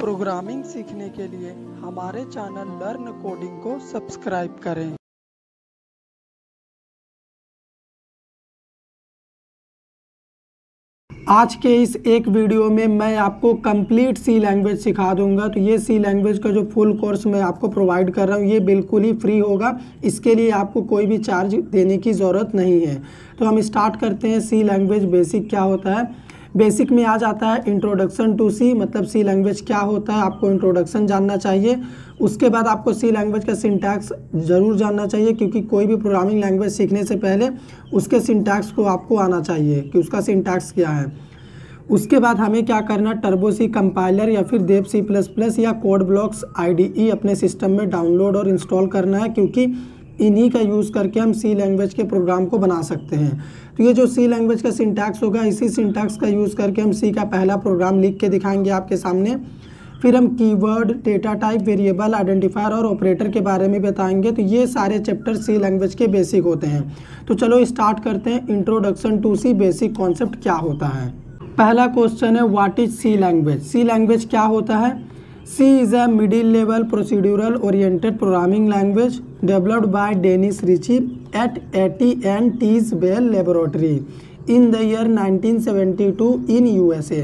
Programming सीखने के लिए हमारे चैनल लर्न कोडिंग को सब्सक्राइब करें आज के इस एक वीडियो में मैं आपको कंप्लीट सी लैंग्वेज सिखा दूंगा तो ये सी लैंग्वेज का जो फुल कोर्स मैं आपको प्रोवाइड कर रहा हूँ ये बिल्कुल ही फ्री होगा इसके लिए आपको कोई भी चार्ज देने की ज़रूरत नहीं है तो हम स्टार्ट करते हैं सी लैंग्वेज बेसिक क्या होता है बेसिक में आ जाता है इंट्रोडक्शन टू सी मतलब सी लैंग्वेज क्या होता है आपको इंट्रोडक्शन जानना चाहिए उसके बाद आपको सी लैंग्वेज का सिंटैक्स ज़रूर जानना चाहिए क्योंकि कोई भी प्रोग्रामिंग लैंग्वेज सीखने से पहले उसके सिंटैक्स को आपको आना चाहिए कि उसका सिंटैक्स क्या है उसके बाद हमें क्या करना टर्बो सी कंपाइलर या फिर देव सी प्लस प्लस या कोड ब्लॉक्स आई अपने सिस्टम में डाउनलोड और इंस्टॉल करना है क्योंकि इन्हीं का यूज़ करके हम सी लैंग्वेज के प्रोग्राम को बना सकते हैं तो ये जो सी लैंग्वेज का सिंटैक्स होगा इसी सिंटैक्स का यूज़ करके हम सी का पहला प्रोग्राम लिख के दिखाएंगे आपके सामने फिर हम keyword data type variable identifier और ऑपरेटर के बारे में बताएंगे तो ये सारे चैप्टर सी लैंग्वेज के बेसिक होते हैं तो चलो स्टार्ट करते हैं introduction to C basic concept क्या होता है पहला क्वेश्चन है what is C language C language क्या होता है C is C is a middle-level procedural-oriented programming language developed by Dennis Ritchie at AT&T's Bell Laboratory in the year 1972 in USA.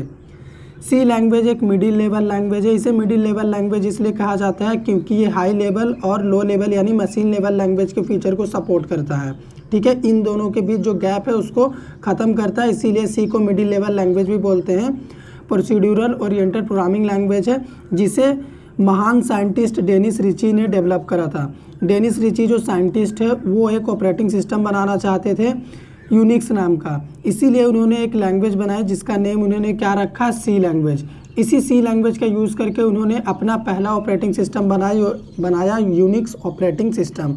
C language एक middle level language है इसे middle level language इसलिए कहा जाता है क्योंकि ये हाई लेवल और लो लेवल यानी मशीन लेवल लैंग्वेज के फीचर को सपोर्ट करता है ठीक है इन दोनों के बीच जो गैप है उसको ख़त्म करता है इसीलिए सी को मिडिल लेवल लैंग्वेज भी बोलते हैं प्रोसीड्यूरल ओरिएंटेड प्रोग्रामिंग लैंग्वेज है जिसे महान साइंटिस्ट डेनिस रिची ने डेवलप करा था डेनिस रिची जो साइंटिस्ट है वो एक ऑपरेटिंग सिस्टम बनाना चाहते थे यूनिक्स नाम का इसीलिए उन्होंने एक लैंग्वेज बनाई जिसका नेम उन्होंने क्या रखा सी लैंग्वेज इसी सी लैंग्वेज का यूज़ करके उन्होंने अपना पहला ऑपरेटिंग सिस्टम बनाया बनाया यूनिक्स ऑपरेटिंग सिस्टम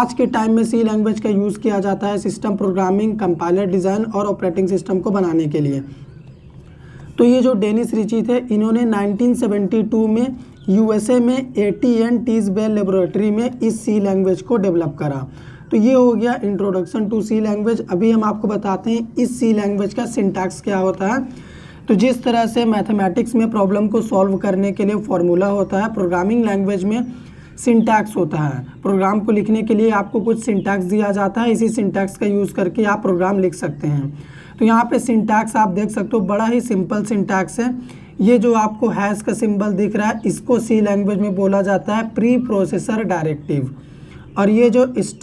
आज के टाइम में सी लैंग्वेज का यूज़ किया जाता है सिस्टम प्रोग्रामिंग कंपाइलर डिज़ाइन और ऑपरेटिंग सिस्टम को बनाने के लिए तो ये जो डेनिस रिची थे इन्होंने 1972 में यूएसए में A T and T's Bell laboratory में इस सी लैंग्वेज को डेवलप करा तो ये हो गया इंट्रोडक्शन टू सी लैंग्वेज अभी हम आपको बताते हैं इस सी लैंग्वेज का सिंटैक्स क्या होता है तो जिस तरह से मैथमेटिक्स में प्रॉब्लम को सॉल्व करने के लिए फॉर्मूला होता है प्रोग्रामिंग लैंग्वेज में सिंटैक्स होता है प्रोग्राम को लिखने के लिए आपको कुछ सिंटैक्स दिया जाता है इसी सिंटैक्स का यूज़ करके आप प्रोग्राम लिख सकते हैं तो यहाँ पे सिंटैक्स आप देख सकते हो बड़ा ही सिंपल सिंटैक्स है ये जो आपको हैश का सिंबल दिख रहा है इसको सी लैंग्वेज में बोला जाता है प्री प्रोसेसर डायरेक्टिव और ये जो एस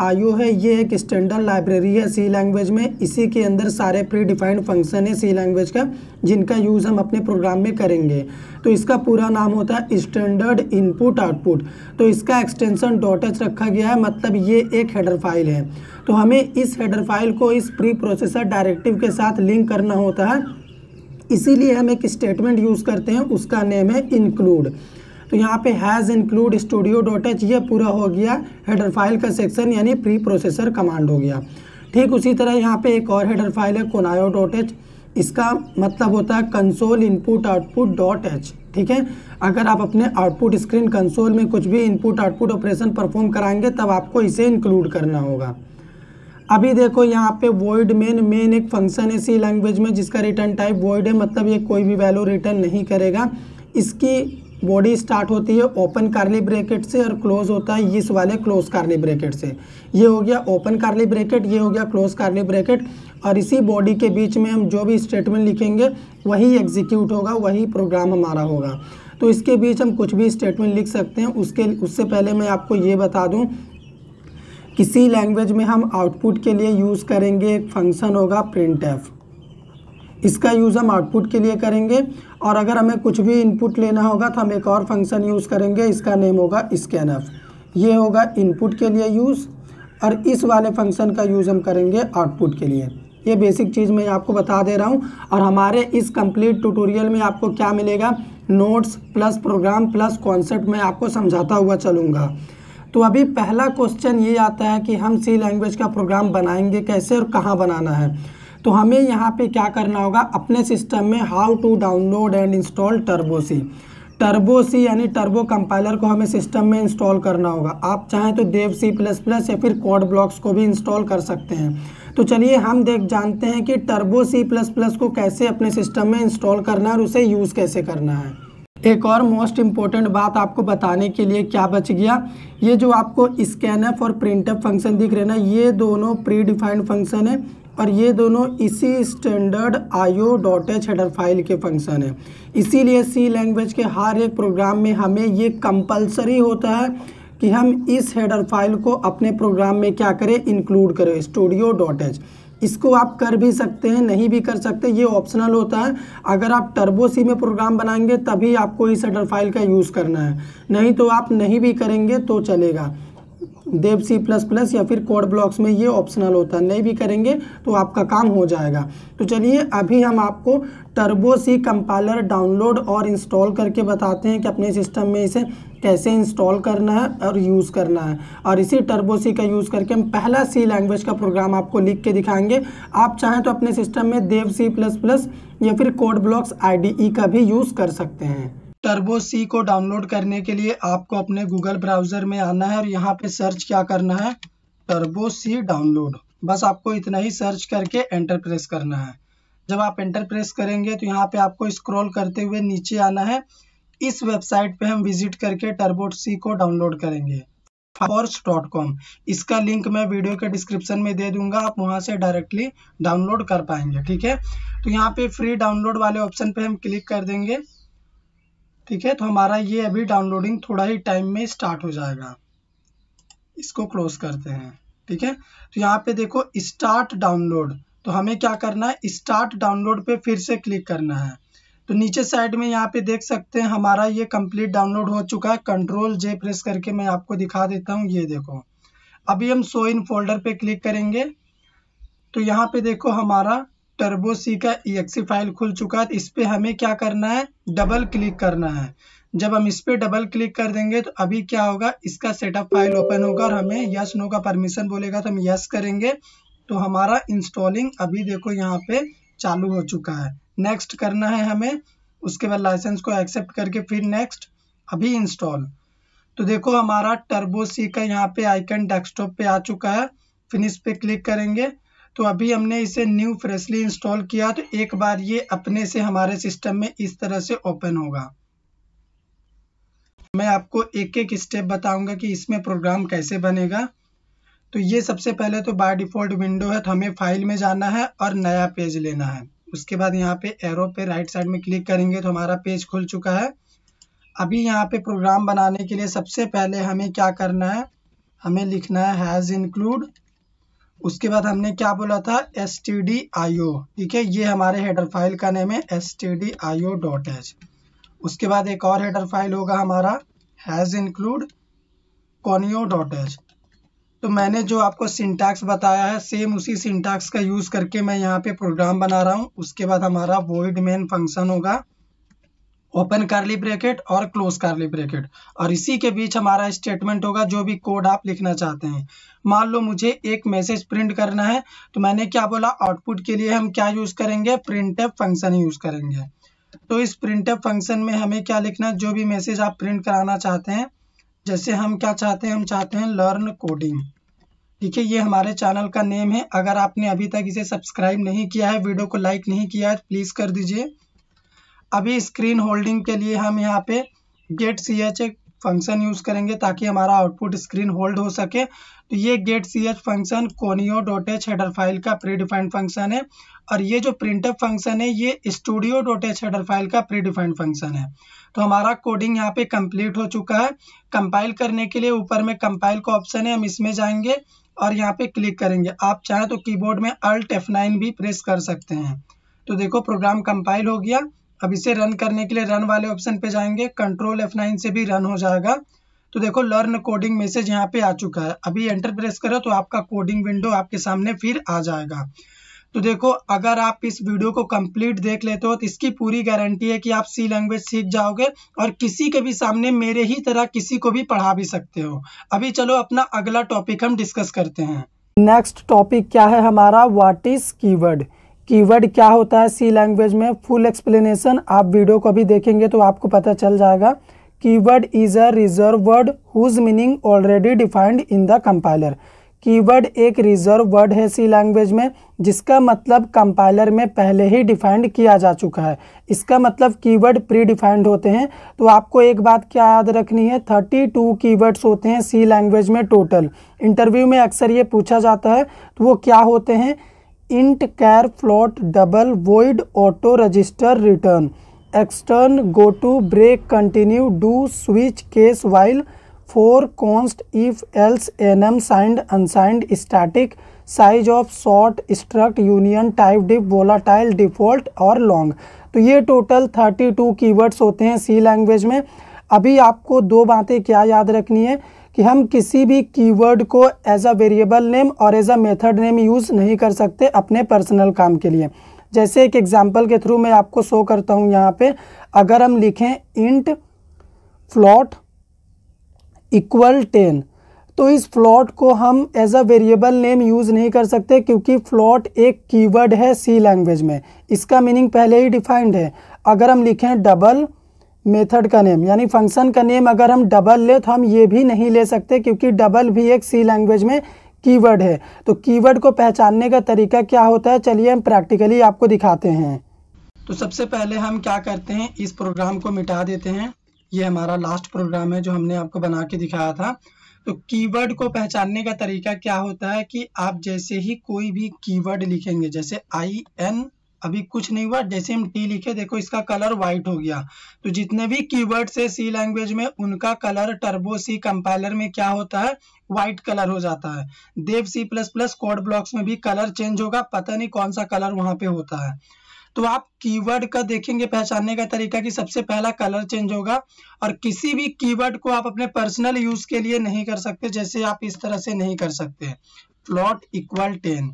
आईओ है ये एक स्टैंडर्ड लाइब्रेरी है सी लैंग्वेज में इसी के अंदर सारे प्री डिफाइंड फंक्शन है सी लैंग्वेज का जिनका यूज़ हम अपने प्रोग्राम में करेंगे तो इसका पूरा नाम होता है स्टैंडर्ड इनपुट आउटपुट तो इसका एक्सटेंशन डॉट एच रखा गया है मतलब ये एक हेडर फाइल है तो हमें इस हेडर फाइल को इस प्री प्रोसेसर डायरेक्टिव के साथ लिंक करना होता है इसीलिए हम एक स्टेटमेंट यूज़ करते हैं उसका नेम है इंक्लूड तो यहाँ पे hash include studio dot h ये पूरा हो गया हेडर फाइल का सेक्शन यानी प्री प्रोसेसर कमांड हो गया ठीक उसी तरह यहाँ पे एक और हेडर फाइल है कोनायो डॉट एच इसका मतलब होता है console input output dot h ठीक है अगर आप अपने आउटपुट स्क्रीन कंसोल में कुछ भी इनपुट आउटपुट ऑपरेशन परफॉर्म कराएंगे तब आपको इसे इंक्लूड करना होगा अभी देखो यहाँ पे void मेन मेन एक फंक्शन है सी लैंग्वेज में जिसका रिटर्न टाइप void है मतलब ये कोई भी वैल्यू रिटर्न नहीं करेगा इसकी बॉडी स्टार्ट होती है ओपन कार्ली ब्रैकेट से और क्लोज होता है इस वाले क्लोज कार्ली ब्रैकेट से ये हो गया ओपन कार्ली ब्रैकेट ये हो गया क्लोज कार्ली ब्रैकेट और इसी बॉडी के बीच में हम जो भी स्टेटमेंट लिखेंगे वही एग्जीक्यूट होगा वही प्रोग्राम हमारा होगा तो इसके बीच हम कुछ भी स्टेटमेंट लिख सकते हैं उसके उससे पहले मैं आपको ये बता दूं किसी लैंग्वेज में हम आउटपुट के लिए यूज़ करेंगे एक फंक्शन होगा प्रिंट एफ इसका यूज़ हम आउटपुट के लिए करेंगे और अगर हमें कुछ भी इनपुट लेना होगा तो हम एक और फंक्शन यूज़ करेंगे इसका नेम होगा स्कैन एफ ये होगा इनपुट के लिए यूज़ और इस वाले फंक्शन का यूज़ हम करेंगे आउटपुट के लिए ये बेसिक चीज़ मैं आपको बता दे रहा हूँ और हमारे इस कंप्लीट ट्यूटोरियल में आपको क्या मिलेगा notes plus program plus concept मैं आपको समझाता हुआ चलूँगा तो अभी पहला क्वेश्चन ये आता है कि हम सी लैंग्वेज का प्रोग्राम बनाएंगे कैसे और कहाँ बनाना है तो हमें यहाँ पे क्या करना होगा अपने सिस्टम में how to download and install turbo C turbo C यानी टर्बो कंपाइलर को हमें सिस्टम में इंस्टॉल करना होगा आप चाहें तो देव सी प्लस प्लस या फिर कोड ब्लॉक्स को भी इंस्टॉल कर सकते हैं तो चलिए हम देख जानते हैं कि टर्बो सी प्लस प्लस को कैसे अपने सिस्टम में इंस्टॉल करना है और उसे यूज़ कैसे करना है एक और मोस्ट इम्पॉर्टेंट बात आपको बताने के लिए क्या बच गया ये जो आपको स्कैनअप और प्रिंटअप फंक्शन दिख रहे ना ये दोनों प्री डिफाइंड फंक्शन है और ये दोनों इसी standard IO dot H header file के फंक्शन है इसीलिए सी लैंग्वेज के हर एक प्रोग्राम में हमें ये कंपलसरी होता है कि हम इस हेडर फाइल को अपने प्रोग्राम में क्या करें इंक्लूड करें स्टूडियो डॉट एच इसको आप कर भी सकते हैं नहीं भी कर सकते ये ऑप्शनल होता है अगर आप टर्बो सी में प्रोग्राम बनाएंगे तभी आपको इस अडर फाइल का यूज़ करना है नहीं तो आप नहीं भी करेंगे तो चलेगा देव सी प्लस प्लस या फिर कोड ब्लॉक्स में ये ऑप्शनल होता है नहीं भी करेंगे तो आपका काम हो जाएगा तो चलिए अभी हम आपको टर्बो सी कंपाइलर डाउनलोड और इंस्टॉल करके बताते हैं कि अपने सिस्टम में इसे कैसे इंस्टॉल करना है और यूज़ करना है और इसी टर्बो सी का यूज़ करके हम पहला सी लैंग्वेज का प्रोग्राम आपको लिख के दिखाएंगे आप चाहें तो अपने सिस्टम में देव सी प्लस प्लस या फिर कोड ब्लॉक्स आई का भी यूज़ कर सकते हैं टर्बो सी को डाउनलोड करने के लिए आपको अपने गूगल ब्राउज़र में आना है और यहाँ पे सर्च क्या करना है टर्बो सी डाउनलोड बस आपको इतना ही सर्च करके एंटर प्रेस करना है जब आप एंटर प्रेस करेंगे तो यहाँ पे आपको स्क्रॉल करते हुए नीचे आना है इस वेबसाइट पे हम विजिट करके टर्बो सी को डाउनलोड करेंगे फॉर्स डॉट कॉम इसका लिंक मैं वीडियो के डिस्क्रिप्शन में दे दूंगा आप वहां से डायरेक्टली डाउनलोड कर पाएंगे ठीक है तो यहाँ पे फ्री डाउनलोड वाले ऑप्शन पे हम क्लिक कर देंगे ठीक है तो हमारा ये अभी डाउनलोडिंग थोड़ा ही टाइम में स्टार्ट हो जाएगा इसको क्लोज करते हैं ठीक है तो यहाँ पे देखो स्टार्ट डाउनलोड तो हमें क्या करना है स्टार्ट डाउनलोड पे फिर से क्लिक करना है तो नीचे साइड में यहाँ पे देख सकते हैं हमारा ये कंप्लीट डाउनलोड हो चुका है कंट्रोल जे प्रेस करके मैं आपको दिखा देता हूँ ये देखो अभी हम सो इन फोल्डर पे क्लिक करेंगे तो यहाँ पे देखो हमारा टर्बो सी का ई फाइल खुल चुका है तो इस पर हमें क्या करना है डबल क्लिक करना है जब हम इस पर डबल क्लिक कर देंगे तो अभी क्या होगा इसका सेटअप फाइल ओपन होगा और हमें यस नो का परमिशन बोलेगा तो हम यस करेंगे तो हमारा इंस्टॉलिंग अभी देखो यहाँ पे चालू हो चुका है नेक्स्ट करना है हमें उसके बाद लाइसेंस को एक्सेप्ट करके फिर नेक्स्ट अभी इंस्टॉल तो देखो हमारा टर्बो सी का यहाँ पे आइकन डेस्कटॉप पे आ चुका है फिनिश पे क्लिक करेंगे तो अभी हमने इसे न्यू फ्रेशली इंस्टॉल किया तो एक बार ये अपने से हमारे सिस्टम में इस तरह से ओपन होगा मैं आपको एक एक स्टेप बताऊंगा कि इसमें प्रोग्राम कैसे बनेगा तो ये सबसे पहले तो बाय डिफ़ॉल्ट विंडो है तो हमें फाइल में जाना है और नया पेज लेना है उसके बाद यहाँ पे एरो पे राइट साइड में क्लिक करेंगे तो हमारा पेज खुल चुका है अभी यहाँ पे प्रोग्राम बनाने के लिए सबसे पहले हमें क्या करना है हमें लिखना है हैज़ इंक्लूड उसके बाद हमने क्या बोला था S T D I O ठीक है ये हमारे हेडर फाइल का नेम है S T D I O dot h उसके बाद एक और हेडर फाइल होगा हमारा hash include conio dot H तो मैंने जो आपको सिंटैक्स बताया है सेम उसी सिंटैक्स का यूज़ करके मैं यहाँ पे प्रोग्राम बना रहा हूँ उसके बाद हमारा वोइड मेन फंक्शन होगा ओपन करली ब्रैकेट और क्लोज करली ब्रैकेट और इसी के बीच हमारा स्टेटमेंट होगा जो भी कोड आप लिखना चाहते हैं मान लो मुझे एक मैसेज प्रिंट करना है तो मैंने क्या बोला आउटपुट के लिए हम क्या यूज़ करेंगे प्रिंट फंक्शन यूज़ करेंगे तो इस प्रिंट फंक्शन में हमें क्या लिखना है जो भी मैसेज आप प्रिंट कराना चाहते हैं जैसे हम क्या चाहते हैं हम चाहते हैं लर्न कोडिंग ठीक है ये हमारे चैनल का नेम है अगर आपने अभी तक इसे सब्सक्राइब नहीं किया है वीडियो को लाइक नहीं किया है प्लीज़ कर दीजिए अभी स्क्रीन होल्डिंग के लिए हम यहाँ पे get C H function use करेंगे ताकि हमारा आउटपुट स्क्रीन होल्ड हो सके तो ये get C H function conio dot H header file का प्री डिफाइंड फंक्शन है और ये जो प्रिंटअप फंक्शन है ये studio dot H header file का प्री डिफाइंड फंक्शन है तो हमारा कोडिंग यहाँ पे कंप्लीट हो चुका है कंपाइल करने के लिए ऊपर में कंपाइल का ऑप्शन है हम इसमें जाएंगे और यहाँ पे क्लिक करेंगे आप चाहें तो कीबोर्ड में अल्ट एफ नाइन भी प्रेस कर सकते हैं तो देखो प्रोग्राम कंपाइल हो गया अब इसे रन करने के लिए रन वाले ऑप्शन पे जाएंगे कंट्रोल एफ नाइन से भी रन हो जाएगा तो देखो लर्न कोडिंग मैसेज यहाँ पे आ चुका है अभी एंटर प्रेस करो तो आपका कोडिंग विंडो आपके सामने फिर आ जाएगा तो देखो अगर आप इस वीडियो को कंप्लीट देख लेते हो तो इसकी पूरी गारंटी है कि आप सी लैंग्वेज सीख जाओगे और किसी के भी सामने मेरे ही तरह किसी को भी पढ़ा भी सकते हो अभी चलो अपना अगला टॉपिक हम डिस्कस करते हैं नेक्स्ट टॉपिक क्या है हमारा व्हाट इज कीवर्ड कीवर्ड क्या होता है सी लैंग्वेज में फुल एक्सप्लेनेशन आप वीडियो को भी देखेंगे तो आपको पता चल जाएगा keyword is a reserved word whose meaning already defined in the compiler keyword एक रिजर्व वर्ड है सी लैंग्वेज में जिसका मतलब कंपाइलर में पहले ही डिफाइंड किया जा चुका है इसका मतलब कीवर्ड प्री डिफाइंड होते हैं तो आपको एक बात क्या याद रखनी है थर्टी टू कीवर्ड्स होते हैं सी लैंग्वेज में टोटल इंटरव्यू में अक्सर ये पूछा जाता है तो वो क्या होते हैं int char float double void auto register return extern goto break continue do switch case while for const if else enum signed unsigned static sizeof short struct union typedef volatile default और long तो ये total thirty two keywords होते हैं C language में अभी आपको दो बातें क्या याद रखनी है कि हम किसी भी कीवर्ड को एज अ वेरिएबल नेम और as a method name use नहीं कर सकते अपने पर्सनल काम के लिए जैसे एक एग्जाम्पल के थ्रू मैं आपको शो करता हूँ यहाँ पे अगर हम लिखें इंट फ्लॉट इक्वल टेन तो इस फ्लॉट को हम as a variable name use नहीं कर सकते क्योंकि फ्लॉट एक कीवर्ड है सी लैंग्वेज में इसका मीनिंग पहले ही डिफाइंड है अगर हम लिखें डबल मेथड का नेम यानी फंक्शन का नेम अगर हम डबल ले तो हम ये भी नहीं ले सकते क्योंकि डबल भी एक सी लैंग्वेज में कीवर्ड है तो कीवर्ड को पहचानने का तरीका क्या होता है चलिए हम प्रैक्टिकली आपको दिखाते हैं तो सबसे पहले हम क्या करते हैं इस प्रोग्राम को मिटा देते हैं ये हमारा लास्ट प्रोग्राम है जो हमने आपको बना के दिखाया था तो कीवर्ड को पहचानने का तरीका क्या होता है कि आप जैसे ही कोई भी कीवर्ड लिखेंगे जैसे आई एन अभी कुछ नहीं हुआ जैसे हम टी लिखे देखो इसका कलर व्हाइट हो गया तो जितने भी कीवर्ड्स है सी लैंग्वेज में उनका कलर टर्बो सी कंपाइलर में क्या होता है व्हाइट कलर हो जाता है देव C plus plus code blocks में भी कलर चेंज होगा पता नहीं कौन सा कलर वहां पे होता है तो आप कीवर्ड का देखेंगे पहचानने का तरीका कि सबसे पहला कलर चेंज होगा और किसी भी कीवर्ड को आप अपने पर्सनल यूज के लिए नहीं कर सकते जैसे आप इस तरह से नहीं कर सकते प्लॉट इक्वल टेन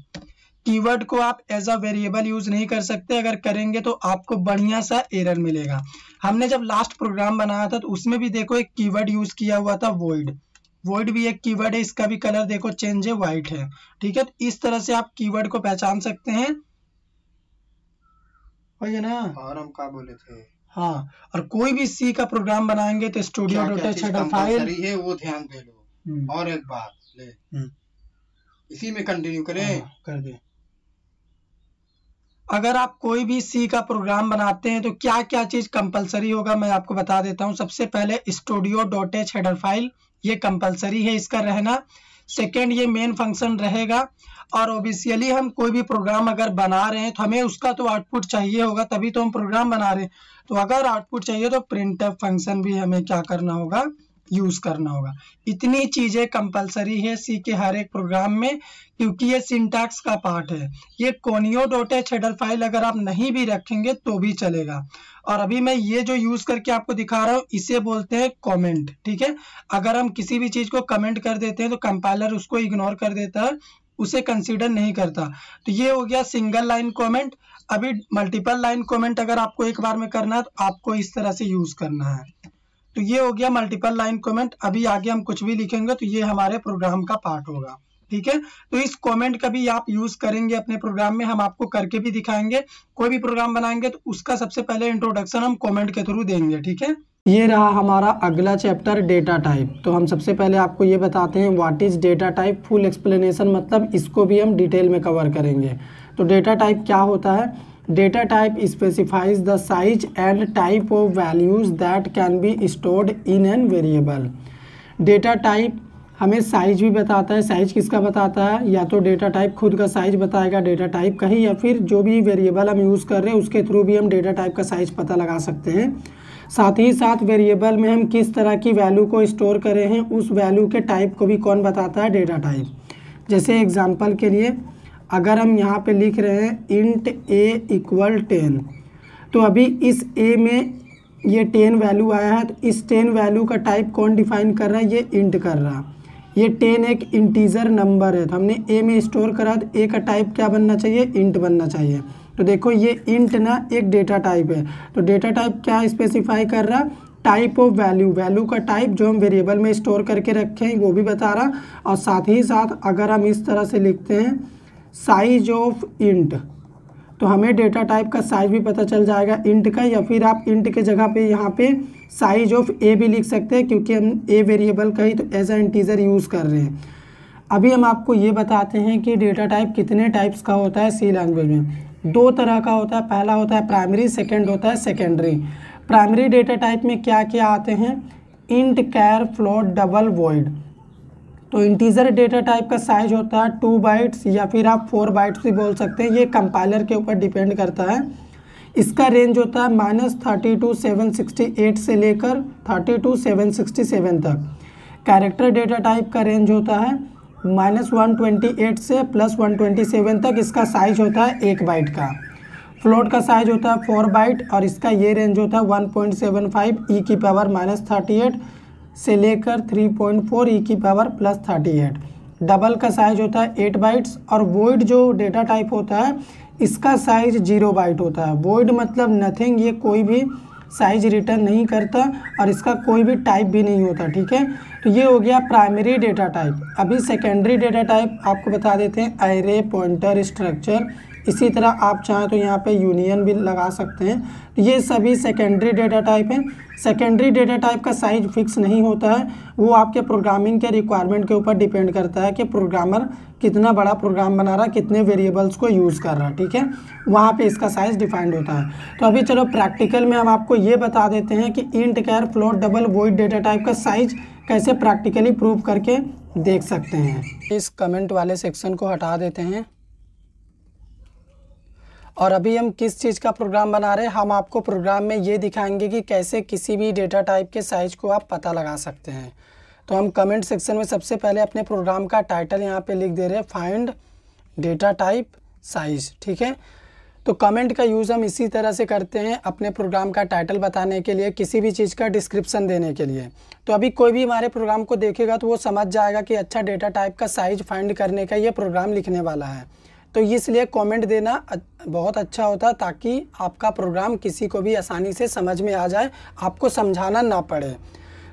कीवर्ड को आप एज अ वेरिएबल यूज नहीं कर सकते अगर करेंगे तो आपको बढ़िया सा एरर मिलेगा हमने जब लास्ट प्रोग्राम बनाया था तो उसमें भी देखो एक कीवर्ड यूज किया हुआ था वोइड वोइड भी एक कीवर्ड है इसका भी कलर देखो चेंज है व्हाइट है ठीक है तो इस तरह से आप कीवर्ड को पहचान सकते हैं ना और हम क्या बोले थे हाँ और कोई भी सी का प्रोग्राम बनाएंगे तो स्टूडियो फाइल है वो ध्यान दे लो हम्म। और एक बात ले हम्म। इसी में कंटिन्यू करें हाँ, कर दे अगर आप कोई भी सी का प्रोग्राम बनाते हैं तो क्या क्या चीज़ कंपलसरी होगा मैं आपको बता देता हूँ सबसे पहले studio dot H header file ये कंपलसरी है इसका रहना सेकेंड ये मेन फंक्शन रहेगा और ओबिसियली हम कोई भी प्रोग्राम अगर बना रहे हैं तो हमें उसका तो आउटपुट चाहिए होगा तभी तो हम प्रोग्राम बना रहे हैं तो अगर आउटपुट चाहिए तो प्रिंट फंक्शन भी हमें क्या करना होगा यूज करना होगा इतनी चीजें कंपलसरी है सी के हर एक प्रोग्राम में क्योंकि ये सिंटैक्स का पार्ट है ये conio dot H header file अगर आप नहीं भी रखेंगे तो भी चलेगा और अभी मैं ये जो यूज करके आपको दिखा रहा हूँ इसे बोलते हैं कमेंट ठीक है अगर हम किसी भी चीज को कमेंट कर देते हैं तो कंपाइलर उसको इग्नोर कर देता है उसे कंसिडर नहीं करता तो ये हो गया सिंगल लाइन कॉमेंट अभी मल्टीपल लाइन कॉमेंट अगर आपको एक बार में करना है तो आपको इस तरह से यूज करना है तो ये हो गया मल्टीपल लाइन कमेंट अभी आगे हम कुछ भी लिखेंगे तो ये हमारे प्रोग्राम का पार्ट होगा ठीक है तो इस कमेंट का भी आप यूज करेंगे अपने प्रोग्राम में हम आपको करके भी दिखाएंगे कोई भी प्रोग्राम बनाएंगे तो उसका सबसे पहले इंट्रोडक्शन हम कमेंट के थ्रू देंगे ठीक है ये रहा हमारा अगला चैप्टर डेटा टाइप तो हम सबसे पहले आपको ये बताते हैं what is data type full explanation मतलब इसको भी हम डिटेल में कवर करेंगे तो डेटा टाइप क्या होता है data type specifies the size and type of values that can be stored in an variable data type हमें साइज भी बताता है साइज किसका बताता है या तो डेटा टाइप खुद का साइज बताएगा डेटा टाइप का ही या फिर जो भी वेरिएबल हम यूज़ कर रहे हैं उसके थ्रू भी हम डेटा टाइप का साइज पता लगा सकते हैं साथ ही साथ वेरिएबल में हम किस तरह की वैल्यू को स्टोर कर रहे हैं उस वैल्यू के टाइप को भी कौन बताता है डेटा टाइप जैसे एग्जाम्पल के लिए अगर हम यहाँ पे लिख रहे हैं इंट ए इक्वल टेन तो अभी इस ए में ये टेन वैल्यू आया है तो इस टेन वैल्यू का टाइप कौन डिफाइन कर रहा है ये इंट कर रहा है ये टेन एक इंटीजर नंबर है तो हमने ए में स्टोर करा तो ए का टाइप क्या बनना चाहिए इंट बनना चाहिए तो देखो ये इंट ना एक डेटा टाइप है तो डेटा टाइप क्या स्पेसिफाई कर रहा है टाइप ऑफ वैल्यू वैल्यू का टाइप जो हम वेरिएबल में स्टोर करके रखे हैं वो भी बता रहा और साथ ही साथ अगर हम इस तरह से लिखते हैं साइज ऑफ इंट तो हमें डेटा टाइप का साइज भी पता चल जाएगा इंट का या फिर आप इंट के जगह पे यहाँ पे साइज ऑफ ए भी लिख सकते हैं क्योंकि हम ए वेरिएबल का ही तो एज एन टीजर यूज़ कर रहे हैं अभी हम आपको ये बताते हैं कि डेटा टाइप कितने टाइप्स का होता है सी लैंग्वेज में दो तरह का होता है पहला होता है प्राइमरी सेकेंड होता है सेकेंडरी प्राइमरी डेटा टाइप में क्या क्या आते हैं int char float double void तो इंटीजर डेटा टाइप का साइज होता है टू बाइट्स या फिर आप फोर बाइट्स भी बोल सकते हैं ये कंपाइलर के ऊपर डिपेंड करता है इसका रेंज होता है minus thirty two seven sixty eight से लेकर thirty two seven sixty seven तक कैरेक्टर डेटा टाइप का रेंज होता है माइनस वन ट्वेंटी एट से प्लस वन ट्वेंटी सेवन तक इसका साइज होता है एक बाइट का फ्लोट का साइज होता है फोर बाइट और इसका ये रेंज होता है one point seven five E की पावर माइनस थर्टी एट से लेकर 3.4 ई e की power plus thirty eight double का साइज होता है एट बाइट्स और वोइड जो डेटा टाइप होता है इसका साइज जीरो बाइट होता है वोइड मतलब नथिंग ये कोई भी साइज रिटर्न नहीं करता और इसका कोई भी टाइप भी नहीं होता ठीक है तो ये हो गया प्राइमरी डेटा टाइप अभी सेकेंडरी डेटा टाइप आपको बता देते हैं एरे पॉइंटर स्ट्रक्चर इसी तरह आप चाहें तो यहाँ पे यूनियन भी लगा सकते हैं तो ये सभी सेकेंडरी डेटा टाइप हैं सेकेंडरी डेटा टाइप का साइज फिक्स नहीं होता है वो आपके प्रोग्रामिंग के रिक्वायरमेंट के ऊपर डिपेंड करता है कि प्रोग्रामर कितना बड़ा प्रोग्राम बना रहा है कितने वेरिएबल्स को यूज़ कर रहा है ठीक है वहाँ पे इसका साइज़ डिफाइंड होता है तो अभी चलो प्रैक्टिकल में हम आपको ये बता देते हैं कि int char float double void data type का साइज कैसे प्रैक्टिकली प्रूव करके देख सकते हैं इस कमेंट वाले सेक्शन को हटा देते हैं और अभी हम किस चीज़ का प्रोग्राम बना रहे हैं हम आपको प्रोग्राम में ये दिखाएंगे कि कैसे किसी भी डेटा टाइप के साइज़ को आप पता लगा सकते हैं तो हम कमेंट सेक्शन में सबसे पहले अपने प्रोग्राम का टाइटल यहाँ पे लिख दे रहे हैं फाइंड डेटा टाइप साइज ठीक है तो कमेंट का यूज़ हम इसी तरह से करते हैं अपने प्रोग्राम का टाइटल बताने के लिए किसी भी चीज़ का डिस्क्रिप्शन देने के लिए तो अभी कोई भी हमारे प्रोग्राम को देखेगा तो वो समझ जाएगा कि अच्छा डेटा टाइप का साइज फाइंड करने का ये प्रोग्राम लिखने वाला है तो इसलिए कमेंट देना बहुत अच्छा होता ताकि आपका प्रोग्राम किसी को भी आसानी से समझ में आ जाए आपको समझाना ना पड़े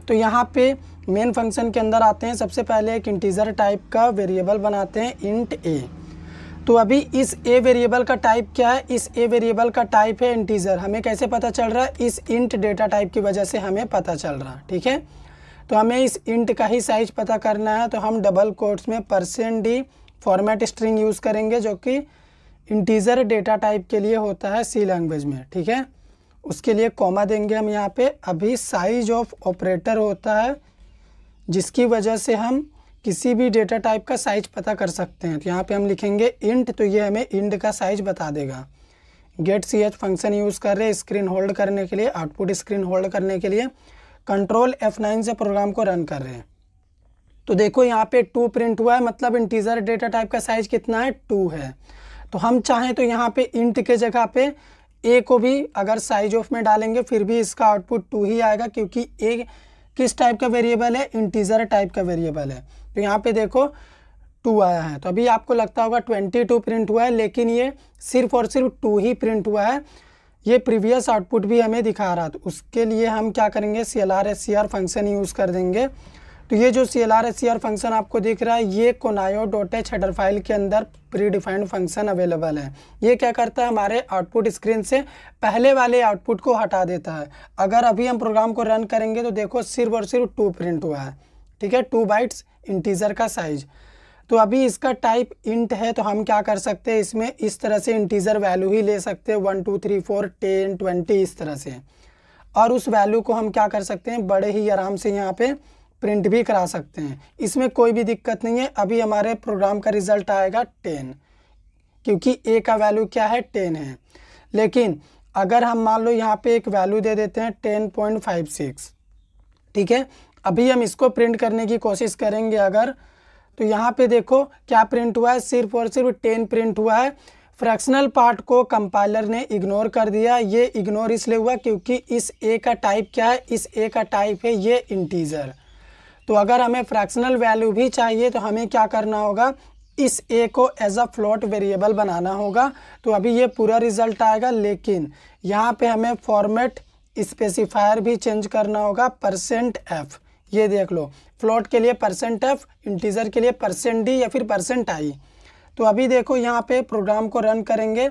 तो यहाँ पे मेन फंक्शन के अंदर आते हैं सबसे पहले एक इंटीजर टाइप का वेरिएबल बनाते हैं इंट ए तो अभी इस ए वेरिएबल का टाइप क्या है इस ए वेरिएबल का टाइप है इंटीजर हमें कैसे पता चल रहा है इस इंट डेटा टाइप की वजह से हमें पता चल रहा है ठीक है तो हमें इस इंट का ही साइज पता करना है तो हम डबल कोट्स में percent D format string use करेंगे जो कि इंटीजर डेटा टाइप के लिए होता है सी लैंग्वेज में ठीक है उसके लिए कॉमा देंगे हम यहाँ पे अभी साइज ऑफ ऑपरेटर होता है जिसकी वजह से हम किसी भी डेटा टाइप का साइज पता कर सकते हैं तो यहाँ पे हम लिखेंगे इंट तो ये हमें इंट का साइज बता देगा get C H function use कर रहे हैं स्क्रीन होल्ड करने के लिए आउटपुट स्क्रीन होल्ड करने के लिए कंट्रोल एफ नाइन से प्रोग्राम को रन कर रहे हैं तो देखो यहाँ पे टू प्रिंट हुआ है मतलब इंटीजर डेटा टाइप का साइज कितना है टू है तो हम चाहें तो यहाँ पे इंट के जगह पे ए को भी अगर साइज ऑफ में डालेंगे फिर भी इसका आउटपुट टू ही आएगा क्योंकि ए किस टाइप का वेरिएबल है इंटीजर टाइप का वेरिएबल है तो यहाँ पे देखो टू आया है तो अभी आपको लगता होगा ट्वेंटी टू प्रिंट हुआ है लेकिन ये सिर्फ और सिर्फ टू ही प्रिंट हुआ है ये प्रीवियस आउटपुट भी हमें दिखा रहा था तो उसके लिए हम क्या करेंगे C L R S C R function use कर देंगे तो ये जो C L R C are function आपको दिख रहा है ये conio dot H header file के अंदर प्री डिफाइंड फंक्शन अवेलेबल है ये क्या करता है हमारे आउटपुट स्क्रीन से पहले वाले आउटपुट को हटा देता है अगर अभी हम प्रोग्राम को रन करेंगे तो देखो सिर्फ और सिर्फ टू प्रिंट हुआ है ठीक है टू बाइट्स इंटीजर का साइज़ तो अभी इसका टाइप इंट है तो हम क्या कर सकते हैं इसमें इस तरह से इंटीजर वैल्यू ही ले सकते हैं one two three four ten twenty इस तरह से और उस वैल्यू को हम क्या कर सकते हैं बड़े ही आराम से यहाँ पे प्रिंट भी करा सकते हैं इसमें कोई भी दिक्कत नहीं है अभी हमारे प्रोग्राम का रिज़ल्ट आएगा टेन क्योंकि ए का वैल्यू क्या है टेन है लेकिन अगर हम मान लो यहाँ पे एक वैल्यू दे देते हैं टेन पॉइंट फाइव सिक्स ठीक है अभी हम इसको प्रिंट करने की कोशिश करेंगे अगर तो यहाँ पे देखो क्या प्रिंट हुआ है सिर्फ और सिर्फ टेन प्रिंट हुआ है फ्रैक्शनल पार्ट को कंपाइलर ने इग्नोर कर दिया ये इग्नोर इसलिए हुआ क्योंकि इस ए का टाइप क्या है इस ए का टाइप है ये इंटीजर तो अगर हमें फ्रैक्शनल वैल्यू भी चाहिए तो हमें क्या करना होगा इस ए को एज अ फ्लोट वेरिएबल बनाना होगा तो अभी ये पूरा रिजल्ट आएगा लेकिन यहाँ पे हमें फॉर्मेट स्पेसिफायर भी चेंज करना होगा परसेंट एफ ये देख लो फ्लोट के लिए परसेंट एफ इंटीजर के लिए परसेंट डी या फिर परसेंट आई तो अभी देखो यहाँ पे प्रोग्राम को रन करेंगे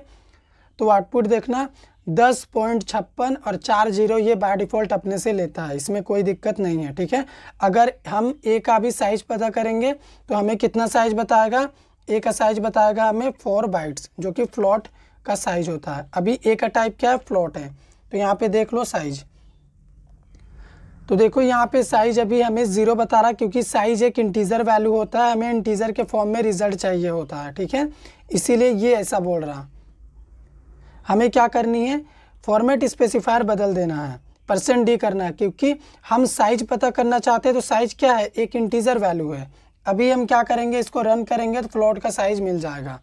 तो आउटपुट देखना दस पॉइंट छप्पन और चार जीरो ये बाय डिफ़ॉल्ट अपने से लेता है इसमें कोई दिक्कत नहीं है ठीक है अगर हम ए का भी साइज पता करेंगे तो हमें कितना साइज बताएगा ए का साइज बताएगा हमें फोर बाइट्स जो कि फ्लॉट का साइज होता है अभी ए का टाइप क्या है फ्लॉट है तो यहाँ पे देख लो साइज तो देखो यहाँ पे साइज अभी हमें ज़ीरो बता रहा क्योंकि साइज एक इंटीज़र वैल्यू होता है हमें इंटीज़र के फॉर्म में रिजल्ट चाहिए होता है ठीक है इसीलिए ये ऐसा बोल रहा हमें क्या करनी है फॉर्मेट स्पेसिफायर बदल देना है परसेंट डी करना है क्योंकि हम साइज पता करना चाहते हैं तो साइज क्या है एक इंटीजर वैल्यू है अभी हम क्या करेंगे इसको रन करेंगे तो फ्लोट का साइज मिल जाएगा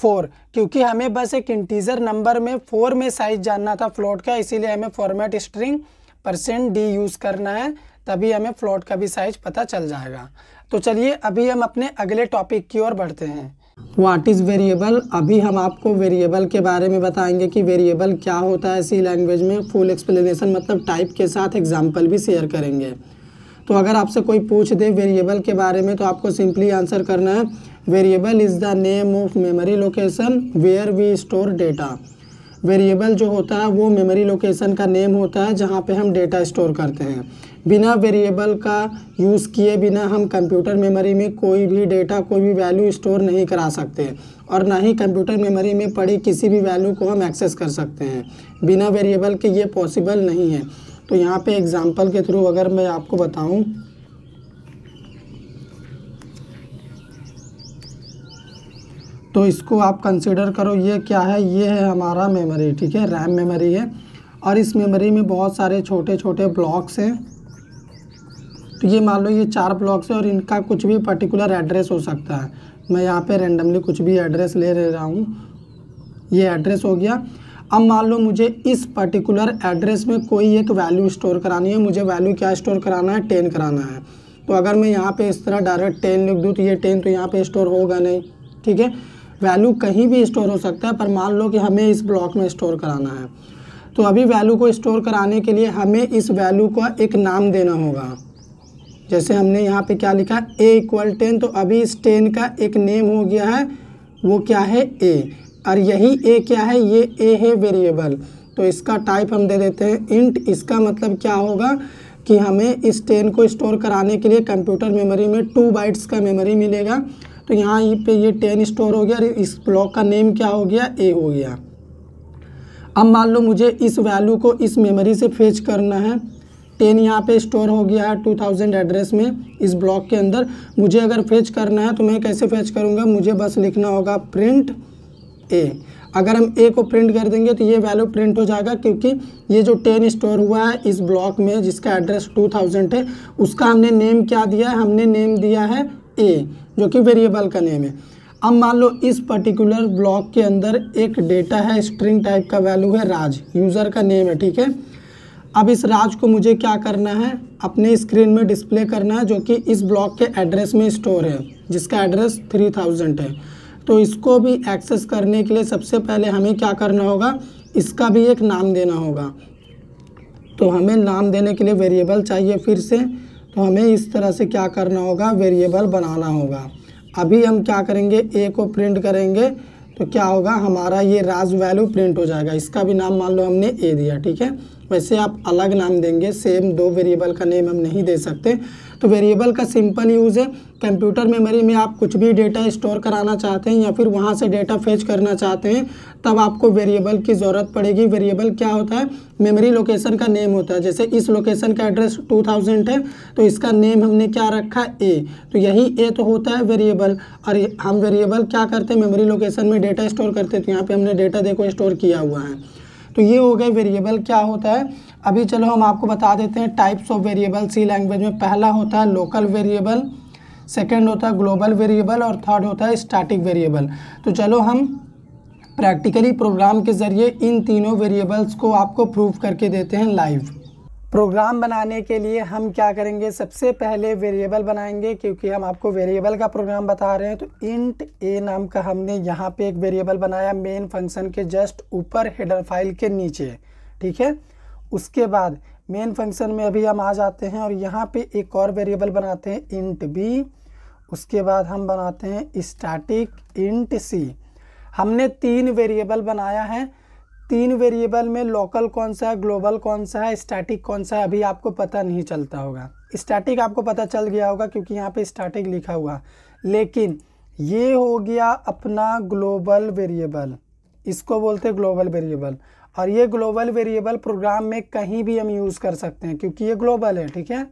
फोर क्योंकि हमें बस एक इंटीजर नंबर में फोर में साइज जानना था फ्लोट का इसीलिए हमें format string percent D use करना है तभी हमें फ्लोट का भी साइज पता चल जाएगा तो चलिए अभी हम अपने अगले टॉपिक की ओर बढ़ते हैं वाट इज़ वेरिएबल अभी हम आपको वेरिएबल के बारे में बताएंगे कि वेरिएबल क्या होता है सी लैंग्वेज में फुल एक्सप्लेनेशन मतलब टाइप के साथ एग्जाम्पल भी शेयर करेंगे तो अगर आपसे कोई पूछ दे वेरिएबल के बारे में तो आपको सिंपली आंसर करना है variable is the name of memory location where we store data variable जो होता है वो मेमोरी लोकेशन का नेम होता है जहाँ पे हम डेटा स्टोर करते हैं बिना वेरिएबल का यूज़ किए बिना हम कंप्यूटर मेमोरी में कोई भी डेटा कोई भी वैल्यू स्टोर नहीं करा सकते और ना ही कंप्यूटर मेमोरी में पड़ी किसी भी वैल्यू को हम एक्सेस कर सकते हैं बिना वेरिएबल के ये पॉसिबल नहीं है तो यहाँ पे एग्ज़ाम्पल के थ्रू अगर मैं आपको बताऊँ तो इसको आप कंसिडर करो ये क्या है ये है हमारा मेमोरी ठीक है रैम मेमोरी है और इस मेमोरी में बहुत सारे छोटे छोटे ब्लॉक्स हैं तो ये मान लो ये चार ब्लॉक्स हैं और इनका कुछ भी पर्टिकुलर एड्रेस हो सकता है मैं यहाँ पे रेंडमली कुछ भी एड्रेस ले ले रहा हूँ ये एड्रेस हो गया अब मान लो मुझे इस पर्टिकुलर एड्रेस में कोई एक वैल्यू स्टोर करानी है मुझे वैल्यू क्या स्टोर कराना है टेन कराना है तो अगर मैं यहाँ पे इस तरह डायरेक्ट टेन लिख दूँ तो ये टेन तो यहाँ पे स्टोर होगा नहीं ठीक है वैल्यू कहीं भी स्टोर हो सकता है पर मान लो कि हमें इस ब्लॉक में स्टोर कराना है तो अभी वैल्यू को स्टोर कराने के लिए हमें इस वैल्यू का एक नाम देना होगा जैसे हमने यहाँ पे क्या लिखा ए इक्वल टेन तो अभी इस टेन का एक नेम हो गया है वो क्या है ए और यही ए क्या है ये ए है वेरिएबल तो इसका टाइप हम दे देते हैं इंट इसका मतलब क्या होगा कि हमें इस टेन को स्टोर कराने के लिए कंप्यूटर मेमोरी में टू बाइट्स का मेमोरी मिलेगा तो यहाँ ये पे ये टेन स्टोर हो गया और इस ब्लॉक का नेम क्या हो गया ए हो गया अब मान लो मुझे इस वैल्यू को इस मेमोरी से फेच करना है टेन यहाँ पे स्टोर हो गया है टू थाउजेंड एड्रेस में इस ब्लॉक के अंदर मुझे अगर फेच करना है तो मैं कैसे फेच करूँगा मुझे बस लिखना होगा प्रिंट ए अगर हम ए को प्रिंट कर देंगे तो ये वैल्यू प्रिंट हो जाएगा क्योंकि ये जो टेन स्टोर हुआ है इस ब्लॉक में जिसका एड्रेस टू थाउजेंड है उसका हमने नेम क्या दिया है हमने नेम दिया है ए जो कि वेरिएबल का नेम है अब मान लो इस पर्टिकुलर ब्लॉक के अंदर एक डेटा है स्ट्रिंग टाइप का वैल्यू है राज यूज़र का नेम है ठीक है अब इस राज को मुझे क्या करना है अपने स्क्रीन में डिस्प्ले करना है जो कि इस ब्लॉक के एड्रेस में स्टोर है जिसका एड्रेस थ्री थाउजेंड है तो इसको भी एक्सेस करने के लिए सबसे पहले हमें क्या करना होगा इसका भी एक नाम देना होगा तो हमें नाम देने के लिए वेरिएबल चाहिए फिर से तो हमें इस तरह से क्या करना होगा वेरिएबल बनाना होगा अभी हम क्या करेंगे ए को प्रिंट करेंगे तो क्या होगा हमारा ये राज वैल्यू प्रिंट हो जाएगा इसका भी नाम मान लो हमने ए दिया ठीक है वैसे आप अलग नाम देंगे सेम दो वेरिएबल का नेम हम नहीं दे सकते तो वेरिएबल का सिंपल यूज़ है कंप्यूटर मेमोरी में आप कुछ भी डेटा स्टोर कराना चाहते हैं या फिर वहाँ से डेटा फेच करना चाहते हैं तब आपको वेरिएबल की ज़रूरत पड़ेगी वेरिएबल क्या होता है मेमोरी लोकेशन का नेम होता है जैसे इस लोकेशन का एड्रेस 2000 है तो इसका नेम हमने क्या रखा ए तो यही ए तो होता है वेरिएबल और हम वेरिएबल क्या करते हैं मेमोरी लोकेशन में डेटा स्टोर करते हैं तो यहाँ पर हमने डेटा देखो स्टोर किया हुआ है तो ये हो गए वेरिएबल क्या होता है अभी चलो हम आपको बता देते हैं types of variable C language में पहला होता है लोकल वेरिएबल सेकेंड होता है ग्लोबल वेरिएबल और थर्ड होता है स्टैटिक वेरिएबल तो चलो हम प्रैक्टिकली प्रोग्राम के ज़रिए इन तीनों वेरिएबल्स को आपको प्रूव करके देते हैं लाइव प्रोग्राम बनाने के लिए हम क्या करेंगे सबसे पहले वेरिएबल बनाएंगे क्योंकि हम आपको वेरिएबल का प्रोग्राम बता रहे हैं तो इंट ए नाम का हमने यहाँ पे एक वेरिएबल बनाया मेन फंक्शन के जस्ट ऊपर हेडर फाइल के नीचे ठीक है उसके बाद मेन फंक्शन में अभी हम आ जाते हैं और यहाँ पे एक और वेरिएबल बनाते हैं इंट बी उसके बाद हम बनाते हैं स्टैटिक इंट सी हमने तीन वेरिएबल बनाया है तीन वेरिएबल में लोकल कौन सा है ग्लोबल कौन सा है स्टैटिक कौन सा है अभी आपको पता नहीं चलता होगा स्टैटिक आपको पता चल गया होगा क्योंकि यहाँ पे स्टैटिक लिखा हुआ लेकिन ये हो गया अपना ग्लोबल वेरिएबल इसको बोलते हैं ग्लोबल वेरिएबल और ये ग्लोबल वेरिएबल प्रोग्राम में कहीं भी हम यूज़ कर सकते हैं क्योंकि ये ग्लोबल है ठीक है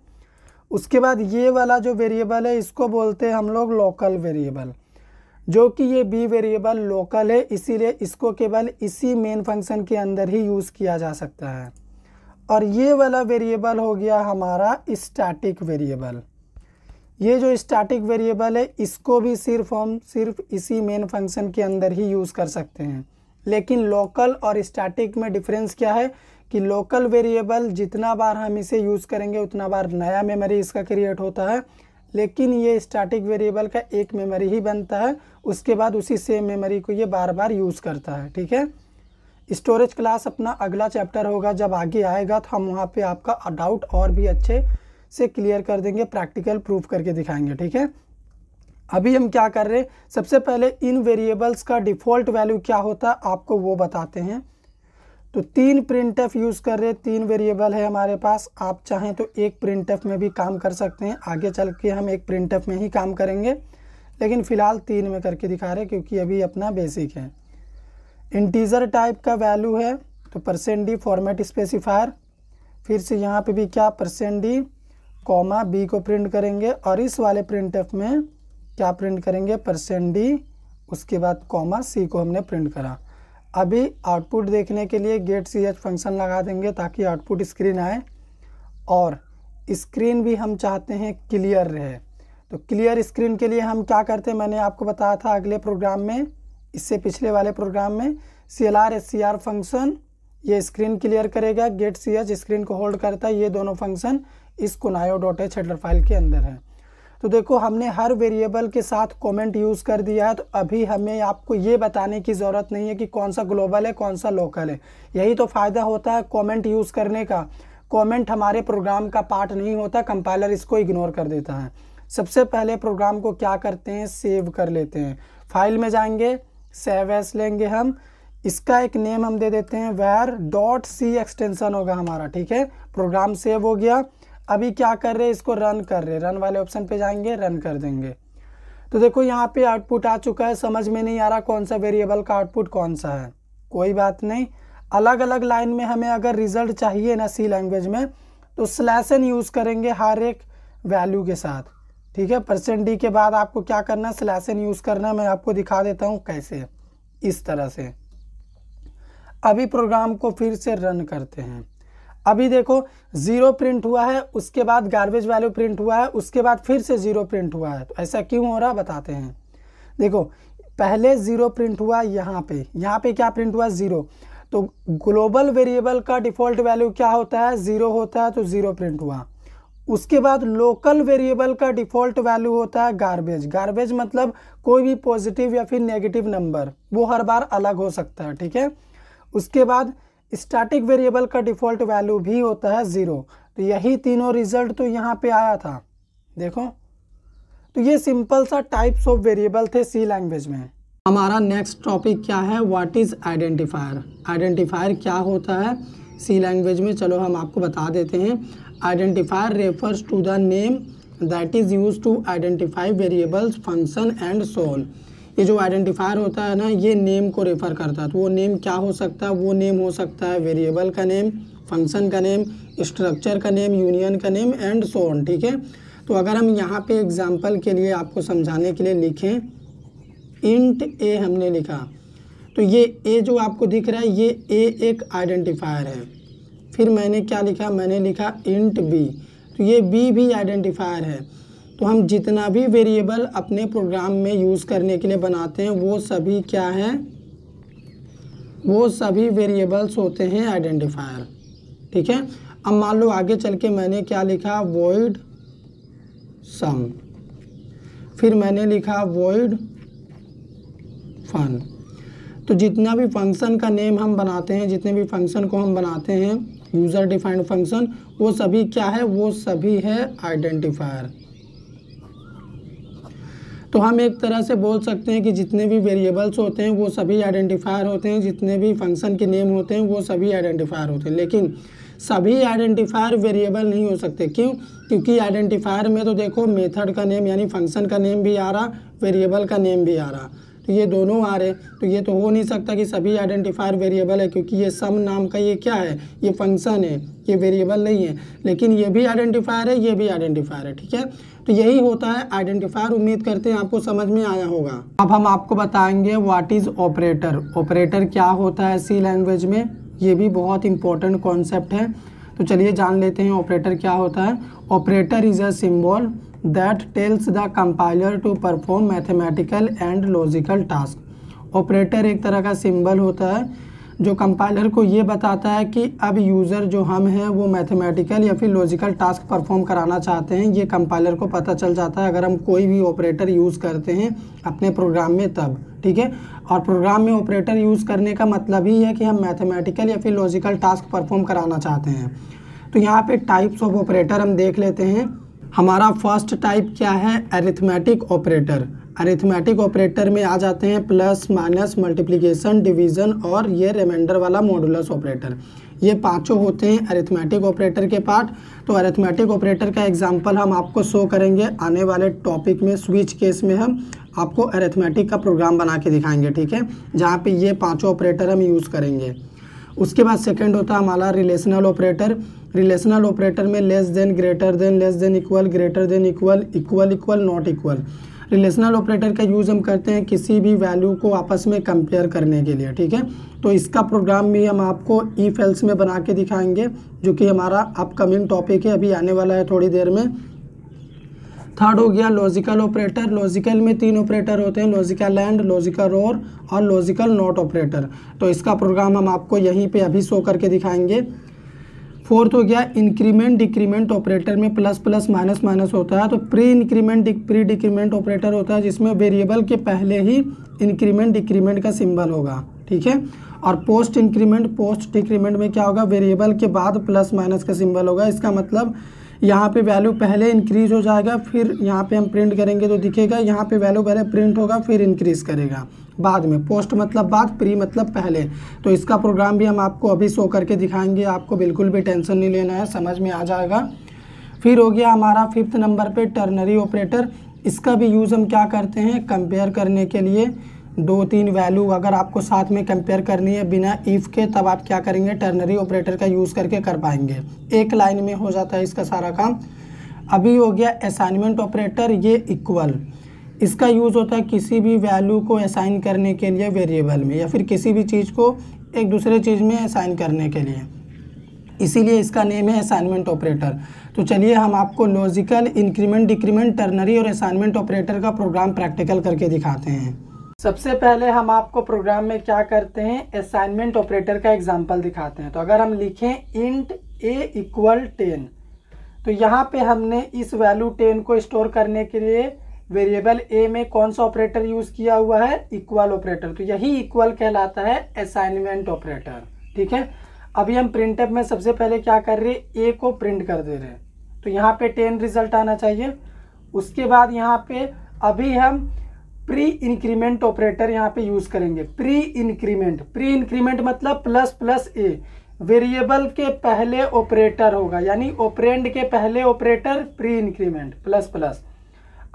उसके बाद ये वाला जो वेरिएबल है इसको बोलते हैं हम लोग लोकल वेरिएबल जो कि ये बी वेरिएबल लोकल है इसीलिए इसको केवल इसी मेन फंक्शन के अंदर ही यूज़ किया जा सकता है और ये वाला वेरिएबल हो गया हमारा स्टैटिक वेरिएबल ये जो स्टैटिक वेरिएबल है इसको भी सिर्फ हम सिर्फ इसी मेन फंक्शन के अंदर ही यूज़ कर सकते हैं लेकिन लोकल और स्टैटिक में डिफरेंस क्या है कि लोकल वेरिएबल जितना बार हम इसे यूज़ करेंगे उतना बार नया मेमोरी इसका क्रिएट होता है लेकिन ये स्टैटिक वेरिएबल का एक मेमोरी ही बनता है उसके बाद उसी सेम मेमोरी को ये बार बार यूज़ करता है ठीक है स्टोरेज क्लास अपना अगला चैप्टर होगा जब आगे आएगा तो हम वहाँ पे आपका डाउट और भी अच्छे से क्लियर कर देंगे प्रैक्टिकल प्रूफ करके दिखाएंगे ठीक है अभी हम क्या कर रहे हैं सबसे पहले इन वेरिएबल्स का डिफ़ॉल्ट वैल्यू क्या होता है आपको वो बताते हैं तो तीन प्रिंट एफ यूज़ कर रहे हैं तीन वेरिएबल है हमारे पास आप चाहें तो एक प्रिंट एफ में भी काम कर सकते हैं आगे चल के हम एक प्रिंट एफ में ही काम करेंगे लेकिन फ़िलहाल तीन में करके दिखा रहे हैं क्योंकि अभी अपना बेसिक है इंटीज़र टाइप का वैल्यू है तो परसेंट डी फॉर्मेट स्पेसिफायर फिर से यहाँ पे भी क्या परसेंट डी कॉमा बी को प्रिंट करेंगे और इस वाले प्रिंट एफ में क्या प्रिंट करेंगे परसेंट डी उसके बाद कॉमा सी को हमने प्रिंट करा अभी आउटपुट देखने के लिए गेट सी एच फंक्शन लगा देंगे ताकि आउटपुट स्क्रीन आए और स्क्रीन भी हम चाहते हैं क्लियर रहे तो क्लियर स्क्रीन के लिए हम क्या करते हैं मैंने आपको बताया था अगले प्रोग्राम में इससे पिछले वाले प्रोग्राम में C L R S C R function ये स्क्रीन क्लियर करेगा गेट सी एच स्क्रीन को होल्ड करता है ये दोनों फंक्शन इस conio dot H header file के अंदर है तो देखो हमने हर वेरिएबल के साथ कमेंट यूज़ कर दिया है तो अभी हमें आपको ये बताने की ज़रूरत नहीं है कि कौन सा ग्लोबल है कौन सा लोकल है यही तो फ़ायदा होता है कमेंट यूज़ करने का कमेंट हमारे प्रोग्राम का पार्ट नहीं होता कंपाइलर इसको इग्नोर कर देता है सबसे पहले प्रोग्राम को क्या करते हैं सेव कर लेते हैं फाइल में जाएंगे सेव एस लेंगे हम इसका एक नेम हम दे देते हैं वेर डॉट सी एक्सटेंसन होगा हमारा ठीक है प्रोग्राम सेव हो गया अभी क्या कर रहे हैं इसको रन कर रहे हैं रन वाले ऑप्शन पे जाएंगे रन कर देंगे तो देखो यहाँ पे आउटपुट आ चुका है समझ में नहीं आ रहा कौन सा वेरिएबल का आउटपुट कौन सा है कोई बात नहीं अलग अलग लाइन में हमें अगर रिजल्ट चाहिए ना सी लैंग्वेज में तो स्लैसन यूज़ करेंगे हर एक वैल्यू के साथ ठीक है परसेंट डी के बाद आपको क्या करना है स्लैसन यूज़ करना मैं आपको दिखा देता हूँ कैसे इस तरह से अभी प्रोग्राम को फिर से रन करते हैं अभी देखो ज़ीरो प्रिंट हुआ है उसके बाद गार्बेज वैल्यू प्रिंट हुआ है उसके बाद फिर से ज़ीरो प्रिंट हुआ है तो ऐसा क्यों हो रहा बताते हैं देखो पहले ज़ीरो प्रिंट हुआ यहाँ पे यहाँ पे क्या प्रिंट हुआ ज़ीरो तो ग्लोबल वेरिएबल का डिफ़ॉल्ट वैल्यू क्या होता है ज़ीरो होता है तो ज़ीरो प्रिंट हुआ उसके बाद लोकल वेरिएबल का डिफ़ॉल्ट वैल्यू होता है गार्बेज गार्बेज मतलब कोई भी पॉजिटिव या फिर नेगेटिव नंबर वो हर बार अलग हो सकता है ठीक है उसके बाद स्टैटिक वेरिएबल का डिफ़ॉल्ट वैल्यू भी होता है ज़ीरो तो यही तीनों रिजल्ट तो यहाँ पे आया था देखो तो ये सिंपल सा टाइप्स ऑफ वेरिएबल थे सी लैंग्वेज में हमारा नेक्स्ट टॉपिक क्या है व्हाट इज़ आइडेंटिफायर आइडेंटिफायर क्या होता है सी लैंग्वेज में चलो हम आपको बता देते हैं identifier refers to the name that is use to identify variables function and solve ये जो आइडेंटिफायर होता है ना ये नेम को रेफ़र करता है तो वो नेम क्या हो सकता है वो नेम हो सकता है वेरिएबल का नेम फंक्शन का नेम स्ट्रक्चर का नेम यूनियन का नेम एंड सो ऑन ठीक है तो अगर हम यहाँ पे एग्ज़ाम्पल के लिए आपको समझाने के लिए लिखें इंट ए हमने लिखा तो ये ए जो आपको दिख रहा है ये ए एक आइडेंटिफायर है फिर मैंने क्या लिखा मैंने लिखा इंट बी तो ये बी भी आइडेंटिफायर है तो हम जितना भी वेरिएबल अपने प्रोग्राम में यूज़ करने के लिए बनाते हैं वो सभी क्या हैं वो सभी वेरिएबल्स होते हैं आइडेंटिफायर ठीक है अब मान लो आगे चल के मैंने क्या लिखा वॉइड सम फिर मैंने लिखा वॉइड फन तो जितना भी फंक्शन का नेम हम बनाते हैं जितने भी फंक्शन को हम बनाते हैं यूज़र डिफाइंड फंक्शन वो सभी क्या है वो सभी है आइडेंटिफायर तो हम एक तरह से बोल सकते हैं कि जितने भी वेरिएबल्स होते हैं वो सभी आइडेंटिफायर होते हैं जितने भी फंक्शन के नेम होते हैं वो सभी आइडेंटिफायर होते हैं लेकिन सभी आइडेंटिफायर वेरिएबल नहीं हो सकते क्यों क्योंकि आइडेंटिफायर में तो देखो मेथड का नेम यानी फंक्शन का नेम भी आ रहा वेरिएबल का नेम भी आ रहा तो ये दोनों आ रहे तो ये तो हो नहीं सकता कि सभी आइडेंटिफायर वेरिएबल है क्योंकि ये सम नाम का ये क्या है ये फंक्शन है ये वेरिएबल नहीं है लेकिन ये भी आइडेंटिफायर है ये भी आइडेंटिफायर है ठीक है तो यही होता है आइडेंटिफायर उम्मीद करते हैं आपको समझ में आया होगा अब हम आपको बताएंगे व्हाट इज़ ऑपरेटर ऑपरेटर क्या होता है सी लैंग्वेज में ये भी बहुत इंपॉर्टेंट कॉन्सेप्ट है तो चलिए जान लेते हैं ऑपरेटर क्या होता है operator is a symbol that tells the compiler to perform mathematical and logical task operator एक तरह का सिंबल होता है जो कंपाइलर को ये बताता है कि अब यूज़र जो हम हैं वो मैथमेटिकल या फिर लॉजिकल टास्क परफॉर्म कराना चाहते हैं ये कंपाइलर को पता चल जाता है अगर हम कोई भी ऑपरेटर यूज़ करते हैं अपने प्रोग्राम में तब ठीक है और प्रोग्राम में ऑपरेटर यूज़ करने का मतलब ही है कि हम मैथमेटिकल या फिर लॉजिकल टास्क परफॉर्म कराना चाहते हैं तो यहाँ पर टाइप्स ऑफ ऑपरेटर हम देख लेते हैं हमारा फर्स्ट टाइप क्या है एरिथमेटिक ऑपरेटर अरिथमेटिक ऑपरेटर में आ जाते हैं प्लस माइनस मल्टीप्लीकेशन डिवीजन और ये रिमाइंडर वाला मॉडुलस ऑपरेटर ये पांचों होते हैं अरिथमेटिक ऑपरेटर के पार्ट तो अरिथमेटिक ऑपरेटर का एग्जांपल हम आपको शो करेंगे आने वाले टॉपिक में स्विच केस में हम आपको अरिथमेटिक का प्रोग्राम बना के दिखाएंगे ठीक है जहाँ पर ये पाँचों ऑपरेटर हम यूज़ करेंगे उसके बाद सेकेंड होता है हमारा रिलेशनल ऑपरेटर रिलेशनल ऑपरेटर में less than greater than less than equal greater than equal equal equal not equal relational operator का यूज़ हम करते हैं किसी भी वैल्यू को आपस में कंपेयर करने के लिए ठीक है तो इसका प्रोग्राम भी हम आपको ई फेल्स में बना के दिखाएंगे जो कि हमारा अपकमिंग टॉपिक है अभी आने वाला है थोड़ी देर में थर्ड हो गया लॉजिकल ऑपरेटर लॉजिकल में तीन ऑपरेटर होते हैं लॉजिकल एंड लॉजिकल रोर और लॉजिकल नॉट ऑपरेटर तो इसका प्रोग्राम हम आपको यहीं पे अभी शो करके दिखाएंगे फोर्थ हो गया इंक्रीमेंट डिक्रीमेंट ऑपरेटर में प्लस प्लस माइनस माइनस होता है तो pre increment pre decrement operator होता है जिसमें वेरिएबल के पहले ही इंक्रीमेंट डिक्रीमेंट का सिंबल होगा ठीक है और पोस्ट इंक्रीमेंट पोस्ट डिक्रीमेंट में क्या होगा वेरिएबल के बाद प्लस माइनस का सिंबल होगा इसका मतलब यहाँ पे वैल्यू पहले इंक्रीज हो जाएगा फिर यहाँ पे हम प्रिंट करेंगे तो दिखेगा यहाँ पे वैल्यू पहले प्रिंट होगा फिर इंक्रीज करेगा बाद में पोस्ट मतलब बाद प्री मतलब पहले तो इसका प्रोग्राम भी हम आपको अभी शो करके दिखाएंगे आपको बिल्कुल भी टेंशन नहीं लेना है समझ में आ जाएगा फिर हो गया हमारा फिफ्थ नंबर पर टर्नरी ऑपरेटर इसका भी यूज़ हम क्या करते हैं कंपेयर करने के लिए दो तीन वैल्यू अगर आपको साथ में कंपेयर करनी है बिना ईफ के तब आप क्या करेंगे टर्नरी ऑपरेटर का यूज़ करके कर पाएंगे एक लाइन में हो जाता है इसका सारा काम अभी हो गया असाइनमेंट ऑपरेटर ये इक्वल इसका यूज़ होता है किसी भी वैल्यू को असाइन करने के लिए वेरिएबल में या फिर किसी भी चीज़ को एक दूसरे चीज़ में असाइन करने के लिए इसीलिए इसका नेम है असाइनमेंट ऑपरेटर तो चलिए हम आपको लॉजिकल इंक्रीमेंट डिक्रीमेंट टर्नरी और असाइनमेंट ऑपरेटर का प्रोग्राम प्रैक्टिकल करके दिखाते हैं सबसे पहले हम आपको प्रोग्राम में क्या करते हैं असाइनमेंट ऑपरेटर का एग्जाम्पल दिखाते हैं तो अगर हम लिखें इंट ए इक्वल टेन तो यहाँ पे हमने इस वैल्यू टेन को स्टोर करने के लिए वेरिएबल ए में कौन सा ऑपरेटर यूज़ किया हुआ है इक्वल ऑपरेटर तो यही इक्वल कहलाता है असाइनमेंट ऑपरेटर ठीक है अभी हम प्रिंटअप में सबसे पहले क्या कर रहे हैं ए को प्रिंट कर दे रहे हैं तो यहाँ पे टेन रिजल्ट आना चाहिए उसके बाद यहाँ पे अभी हम प्री इंक्रीमेंट ऑपरेटर यहाँ पे यूज करेंगे प्री इंक्रीमेंट प्री इंक्रीमेंट मतलब प्लस प्लस ए वेरिएबल के पहले ऑपरेटर होगा यानी ऑपरेंड के पहले operator pre increment plus plus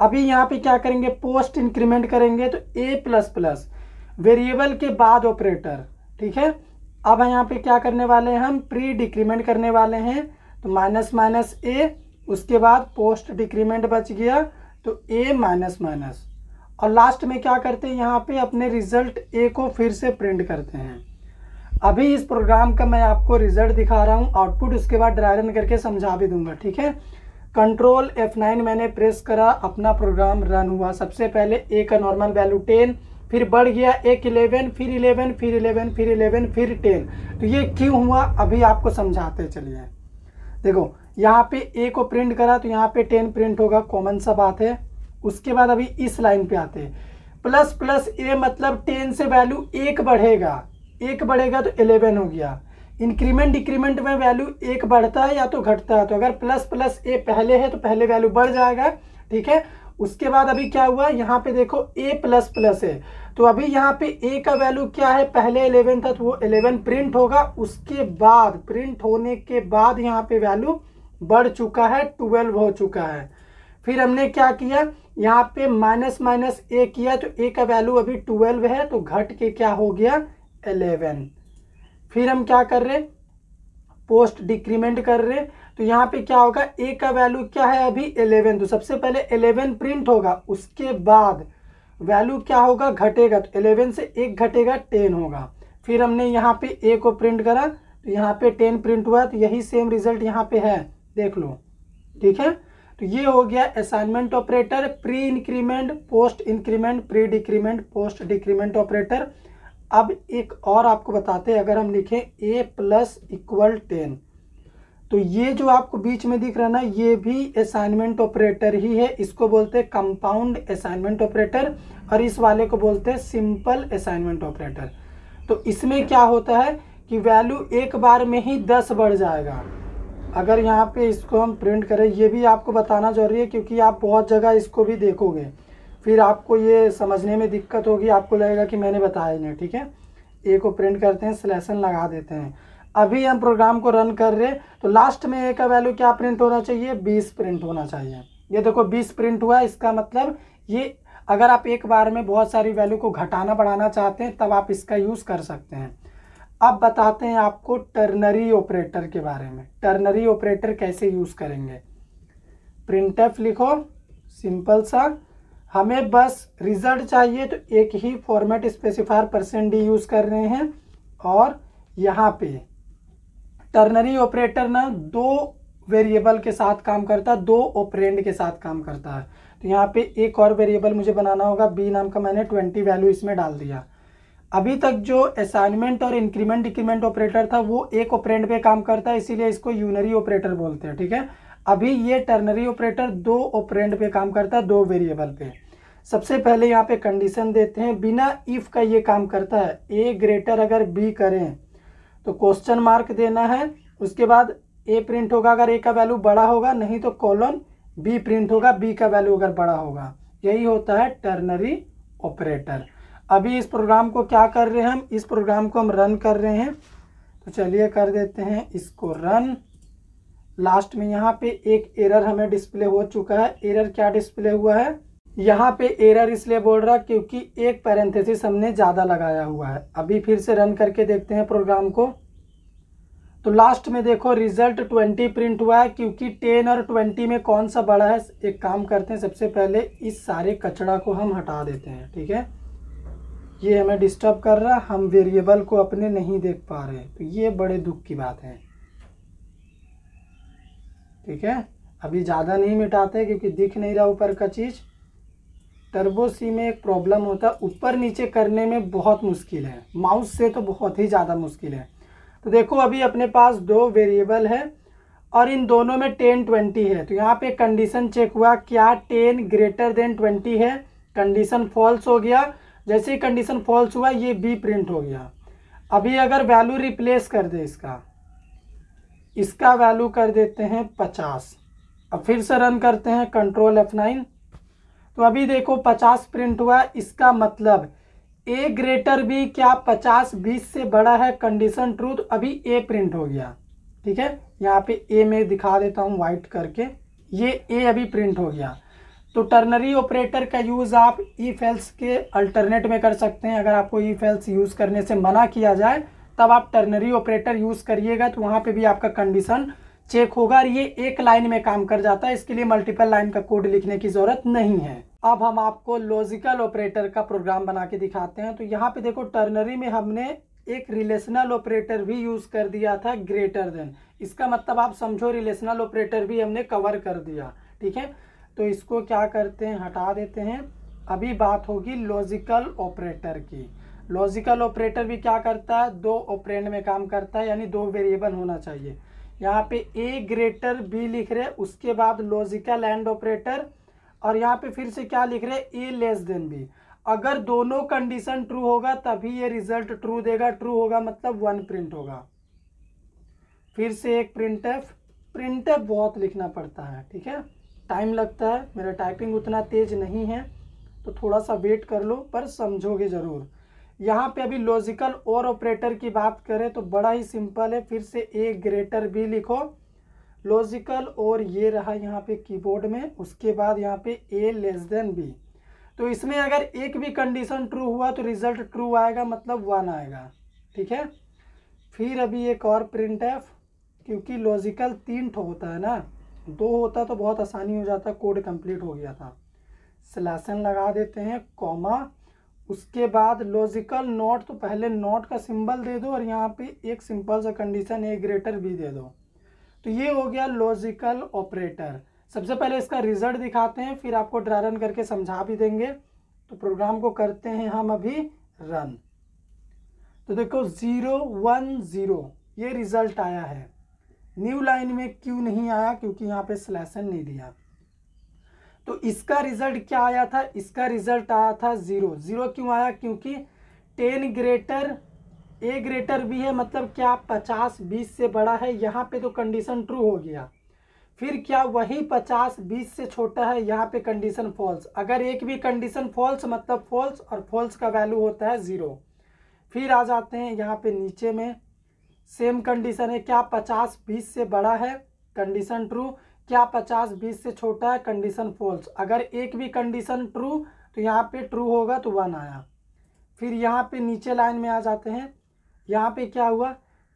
अभी यहाँ पे क्या करेंगे पोस्ट इंक्रीमेंट करेंगे तो ए प्लस प्लस वेरिएबल के बाद ऑपरेटर ठीक है अब यहाँ पे क्या करने वाले हैं हम प्री डिक्रीमेंट करने वाले हैं तो माइनस माइनस ए उसके बाद पोस्ट डिक्रीमेंट बच गया तो ए माइनस माइनस और लास्ट में क्या करते हैं यहाँ पे अपने रिज़ल्ट ए को फिर से प्रिंट करते हैं अभी इस प्रोग्राम का मैं आपको रिज़ल्ट दिखा रहा हूँ आउटपुट उसके बाद ड्राई रन करके समझा भी दूंगा ठीक है कंट्रोल F9 मैंने प्रेस करा अपना प्रोग्राम रन हुआ सबसे पहले ए का नॉर्मल वैल्यू टेन फिर बढ़ गया एक इलेवन फिर इलेवन फिर इलेवन फिर इलेवन फिर टेन तो ये क्यों हुआ अभी आपको समझाते चलिए देखो यहाँ पे ए को प्रिंट करा तो यहाँ पे टेन प्रिंट होगा कॉमन सा बात है उसके बाद अभी इस लाइन पे आते हैं प्लस प्लस ए मतलब टेन से वैल्यू एक बढ़ेगा एक बढ़ेगा तो एलेवन हो गया इंक्रीमेंट डिक्रीमेंट में वैल्यू एक बढ़ता है या तो घटता है तो अगर प्लस प्लस ए पहले है तो पहले वैल्यू बढ़ जाएगा ठीक है उसके बाद अभी क्या हुआ यहाँ पे देखो ए प्लस प्लस है तो अभी यहाँ पे ए का वैल्यू क्या है पहले इलेवन था तो वो इलेवन प्रिंट होगा उसके बाद प्रिंट होने के बाद यहाँ पे वैल्यू बढ़ चुका है ट्वेल्व हो चुका है फिर हमने क्या किया यहाँ पे माइनस माइनस ए किया तो ए का वैल्यू अभी ट्वेल्व है तो घट के क्या हो गया एलेवन फिर हम क्या कर रहे पोस्ट डिक्रीमेंट कर रहे तो यहाँ पे क्या होगा ए का वैल्यू क्या है अभी एलेवन तो सबसे पहले एलेवन प्रिंट होगा उसके बाद वैल्यू क्या होगा घटेगा तो एलेवन से एक घटेगा टेन होगा फिर हमने यहाँ पे ए को प्रिंट करा तो यहाँ पे टेन प्रिंट हुआ तो यही सेम रिजल्ट यहाँ पे है देख लो ठीक है तो ये हो गया assignment operator pre increment post increment pre decrement post decrement operator अब एक और आपको बताते हैं अगर हम लिखें ए प्लस इक्वल टेन तो ये जो आपको बीच में दिख रहा ना ये भी असाइनमेंट ऑपरेटर ही है इसको बोलते हैं कंपाउंड असाइनमेंट ऑपरेटर और इस वाले को बोलते हैं सिंपल असाइनमेंट ऑपरेटर तो इसमें क्या होता है कि वैल्यू एक बार में ही दस बढ़ जाएगा अगर यहाँ पे इसको हम प्रिंट करें ये भी आपको बताना जरूरी है क्योंकि आप बहुत जगह इसको भी देखोगे फिर आपको ये समझने में दिक्कत होगी आपको लगेगा कि मैंने बताया नहीं ठीक है ए को प्रिंट करते हैं स्लेशन लगा देते हैं अभी हम प्रोग्राम को रन कर रहे तो लास्ट में ए का वैल्यू क्या प्रिंट होना चाहिए बीस प्रिंट होना चाहिए ये देखो बीस प्रिंट हुआ इसका मतलब ये अगर आप एक बार में बहुत सारी वैल्यू को घटाना बढ़ाना चाहते हैं तब आप इसका यूज़ कर सकते हैं अब बताते हैं आपको टर्नरी ऑपरेटर के बारे में टर्नरी ऑपरेटर कैसे यूज़ करेंगे प्रिंट एफ लिखो सिंपल सा हमें बस रिजल्ट चाहिए तो एक ही format specifier percent D use कर रहे हैं और यहाँ पे टर्नरी ऑपरेटर ना दो वेरिएबल के साथ काम करता है दो ऑपरेंड के साथ काम करता है तो यहाँ पे एक और वेरिएबल मुझे बनाना होगा बी नाम का मैंने ट्वेंटी वैल्यू इसमें डाल दिया अभी तक जो असाइनमेंट और इंक्रीमेंट डिक्रीमेंट ऑपरेटर था वो एक ऑपरेंट पे काम करता है इसीलिए इसको यूनरी ऑपरेटर बोलते हैं ठीक है अभी ये टर्नरी ऑपरेटर दो ऑपरेंट पे काम करता है दो वेरिएबल पे सबसे पहले यहाँ पे कंडीशन देते हैं बिना इफ़ का ये काम करता है ए ग्रेटर अगर बी करें तो क्वेश्चन मार्क देना है उसके बाद ए प्रिंट होगा अगर ए का वैल्यू बड़ा होगा नहीं तो कॉलन बी प्रिंट होगा बी का वैल्यू अगर बड़ा होगा यही होता है टर्नरी ऑपरेटर अभी इस प्रोग्राम को क्या कर रहे हैं हम इस प्रोग्राम को हम रन कर रहे हैं तो चलिए कर देते हैं इसको रन लास्ट में यहाँ पे एक एरर हमें डिस्प्ले हो चुका है एरर क्या डिस्प्ले हुआ है यहाँ पे एरर इसलिए बोल रहा क्योंकि एक पैरेंथेसिस हमने ज़्यादा लगाया हुआ है अभी फिर से रन करके देखते हैं प्रोग्राम को तो लास्ट में देखो रिजल्ट ट्वेंटी प्रिंट हुआ है क्योंकि टेन और ट्वेंटी में कौन सा बड़ा है एक काम करते हैं सबसे पहले इस सारे कचड़ा को हम हटा देते हैं ठीक है ये हमें डिस्टर्ब कर रहा हम वेरिएबल को अपने नहीं देख पा रहे तो ये बड़े दुख की बात है ठीक है अभी ज़्यादा नहीं मिटाते क्योंकि दिख नहीं रहा ऊपर का चीज़ टर्बो सी में एक प्रॉब्लम होता है ऊपर नीचे करने में बहुत मुश्किल है माउस से तो बहुत ही ज़्यादा मुश्किल है तो देखो अभी अपने पास दो वेरिएबल है और इन दोनों में टेन ट्वेंटी है तो यहाँ पे कंडीशन चेक हुआ क्या टेन ग्रेटर देन ट्वेंटी है कंडीशन फॉल्स हो गया जैसे ही कंडीशन फॉल्स हुआ ये बी प्रिंट हो गया अभी अगर वैल्यू रिप्लेस कर दे इसका इसका वैल्यू कर देते हैं पचास अब फिर से रन करते हैं कंट्रोल एफ नाइन तो अभी देखो पचास प्रिंट हुआ इसका मतलब ए ग्रेटर बी क्या पचास बीस से बड़ा है कंडीशन ट्रू तो अभी ए प्रिंट हो गया ठीक है यहाँ पे ए में दिखा देता हूँ वाइट करके ये ए अभी प्रिंट हो गया तो टर्नरी ऑपरेटर का यूज़ आप ई फेल्स के अल्टरनेट में कर सकते हैं अगर आपको ई फेल्स यूज़ करने से मना किया जाए तब आप टर्नरी ऑपरेटर यूज़ करिएगा तो वहाँ पे भी आपका कंडीशन चेक होगा और ये एक लाइन में काम कर जाता है इसके लिए मल्टीपल लाइन का कोड लिखने की ज़रूरत नहीं है अब हम आपको लॉजिकल ऑपरेटर का प्रोग्राम बना के दिखाते हैं तो यहाँ पे देखो टर्नरी में हमने एक रिलेशनल ऑपरेटर भी यूज़ कर दिया था ग्रेटर देन इसका मतलब आप समझो रिलेशनल ऑपरेटर भी हमने कवर कर दिया ठीक है तो इसको क्या करते हैं हटा देते हैं अभी बात होगी लॉजिकल ऑपरेटर की लॉजिकल ऑपरेटर भी क्या करता है दो ऑपरेंड में काम करता है यानी दो वेरिएबल होना चाहिए यहाँ पे ए ग्रेटर बी लिख रहे उसके बाद लॉजिकल एंड ऑपरेटर और यहाँ पे फिर से क्या लिख रहे ए लेस देन बी अगर दोनों कंडीशन ट्रू होगा तभी ये रिजल्ट ट्रू देगा ट्रू होगा मतलब वन प्रिंट होगा फिर से एक प्रिंट एफ प्रिंट एफ बहुत लिखना पड़ता है ठीक है टाइम लगता है मेरा टाइपिंग उतना तेज़ नहीं है तो थोड़ा सा वेट कर लो पर समझोगे ज़रूर यहाँ पे अभी लॉजिकल और ऑपरेटर की बात करें तो बड़ा ही सिंपल है फिर से ए ग्रेटर बी लिखो लॉजिकल और ये रहा यहाँ पे कीबोर्ड में उसके बाद यहाँ पे ए लेस देन बी तो इसमें अगर एक भी कंडीशन ट्रू हुआ तो रिजल्ट ट्रू आएगा मतलब वन आएगा ठीक है फिर अभी एक और प्रिंट एफ क्योंकि लॉजिकल तीन ठो होता है ना दो होता तो बहुत आसानी हो जाता कोड कंप्लीट हो गया था स्लैसन लगा देते हैं कॉमा उसके बाद लॉजिकल नोट तो पहले नोट का सिंबल दे दो और यहाँ पे एक सिंपल सा कंडीशन ए ग्रेटर भी दे दो तो ये हो गया लॉजिकल ऑपरेटर सबसे पहले इसका रिजल्ट दिखाते हैं फिर आपको ड्रा रन करके समझा भी देंगे तो प्रोग्राम को करते हैं हम अभी रन तो देखो ज़ीरो वन ज़ीरो ये रिज़ल्ट आया है न्यू लाइन में क्यों नहीं आया क्योंकि यहाँ पे सिलेशन नहीं दिया तो इसका रिजल्ट क्या आया था इसका रिजल्ट आया था जीरो जीरो क्यों आया क्योंकि टेन ग्रेटर ए ग्रेटर भी है मतलब क्या पचास बीस से बड़ा है यहाँ पे तो कंडीशन ट्रू हो गया फिर क्या वही पचास बीस से छोटा है यहाँ पे कंडीशन फॉल्स अगर एक भी कंडीशन फॉल्स मतलब फॉल्स और फॉल्स का वैल्यू होता है ज़ीरो फिर आ जाते हैं यहाँ पे नीचे में सेम कंडीशन है क्या पचास बीस से बड़ा है कंडीशन ट्रू क्या पचास बीस से छोटा है कंडीशन फॉल्स अगर एक भी कंडीशन ट्रू तो यहाँ पे ट्रू होगा तो वन आया फिर यहाँ पे नीचे लाइन में आ जाते हैं यहाँ पे क्या हुआ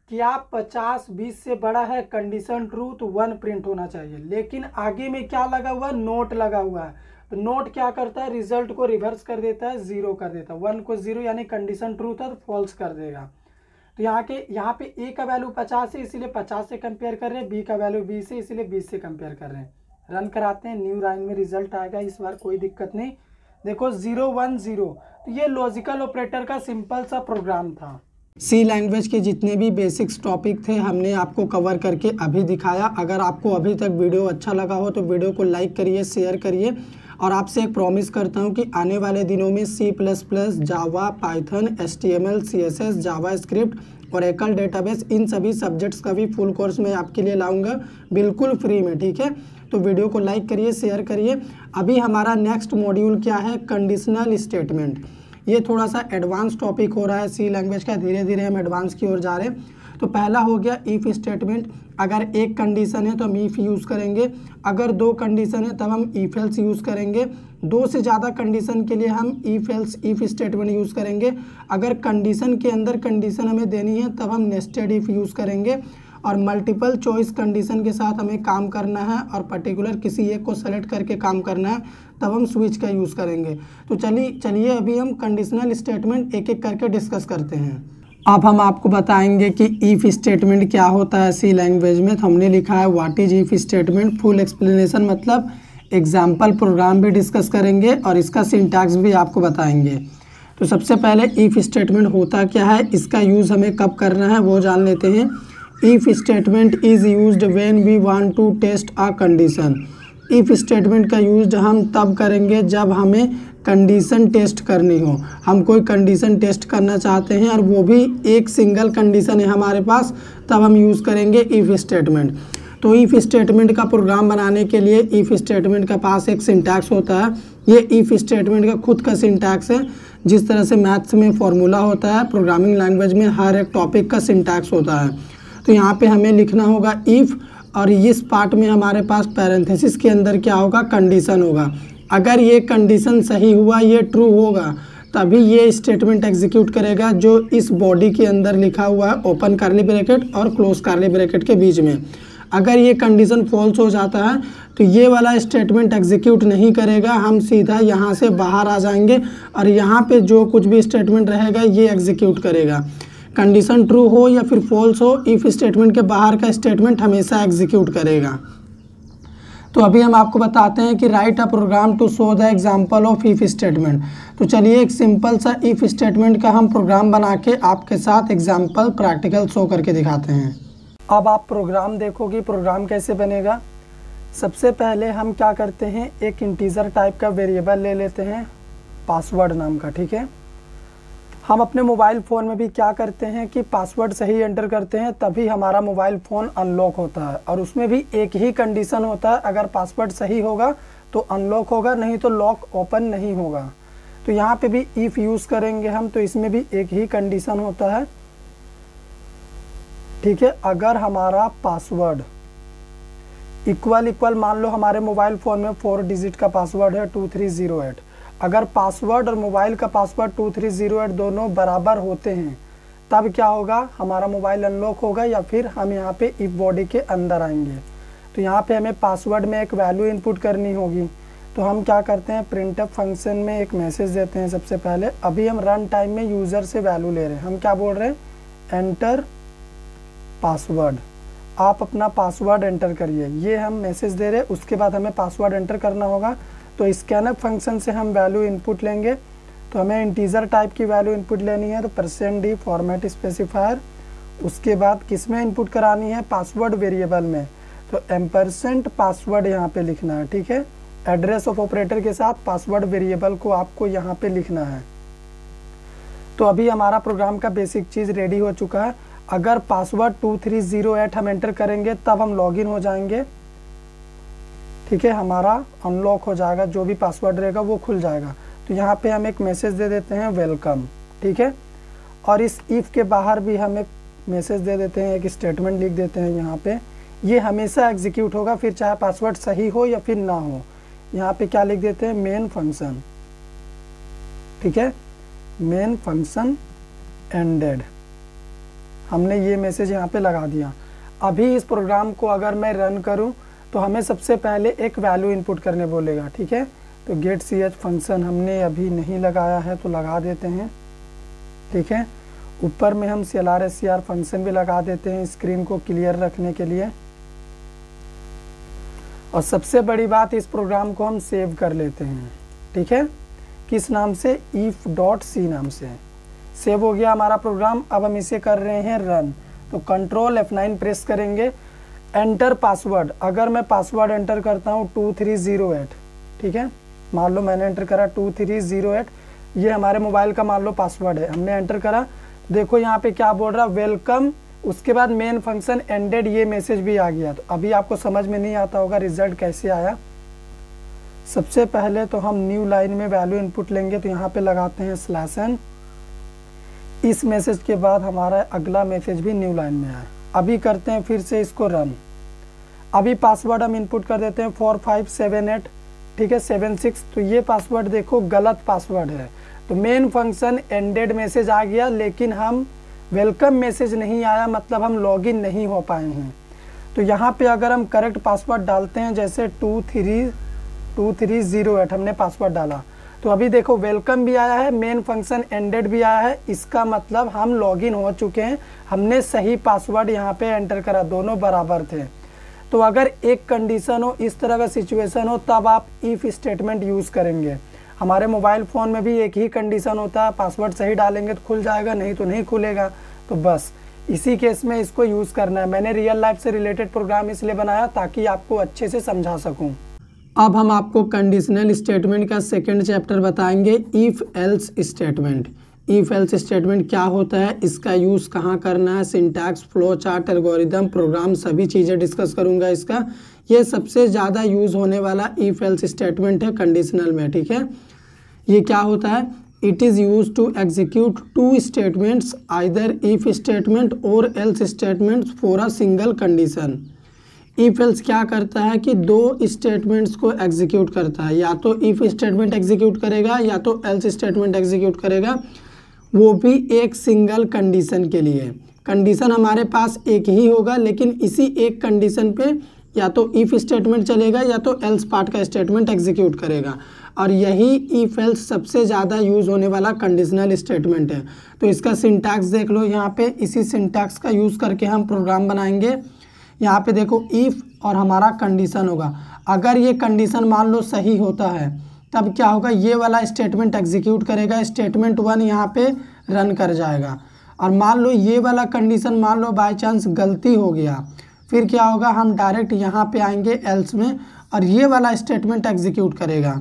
क्या पचास बीस से बड़ा है कंडीशन ट्रू तो वन प्रिंट होना चाहिए लेकिन आगे में क्या लगा हुआ नोट लगा हुआ है तो नोट क्या करता है रिजल्ट को रिवर्स कर देता है ज़ीरो कर देता है वन को ज़ीरो यानी कंडीशन ट्रू था तो फॉल्स कर देगा तो यहाँ के यहाँ पे ए का वैल्यू पचास है इसीलिए पचास से कंपेयर कर रहे हैं बी का वैल्यू बीस है इसीलिए बीस से कंपेयर कर रहे हैं रन कराते हैं न्यू लाइन में रिजल्ट आएगा इस बार कोई दिक्कत नहीं देखो जीरो वन जीरो तो ये लॉजिकल ऑपरेटर का सिंपल सा प्रोग्राम था सी लैंग्वेज के जितने भी बेसिक्स टॉपिक थे हमने आपको कवर करके अभी दिखाया अगर आपको अभी तक वीडियो अच्छा लगा हो तो वीडियो को लाइक करिए शेयर करिए और आपसे एक प्रॉमिस करता हूँ कि आने वाले दिनों में C plus plus Java Python S T M L C S S JavaScript और एकल डेटाबेस इन सभी सब्जेक्ट्स का भी फुल कोर्स मैं आपके लिए लाऊंगा बिल्कुल फ्री में ठीक है तो वीडियो को लाइक करिए शेयर करिए अभी हमारा नेक्स्ट मॉड्यूल क्या है कंडीशनल स्टेटमेंट ये थोड़ा सा एडवांस टॉपिक हो रहा है सी लैंग्वेज का धीरे धीरे हम एडवांस की ओर जा रहे हैं तो पहला हो गया इफ़ स्टेटमेंट अगर एक कंडीशन है तो हम ईफ़ यूज़ करेंगे अगर दो कंडीशन है तब हम इफ एल्स यूज़ करेंगे दो से ज़्यादा कंडीशन के लिए हम if else if statement use करेंगे अगर कंडीशन के अंदर कंडीशन हमें देनी है तब हम नेस्टेड इफ यूज़ करेंगे और मल्टीपल चॉइस कंडीशन के साथ हमें काम करना है और पर्टिकुलर किसी एक को सेलेक्ट करके काम करना है तब हम स्विच का यूज़ करेंगे तो चलिए चलिए अभी हम कंडीशनल स्टेटमेंट एक एक करके डिस्कस करते हैं अब हम आपको बताएंगे कि ईफ स्टेटमेंट क्या होता है सी लैंग्वेज में तो हमने लिखा है what is if statement full explanation मतलब एग्जाम्पल प्रोग्राम भी डिस्कस करेंगे और इसका सिंटैक्स भी आपको बताएंगे तो सबसे पहले ईफ स्टेटमेंट होता क्या है इसका यूज़ हमें कब करना है वो जान लेते हैं if statement is use when we want to test a condition if statement का यूज हम तब करेंगे जब हमें कंडीशन टेस्ट करनी हो हम कोई कंडीशन टेस्ट करना चाहते हैं और वो भी एक सिंगल कंडीशन है हमारे पास तब हम यूज़ करेंगे इफ़ स्टेटमेंट तो इफ़ स्टेटमेंट का प्रोग्राम बनाने के लिए इफ़ स्टेटमेंट का पास एक सिंटैक्स होता है ये इफ़ स्टेटमेंट का खुद का सिंटैक्स है जिस तरह से मैथ्स में फॉर्मूला होता है प्रोग्रामिंग लैंग्वेज में हर एक टॉपिक का सिंटैक्स होता है तो यहाँ पे हमें लिखना होगा इफ़ और इस पार्ट में हमारे पास पैरेंथेसिस के अंदर क्या होगा कंडीशन होगा अगर ये कंडीशन सही हुआ ये ट्रू होगा तभी ये स्टेटमेंट एग्जीक्यूट करेगा जो इस बॉडी के अंदर लिखा हुआ है ओपन कार्ली ब्रैकेट और क्लोज कार्ली ब्रैकेट के बीच में अगर ये कंडीशन फॉल्स हो जाता है तो ये वाला स्टेटमेंट एग्जीक्यूट नहीं करेगा हम सीधा यहाँ से बाहर आ जाएंगे और यहाँ पे जो कुछ भी स्टेटमेंट रहेगा ये एग्जीक्यूट करेगा कंडीशन ट्रू हो या फिर फॉल्स हो इफ़ स्टेटमेंट के बाहर का स्टेटमेंट हमेशा एग्जीक्यूट करेगा तो अभी हम आपको बताते हैं कि write a program to show the example of if statement तो चलिए एक सिंपल सा इफ़ स्टेटमेंट का हम प्रोग्राम बना के आपके साथ एग्जांपल प्रैक्टिकल शो करके दिखाते हैं अब आप प्रोग्राम देखोगे प्रोग्राम कैसे बनेगा सबसे पहले हम क्या करते हैं एक इंटीज़र टाइप का वेरिएबल ले लेते हैं पासवर्ड नाम का ठीक है हम अपने मोबाइल फ़ोन में भी क्या करते हैं कि पासवर्ड सही एंटर करते हैं तभी हमारा मोबाइल फ़ोन अनलॉक होता है और उसमें भी एक ही कंडीशन होता है अगर पासवर्ड सही होगा तो अनलॉक होगा नहीं तो लॉक ओपन नहीं होगा तो यहाँ पे भी इफ़ यूज़ करेंगे हम तो इसमें भी एक ही कंडीशन होता है ठीक है अगर हमारा पासवर्ड इक्वल इक्वल मान लो हमारे मोबाइल फ़ोन में फोर डिजिट का पासवर्ड है टू थ्री ज़ीरो एट अगर पासवर्ड और मोबाइल का password two three zero eight दोनों बराबर होते हैं तब क्या होगा हमारा मोबाइल अनलॉक होगा या फिर हम यहाँ पे इफ बॉडी के अंदर आएंगे तो यहाँ पे हमें पासवर्ड में एक वैल्यू इनपुट करनी होगी तो हम क्या करते हैं प्रिंटअप फंक्शन में एक मैसेज देते हैं सबसे पहले अभी हम रन टाइम में यूज़र से वैल्यू ले रहे हैं हम क्या बोल रहे हैं एंटर पासवर्ड आप अपना पासवर्ड एंटर करिए ये हम मैसेज दे रहे हैं उसके बाद हमें पासवर्ड एंटर करना होगा तो स्कैनअप फंक्शन से हम वैल्यू इनपुट लेंगे तो हमें इंटीजर टाइप की वैल्यू इनपुट लेनी है तो परसेंट डी फॉर्मेट स्पेसिफायर उसके बाद किस में इनपुट करानी है पासवर्ड वेरिएबल में तो एम परसेंट पासवर्ड यहाँ पे लिखना है ठीक है एड्रेस ऑफ ऑपरेटर के साथ पासवर्ड वेरिएबल को आपको यहाँ पे लिखना है तो अभी हमारा प्रोग्राम का बेसिक चीज़ रेडी हो चुका है अगर password two three zero eight हम एंटर करेंगे तब हम लॉग हो जाएंगे ठीक है हमारा अनलॉक हो जाएगा जो भी पासवर्ड रहेगा वो खुल जाएगा तो यहाँ पे हम एक मैसेज दे देते हैं वेलकम ठीक है और इस इफ़ के बाहर भी हम एक मैसेज दे देते हैं एक स्टेटमेंट लिख देते हैं यहाँ पे ये हमेशा एग्जीक्यूट होगा फिर चाहे पासवर्ड सही हो या फिर ना हो यहाँ पे क्या लिख देते हैं मेन फंक्शन ठीक है मेन फंक्शन एंडेड हमने ये मैसेज यहाँ पे लगा दिया अभी इस प्रोग्राम को अगर मैं रन करूँ तो हमें सबसे पहले एक वैल्यू इनपुट करने बोलेगा ठीक है तो गेट सी एच फंक्शन हमने अभी नहीं लगाया है तो लगा देते हैं ठीक है ऊपर में हम C L R S C R function भी लगा देते हैं स्क्रीन को क्लियर रखने के लिए और सबसे बड़ी बात इस प्रोग्राम को हम सेव कर लेते हैं ठीक है किस नाम से ईफ डॉट सी नाम से सेव हो गया हमारा प्रोग्राम अब हम इसे कर रहे हैं रन तो कंट्रोल एफ नाइन प्रेस करेंगे एंटर पासवर्ड अगर मैं पासवर्ड एंटर करता हूँ टू थ्री ज़ीरो एट ठीक है मान लो मैंने एंटर करा टू थ्री ज़ीरो एट ये हमारे मोबाइल का मान लो पासवर्ड है हमने एंटर करा देखो यहाँ पे क्या बोल रहा वेलकम उसके बाद मेन फंक्शन एंडेड ये मैसेज भी आ गया तो अभी आपको समझ में नहीं आता होगा रिजल्ट कैसे आया सबसे पहले तो हम न्यू लाइन में वैल्यू इनपुट लेंगे तो यहाँ पे लगाते हैं स्लैसन इस मैसेज के बाद हमारा अगला मैसेज भी न्यू लाइन में आया अभी करते हैं फिर से इसको रन अभी पासवर्ड हम इनपुट कर देते हैं फोर फाइव सेवन एट ठीक है सेवन सिक्स तो ये पासवर्ड देखो गलत पासवर्ड है तो मेन फंक्शन एंडेड मैसेज आ गया लेकिन हम वेलकम मैसेज नहीं आया मतलब हम लॉगिन नहीं हो पाए हैं तो यहाँ पे अगर हम करेक्ट पासवर्ड डालते हैं जैसे two three two three zero eight हमने पासवर्ड डाला तो अभी देखो वेलकम भी आया है मेन फंक्शन एंडेड भी आया है इसका मतलब हम लॉगिन हो चुके हैं हमने सही पासवर्ड यहाँ पे एंटर करा दोनों बराबर थे तो अगर एक कंडीशन हो इस तरह का सिचुएशन हो तब आप इफ़ स्टेटमेंट यूज़ करेंगे हमारे मोबाइल फ़ोन में भी एक ही कंडीशन होता है पासवर्ड सही डालेंगे तो खुल जाएगा नहीं तो नहीं खुलेगा तो बस इसी केस में इसको यूज़ करना है मैंने रियल लाइफ से रिलेटेड प्रोग्राम इसलिए बनाया ताकि आपको अच्छे से समझा सकूँ अब हम आपको कंडीशनल स्टेटमेंट का सेकेंड चैप्टर बताएंगे if else statement if else statement क्या होता है इसका यूज़ कहाँ करना है syntax flow chart algorithm program सभी चीज़ें डिस्कस करूँगा इसका ये सबसे ज़्यादा यूज़ होने वाला ईफ एल्स स्टेटमेंट है कंडीशनल में ठीक है ये क्या होता है it is use to execute two statements either if statement और else statement for a single condition if else क्या करता है कि दो स्टेटमेंट्स को एग्जीक्यूट करता है या तो ईफ स्टेटमेंट एग्जीक्यूट करेगा या तो एल्स स्टेटमेंट एग्जीक्यूट करेगा वो भी एक सिंगल कंडीशन के लिए कंडीशन हमारे पास एक ही होगा लेकिन इसी एक कंडीशन पे या तो इफ़ स्टेटमेंट चलेगा या तो एल्स पार्ट का स्टेटमेंट एग्जीक्यूट करेगा और यही इफ एल्स सबसे ज़्यादा यूज़ होने वाला कंडीशनल स्टेटमेंट है तो इसका सिंटैक्स देख लो यहाँ पे इसी सिंटैक्स का यूज़ करके हम प्रोग्राम बनाएंगे यहाँ पे देखो इफ़ और हमारा कंडीशन होगा अगर ये कंडीशन मान लो सही होता है तब क्या होगा ये वाला स्टेटमेंट एग्जीक्यूट करेगा स्टेटमेंट वन यहाँ पे रन कर जाएगा और मान लो ये वाला कंडीशन मान लो बाई चांस गलती हो गया फिर क्या होगा हम डायरेक्ट यहाँ पे आएंगे एल्स में और ये वाला स्टेटमेंट एग्जीक्यूट करेगा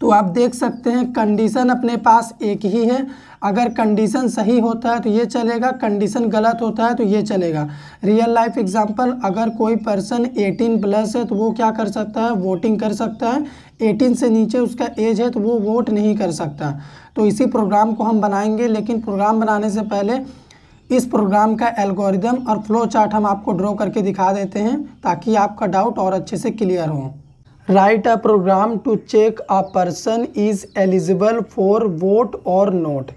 तो आप देख सकते हैं कंडीशन अपने पास एक ही है अगर कंडीशन सही होता है तो ये चलेगा कंडीशन गलत होता है तो ये चलेगा रियल लाइफ एग्जांपल अगर कोई पर्सन 18 प्लस है तो वो क्या कर सकता है वोटिंग कर सकता है 18 से नीचे उसका एज है तो वो वोट नहीं कर सकता तो इसी प्रोग्राम को हम बनाएंगे लेकिन प्रोग्राम बनाने से पहले इस प्रोग्राम का एल्गोरिदम और फ्लो चार्ट हम आपको ड्रॉ करके दिखा देते हैं ताकि आपका डाउट और अच्छे से क्लियर हो write a program to check a person is eligible for vote और नोट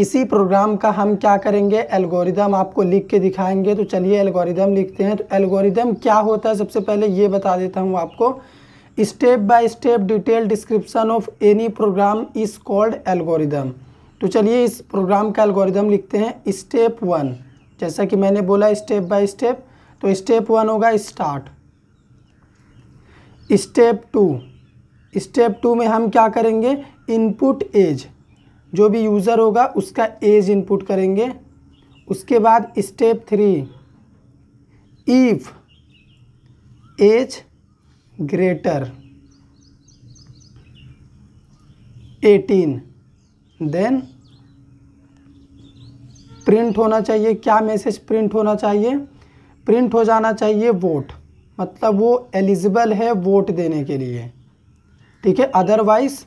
इसी प्रोग्राम का हम क्या करेंगे एल्गोरिदम आपको लिख के दिखाएंगे तो चलिए एल्गोरिदम लिखते हैं तो एल्गोरिदम क्या होता है सबसे पहले ये बता देता हूँ आपको step by step detail description of any program is called algorithm तो चलिए इस प्रोग्राम का एल्गोरिदम लिखते हैं स्टेप वन जैसा कि मैंने बोला स्टेप बाय स्टेप तो स्टेप वन होगा start step two step two में हम क्या करेंगे इनपुट एज जो भी यूज़र होगा उसका एज इनपुट करेंगे उसके बाद step three if age greater eighteen then print होना चाहिए क्या मैसेज प्रिंट होना चाहिए प्रिंट हो जाना चाहिए वोट मतलब वो एलिजिबल है वोट देने के लिए ठीक है अदरवाइज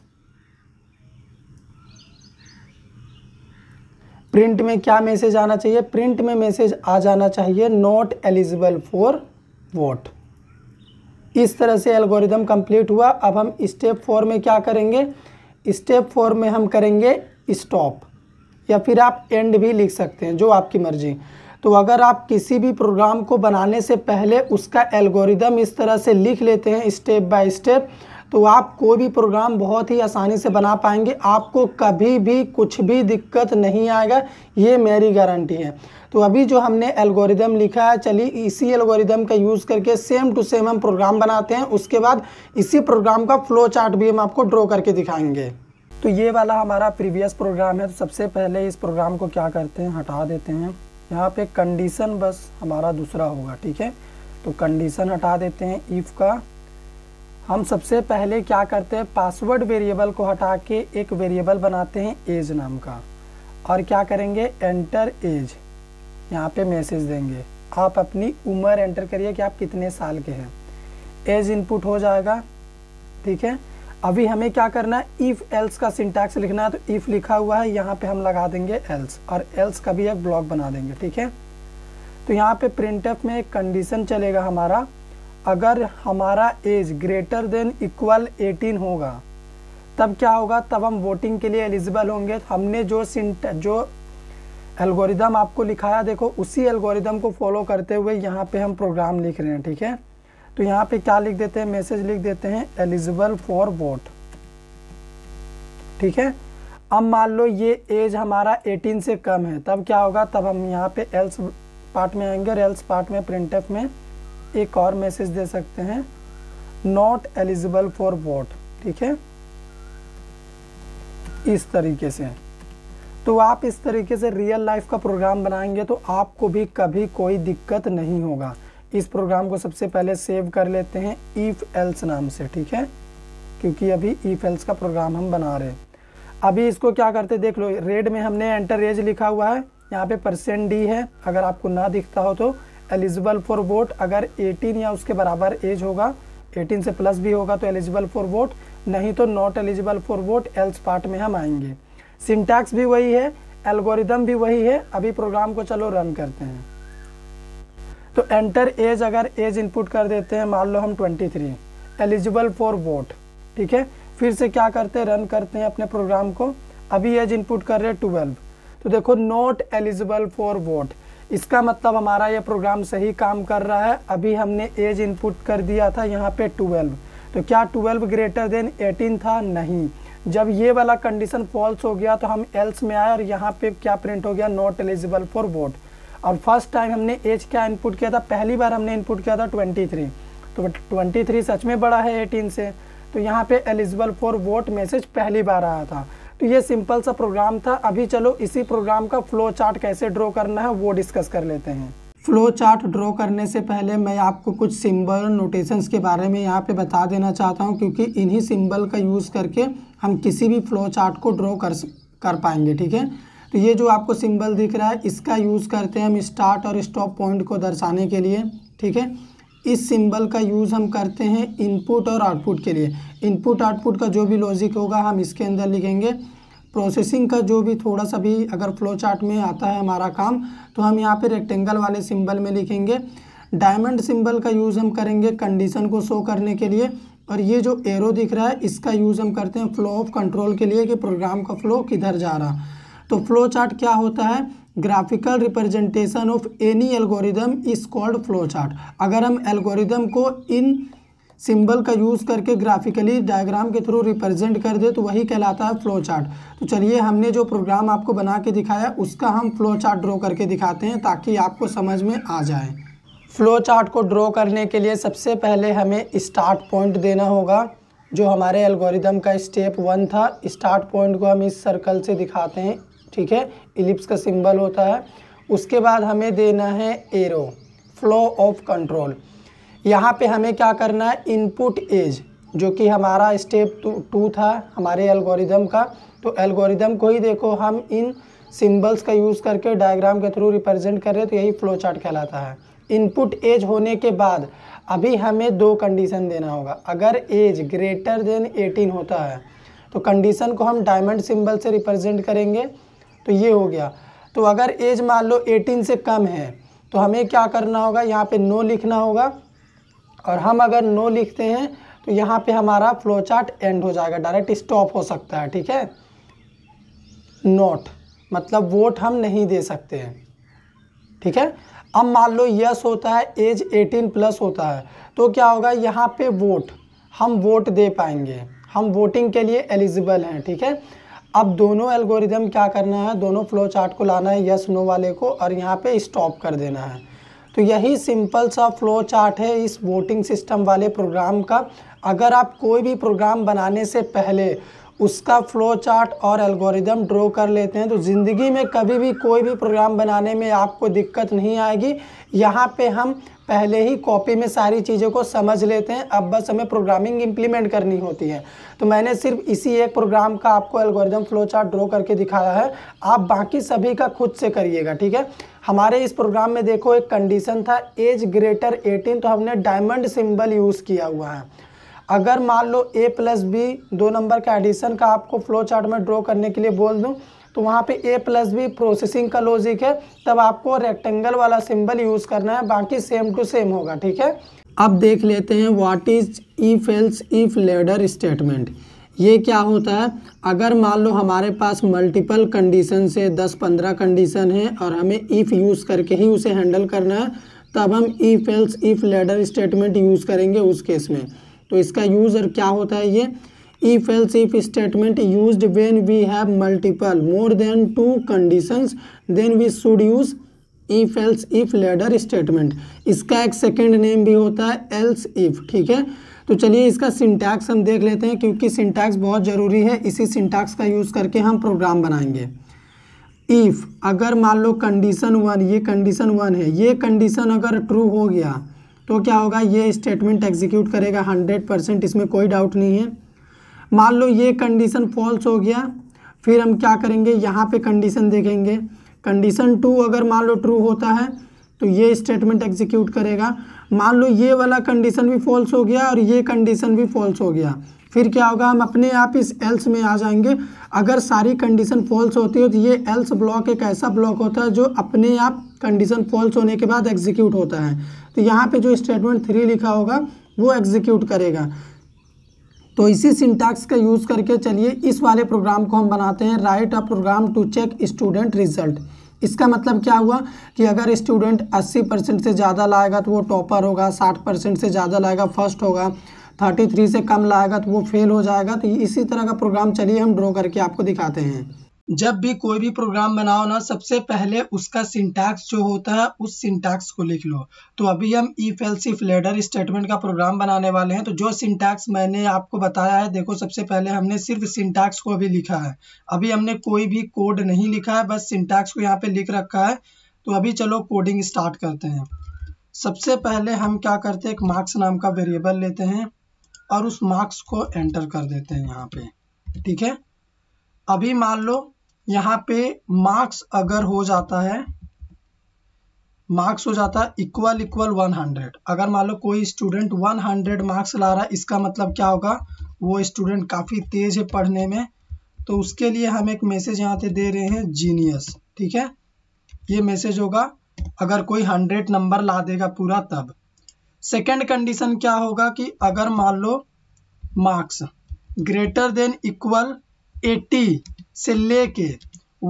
प्रिंट में क्या मैसेज आना चाहिए प्रिंट में मैसेज आ जाना चाहिए नॉट एलिजिबल फॉर वोट इस तरह से एल्गोरिदम कंप्लीट हुआ अब हम स्टेप फोर में क्या करेंगे स्टेप फोर में हम करेंगे स्टॉप या फिर आप एंड भी लिख सकते हैं जो आपकी मर्जी तो अगर आप किसी भी प्रोग्राम को बनाने से पहले उसका एल्गोरिदम इस तरह से लिख लेते हैं स्टेप बाय स्टेप तो आप कोई भी प्रोग्राम बहुत ही आसानी से बना पाएंगे आपको कभी भी कुछ भी दिक्कत नहीं आएगा ये मेरी गारंटी है तो अभी जो हमने एल्गोरिदम लिखा है चलिए इसी एल्गोरिदम का यूज़ करके सेम टू सेम हम प्रोग्राम बनाते हैं उसके बाद इसी प्रोग्राम का फ्लो चार्ट भी हम आपको ड्रॉ करके दिखाएंगे तो ये वाला हमारा प्रीवियस प्रोग्राम है तो सबसे पहले इस प्रोग्राम को क्या करते हैं हटा देते हैं यहाँ पे कंडीशन बस हमारा दूसरा होगा ठीक है तो कंडीशन हटा देते हैं इफ़ का हम सबसे पहले क्या करते हैं पासवर्ड वेरिएबल को हटा के एक वेरिएबल बनाते हैं एज नाम का और क्या करेंगे एंटर एज यहाँ पे मैसेज देंगे आप अपनी उम्र एंटर करिए कि आप कितने साल के हैं एज इनपुट हो जाएगा ठीक है अभी हमें क्या करना है इफ़ एल्स का सिंटैक्स लिखना है तो इफ़ लिखा हुआ है यहाँ पे हम लगा देंगे एल्स और एल्स का भी एक ब्लॉक बना देंगे ठीक है तो यहाँ पे प्रिंट में एक कंडीशन चलेगा हमारा अगर हमारा एज ग्रेटर देन इक्वल 18 होगा तब क्या होगा तब हम वोटिंग के लिए एलिजिबल होंगे तो हमने जो सिंट जो एल्गोरिदम आपको लिखाया देखो उसी एल्गोरिदम को फॉलो करते हुए यहाँ पे हम प्रोग्राम लिख रहे हैं ठीक है तो यहाँ पे क्या लिख देते हैं मैसेज लिख देते हैं एलिजिबल फॉर वोट ठीक है अब मान लो ये एज हमारा 18 से कम है तब क्या होगा तब हम यहाँ पे एल्स पार्ट में आएंगे और एल्स पार्ट में प्रिंट में एक और मैसेज दे सकते हैं नॉट एलिजिबल फॉर वोट ठीक है इस तरीके से तो आप इस तरीके से रियल लाइफ का प्रोग्राम बनाएंगे तो आपको भी कभी कोई दिक्कत नहीं होगा इस प्रोग्राम को सबसे पहले सेव कर लेते हैं ईफ एल्स नाम से ठीक है क्योंकि अभी ईफ एल्स का प्रोग्राम हम बना रहे हैं अभी इसको क्या करते देख लो रेड में हमने एंटर एज लिखा हुआ है यहाँ पे परसेंट डी है अगर आपको ना दिखता हो तो एलिजिबल फॉर वोट अगर 18 या उसके बराबर एज होगा 18 से प्लस भी होगा तो एलिजिबल फॉर वोट नहीं तो not eligible for vote else part में हम आएंगे सिंटैक्स भी वही है एल्गोरिदम भी वही है अभी प्रोग्राम को चलो रन करते हैं तो एंटर एज अगर एज इनपुट कर देते हैं मान लो हम 23 एलिजिबल फॉर वोट ठीक है फिर से क्या करते हैं रन करते हैं अपने प्रोग्राम को अभी एज इनपुट कर रहे हैं ट्वेल्व तो देखो नॉट एलिजिबल फॉर वोट इसका मतलब हमारा ये प्रोग्राम सही काम कर रहा है अभी हमने एज इनपुट कर दिया था यहाँ पे ट्वेल्व तो क्या ट्वेल्व ग्रेटर देन एटीन था नहीं जब ये वाला कंडीशन फॉल्स हो गया तो हम एल्स में आए और यहाँ पे क्या प्रिंट हो गया नॉट एलिजिबल फॉर वोट और फर्स्ट टाइम हमने एज क्या इनपुट किया था पहली बार हमने इनपुट किया था 23 तो 23 सच में बड़ा है 18 से तो यहाँ पे एलिजिबल फॉर वोट मैसेज पहली बार आया था तो ये सिंपल सा प्रोग्राम था अभी चलो इसी प्रोग्राम का फ्लो चार्ट कैसे ड्रॉ करना है वो डिस्कस कर लेते हैं फ्लो चार्ट ड्रॉ करने से पहले मैं आपको कुछ सिंबल और नोटेशंस के बारे में यहाँ पे बता देना चाहता हूँ क्योंकि इन्हीं सिंबल का यूज़ करके हम किसी भी फ्लो चार्ट को ड्रॉ कर कर पाएंगे ठीक है तो ये जो आपको सिंबल दिख रहा है इसका यूज़ करते हैं हम स्टार्ट और स्टॉप पॉइंट को दर्शाने के लिए ठीक है इस सिंबल का यूज़ हम करते हैं इनपुट और आउटपुट के लिए इनपुट आउटपुट का जो भी लॉजिक होगा हम इसके अंदर लिखेंगे प्रोसेसिंग का जो भी थोड़ा सा भी अगर फ्लो चार्ट में आता है हमारा काम तो हम यहाँ पर रेक्टेंगल वाले सिंबल में लिखेंगे डायमंड सिंबल का यूज़ हम करेंगे कंडीशन को शो करने के लिए और ये जो एरो दिख रहा है इसका यूज़ हम करते हैं फ्लो ऑफ कंट्रोल के लिए कि प्रोग्राम का फ्लो किधर जा रहा तो फ्लो चार्ट क्या होता है graphical representation of any algorithm is called flow chart अगर हम एल्गोरिदम को इन सिंबल का यूज़ करके ग्राफिकली डायग्राम के थ्रू रिप्रेजेंट कर दे तो वही कहलाता है फ्लो चार्ट तो चलिए हमने जो प्रोग्राम आपको बना के दिखाया उसका हम फ्लो चार्ट ड्रॉ करके दिखाते हैं ताकि आपको समझ में आ जाए फ्लो चार्ट को ड्रॉ करने के लिए सबसे पहले हमें स्टार्ट पॉइंट देना होगा जो हमारे एल्गोरिदम का स्टेप वन था स्टार्ट पॉइंट को हम इस सर्कल से दिखाते हैं ठीक है इलिप्स का सिंबल होता है उसके बाद हमें देना है एरो फ्लो ऑफ कंट्रोल यहाँ पे हमें क्या करना है इनपुट एज जो कि हमारा स्टेप टू था हमारे एल्गोरिदम का तो एल्गोरिदम को ही देखो हम इन सिंबल्स का यूज़ करके डायग्राम के थ्रू रिप्रेजेंट कर रहे हैं तो यही फ्लो चार्ट कहलाता है इनपुट एज होने के बाद अभी हमें दो कंडीशन देना होगा अगर एज ग्रेटर देन 18 होता है तो कंडीशन को हम डायमंड सिंबल से रिप्रेजेंट करेंगे तो ये हो गया तो अगर एज मान लो 18 से कम है तो हमें क्या करना होगा यहाँ पे नो लिखना होगा और हम अगर नो लिखते हैं तो यहाँ पे हमारा फ्लो चार्ट एंड हो जाएगा डायरेक्ट स्टॉप हो सकता है ठीक है नोट मतलब वोट हम नहीं दे सकते हैं ठीक है अब मान लो यस होता है एज 18 प्लस होता है तो क्या होगा यहाँ पे वोट हम वोट दे पाएंगे हम वोटिंग के लिए एलिजिबल हैं ठीक है अब दोनों एल्गोरिदम क्या करना है दोनों फ्लो चार्ट को लाना है यस नो वाले को और यहाँ पे स्टॉप कर देना है तो यही सिंपल सा फ्लो चार्ट है इस वोटिंग सिस्टम वाले प्रोग्राम का अगर आप कोई भी प्रोग्राम बनाने से पहले उसका फ्लो चार्ट और एल्गोरिदम ड्रॉ कर लेते हैं तो ज़िंदगी में कभी भी कोई भी प्रोग्राम बनाने में आपको दिक्कत नहीं आएगी यहाँ पे हम पहले ही कॉपी में सारी चीज़ों को समझ लेते हैं अब बस हमें प्रोग्रामिंग इम्प्लीमेंट करनी होती है तो मैंने सिर्फ इसी एक प्रोग्राम का आपको एल्गोरिदम फ्लो चार्ट ड्रॉ करके दिखाया है आप बाकी सभी का खुद से करिएगा ठीक है हमारे इस प्रोग्राम में देखो एक कंडीशन था एज ग्रेटर 18 तो हमने डायमंड सिंबल यूज़ किया हुआ है अगर मान लो ए प्लस बी दो नंबर का एडिशन का आपको फ्लो चार्ट में ड्रॉ करने के लिए बोल दूँ तो वहाँ पे ए प्लस बी प्रोसेसिंग का लॉजिक है तब आपको रेक्टेंगल वाला सिंबल यूज़ करना है बाकी सेम टू सेम होगा ठीक है अब देख लेते हैं what is if else if ladder statement ये क्या होता है अगर मान लो हमारे पास मल्टीपल कंडीशन से 10-15 कंडीशन है और हमें इफ़ यूज़ करके ही उसे हैंडल करना है तब हम if else if ladder statement use करेंगे उस केस में तो इसका यूज़र क्या होता है ये if else if statement use when we have multiple more than two conditions then we should use if else if ladder statement इसका एक सेकेंड नेम भी होता है एल्स इफ ठीक है तो चलिए इसका सिंटैक्स हम देख लेते हैं क्योंकि सिंटैक्स बहुत ज़रूरी है इसी सिंटैक्स का यूज़ करके हम प्रोग्राम बनाएंगे इफ़ अगर मान लो कंडीशन वन ये कंडीशन वन है ये कंडीशन अगर ट्रू हो गया तो क्या होगा ये स्टेटमेंट एग्जीक्यूट करेगा हंड्रेड परसेंट इसमें कोई डाउट नहीं है मान लो ये कंडीशन फॉल्स हो गया फिर हम क्या करेंगे यहाँ पे कंडीशन देखेंगे कंडीशन टू अगर मान लो ट्रू होता है तो ये स्टेटमेंट एग्जीक्यूट करेगा मान लो ये वाला कंडीशन भी फॉल्स हो गया और ये कंडीशन भी फॉल्स हो गया फिर क्या होगा हम अपने आप इस एल्स में आ जाएंगे अगर सारी कंडीशन फॉल्स होती है तो ये एल्स ब्लॉक एक ऐसा ब्लॉक होता है जो अपने आप कंडीशन फॉल्स होने के बाद एग्जीक्यूट होता है तो यहाँ पे जो स्टेटमेंट थ्री लिखा होगा वो एग्जीक्यूट करेगा तो इसी सिंटैक्स का यूज़ करके चलिए इस वाले प्रोग्राम को हम बनाते हैं write a program to check student result इसका मतलब क्या हुआ कि अगर स्टूडेंट 80 परसेंट से ज़्यादा लाएगा तो वो टॉपर होगा 60 परसेंट से ज़्यादा लाएगा फर्स्ट होगा थर्टी थ्री से कम लाएगा तो वो फेल हो जाएगा तो इसी तरह का प्रोग्राम चलिए हम ड्रॉ करके आपको दिखाते हैं जब भी कोई भी प्रोग्राम बनाओ ना सबसे पहले उसका सिंटैक्स जो होता है उस सिंटैक्स को लिख लो तो अभी हम if else if ladder statement का प्रोग्राम बनाने वाले हैं तो जो सिंटैक्स मैंने आपको बताया है देखो सबसे पहले हमने सिर्फ सिंटैक्स को अभी लिखा है अभी हमने कोई भी कोड नहीं लिखा है बस सिंटैक्स को यहाँ पे लिख रखा है तो अभी चलो कोडिंग स्टार्ट करते हैं सबसे पहले हम क्या करते हैं एक मार्क्स नाम का वेरिएबल लेते हैं और उस मार्क्स को एंटर कर देते हैं यहाँ पे ठीक है अभी मान लो यहाँ पे मार्क्स अगर हो जाता है मार्क्स हो जाता है इक्वल इक्वल 100 अगर मान लो कोई स्टूडेंट 100 मार्क्स ला रहा है इसका मतलब क्या होगा वो स्टूडेंट काफ़ी तेज है पढ़ने में तो उसके लिए हम एक मैसेज यहाँ पे दे रहे हैं जीनियस ठीक है ये मैसेज होगा अगर कोई हंड्रेड नंबर ला देगा पूरा तब सेकेंड कंडीशन क्या होगा कि अगर मान लो मार्क्स ग्रेटर देन इक्वल 80 से लेके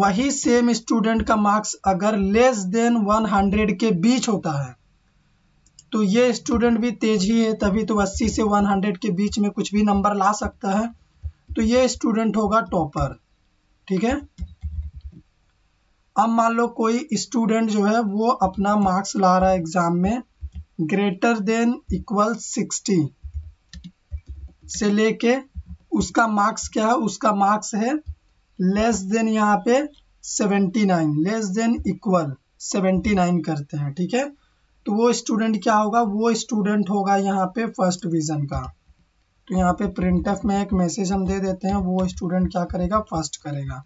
वही सेम स्टूडेंट का मार्क्स अगर लेस देन 100 के बीच होता है तो ये स्टूडेंट भी तेज ही है तभी तो 80 से 100 के बीच में कुछ भी नंबर ला सकता है तो ये स्टूडेंट होगा टॉपर ठीक है अब मान लो कोई स्टूडेंट जो है वो अपना मार्क्स ला रहा है एग्जाम में ग्रेटर देन इक्वल सिक्सटी से लेके उसका मार्क्स क्या है उसका मार्क्स है लेस देन यहाँ पे seventy nine less than equal seventy nine करते हैं ठीक है तो वो स्टूडेंट क्या होगा वो स्टूडेंट होगा यहाँ पे फर्स्ट डिविजन का तो यहाँ पे प्रिंट में एक मैसेज हम दे देते हैं वो स्टूडेंट क्या करेगा फर्स्ट करेगा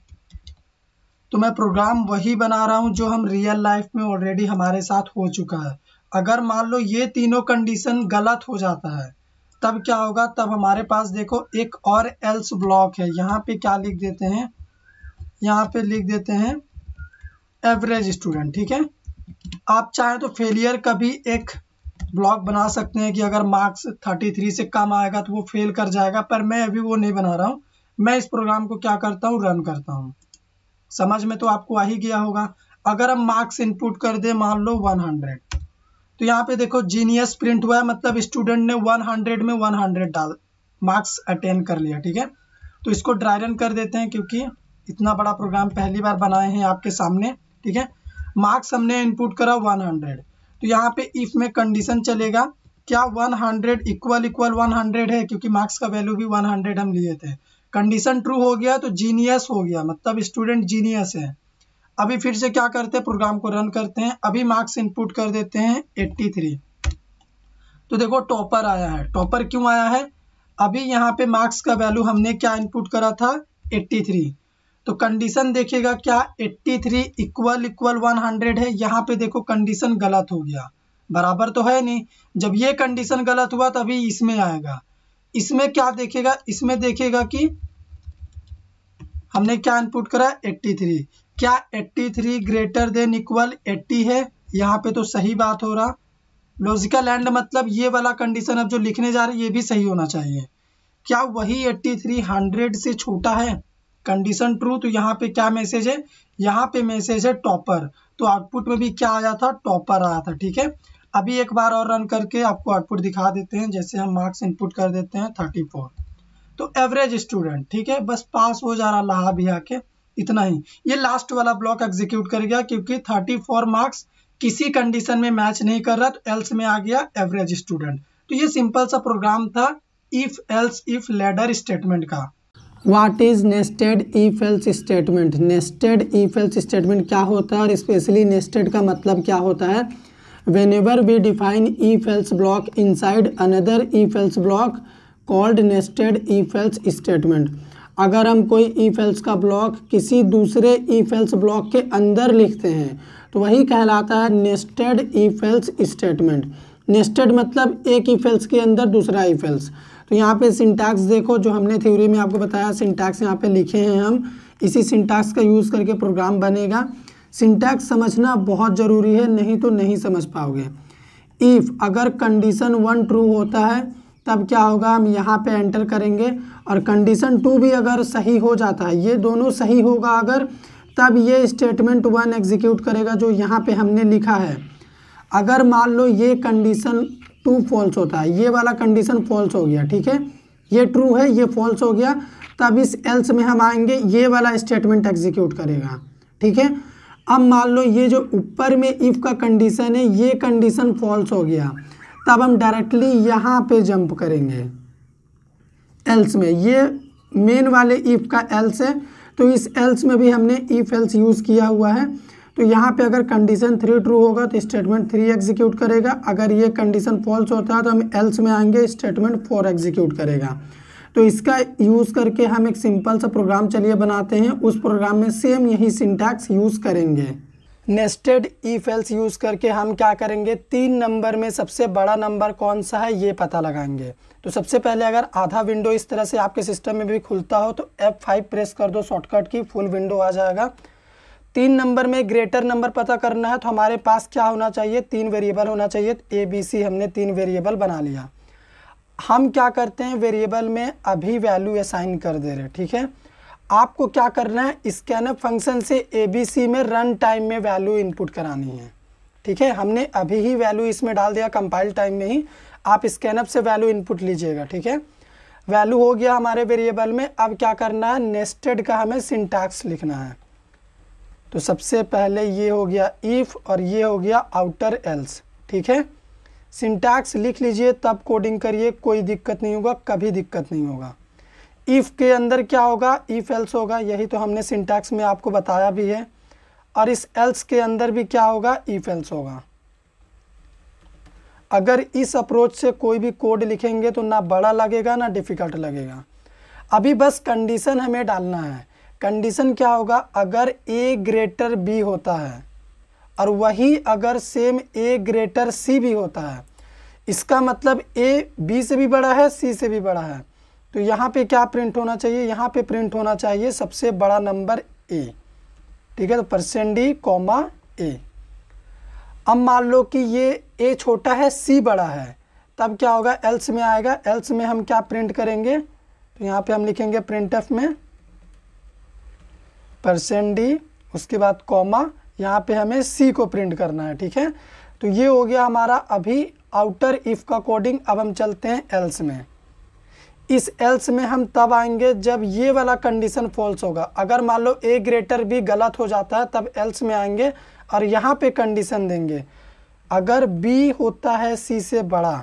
तो मैं प्रोग्राम वही बना रहा हूँ जो हम रियल लाइफ में ऑलरेडी हमारे साथ हो चुका है अगर मान लो ये तीनों कंडीशन गलत हो जाता है तब क्या होगा तब हमारे पास देखो एक और एल्स ब्लॉक है यहाँ पे क्या लिख देते हैं यहाँ पे लिख देते हैं एवरेज स्टूडेंट ठीक है आप चाहें तो फेलियर का भी एक ब्लॉक बना सकते हैं कि अगर मार्क्स 33 से कम आएगा तो वो फेल कर जाएगा पर मैं अभी वो नहीं बना रहा हूँ मैं इस प्रोग्राम को क्या करता हूँ रन करता हूँ समझ में तो आपको आ ही गया होगा अगर हम मार्क्स इनपुट कर दें मान लो 100 तो यहाँ पे देखो जीनियस प्रिंट हुआ है मतलब स्टूडेंट ने 100 में 100 डाल मार्क्स अटेन कर लिया ठीक है तो इसको ड्राई रन कर देते हैं क्योंकि इतना बड़ा प्रोग्राम पहली बार बनाए हैं आपके सामने ठीक है मार्क्स हमने इनपुट करा 100 तो यहाँ पे इफ में कंडीशन चलेगा क्या 100 इक्वल इक्वल 100 है क्योंकि मार्क्स का वैल्यू भी 100 हम लिए थे कंडीशन ट्रू हो गया तो जीनियस हो गया मतलब स्टूडेंट जीनियस है अभी फिर से क्या करते हैं प्रोग्राम को रन करते हैं अभी मार्क्स इनपुट कर देते हैं 83 तो देखो टॉपर आया है टॉपर क्यों आया है अभी यहाँ पे मार्क्स का वैल्यू हमने क्या इनपुट करा था 83 तो कंडीशन देखिएगा क्या 83 इक्वल इक्वल 100 है यहाँ पे देखो कंडीशन गलत हो गया बराबर तो है नहीं जब ये कंडीशन गलत हुआ तभी इसमें आएगा इसमें क्या देखेगा इसमें देखेगा कि हमने क्या इनपुट करा 83 क्या 83 ग्रेटर देन इक्वल 80 है यहाँ पे तो सही बात हो रहा लॉजिकल एंड मतलब ये वाला कंडीशन अब जो लिखने जा रहे ये भी सही होना चाहिए क्या वही 83 100 से छोटा है कंडीशन ट्रू तो यहाँ पे क्या मैसेज है यहाँ पे मैसेज है टॉपर तो आउटपुट में भी क्या आया था टॉपर आया था ठीक है अभी एक बार और रन करके आपको आउटपुट दिखा देते हैं जैसे हम मार्क्स इनपुट कर देते हैं थर्टी फोर तो एवरेज स्टूडेंट ठीक है बस पास हो जा रहा लहा भी आके इतना ही ये लास्ट वाला ब्लॉक एग्जीक्यूट करेगा क्योंकि थर्टी फोर मार्क्स किसी कंडीशन में मैच नहीं कर रहा तो एल्स में आ गया एवरेज स्टूडेंट तो ये सिंपल सा प्रोग्राम था if else if ladder statement का what is nested if else statement nested if else statement क्या होता है और स्पेशली नेस्टेड का मतलब क्या होता है whenever we define if else block inside another if else block called nested if else statement अगर हम कोई ईफेल्स का ब्लॉक किसी दूसरे ईफेल्स ब्लॉक के अंदर लिखते हैं तो वही कहलाता है नेस्टेड ईफेल्स स्टेटमेंट नेस्टेड मतलब एक ईफेल्स के अंदर दूसरा ईफेल्स तो यहाँ पे सिंटैक्स देखो जो हमने थ्योरी में आपको बताया सिंटैक्स यहाँ पे लिखे हैं हम इसी सिंटैक्स का यूज़ करके प्रोग्राम बनेगा सिंटैक्स समझना बहुत ज़रूरी है नहीं तो नहीं समझ पाओगे ईफ़ अगर कंडीशन वन ट्रू होता है तब क्या होगा हम यहाँ पे एंटर करेंगे और कंडीशन टू भी अगर सही हो जाता है ये दोनों सही होगा अगर तब ये स्टेटमेंट वन एग्जीक्यूट करेगा जो यहाँ पे हमने लिखा है अगर मान लो ये कंडीशन टू फॉल्स होता है ये वाला कंडीशन फॉल्स हो गया ठीक है ये ट्रू है ये फॉल्स हो गया तब इस एल्स में हम आएंगे ये वाला स्टेटमेंट एग्जीक्यूट करेगा ठीक है अब मान लो ये जो ऊपर में इफ़ का कंडीशन है ये कंडीशन फॉल्स हो गया तब हम डायरेक्टली यहाँ पे जंप करेंगे एल्स में ये मेन वाले ईफ का एल्स है तो इस एल्स में भी हमने इफ एल्स यूज़ किया हुआ है तो यहाँ पे अगर कंडीशन थ्री ट्रू होगा तो स्टेटमेंट थ्री एग्जीक्यूट करेगा अगर ये कंडीशन फॉल्स होता है तो हम एल्स में आएंगे स्टेटमेंट फोर एग्जीक्यूट करेगा तो इसका यूज़ करके हम एक सिंपल सा प्रोग्राम चलिए बनाते हैं उस प्रोग्राम में सेम यही सिंटैक्स यूज़ करेंगे नेस्टेड ईफ एल्स यूज़ करके हम क्या करेंगे तीन नंबर में सबसे बड़ा नंबर कौन सा है ये पता लगाएंगे तो सबसे पहले अगर आधा विंडो इस तरह से आपके सिस्टम में भी खुलता हो तो F5 प्रेस कर दो शॉर्टकट की फुल विंडो आ जाएगा तीन नंबर में ग्रेटर नंबर पता करना है तो हमारे पास क्या होना चाहिए तीन वेरिएबल होना चाहिए ए बी सी हमने तीन वेरिएबल बना लिया हम क्या करते हैं वेरिएबल में अभी वैल्यू असाइन कर दे रहे ठीक है आपको क्या करना है स्कैनर फंक्शन से ए में रन टाइम में वैल्यू इनपुट करानी है ठीक है हमने अभी ही वैल्यू इसमें डाल दिया कंपाइल टाइम में ही आप स्कैनअप से वैल्यू इनपुट लीजिएगा ठीक है वैल्यू हो गया हमारे वेरिएबल में अब क्या करना है नेस्टेड का हमें सिंटैक्स लिखना है तो सबसे पहले ये हो गया इफ़ और ये हो गया आउटर एल्स ठीक है सिंटैक्स लिख लीजिए तब कोडिंग करिए कोई दिक्कत नहीं होगा कभी दिक्कत नहीं होगा इफ़ के अंदर क्या होगा इफ़ एल्स होगा यही तो हमने सिंटैक्स में आपको बताया भी है और इस एल्स के अंदर भी क्या होगा इफ़ एल्स होगा अगर इस अप्रोच से कोई भी कोड लिखेंगे तो ना बड़ा लगेगा ना डिफ़िकल्ट लगेगा अभी बस कंडीशन हमें डालना है कंडीशन क्या होगा अगर ए ग्रेटर बी होता है और वही अगर सेम ए ग्रेटर सी भी होता है इसका मतलब ए बी से भी बड़ा है सी से भी बड़ा है तो यहाँ पे क्या प्रिंट होना चाहिए यहाँ पे प्रिंट होना चाहिए सबसे बड़ा नंबर ए ठीक है तो परसेंट डी कॉमा ए अब मान लो कि ये ए छोटा है सी बड़ा है तब क्या होगा एल्स में आएगा एल्स में हम क्या प्रिंट करेंगे तो यहाँ पे हम लिखेंगे प्रिंट एफ में परसेंट डी उसके बाद कॉमा यहाँ पे हमें सी को प्रिंट करना है ठीक है तो ये हो गया हमारा अभी आउटर इफ़ का कोडिंग अब हम चलते हैं एल्स में इस एल्स में हम तब आएंगे जब ये वाला कंडीशन फॉल्स होगा अगर मान लो ए ग्रेटर बी गलत हो जाता है तब एल्स में आएंगे और यहाँ पे कंडीशन देंगे अगर बी होता है सी से बड़ा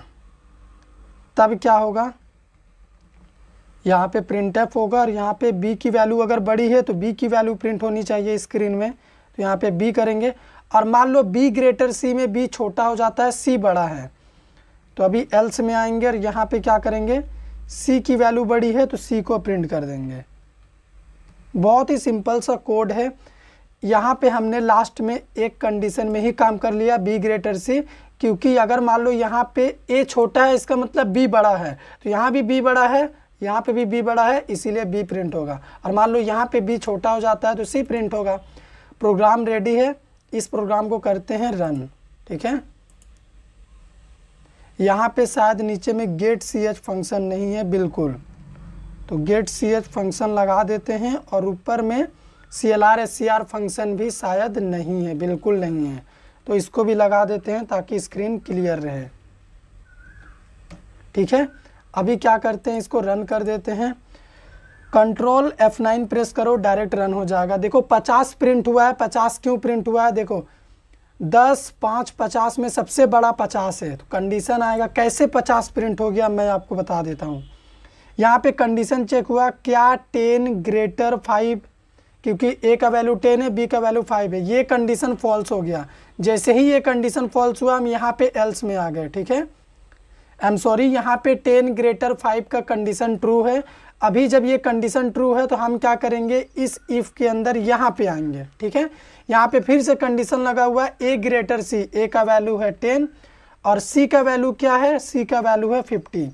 तब क्या होगा यहाँ पे प्रिंट एफ होगा और यहाँ पे बी की वैल्यू अगर बड़ी है तो बी की वैल्यू प्रिंट होनी चाहिए स्क्रीन में तो यहाँ पे बी करेंगे और मान लो बी ग्रेटर सी में बी छोटा हो जाता है सी बड़ा है तो अभी एल्स में आएंगे और यहाँ पे क्या करेंगे सी की वैल्यू बड़ी है तो सी को प्रिंट कर देंगे बहुत ही सिंपल सा कोड है यहाँ पे हमने लास्ट में एक कंडीशन में ही काम कर लिया बी ग्रेटर सी क्योंकि अगर मान लो यहाँ पे ए छोटा है इसका मतलब बी बड़ा है तो यहाँ भी बी बड़ा है यहाँ पे भी बी बड़ा है इसीलिए बी प्रिंट होगा और मान लो यहाँ पे बी छोटा हो जाता है तो सी प्रिंट होगा प्रोग्राम रेडी है इस प्रोग्राम को करते हैं रन ठीक है यहाँ पे शायद नीचे में गेट सी एच फंक्शन नहीं है बिल्कुल तो गेट सी एच फंक्शन लगा देते हैं और ऊपर में C L R S C R function भी शायद नहीं है बिल्कुल नहीं है तो इसको भी लगा देते हैं ताकि स्क्रीन क्लियर रहे ठीक है अभी क्या करते हैं इसको रन कर देते हैं कंट्रोल F9 प्रेस करो डायरेक्ट रन हो जाएगा देखो 50 प्रिंट हुआ है 50 क्यों प्रिंट हुआ है देखो दस पाँच पचास में सबसे बड़ा पचास है तो कंडीशन आएगा कैसे पचास प्रिंट हो गया मैं आपको बता देता हूँ यहाँ पे कंडीशन चेक हुआ क्या टेन ग्रेटर फाइव क्योंकि ए का वैल्यू टेन है बी का वैल्यू फाइव है ये कंडीशन फॉल्स हो गया जैसे ही ये कंडीशन फॉल्स हुआ हम यहाँ पे एल्स में आ गए ठीक है आई एम सॉरी यहाँ पे टेन ग्रेटर फाइव का कंडीशन ट्रू है अभी जब ये कंडीशन ट्रू है तो हम क्या करेंगे इस इफ़ के अंदर यहाँ पे आएंगे ठीक है यहाँ पे फिर से कंडीशन लगा हुआ है ए ग्रेटर सी ए का वैल्यू है टेन और सी का वैल्यू क्या है सी का वैल्यू है फिफ्टी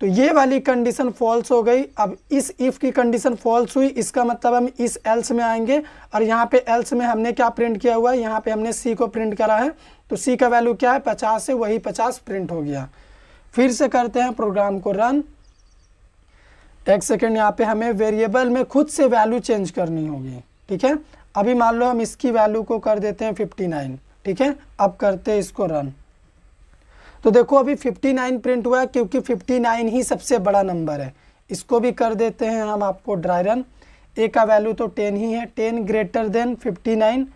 तो ये वाली कंडीशन फॉल्स हो गई अब इस इफ़ की कंडीशन फॉल्स हुई इसका मतलब हम इस एल्स में आएंगे और यहाँ पे एल्स में हमने क्या प्रिंट किया हुआ है यहाँ पे हमने सी को प्रिंट करा है तो सी का वैल्यू क्या है पचास से वही पचास प्रिंट हो गया फिर से करते हैं प्रोग्राम को रन एक सेकेंड यहाँ पे हमें वेरिएबल में खुद से वैल्यू चेंज करनी होगी ठीक है अभी मान लो हम इसकी वैल्यू को कर देते हैं फिफ्टी नाइन ठीक है अब करते हैं इसको रन तो देखो अभी फिफ्टी नाइन प्रिंट हुआ है क्योंकि फिफ्टी नाइन ही सबसे बड़ा नंबर है इसको भी कर देते हैं हम आपको ड्राई रन ए का वैल्यू तो टेन ही है ten greater than fifty nine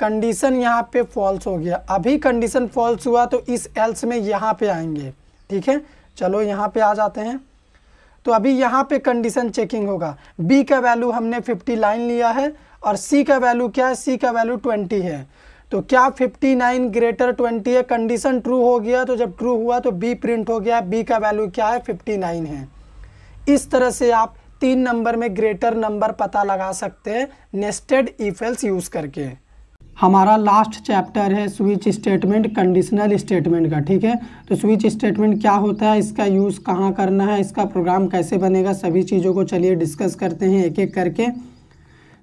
condition यहाँ पे फॉल्स हो गया अभी कंडीशन फॉल्स हुआ तो इस एल्स में यहाँ पे आएंगे ठीक है चलो यहाँ पे आ जाते हैं तो अभी यहाँ पे कंडीशन चेकिंग होगा बी का वैल्यू हमने फिफ्टी लाइन लिया है और सी का वैल्यू क्या है सी का वैल्यू ट्वेंटी है तो क्या 59 ग्रेटर 20 है कंडीशन ट्रू हो गया तो जब ट्रू हुआ तो बी प्रिंट हो गया बी का वैल्यू क्या है 59 है इस तरह से आप तीन नंबर में ग्रेटर नंबर पता लगा सकते हैं नेस्टेड ईफेल्स यूज़ करके हमारा लास्ट चैप्टर है स्विच स्टेटमेंट कंडीशनल स्टेटमेंट का ठीक है तो स्विच स्टेटमेंट क्या होता है इसका यूज़ कहाँ करना है इसका प्रोग्राम कैसे बनेगा सभी चीज़ों को चलिए डिस्कस करते हैं एक एक करके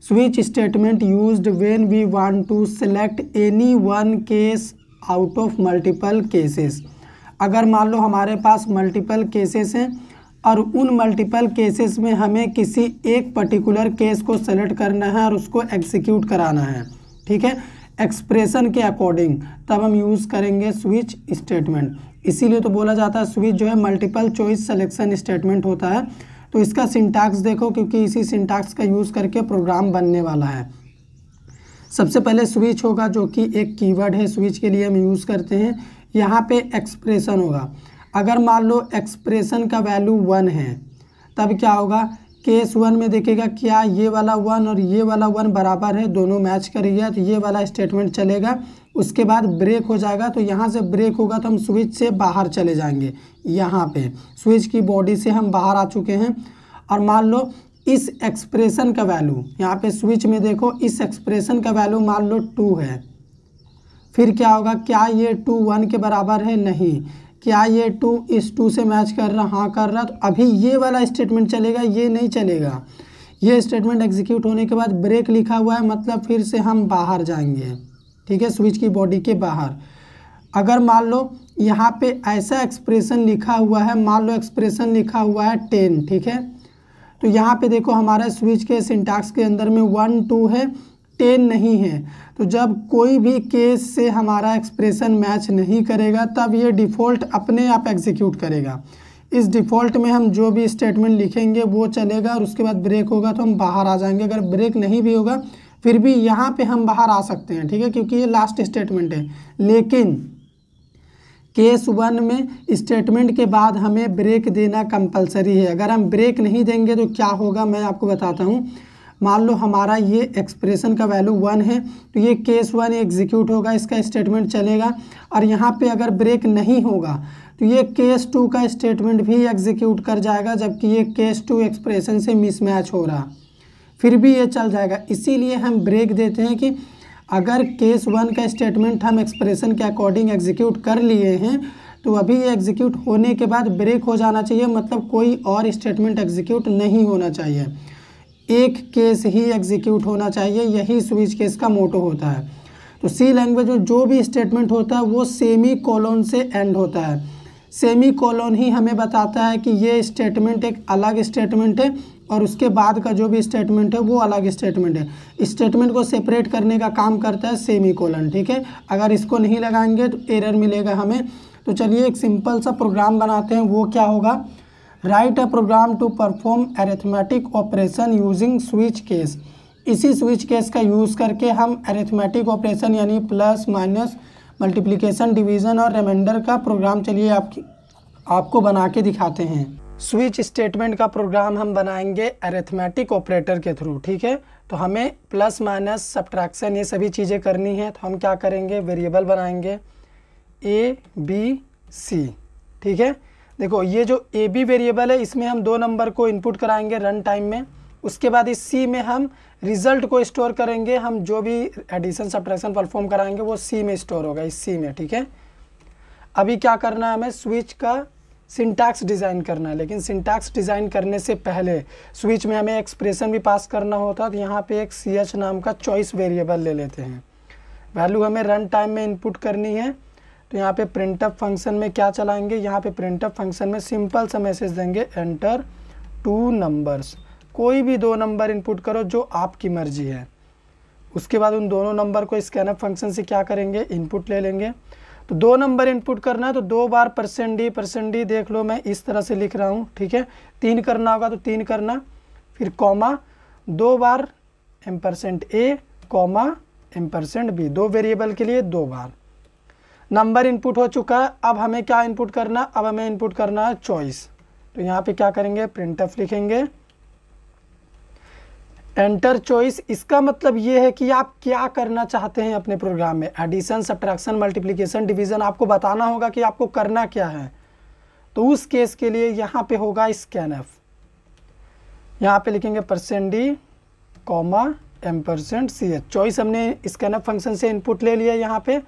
switch statement use when we want to select any one case out of multiple cases अगर मान लो हमारे पास मल्टीपल केसेस हैं और उन मल्टीपल केसेस में हमें किसी एक पर्टिकुलर केस को सेलेक्ट करना है और उसको एग्जीक्यूट कराना है ठीक है एक्सप्रेशन के अकॉर्डिंग तब हम यूज़ करेंगे स्विच स्टेटमेंट इसीलिए तो बोला जाता है स्विच जो है मल्टीपल चॉइस सेलेक्शन स्टेटमेंट होता है तो इसका सिंटैक्स देखो क्योंकि इसी सिंटैक्स का यूज़ करके प्रोग्राम बनने वाला है सबसे पहले स्विच होगा जो कि एक कीवर्ड है स्विच के लिए हम यूज़ करते हैं यहाँ पे एक्सप्रेशन होगा अगर मान लो एक्सप्रेशन का वैल्यू वन है तब क्या होगा केस वन में देखेगा क्या ये वाला वन और ये वाला वन बराबर है दोनों मैच कर तो ये वाला स्टेटमेंट चलेगा उसके बाद ब्रेक हो जाएगा तो यहाँ से ब्रेक होगा तो हम स्विच से बाहर चले जाएंगे यहाँ पे स्विच की बॉडी से हम बाहर आ चुके हैं और मान लो इस एक्सप्रेशन का वैल्यू यहाँ पे स्विच में देखो इस एक्सप्रेशन का वैल्यू मान लो टू है फिर क्या होगा क्या ये टू वन के बराबर है नहीं क्या ये टू इस टू से मैच कर रहा हाँ कर रहा तो अभी ये वाला स्टेटमेंट चलेगा ये नहीं चलेगा ये स्टेटमेंट एग्जीक्यूट होने के बाद ब्रेक लिखा हुआ है मतलब फिर से हम बाहर जाएंगे ठीक है स्विच की बॉडी के बाहर अगर मान लो यहाँ पे ऐसा एक्सप्रेशन लिखा हुआ है मान लो एक्सप्रेशन लिखा हुआ है टेन ठीक है तो यहाँ पे देखो हमारा स्विच के सिंटैक्स के अंदर में वन टू है टेन नहीं है तो जब कोई भी केस से हमारा एक्सप्रेशन मैच नहीं करेगा तब ये डिफ़ॉल्ट अपने आप एग्जीक्यूट करेगा इस डिफ़ॉल्ट में हम जो भी स्टेटमेंट लिखेंगे वो चलेगा और उसके बाद ब्रेक होगा तो हम बाहर आ जाएंगे अगर ब्रेक नहीं भी होगा फिर भी यहाँ पे हम बाहर आ सकते हैं ठीक है क्योंकि ये लास्ट स्टेटमेंट है लेकिन केस वन में स्टेटमेंट के बाद हमें ब्रेक देना कंपलसरी है अगर हम ब्रेक नहीं देंगे तो क्या होगा मैं आपको बताता हूँ मान लो हमारा ये एक्सप्रेशन का वैल्यू वन है तो ये केस वन एग्जीक्यूट होगा इसका स्टेटमेंट चलेगा और यहाँ पे अगर ब्रेक नहीं होगा तो ये केस टू का स्टेटमेंट भी एग्जीक्यूट कर जाएगा जबकि ये केस टू एक्सप्रेशन से मिसमैच हो रहा फिर भी ये चल जाएगा इसीलिए हम ब्रेक देते हैं कि अगर केस वन का स्टेटमेंट हम एक्सप्रेशन के अकॉर्डिंग एग्जीक्यूट कर लिए हैं तो अभी ये एग्जीक्यूट होने के बाद ब्रेक हो जाना चाहिए मतलब कोई और स्टेटमेंट एग्जीक्यूट नहीं होना चाहिए एक केस ही एग्जीक्यूट होना चाहिए यही स्विच केस का मोटो होता है तो सी लैंग्वेज में जो भी स्टेटमेंट होता है वो सेमी कॉलोन से एंड होता है सेमी कॉलोन ही हमें बताता है कि ये स्टेटमेंट एक अलग स्टेटमेंट है और उसके बाद का जो भी स्टेटमेंट है वो अलग स्टेटमेंट है स्टेटमेंट को सेपरेट करने का काम करता है सेमी कोलन ठीक है अगर इसको नहीं लगाएंगे तो एरर मिलेगा हमें तो चलिए एक सिंपल सा प्रोग्राम बनाते हैं वो क्या होगा write a program to perform arithmetic operation using switch case इसी स्विच केस का यूज़ करके हम एरेथमेटिक ऑपरेशन यानी प्लस माइनस मल्टीप्लिकेशन डिवीज़न और रिमाइंडर का प्रोग्राम चलिए आपकी आपको बना के दिखाते हैं स्विच स्टेटमेंट का प्रोग्राम हम बनाएंगे अरेथमेटिक ऑपरेटर के थ्रू ठीक है तो हमें प्लस माइनस सब्ट्रैक्शन ये सभी चीज़ें करनी है तो हम क्या करेंगे वेरिएबल बनाएंगे ए बी सी ठीक है देखो ये जो ए बी वेरिएबल है इसमें हम दो नंबर को इनपुट कराएंगे रन टाइम में उसके बाद इस सी में हम रिजल्ट को स्टोर करेंगे हम जो भी एडिशन सब्ट्रैक्शन परफॉर्म कराएंगे वो सी में स्टोर होगा इस सी में ठीक है अभी क्या करना है हमें स्विच का सिंटैक्स डिज़ाइन करना है लेकिन सिंटैक्स डिज़ाइन करने से पहले स्विच में हमें एक्सप्रेशन भी पास करना होता है तो यहाँ पे एक सी एच नाम का चॉइस वेरिएबल ले लेते हैं वैल्यू हमें रन टाइम में इनपुट करनी है तो यहाँ पे प्रिंटअप फंक्शन में क्या चलाएंगे यहाँ पे प्रिंटअप फंक्शन में सिंपल सा मैसेज देंगे एंटर टू नंबर्स कोई भी दो नंबर इनपुट करो जो आपकी मर्जी है उसके बाद उन दोनों नंबर को स्कैनअप फंक्शन से क्या करेंगे इनपुट ले लेंगे तो दो नंबर इनपुट करना है तो दो बार परसेंट डी परसेंट डी देख लो मैं इस तरह से लिख रहा हूँ ठीक है तीन करना होगा तो तीन करना फिर कॉमा दो बार m percent a comma m percent b दो वेरिएबल के लिए दो बार नंबर इनपुट हो चुका है अब हमें क्या इनपुट करना अब हमें इनपुट करना है चॉइस तो यहाँ पे क्या करेंगे प्रिंट लिखेंगे एंटर चॉइस इसका मतलब ये है कि आप क्या करना चाहते हैं अपने प्रोग्राम में एडिशन सब्ट्रैक्शन मल्टीप्लिकेशन डिवीज़न आपको बताना होगा कि आपको करना क्या है तो उस केस के लिए यहाँ पे होगा स्कैन एफ यहाँ पे लिखेंगे percent D comma m percent c h choice हमने स्कैन एफ फंक्शन से इनपुट ले लिया यहाँ पे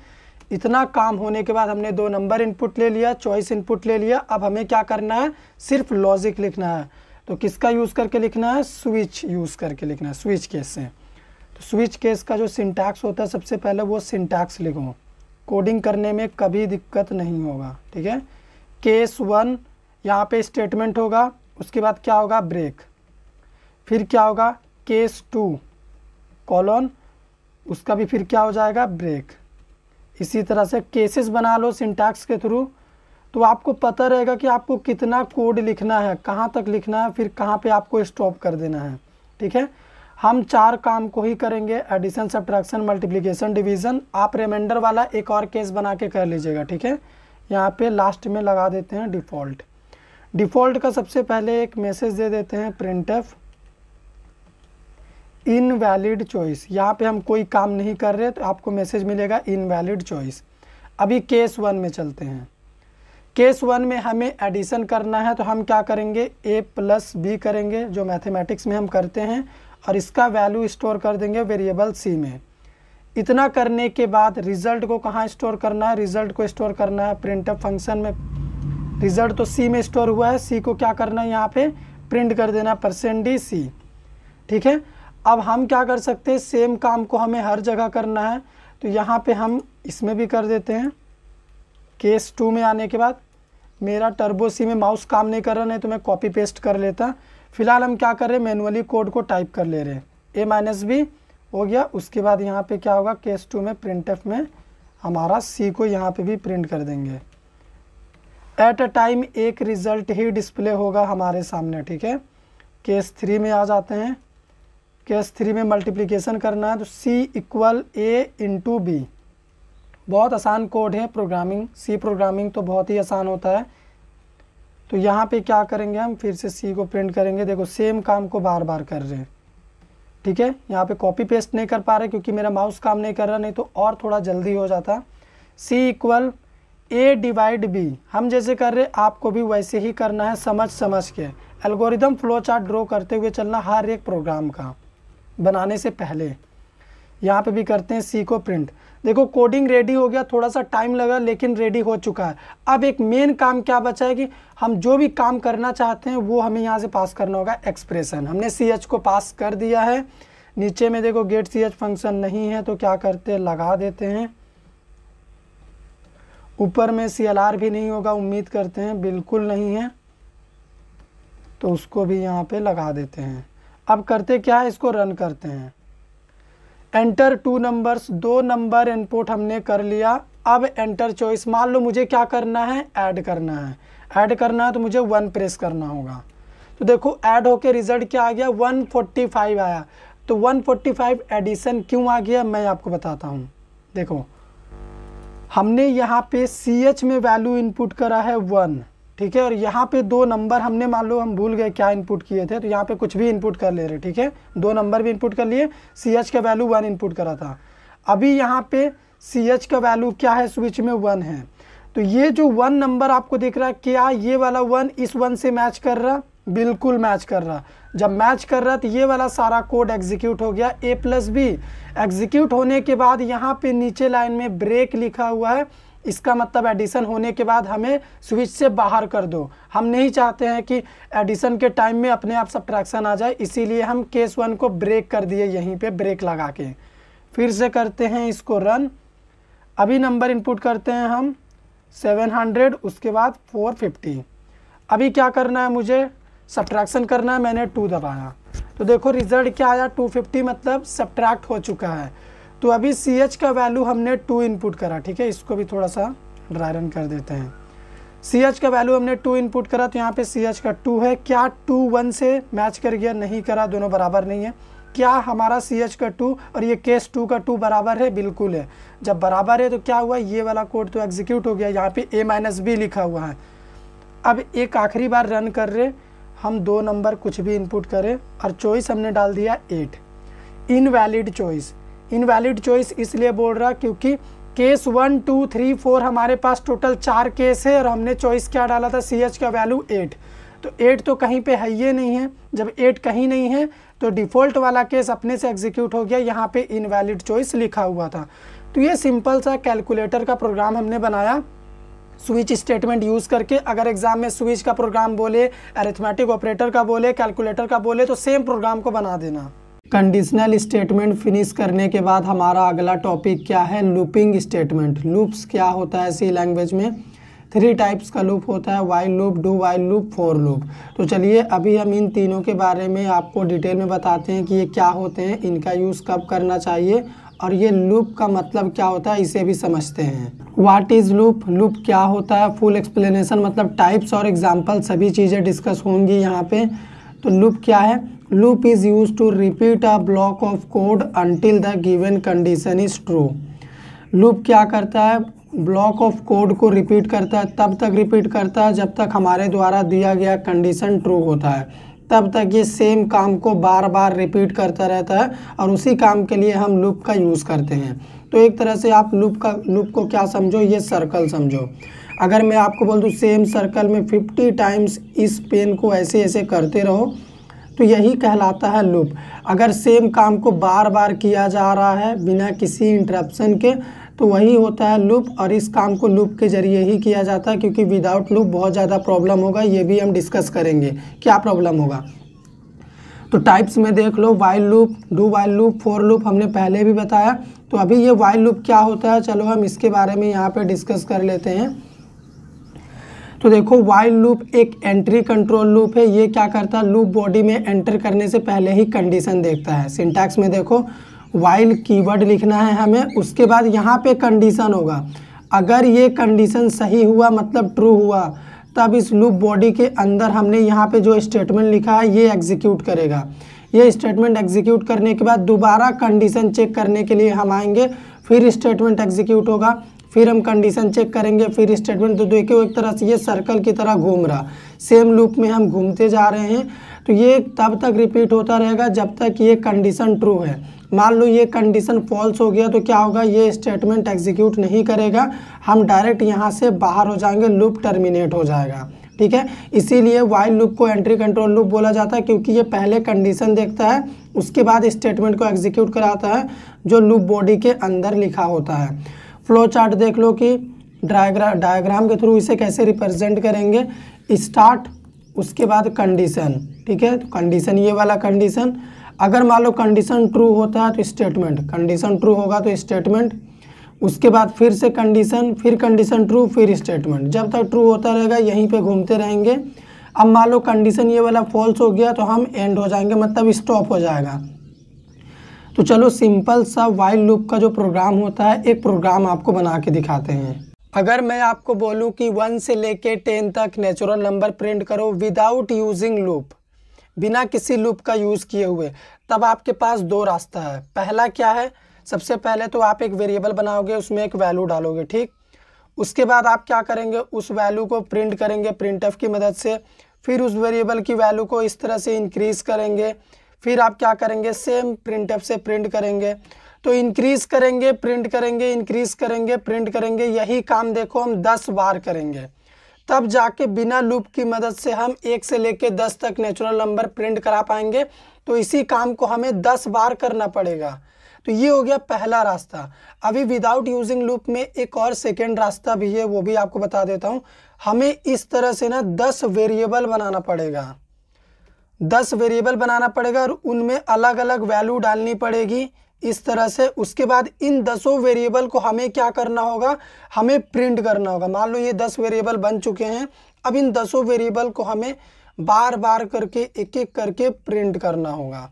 इतना काम होने के बाद हमने दो नंबर इनपुट ले लिया चॉइस इनपुट ले लिया अब हमें क्या करना है सिर्फ लॉजिक लिखना है तो किसका यूज़ करके लिखना है स्विच यूज़ करके लिखना है स्विच केस से तो स्विच केस का जो सिंटैक्स होता है सबसे पहले वो सिंटैक्स लिखो कोडिंग करने में कभी दिक्कत नहीं होगा ठीक है केस वन यहाँ पे स्टेटमेंट होगा उसके बाद क्या होगा ब्रेक फिर क्या होगा केस टू कॉलोन उसका भी फिर क्या हो जाएगा ब्रेक इसी तरह से केसेस बना लो सिंटैक्स के थ्रू तो आपको पता रहेगा कि आपको कितना कोड लिखना है कहाँ तक लिखना है फिर कहाँ पे आपको स्टॉप कर देना है ठीक है हम चार काम को ही करेंगे एडिशन सब्ट्रैक्शन मल्टीप्लिकेशन डिवीजन आप रिमाइंडर वाला एक और केस बना के कर लीजिएगा ठीक है यहाँ पे लास्ट में लगा देते हैं डिफ़ॉल्ट डिफ़ॉल्ट का सबसे पहले एक मैसेज दे देते हैं प्रिंट एफ इनवैलिड चॉइस यहाँ पे हम कोई काम नहीं कर रहे तो आपको मैसेज मिलेगा इनवैलिड चॉइस अभी केस वन में चलते हैं केस वन में हमें एडिशन करना है तो हम क्या करेंगे ए प्लस बी करेंगे जो मैथमेटिक्स में हम करते हैं और इसका वैल्यू स्टोर कर देंगे वेरिएबल सी में इतना करने के बाद रिजल्ट को कहाँ स्टोर करना है रिजल्ट को स्टोर करना है प्रिंट फंक्शन में रिजल्ट तो सी में स्टोर हुआ है सी को क्या करना है यहाँ पे प्रिंट कर देना परसेंट डी सी ठीक है अब हम क्या कर सकते हैं सेम काम को हमें हर जगह करना है तो यहाँ पे हम इसमें भी कर देते हैं केस टू में आने के बाद मेरा टर्बो सी में माउस काम नहीं कर रहा नहीं तो मैं कॉपी पेस्ट कर लेता फिलहाल हम क्या कर रहे हैं मैनुअली कोड को टाइप कर ले रहे हैं ए माइनस बी हो गया उसके बाद यहाँ पे क्या होगा केस टू में प्रिंट में हमारा सी को यहाँ पे भी प्रिंट कर देंगे एट अ टाइम एक रिज़ल्ट ही डिस्प्ले होगा हमारे सामने ठीक है केस थ्री में आ जाते हैं केस थ्री में मल्टीप्लीकेशन करना है तो c equal a into b बहुत आसान कोड है प्रोग्रामिंग सी प्रोग्रामिंग तो बहुत ही आसान होता है तो यहाँ पे क्या करेंगे हम फिर से सी को प्रिंट करेंगे देखो सेम काम को बार बार कर रहे हैं ठीक है यहाँ पे कॉपी पेस्ट नहीं कर पा रहे क्योंकि मेरा माउस काम नहीं कर रहा नहीं तो और थोड़ा जल्दी हो जाता c equal a divide b हम जैसे कर रहे आपको भी वैसे ही करना है समझ समझ के एल्गोरिदम फ्लो चार्ट ड्रॉ करते हुए चलना हर एक प्रोग्राम का बनाने से पहले यहाँ पे भी करते हैं सी को प्रिंट देखो कोडिंग रेडी हो गया थोड़ा सा टाइम लगा लेकिन रेडी हो चुका है अब एक मेन काम क्या बचा है कि हम जो भी काम करना चाहते हैं वो हमें यहाँ से पास करना होगा एक्सप्रेशन हमने सी एच को पास कर दिया है नीचे में देखो गेट सी एच फंक्शन नहीं है तो क्या करते हैं लगा देते हैं ऊपर में सी एल आर भी नहीं होगा उम्मीद करते हैं बिल्कुल नहीं है तो उसको भी यहाँ पे लगा देते हैं अब करते क्या है इसको रन करते हैं एंटर टू नंबर्स दो नंबर इनपुट हमने कर लिया अब एंटर चॉइस मान लो मुझे क्या करना है ऐड करना है ऐड करना है तो मुझे वन प्रेस करना होगा तो देखो ऐड होके रिजल्ट क्या आ गया 145 आया तो 145 एडिशन क्यों आ गया मैं आपको बताता हूँ देखो हमने यहाँ पे सी एच में वैल्यू इनपुट करा है वन ठीक है और यहाँ पे दो नंबर हमने मान लो हम भूल गए क्या इनपुट किए थे तो यहाँ पे कुछ भी इनपुट कर ले रहे ठीक है दो नंबर भी इनपुट कर लिए सी एच का वैल्यू वन इनपुट करा था अभी यहाँ पे सी एच का वैल्यू क्या है स्विच में वन है तो ये जो वन नंबर आपको दिख रहा है क्या ये वाला वन इस वन से मैच कर रहा बिल्कुल मैच कर रहा जब मैच कर रहा तो ये वाला सारा कोड एग्जीक्यूट हो गया ए प्लस बी एग्जीक्यूट होने के बाद यहाँ पे नीचे लाइन में ब्रेक लिखा हुआ है इसका मतलब एडिशन होने के बाद हमें स्विच से बाहर कर दो हम नहीं चाहते हैं कि एडिशन के टाइम में अपने आप सब्ट्रैक्शन आ जाए इसीलिए हम केस वन को ब्रेक कर दिए यहीं पे ब्रेक लगा के फिर से करते हैं इसको रन अभी नंबर इनपुट करते हैं हम 700 उसके बाद 450 अभी क्या करना है मुझे सब्ट्रैक्शन करना है मैंने टू दबाया तो देखो रिज़ल्ट क्या आया टू मतलब सब्ट्रैक्ट हो चुका है तो अभी सी एच का वैल्यू हमने टू इनपुट करा ठीक है इसको भी थोड़ा सा ड्राई रन कर देते हैं सी एच का वैल्यू हमने टू इनपुट करा तो यहाँ पे सी एच का टू है क्या टू वन से मैच कर गया नहीं करा दोनों बराबर नहीं है क्या हमारा सी एच का टू और ये केस टू का टू बराबर है बिल्कुल है जब बराबर है तो क्या हुआ ये वाला कोड तो एग्जीक्यूट हो गया यहाँ पे ए माइनस बी लिखा हुआ है अब एक आखिरी बार रन कर रहे हम दो नंबर कुछ भी इनपुट करें और चॉइस हमने डाल दिया eight invalid choice invalid choice इसलिए बोल रहा क्योंकि case one two three four हमारे पास टोटल चार केस है और हमने चॉइस क्या डाला था सी एच का वैल्यू एट तो एट तो कहीं पे है ये नहीं है जब एट कहीं नहीं है तो डिफ़ॉल्ट वाला केस अपने से एग्जीक्यूट हो गया यहाँ पे इनवैलिड चॉइस लिखा हुआ था तो ये सिंपल सा कैलकुलेटर का प्रोग्राम हमने बनाया स्विच स्टेटमेंट यूज़ करके अगर एग्जाम में स्विच का प्रोग्राम बोले अरिथमेटिक ऑपरेटर का बोले कैलकुलेटर का बोले तो सेम प्रोग्राम को बना देना कंडीशनल स्टेटमेंट फिनिश करने के बाद हमारा अगला टॉपिक क्या है लूपिंग स्टेटमेंट लूप्स क्या होता है सी लैंग्वेज में थ्री टाइप्स का लूप होता है while loop do while loop for loop तो चलिए अभी हम इन तीनों के बारे में आपको डिटेल में बताते हैं कि ये क्या होते हैं इनका यूज़ कब करना चाहिए और ये लूप का मतलब क्या होता है इसे भी समझते हैं वाट इज़ लूप लूप क्या होता है फुल एक्सप्लेनेशन मतलब टाइप्स और एग्जाम्पल सभी चीज़ें डिस्कस होंगी यहाँ पर तो लूप क्या है loop is use to repeat a block of code until the given condition is true loop क्या करता है ब्लॉक ऑफ कोड को रिपीट करता है तब तक रिपीट करता है जब तक हमारे द्वारा दिया गया कंडीशन ट्रू होता है तब तक ये सेम काम को बार बार रिपीट करता रहता है और उसी काम के लिए हम लूप का यूज़ करते हैं तो एक तरह से आप लूप का लूप को क्या समझो ये सर्कल समझो अगर मैं आपको बोल दूँ सेम सर्कल में फिफ्टी टाइम्स इस पेन को ऐसे ऐसे करते रहो तो यही कहलाता है लूप अगर सेम काम को बार बार किया जा रहा है बिना किसी इंटरप्शन के तो वही होता है लूप और इस काम को लूप के ज़रिए ही किया जाता है क्योंकि विदाउट लूप बहुत ज़्यादा प्रॉब्लम होगा ये भी हम डिस्कस करेंगे क्या प्रॉब्लम होगा तो टाइप्स में देख लो while loop do while loop for loop हमने पहले भी बताया तो अभी ये वाइल लूप क्या होता है चलो हम इसके बारे में यहाँ पर डिस्कस कर लेते हैं तो देखो वाइल लूप एक एंट्री कंट्रोल लूप है ये क्या करता है लूप बॉडी में एंटर करने से पहले ही कंडीशन देखता है सिंटैक्स में देखो वाइल कीवर्ड लिखना है हमें उसके बाद यहाँ पे कंडीशन होगा अगर ये कंडीशन सही हुआ मतलब ट्रू हुआ तब इस लूप बॉडी के अंदर हमने यहाँ पे जो स्टेटमेंट लिखा है ये एग्जीक्यूट करेगा ये स्टेटमेंट एग्जीक्यूट करने के बाद दोबारा कंडीशन चेक करने के लिए हम आएंगे फिर स्टेटमेंट एग्जीक्यूट होगा फिर हम कंडीशन चेक करेंगे फिर स्टेटमेंट तो देखिए एक तरह से ये सर्कल की तरह घूम रहा सेम लूप में हम घूमते जा रहे हैं तो ये तब तक रिपीट होता रहेगा जब तक ये कंडीशन ट्रू है मान लो ये कंडीशन फॉल्स हो गया तो क्या होगा ये स्टेटमेंट एग्जीक्यूट नहीं करेगा हम डायरेक्ट यहाँ से बाहर हो जाएंगे लूप टर्मिनेट हो जाएगा ठीक है इसीलिए वाइल्ड लूप को एंट्री कंट्रोल लूप बोला जाता है क्योंकि ये पहले कंडीशन देखता है उसके बाद स्टेटमेंट को एग्जीक्यूट कराता है जो लूप बॉडी के अंदर लिखा होता है फ्लो चार्ट देख लो कि डायग्राम डायग्राम के थ्रू इसे कैसे रिप्रेजेंट करेंगे स्टार्ट उसके बाद कंडीशन ठीक है तो कंडीशन ये वाला कंडीशन अगर मान लो कंडीशन ट्रू होता है तो स्टेटमेंट कंडीशन ट्रू होगा तो स्टेटमेंट उसके बाद फिर से कंडीशन फिर कंडीशन ट्रू फिर स्टेटमेंट जब तक ट्रू होता रहेगा यहीं पे घूमते रहेंगे अब मान लो कंडीशन ये वाला फॉल्स हो गया तो हम एंड हो जाएंगे मतलब स्टॉप हो जाएगा तो चलो सिंपल सा वाइल्ड लूप का जो प्रोग्राम होता है एक प्रोग्राम आपको बना के दिखाते हैं अगर मैं आपको बोलूं कि वन से लेके टेन तक नेचुरल नंबर प्रिंट करो विदाउट यूजिंग लूप बिना किसी लूप का यूज़ किए हुए तब आपके पास दो रास्ता है पहला क्या है सबसे पहले तो आप एक वेरिएबल बनाओगे उसमें एक वैल्यू डालोगे ठीक उसके बाद आप क्या करेंगे उस वैल्यू को प्रिंट करेंगे प्रिंट की मदद से फिर उस वेरिएबल की वैल्यू को इस तरह से इंक्रीज़ करेंगे फिर आप क्या करेंगे सेम प्रिंट से प्रिंट करेंगे तो इंक्रीज करेंगे प्रिंट करेंगे इंक्रीज करेंगे प्रिंट करेंगे यही काम देखो हम दस बार करेंगे तब जाके बिना लूप की मदद से हम एक से लेके दस तक नेचुरल नंबर प्रिंट करा पाएंगे तो इसी काम को हमें दस बार करना पड़ेगा तो ये हो गया पहला रास्ता अभी विदाउट यूजिंग लूप में एक और सेकेंड रास्ता भी है वो भी आपको बता देता हूँ हमें इस तरह से ना दस वेरिएबल बनाना पड़ेगा दस वेरिएबल बनाना पड़ेगा और उनमें अलग अलग वैल्यू डालनी पड़ेगी इस तरह से उसके बाद इन दसों वेरिएबल को हमें क्या करना होगा हमें प्रिंट करना होगा मान लो ये दस वेरिएबल बन चुके हैं अब इन दसों वेरिएबल को हमें बार बार करके एक एक करके प्रिंट करना होगा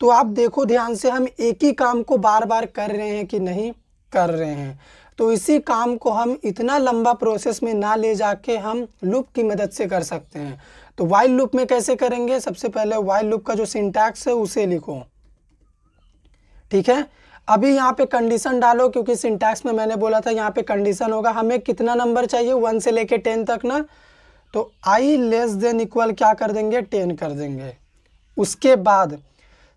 तो आप देखो ध्यान से हम एक ही काम को बार बार कर रहे हैं कि नहीं कर रहे हैं तो इसी काम को हम इतना लंबा प्रोसेस में ना ले जाके हम लूप की मदद से कर सकते हैं तो वाइल लूप में कैसे करेंगे सबसे पहले वाइल लूप का जो सिंटैक्स है उसे लिखो ठीक है अभी यहाँ पे कंडीशन डालो क्योंकि सिंटैक्स में मैंने बोला था यहाँ पे कंडीशन होगा हमें कितना नंबर चाहिए वन से लेके टेन तक ना तो आई लेस देन इक्वल क्या कर देंगे टेन कर देंगे उसके बाद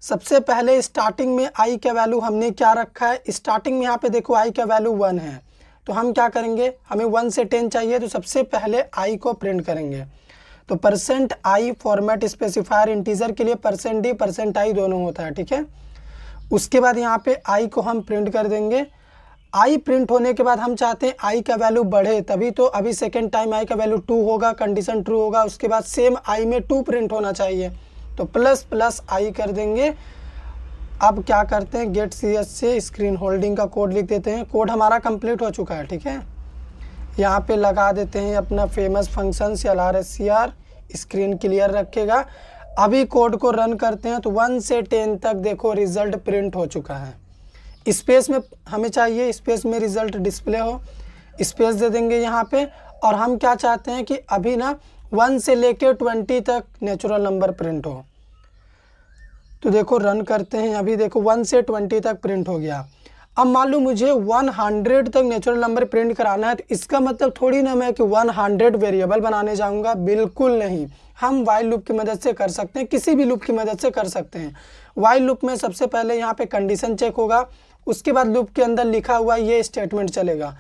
सबसे पहले स्टार्टिंग में आई का वैल्यू हमने क्या रखा है स्टार्टिंग में यहाँ पे देखो आई का वैल्यू वन है तो हम क्या करेंगे हमें वन से टेन चाहिए तो सबसे पहले आई को प्रिंट करेंगे तो percent i format specifier integer के लिए परसेंट डी परसेंट आई दोनों होता है ठीक है उसके बाद यहाँ पे आई को हम प्रिंट कर देंगे आई प्रिंट होने के बाद हम चाहते हैं आई का वैल्यू बढ़े तभी तो अभी सेकेंड टाइम आई का वैल्यू टू होगा कंडीशन ट्रू होगा उसके बाद सेम आई में टू प्रिंट होना चाहिए तो प्लस प्लस आई कर देंगे अब क्या करते हैं गेट सी से स्क्रीन होल्डिंग का कोड लिख देते हैं कोड हमारा कंप्लीट हो चुका है ठीक है यहाँ पे लगा देते हैं अपना famous function c L R S C r screen clear रखेगा अभी कोड को रन करते हैं तो वन से टेन तक देखो रिजल्ट प्रिंट हो चुका है स्पेस में हमें चाहिए स्पेस में रिजल्ट डिस्प्ले हो स्पेस दे देंगे यहाँ पे और हम क्या चाहते हैं कि अभी ना वन से लेके ट्वेंटी तक नेचुरल नंबर प्रिंट हो तो देखो रन करते हैं अभी देखो वन से ट्वेंटी तक प्रिंट हो गया अब मान लो मुझे 100 तक नेचुरल नंबर प्रिंट कराना है तो इसका मतलब थोड़ी ना मैं कि 100 वेरिएबल बनाने जाऊंगा बिल्कुल नहीं हम वाइल लूप की मदद से कर सकते हैं किसी भी लूप की मदद से कर सकते हैं वाइल लूप में सबसे पहले यहाँ पे कंडीशन चेक होगा उसके बाद लूप के अंदर लिखा हुआ ये स्टेटमेंट चलेगा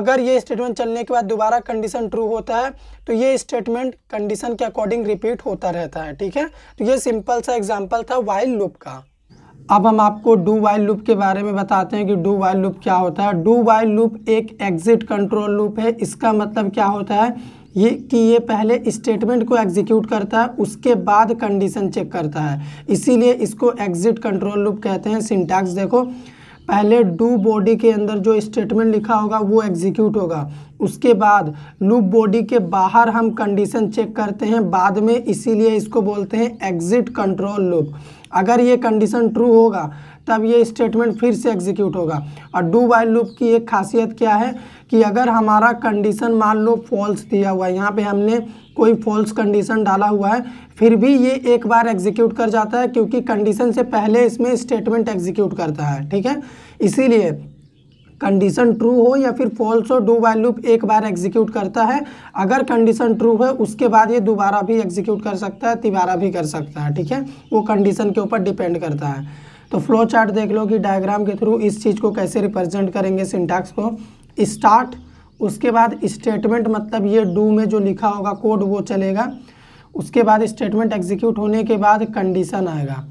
अगर ये स्टेटमेंट चलने के बाद दोबारा कंडीशन ट्रू होता है तो ये स्टेटमेंट कंडीशन के अकॉर्डिंग रिपीट होता रहता है ठीक है तो ये सिंपल सा एग्जाम्पल था वाइल लूप का अब हम आपको डू वाइल लूप के बारे में बताते हैं कि डू वाइल लूप क्या होता है डू वाइल लूप एक एग्जिट कंट्रोल लूप है इसका मतलब क्या होता है ये कि ये पहले स्टेटमेंट को एग्जीक्यूट करता है उसके बाद कंडीशन चेक करता है इसीलिए इसको एग्जिट कंट्रोल लूप कहते हैं सिंटैक्स देखो पहले डू बॉडी के अंदर जो स्टेटमेंट लिखा होगा वो एग्जीक्यूट होगा उसके बाद लूप बॉडी के बाहर हम कंडीशन चेक करते हैं बाद में इसीलिए इसको बोलते हैं एग्जिट कंट्रोल लूप अगर ये कंडीशन ट्रू होगा तब ये स्टेटमेंट फिर से एग्जीक्यूट होगा और डू बाई लूप की एक खासियत क्या है कि अगर हमारा कंडीशन मान लो फॉल्स दिया हुआ है यहाँ पे हमने कोई फॉल्स कंडीशन डाला हुआ है फिर भी ये एक बार एग्जीक्यूट कर जाता है क्योंकि कंडीशन से पहले इसमें स्टेटमेंट एग्जीक्यूट करता है ठीक है इसीलिए कंडीशन ट्रू हो या फिर फॉल्स हो डू वाइल लूप एक बार एग्जीक्यूट करता है अगर कंडीशन ट्रू है उसके बाद ये दोबारा भी एग्जीक्यूट कर सकता है तिबारा भी कर सकता है ठीक है वो कंडीशन के ऊपर डिपेंड करता है तो फ्लो चार्ट देख लो कि डायग्राम के थ्रू इस चीज़ को कैसे रिप्रेजेंट करेंगे सिंटैक्स को स्टार्ट उसके बाद स्टेटमेंट मतलब ये डू में जो लिखा होगा कोड वो चलेगा उसके बाद स्टेटमेंट एग्जीक्यूट होने के बाद कंडीशन आएगा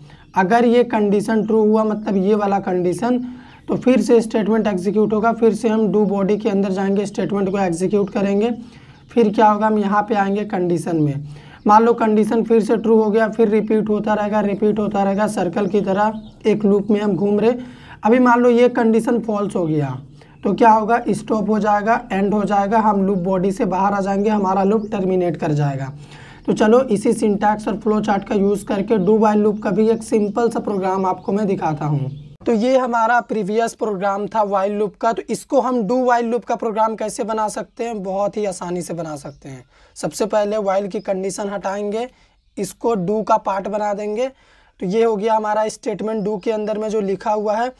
अगर ये कंडीशन ट्रू हुआ मतलब ये वाला कंडीशन तो फिर से स्टेटमेंट एग्जीक्यूट होगा फिर से हम डू बॉडी के अंदर जाएंगे स्टेटमेंट को एग्जीक्यूट करेंगे फिर क्या होगा हम यहाँ पे आएंगे कंडीशन में मान लो कंडीशन फिर से ट्रू हो गया फिर रिपीट होता रहेगा रिपीट होता रहेगा सर्कल की तरह एक लूप में हम घूम रहे अभी मान लो ये कंडीशन फॉल्स हो गया तो क्या होगा स्टॉप हो जाएगा एंड हो जाएगा हम लूप बॉडी से बाहर आ जाएंगे हमारा लूप टर्मिनेट कर जाएगा तो चलो इसी सिंटैक्स और फ्लो चार्ट का यूज़ करके डू बाई लूप का भी एक सिंपल सा प्रोग्राम आपको मैं दिखाता हूँ तो ये हमारा प्रीवियस प्रोग्राम था वाइल लूप का तो इसको हम डू वाइल्ड लूप का प्रोग्राम कैसे बना सकते हैं बहुत ही आसानी से बना सकते हैं सबसे पहले वाइल की कंडीशन हटाएंगे इसको डू का पार्ट बना देंगे तो ये हो गया हमारा स्टेटमेंट डू के अंदर में जो लिखा हुआ है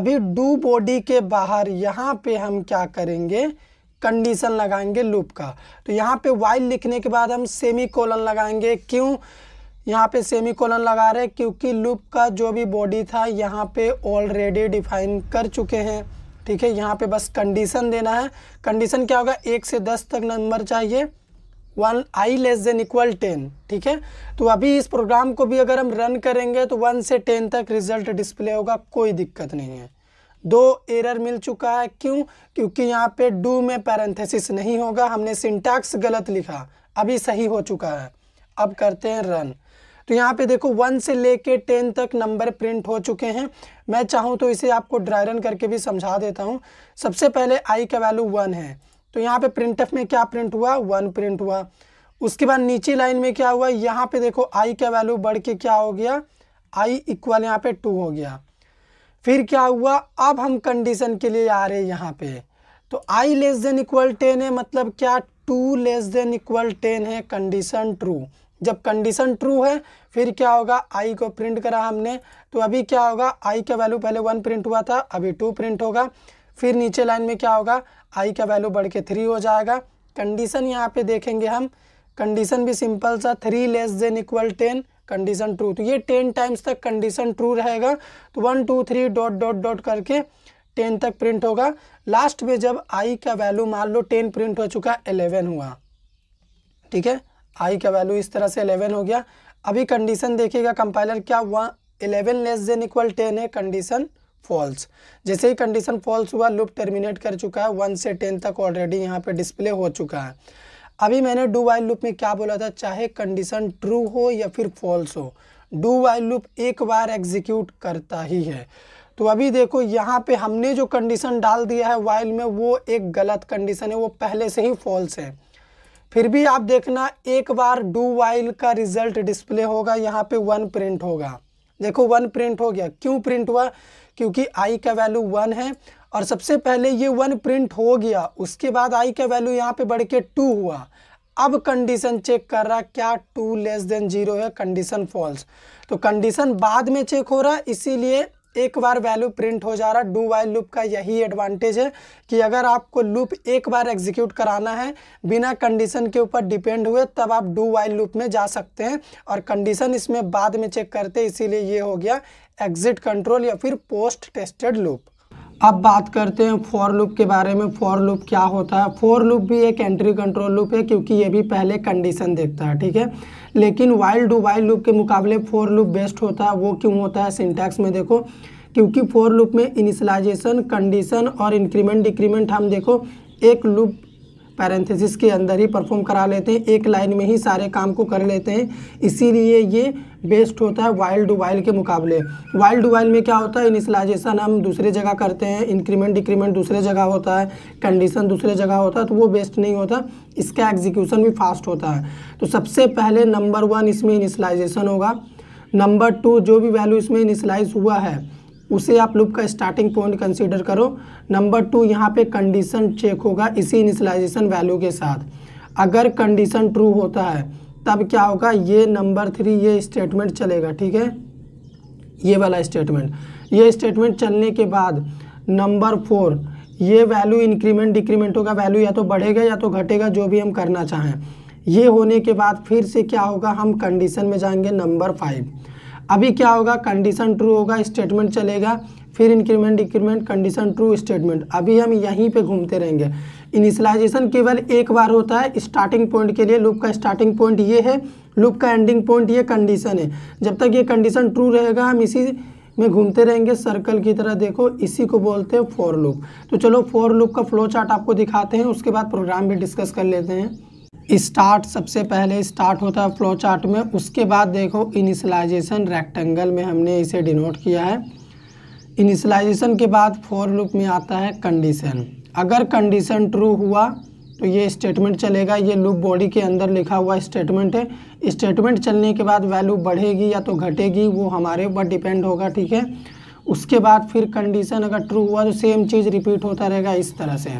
अभी डू बॉडी के बाहर यहाँ पे हम क्या करेंगे कंडीशन लगाएंगे लूप का तो यहाँ पे वाइल लिखने के बाद हम सेमी कोलन लगाएंगे क्यों यहाँ पे सेमी कॉलन लगा रहे क्योंकि लूप का जो भी बॉडी था यहाँ पे ऑलरेडी डिफाइन कर चुके हैं ठीक है यहाँ पे बस कंडीशन देना है कंडीशन क्या होगा एक से दस तक नंबर चाहिए one I less than equal ten ठीक है तो अभी इस प्रोग्राम को भी अगर हम रन करेंगे तो वन से टेन तक रिजल्ट डिस्प्ले होगा कोई दिक्कत नहीं है दो एरर मिल चुका है क्यों क्योंकि यहाँ पे डू में पैरेंथेसिस नहीं होगा हमने सिंटैक्स गलत लिखा अभी सही हो चुका है अब करते हैं रन तो यहाँ पे देखो वन से लेके टेन तक नंबर प्रिंट हो चुके हैं मैं चाहूँ तो इसे आपको ड्राई रन करके भी समझा देता हूँ सबसे पहले आई का वैल्यू वन है तो यहाँ पे प्रिंट में क्या प्रिंट हुआ वन प्रिंट हुआ उसके बाद नीचे लाइन में क्या हुआ यहाँ पे देखो आई का वैल्यू बढ़ के क्या हो गया आई इक्वल यहाँ पे टू हो गया फिर क्या हुआ अब हम कंडीशन के लिए आ रहे हैं यहाँ पे तो I less than equal ten है मतलब क्या two less than equal ten है कंडीशन ट्रू जब कंडीशन ट्रू है फिर क्या होगा आई को प्रिंट करा हमने तो अभी क्या होगा आई का वैल्यू पहले वन प्रिंट हुआ था अभी टू प्रिंट होगा फिर नीचे लाइन में क्या होगा आई का वैल्यू बढ़ के थ्री हो जाएगा कंडीशन यहाँ पे देखेंगे हम कंडीशन भी सिंपल सा three less than equal ten condition true तो ये टेन टाइम्स तक कंडीशन ट्रू रहेगा तो one two three dot dot dot करके टेन तक प्रिंट होगा लास्ट में जब आई का वैल्यू मान लो टेन प्रिंट हो चुका एलेवन हुआ ठीक है आई का वैल्यू इस तरह से एलेवन हो गया अभी कंडीशन देखिएगा कंपाइलर क्या हुआ eleven less than equal ten है कंडीशन फॉल्स जैसे ही कंडीशन फॉल्स हुआ लुप टर्मिनेट कर चुका है वन से टेन तक ऑलरेडी यहाँ पे डिस्प्ले हो चुका है अभी मैंने डू वाइल लूप में क्या बोला था चाहे कंडीशन ट्रू हो या फिर फॉल्स हो डू वाइल लूप एक बार एग्जीक्यूट करता ही है तो अभी देखो यहाँ पे हमने जो कंडीशन डाल दिया है वाइल में वो एक गलत कंडीशन है वो पहले से ही फॉल्स है फिर भी आप देखना एक बार डू वाइल का रिजल्ट डिस्प्ले होगा यहाँ पे वन प्रिंट होगा देखो वन प्रिंट हो गया क्यों प्रिंट हुआ क्योंकि आई का वैल्यू वन है और सबसे पहले ये वन प्रिंट हो गया उसके बाद आई का वैल्यू यहाँ पे बढ़ के टू हुआ अब कंडीशन चेक कर रहा क्या टू लेस देन जीरो है कंडीशन फॉल्स तो कंडीशन बाद में चेक हो रहा है इसीलिए एक बार वैल्यू प्रिंट हो जा रहा डू वाइल लूप का यही एडवांटेज है कि अगर आपको लूप एक बार एग्जीक्यूट कराना है बिना कंडीशन के ऊपर डिपेंड हुए तब आप डू वाइल लूप में जा सकते हैं और कंडीशन इसमें बाद में चेक करते इसीलिए ये हो गया एग्जिट कंट्रोल या फिर पोस्ट टेस्टेड लूप अब बात करते हैं फॉर लूप के बारे में फॉर लूप क्या होता है फॉर लूप भी एक एंट्री कंट्रोल लूप है क्योंकि ये भी पहले कंडीशन देखता है ठीक है लेकिन वाइल्ड डू वाइल्ड लूप के मुकाबले फोर लूप बेस्ट होता है वो क्यों होता है सिंटैक्स में देखो क्योंकि फोर लूप में इनिशलाइजेशन कंडीशन और इंक्रीमेंट डिक्रीमेंट हम देखो एक लूप पैरेंथेसिस के अंदर ही परफॉर्म करा लेते हैं एक लाइन में ही सारे काम को कर लेते हैं इसीलिए ये बेस्ट होता है वाइल्ड टू वाइल्ड के मुकाबले वाइल्ड टू वाइल्ड में क्या होता है इनिशलाइजेशन हम दूसरे जगह करते हैं इंक्रीमेंट डिक्रीमेंट दूसरे जगह होता है कंडीशन दूसरे जगह होता है तो वो बेस्ट नहीं होता इसका एग्जीक्यूशन भी फास्ट होता है तो सबसे पहले नंबर वन इसमें इनिशलाइजेशन होगा नंबर टू जो भी वैल्यू इसमें इनिशलाइज हुआ है उसे आप लूप का स्टार्टिंग पॉइंट कंसीडर करो नंबर टू यहाँ पे कंडीशन चेक होगा इसी इनिशलाइजेशन वैल्यू के साथ अगर कंडीशन ट्रू होता है तब क्या होगा ये नंबर थ्री ये स्टेटमेंट चलेगा ठीक है ये वाला स्टेटमेंट ये स्टेटमेंट चलने के बाद नंबर फोर ये वैल्यू इंक्रीमेंट डिक्रीमेंटों का वैल्यू या तो बढ़ेगा या तो घटेगा जो भी हम करना चाहें ये होने के बाद फिर से क्या होगा हम कंडीशन में जाएंगे नंबर फाइव अभी क्या होगा कंडीशन ट्रू होगा स्टेटमेंट चलेगा फिर increment increment condition true statement अभी हम यहीं पे घूमते रहेंगे इनिशलाइजेशन केवल एक बार होता है स्टार्टिंग पॉइंट के लिए लूप का स्टार्टिंग पॉइंट ये है लूप का एंडिंग पॉइंट ये कंडीशन है जब तक ये कंडीशन ट्रू रहेगा हम इसी में घूमते रहेंगे सर्कल की तरह देखो इसी को बोलते हैं फोर लूप तो चलो फोर लूप का फ्लो चार्ट आपको दिखाते हैं उसके बाद प्रोग्राम भी डिस्कस कर लेते हैं स्टार्ट सबसे पहले स्टार्ट होता है फ्लो चार्ट में उसके बाद देखो इनिशलाइजेशन रेक्टेंगल में हमने इसे डिनोट किया है इनिशलाइजेशन के बाद फोर लूप में आता है कंडीशन अगर कंडीशन ट्रू हुआ तो ये स्टेटमेंट चलेगा ये लूप बॉडी के अंदर लिखा हुआ स्टेटमेंट है स्टेटमेंट चलने के बाद वैल्यू बढ़ेगी या तो घटेगी वो हमारे ऊपर डिपेंड होगा ठीक है उसके बाद फिर कंडीशन अगर ट्रू हुआ तो सेम चीज़ रिपीट होता रहेगा इस तरह से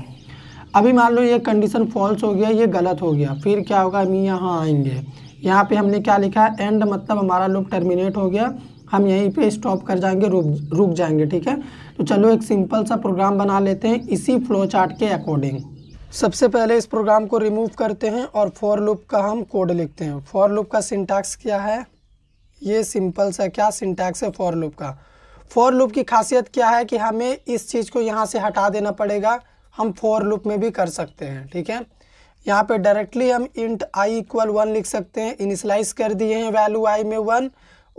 अभी मान लो ये कंडीशन फॉल्स हो गया ये गलत हो गया फिर क्या होगा हम यहाँ आएंगे यहाँ पे हमने क्या लिखा है एंड मतलब हमारा लूप टर्मिनेट हो गया हम यहीं पे स्टॉप कर जाएंगे रुक रुक जाएंगे ठीक है तो चलो एक सिंपल सा प्रोग्राम बना लेते हैं इसी फ्लो चार्ट के अकॉर्डिंग सबसे पहले इस प्रोग्राम को रिमूव करते हैं और फॉर लूप का हम कोड लिखते हैं फॉर लूप का सिंटैक्स क्या है ये सिंपल सा क्या सिंटैक्स है फॉर लूप का फॉर लूप की खासियत क्या है कि हमें इस चीज़ को यहाँ से हटा देना पड़ेगा हम फोर लूप में भी कर सकते हैं ठीक है यहाँ पे डायरेक्टली हम इंट आई इक्वल वन लिख सकते हैं इनिशलाइज कर दिए हैं वैल्यू आई में वन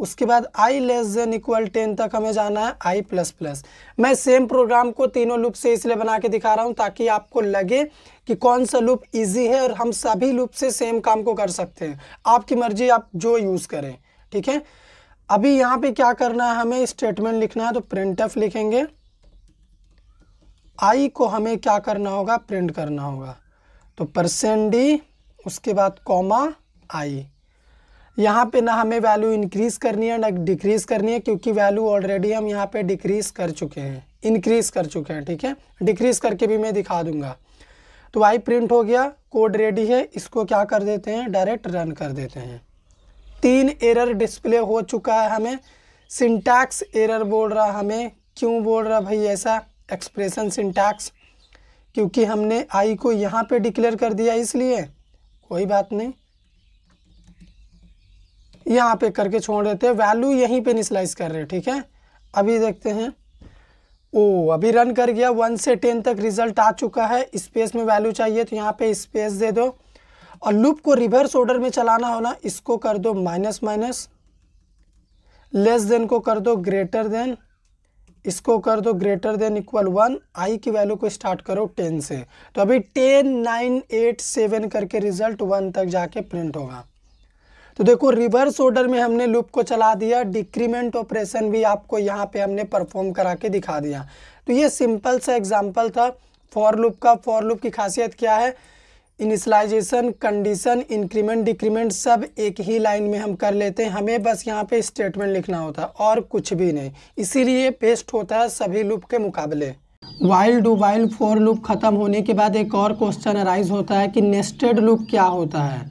उसके बाद I less than equal ten तक हमें जाना है आई प्लस प्लस मैं सेम प्रोग्राम को तीनों लूप से इसलिए बना के दिखा रहा हूँ ताकि आपको लगे कि कौन सा लूप इजी है और हम सभी लूप से सेम काम को कर सकते हैं आपकी मर्जी आप जो यूज़ करें ठीक है अभी यहाँ पे क्या करना है हमें स्टेटमेंट लिखना है तो प्रिंट लिखेंगे आई को हमें क्या करना होगा प्रिंट करना होगा तो परसेंट डी उसके बाद कॉमा आई यहाँ पे ना हमें वैल्यू इंक्रीज़ करनी है ना डिक्रीज़ करनी है क्योंकि वैल्यू ऑलरेडी हम यहाँ पे डिक्रीज़ कर चुके हैं इंक्रीज़ कर चुके हैं ठीक है डिक्रीज़ करके भी मैं दिखा दूंगा तो आई प्रिंट हो गया कोड रेडी है इसको क्या कर देते हैं डायरेक्ट रन कर देते हैं तीन एरर डिस्प्ले हो चुका है हमें सिंटैक्स एरर बोल रहा हमें क्यों बोल रहा भाई ऐसा एक्सप्रेशन सिंटैक्स क्योंकि हमने आई को यहाँ पे डिक्लेयर कर दिया इसलिए कोई बात नहीं यहाँ पे करके छोड़ देते हैं वैल्यू यहीं पे निस्लाइस कर रहे हैं ठीक है अभी देखते हैं ओ अभी रन कर गया वन से टेन तक रिजल्ट आ चुका है स्पेस में वैल्यू चाहिए तो यहाँ पे स्पेस दे दो और लूप को रिवर्स ऑर्डर में चलाना हो ना इसको कर दो माइनस माइनस लेस देन को कर दो ग्रेटर देन इसको कर दो greater than equal one I की वैल्यू को स्टार्ट करो टेन से तो अभी टेन नाइन एट सेवन करके रिजल्ट वन तक जाके प्रिंट होगा तो देखो रिवर्स ऑर्डर में हमने लूप को चला दिया डिक्रीमेंट ऑपरेशन भी आपको यहाँ पे हमने परफॉर्म करा के दिखा दिया तो ये सिंपल सा एग्जाम्पल था फॉर लूप का फॉर लूप की खासियत क्या है इनिशलाइजेशन कंडीशन इंक्रीमेंट डिक्रीमेंट सब एक ही लाइन में हम कर लेते हैं हमें बस यहाँ पे स्टेटमेंट लिखना होता है और कुछ भी नहीं इसीलिए बेस्ट होता है सभी लूप के मुकाबले while do while for loop ख़त्म होने के बाद एक और क्वेश्चन अराइज होता है कि नेस्टेड लूप क्या होता है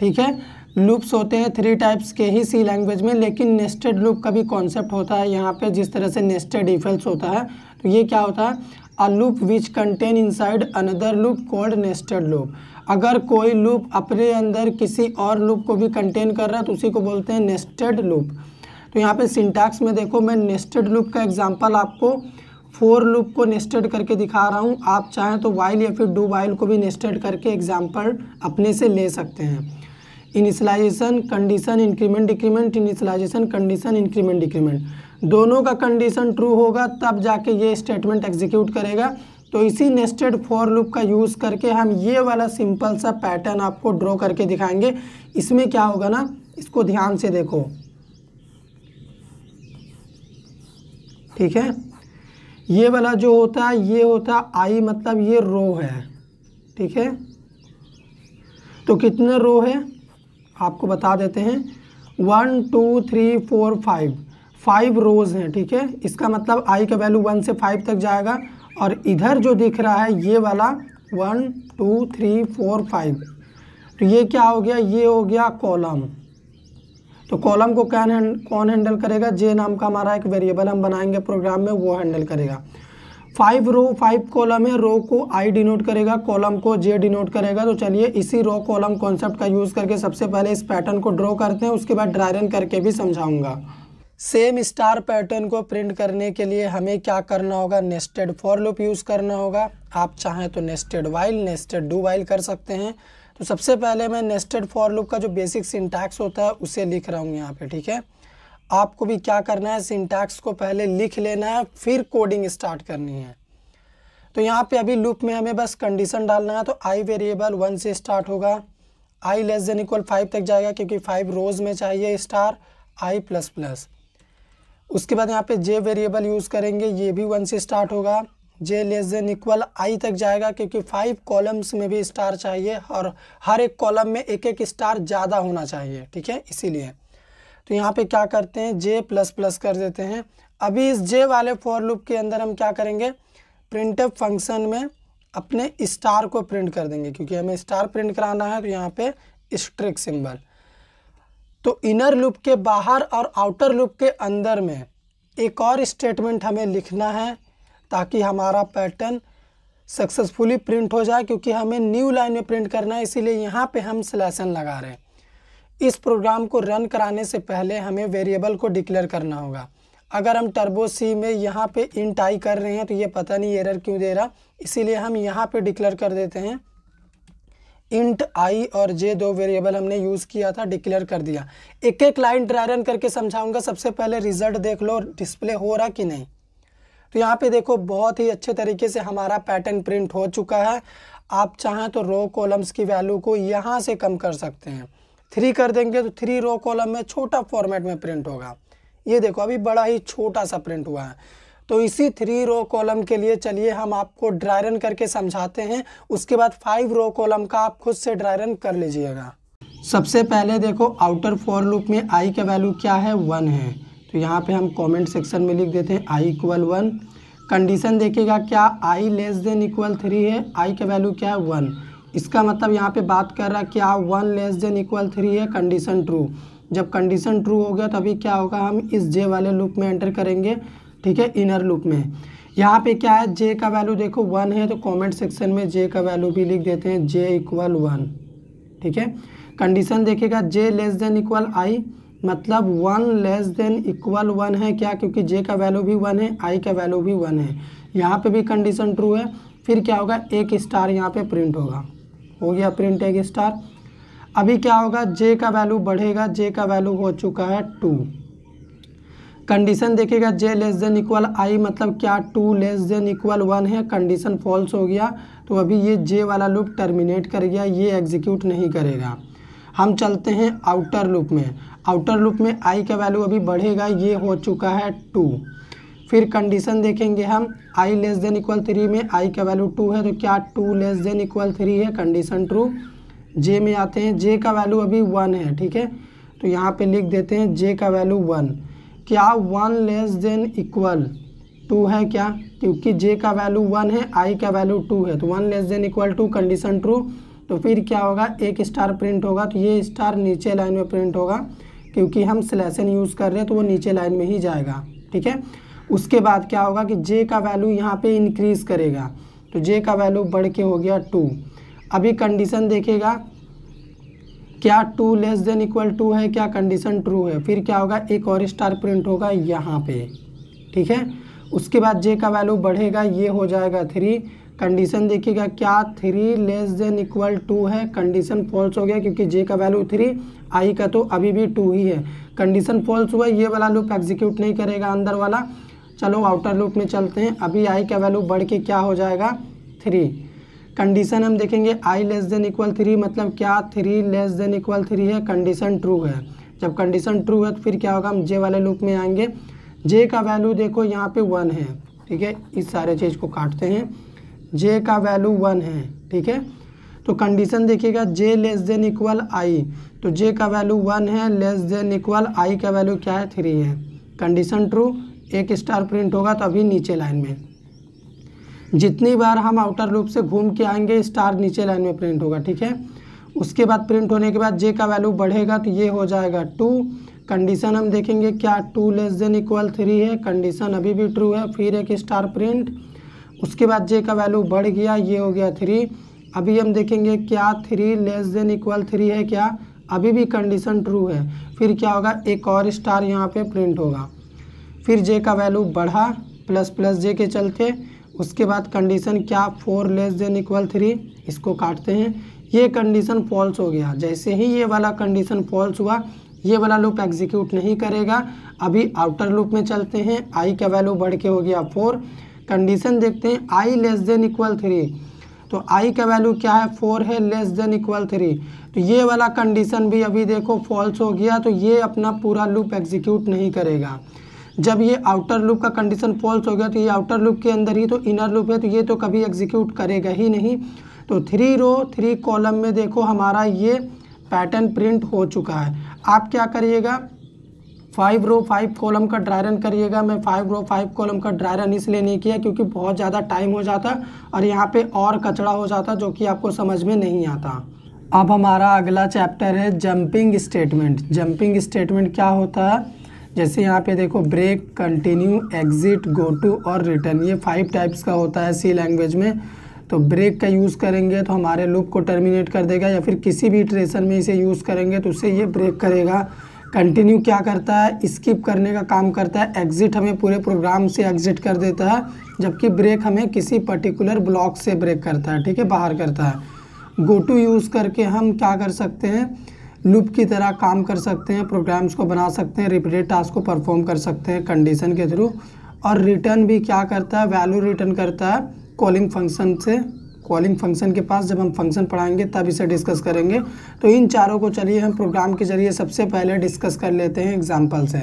ठीक है लूप्स होते हैं थ्री टाइप्स के ही सी लैंग्वेज में लेकिन नेस्टेड लूप का भी कॉन्सेप्ट होता है यहाँ पे जिस तरह से नेस्टेड इफेल्स होता है तो ये क्या होता है a loop which contain inside another loop called nested loop अगर कोई लूप अपने अंदर किसी और लूप को भी कंटेन कर रहा है तो उसी को बोलते हैं नेस्टेड लूप तो यहाँ पे सिंटैक्स में देखो मैं नेस्टेड लूप का एग्जांपल आपको फोर लूप को नेस्टेड करके दिखा रहा हूँ आप चाहें तो वाइल या फिर डू वाइल को भी नेस्टेड करके एग्जाम्पल अपने से ले सकते हैं initialization condition increment decrement initialization condition increment decrement दोनों का कंडीशन ट्रू होगा तब जाके ये स्टेटमेंट एग्जीक्यूट करेगा तो इसी नेस्टेड फॉर लूप का यूज़ करके हम ये वाला सिंपल सा पैटर्न आपको ड्रॉ करके दिखाएंगे इसमें क्या होगा ना इसको ध्यान से देखो ठीक है ये वाला जो होता है ये होता है आई मतलब ये रो है ठीक है तो कितने रो है आपको बता देते हैं one two three four five five rows हैं ठीक है इसका मतलब आई का वैल्यू वन से फाइव तक जाएगा और इधर जो दिख रहा है ये वाला one two three four five तो ये क्या हो गया ये हो गया कॉलम तो कॉलम को कैन कौन हैंडल करेगा जे नाम का हमारा एक वेरिएबल हम बनाएंगे प्रोग्राम में वो हैंडल करेगा फाइव रो फाइव कॉलम है रो को आई डिनोट करेगा कॉलम को जे डिनोट करेगा तो चलिए इसी रो कॉलम कॉन्सेप्ट का यूज़ करके सबसे पहले इस पैटर्न को ड्रॉ करते हैं उसके बाद ड्राई रन करके भी समझाऊंगा सेम स्टार पैटर्न को प्रिंट करने के लिए हमें क्या करना होगा नेस्टेड फॉर लूप यूज़ करना होगा आप चाहें तो nested while nested do while कर सकते हैं तो सबसे पहले मैं नेस्टेड फॉर लूप का जो बेसिक सिंटैक्स होता है उसे लिख रहा हूँ यहाँ पे ठीक है आपको भी क्या करना है सिंटैक्स को पहले लिख लेना है फिर कोडिंग स्टार्ट करनी है तो यहाँ पे अभी लूप में हमें बस कंडीशन डालना है तो आई वेरिएबल वन से स्टार्ट होगा I less than equal five तक जाएगा क्योंकि फाइव रोज में चाहिए स्टार आई प्लस प्लस उसके बाद यहाँ पे जे वेरिएबल यूज़ करेंगे ये भी वन से स्टार्ट होगा J less than equal I तक जाएगा क्योंकि फाइव कॉलम्स में भी स्टार चाहिए और हर एक कॉलम में एक एक स्टार ज़्यादा होना चाहिए ठीक है इसीलिए तो यहाँ पे क्या करते हैं जे प्लस प्लस कर देते हैं अभी इस जे वाले फॉर लूप के अंदर हम क्या करेंगे प्रिंट फंक्शन में अपने स्टार को प्रिंट कर देंगे क्योंकि हमें स्टार प्रिंट कराना है तो यहाँ पे स्ट्रिक सिंबल तो इनर लूप के बाहर और आउटर लूप के अंदर में एक और स्टेटमेंट हमें लिखना है ताकि हमारा पैटर्न सक्सेसफुली प्रिंट हो जाए क्योंकि हमें न्यू लाइन में प्रिंट करना है इसीलिए यहाँ पे हम स्लैसन लगा रहे हैं इस प्रोग्राम को रन कराने से पहले हमें वेरिएबल को डिक्लेयर करना होगा अगर हम टर्बो सी में यहाँ पे इंट आई कर रहे हैं तो ये पता नहीं एरर क्यों दे रहा इसीलिए हम यहाँ पे डिक्लेयर कर देते हैं इंट आई और जे दो वेरिएबल हमने यूज़ किया था डिक्लेयर कर दिया एक एक लाइन ड्राई रन करके समझाऊंगा सबसे पहले रिजल्ट देख लो डिस्प्ले हो रहा कि नहीं तो यहाँ पे देखो बहुत ही अच्छे तरीके से हमारा पैटर्न प्रिंट हो चुका है आप चाहें तो रो कॉलम्स की वैल्यू को यहाँ से कम कर सकते हैं थ्री कर देंगे तो थ्री रो कॉलम में छोटा फॉर्मेट में प्रिंट होगा ये देखो अभी बड़ा ही छोटा सा प्रिंट हुआ है तो इसी थ्री रो कॉलम के लिए चलिए हम आपको ड्राई रन करके समझाते हैं उसके बाद फाइव रो कॉलम का आप खुद से ड्राई रन कर लीजिएगा सबसे पहले देखो आउटर फोर लूप में आई का वैल्यू क्या है वन है तो यहाँ पे हम कमेंट सेक्शन में लिख देते हैं आई इक्वल वन कंडीशन देखिएगा क्या I less than equal three है आई का वैल्यू क्या है वन इसका मतलब यहाँ पे बात कर रहा है क्या one less than equal three है कंडीशन ट्रू जब कंडीशन ट्रू हो गया तो अभी क्या होगा हम इस जे वाले लूप में एंटर करेंगे ठीक है इनर लूप में है यहाँ पे क्या है जे का वैल्यू देखो वन है तो कमेंट सेक्शन में जे का वैल्यू भी लिख देते हैं जे इक्वल वन ठीक है कंडीशन देखेगा J less than equal I मतलब one less than equal one है क्या क्योंकि जे का वैल्यू भी वन है आई का वैल्यू भी वन है यहाँ पे भी कंडीशन ट्रू है फिर क्या होगा एक स्टार यहाँ पे प्रिंट होगा हो गया प्रिंट एक स्टार अभी क्या होगा जे का वैल्यू बढ़ेगा जे का वैल्यू हो चुका है टू कंडीशन देखिएगा J less than equal I मतलब क्या two less than equal one है कंडीशन फॉल्स हो गया तो अभी ये जे वाला लूप टर्मिनेट कर गया ये एग्जीक्यूट नहीं करेगा हम चलते हैं आउटर लूप में आउटर लूप में आई का वैल्यू अभी बढ़ेगा ये हो चुका है टू फिर कंडीशन देखेंगे हम I less than equal three में आई का वैल्यू टू है तो क्या two less than equal three है कंडीशन ट्रू जे में आते हैं जे का वैल्यू अभी वन है ठीक है तो यहाँ पे लिख देते हैं जे का वैल्यू वन क्या one less than equal two है क्या क्योंकि जे का वैल्यू वन है आई का वैल्यू टू है तो one less than equal two condition true तो फिर क्या होगा एक स्टार प्रिंट होगा तो ये स्टार नीचे लाइन में प्रिंट होगा क्योंकि हम स्लेसन यूज़ कर रहे हैं तो वो नीचे लाइन में ही जाएगा ठीक है उसके बाद क्या होगा कि जे का वैल्यू यहाँ पे इंक्रीज़ करेगा तो जे का वैल्यू बढ़ के हो गया टू अभी कंडीशन देखेगा क्या two less than equal two है क्या कंडीशन ट्रू है फिर क्या होगा एक और स्टार प्रिंट होगा यहाँ पे ठीक है उसके बाद जे का वैल्यू बढ़ेगा ये हो जाएगा थ्री कंडीशन देखिएगा क्या three less than equal two है कंडीशन फॉल्स हो गया क्योंकि जे का वैल्यू थ्री आई का तो अभी भी टू ही है कंडीशन फॉल्स हुआ ये वाला लूप एग्जीक्यूट नहीं करेगा अंदर वाला चलो आउटर लूप में चलते हैं अभी आई का वैल्यू बढ़ के क्या हो जाएगा थ्री कंडीशन हम देखेंगे I less than equal three मतलब क्या three less than equal three है कंडीशन ट्रू है जब कंडीशन ट्रू है तो फिर क्या होगा हम जे वाले लूप में आएंगे जे का वैल्यू देखो यहाँ पे वन है ठीक है इस सारे चीज़ को काटते हैं जे का वैल्यू वन है ठीक है तो कंडीशन देखिएगा J less than equal I तो जे का वैल्यू वन है लेस देन इक्वल आई का वैल्यू क्या है थ्री है कंडीशन ट्रू एक स्टार प्रिंट होगा तो अभी नीचे लाइन में जितनी बार हम आउटर लूप से घूम के आएंगे स्टार नीचे लाइन में प्रिंट होगा ठीक है उसके बाद प्रिंट होने के बाद जे का वैल्यू बढ़ेगा तो ये हो जाएगा टू कंडीशन हम देखेंगे क्या two less than equal three है कंडीशन अभी भी ट्रू है फिर एक स्टार प्रिंट उसके बाद जे का वैल्यू बढ़ गया ये हो गया थ्री अभी हम देखेंगे क्या three less than equal three है क्या अभी भी कंडीशन ट्रू है फिर क्या होगा एक और स्टार यहाँ पे प्रिंट होगा फिर जे का वैल्यू बढ़ा प्लस प्लस जे के चलते उसके बाद कंडीशन क्या four less than equal three इसको काटते हैं ये कंडीशन फॉल्स हो गया जैसे ही ये वाला कंडीशन फॉल्स हुआ ये वाला लूप एग्जीक्यूट नहीं करेगा अभी आउटर लूप में चलते हैं आई का वैल्यू बढ़ के हो गया फोर कंडीशन देखते हैं I less than equal three तो आई का वैल्यू क्या है फोर है लेस देन इक्वल थ्री तो ये वाला कंडीशन भी अभी देखो फॉल्स हो गया तो ये अपना पूरा लूप एग्जीक्यूट नहीं करेगा जब ये आउटर लूप का कंडीशन फॉल्स हो गया तो ये आउटर लूप के अंदर ही तो इनर लूप है तो ये तो कभी एग्जीक्यूट करेगा ही नहीं तो थ्री रो थ्री कॉलम में देखो हमारा ये पैटर्न प्रिंट हो चुका है आप क्या करिएगा फाइव रो फाइव कॉलम का ड्राई रन करिएगा मैं फाइव रो फाइव कॉलम का ड्राई रन इसलिए नहीं किया क्योंकि बहुत ज़्यादा टाइम हो जाता और यहाँ पे और कचड़ा हो जाता जो कि आपको समझ में नहीं आता अब हमारा अगला चैप्टर है जंपिंग स्टेटमेंट जंपिंग स्टेटमेंट क्या होता है जैसे यहाँ पे देखो break continue exit go to और रिटर्न ये फाइव टाइप्स का होता है सी लैंग्वेज में तो ब्रेक का यूज़ करेंगे तो हमारे लूप को टर्मिनेट कर देगा या फिर किसी भी ट्रेसर में इसे यूज़ करेंगे तो उसे ये ब्रेक करेगा कंटिन्यू क्या करता है स्किप करने का काम करता है एग्ज़िट हमें पूरे प्रोग्राम से एग्ज़िट कर देता है जबकि ब्रेक हमें किसी पर्टिकुलर ब्लॉक से ब्रेक करता है ठीक है बाहर करता है गो टू यूज़ करके हम क्या कर सकते हैं लूप की तरह काम कर सकते हैं प्रोग्राम्स को बना सकते हैं रिपीटेड टास्क को परफॉर्म कर सकते हैं कंडीशन के थ्रू और रिटर्न भी क्या करता है वैल्यू रिटर्न करता है कॉलिंग फंक्शन से कॉलिंग फंक्शन के पास जब हम फंक्शन पढ़ाएंगे तब इसे डिस्कस करेंगे तो इन चारों को चलिए हम प्रोग्राम के जरिए सबसे पहले डिस्कस कर लेते हैं एग्जाम्पल से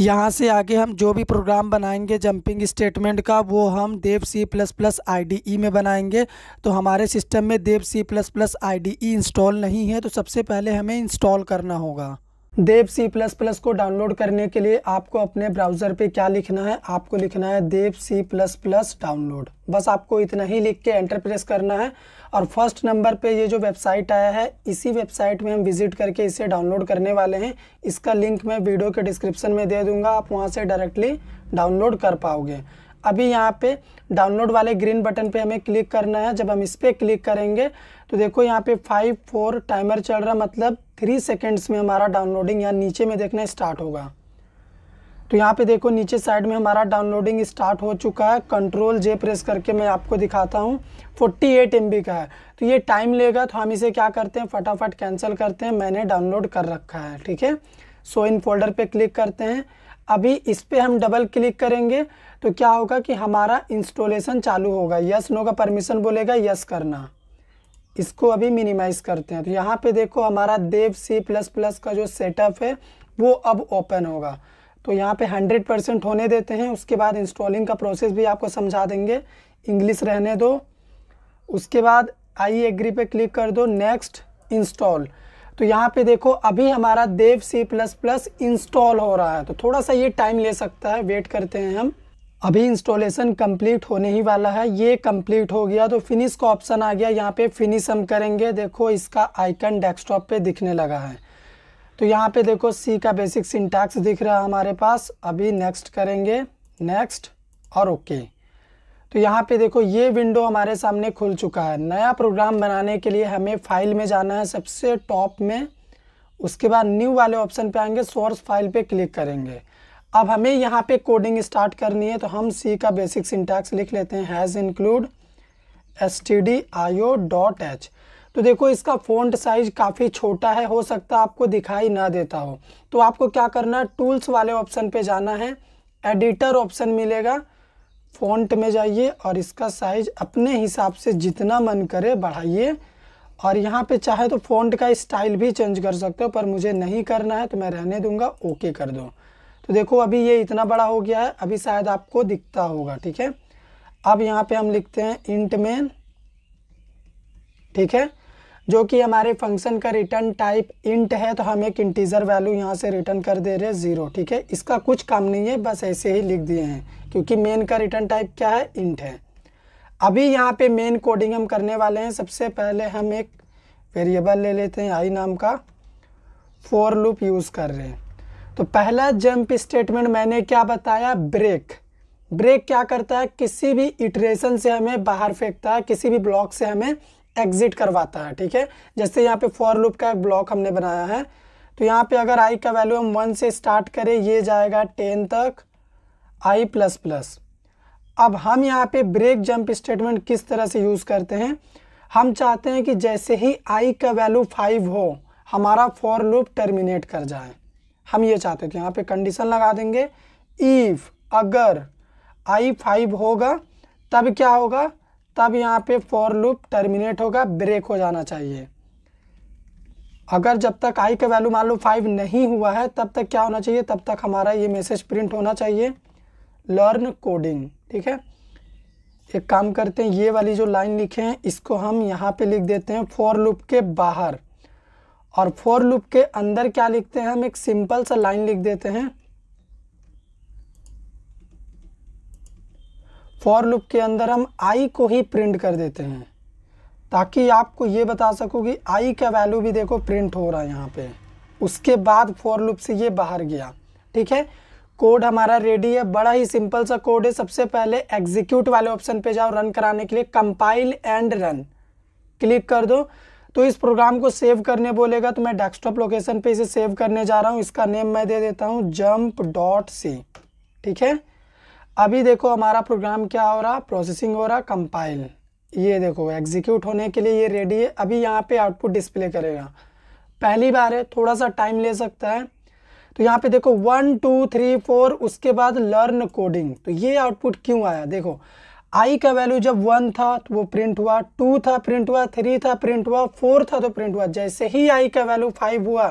यहाँ से आगे हम जो भी प्रोग्राम बनाएंगे जंपिंग स्टेटमेंट का वो हम देव सी प्लस प्लस आई में बनाएंगे तो हमारे सिस्टम में देव सी प्लस प्लस आई इंस्टॉल नहीं है तो सबसे पहले हमें इंस्टॉल करना होगा देव सी प्लस प्लस को डाउनलोड करने के लिए आपको अपने ब्राउज़र पे क्या लिखना है आपको लिखना है देव सी प्लस प्लस डाउनलोड बस आपको इतना ही लिख के एंटर प्रेस करना है और फर्स्ट नंबर पे ये जो वेबसाइट आया है इसी वेबसाइट में हम विजिट करके इसे डाउनलोड करने वाले हैं इसका लिंक मैं वीडियो के डिस्क्रिप्शन में दे दूंगा आप वहाँ से डायरेक्टली डाउनलोड कर पाओगे अभी यहाँ पे डाउनलोड वाले ग्रीन बटन पे हमें क्लिक करना है जब हम इस पर क्लिक करेंगे तो देखो यहाँ पे फाइव फोर टाइमर चल रहा मतलब थ्री सेकेंड्स में हमारा डाउनलोडिंग यहाँ नीचे में देखना स्टार्ट होगा तो यहाँ पे देखो नीचे साइड में हमारा डाउनलोडिंग स्टार्ट हो चुका है कंट्रोल जे प्रेस करके मैं आपको दिखाता हूँ 48 एट का है तो ये टाइम लेगा तो हम इसे क्या करते हैं फटाफट कैंसिल करते हैं मैंने डाउनलोड कर रखा है ठीक है सो इन फोल्डर पे क्लिक करते हैं अभी इस पर हम डबल क्लिक करेंगे तो क्या होगा कि हमारा इंस्टॉलेशन चालू होगा यस नो का परमिशन बोलेगा यस करना इसको अभी मिनिमाइज करते हैं तो यहाँ पे देखो हमारा देव सी प्लस प्लस का जो सेटअप है वो अब ओपन होगा तो यहाँ पे 100 परसेंट होने देते हैं उसके बाद इंस्टॉलिंग का प्रोसेस भी आपको समझा देंगे इंग्लिश रहने दो उसके बाद आई एग्री पे क्लिक कर दो नेक्स्ट इंस्टॉल तो यहाँ पे देखो अभी हमारा Dev C plus plus install हो रहा है तो थोड़ा सा ये टाइम ले सकता है वेट करते हैं हम अभी इंस्टॉलेशन कंप्लीट होने ही वाला है ये कंप्लीट हो गया तो फिनिश का ऑप्शन आ गया यहाँ पे फिनिश हम करेंगे देखो इसका आइकन डेस्कटॉप पे दिखने लगा है तो यहाँ पे देखो सी का बेसिक सिंटैक्स दिख रहा है हमारे पास अभी नेक्स्ट करेंगे नेक्स्ट और ओके okay. तो यहाँ पे देखो ये विंडो हमारे सामने खुल चुका है नया प्रोग्राम बनाने के लिए हमें फाइल में जाना है सबसे टॉप में उसके बाद न्यू वाले ऑप्शन पे आएंगे सोर्स फाइल पे क्लिक करेंगे अब हमें यहाँ पे कोडिंग स्टार्ट करनी है तो हम सी का बेसिक सिंटैक्स लिख लेते हैं hash include S T D I O dot H तो देखो इसका फ़ॉन्ट साइज़ काफ़ी छोटा है हो सकता है आपको दिखाई ना देता हो तो आपको क्या करना है टूल्स वाले ऑप्शन पे जाना है एडिटर ऑप्शन मिलेगा फ़ॉन्ट में जाइए और इसका साइज़ अपने हिसाब से जितना मन करे बढ़ाइए और यहाँ पे चाहे तो फ़ॉन्ट का स्टाइल भी चेंज कर सकते हो पर मुझे नहीं करना है तो मैं रहने दूंगा ओके कर दो तो देखो अभी ये इतना बड़ा हो गया है अभी शायद आपको दिखता होगा ठीक है अब यहाँ पे हम लिखते हैं इंट मेन ठीक है जो कि हमारे फंक्शन का रिटर्न टाइप इंट है तो हम एक इंटीजर वैल्यू यहाँ से रिटर्न कर दे रहे हैं ज़ीरो ठीक है इसका कुछ काम नहीं है बस ऐसे ही लिख दिए हैं क्योंकि मेन का रिटर्न टाइप क्या है इंट है अभी यहाँ पे मेन कोडिंग हम करने वाले हैं सबसे पहले हम एक वेरिएबल ले लेते हैं आई नाम का फोर लूप यूज़ कर रहे हैं तो पहला जंप स्टेटमेंट मैंने क्या बताया ब्रेक ब्रेक क्या करता है किसी भी इटरेशन से हमें बाहर फेंकता है किसी भी ब्लॉक से हमें एग्जिट करवाता है ठीक है जैसे यहाँ पे फॉर लूप का एक ब्लॉक हमने बनाया है तो यहाँ पे अगर आई का वैल्यू हम वन से स्टार्ट करें ये जाएगा टेन तक आई प्लस प्लस अब हम यहाँ पे ब्रेक जंप स्टेटमेंट किस तरह से यूज़ करते हैं हम चाहते हैं कि जैसे ही आई का वैल्यू फाइव हो हमारा फॉर लूप टर्मिनेट कर जाए हम ये चाहते थे यहाँ पे कंडीशन लगा देंगे इफ़ अगर आई फाइव होगा तब क्या होगा तब यहाँ पे फॉर लूप टर्मिनेट होगा ब्रेक हो जाना चाहिए अगर जब तक आई का वैल्यू मान लो फाइव नहीं हुआ है तब तक क्या होना चाहिए तब तक हमारा ये मैसेज प्रिंट होना चाहिए लर्न कोडिंग ठीक है एक काम करते हैं ये वाली जो लाइन लिखे हैं इसको हम यहाँ पे लिख देते हैं फोर लूप के बाहर और फोर लूप के अंदर क्या लिखते हैं हम एक सिंपल सा लाइन लिख देते हैं फॉर लुप के अंदर हम आई को ही प्रिंट कर देते हैं ताकि आपको ये बता सको कि आई का वैल्यू भी देखो प्रिंट हो रहा है यहाँ पे उसके बाद फॉर लुप से ये बाहर गया ठीक है कोड हमारा रेडी है बड़ा ही सिंपल सा कोड है सबसे पहले एग्जीक्यूट वाले ऑप्शन पे जाओ रन कराने के लिए कंपाइल एंड रन क्लिक कर दो तो इस प्रोग्राम को सेव करने बोलेगा तो मैं डेस्कटॉप लोकेशन पे इसे सेव करने जा रहा हूँ इसका नेम मैं दे देता हूँ जम्प डॉट सी ठीक है अभी देखो हमारा प्रोग्राम क्या हो रहा प्रोसेसिंग हो रहा कंपाइल ये देखो एग्जीक्यूट होने के लिए ये रेडी है अभी यहाँ पे आउटपुट डिस्प्ले करेगा पहली बार है थोड़ा सा टाइम ले सकता है तो यहाँ पे देखो वन टू थ्री फोर उसके बाद लर्न कोडिंग तो ये आउटपुट क्यों आया देखो आई का वैल्यू जब वन था तो वो प्रिंट हुआ टू था प्रिंट हुआ थ्री था प्रिंट हुआ फोर था तो प्रिंट हुआ जैसे ही आई का वैल्यू फाइव हुआ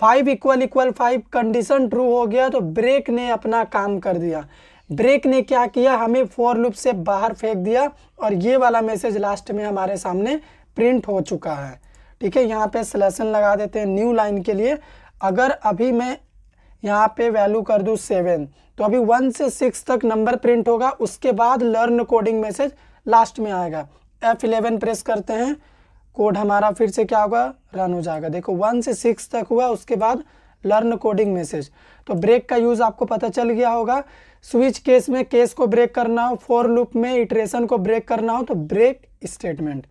five equal equal five condition true हो गया तो ब्रेक ने अपना काम कर दिया ब्रेक ने क्या किया हमें फोर लूप से बाहर फेंक दिया और ये वाला मैसेज लास्ट में हमारे सामने प्रिंट हो चुका है ठीक है यहाँ पे सलेसन लगा देते हैं न्यू लाइन के लिए अगर अभी मैं यहाँ पे वैल्यू कर दूँ सेवन तो अभी वन से सिक्स तक नंबर प्रिंट होगा उसके बाद लर्न कोडिंग मैसेज लास्ट में आएगा एफ इलेवन प्रेस करते हैं कोड हमारा फिर से क्या होगा रन हो जाएगा देखो वन से सिक्स तक हुआ उसके बाद लर्न कोडिंग मैसेज तो ब्रेक का यूज़ आपको पता चल गया होगा स्विच केस में केस को ब्रेक करना हो फोर लूप में इटरेशन को ब्रेक करना हो तो ब्रेक स्टेटमेंट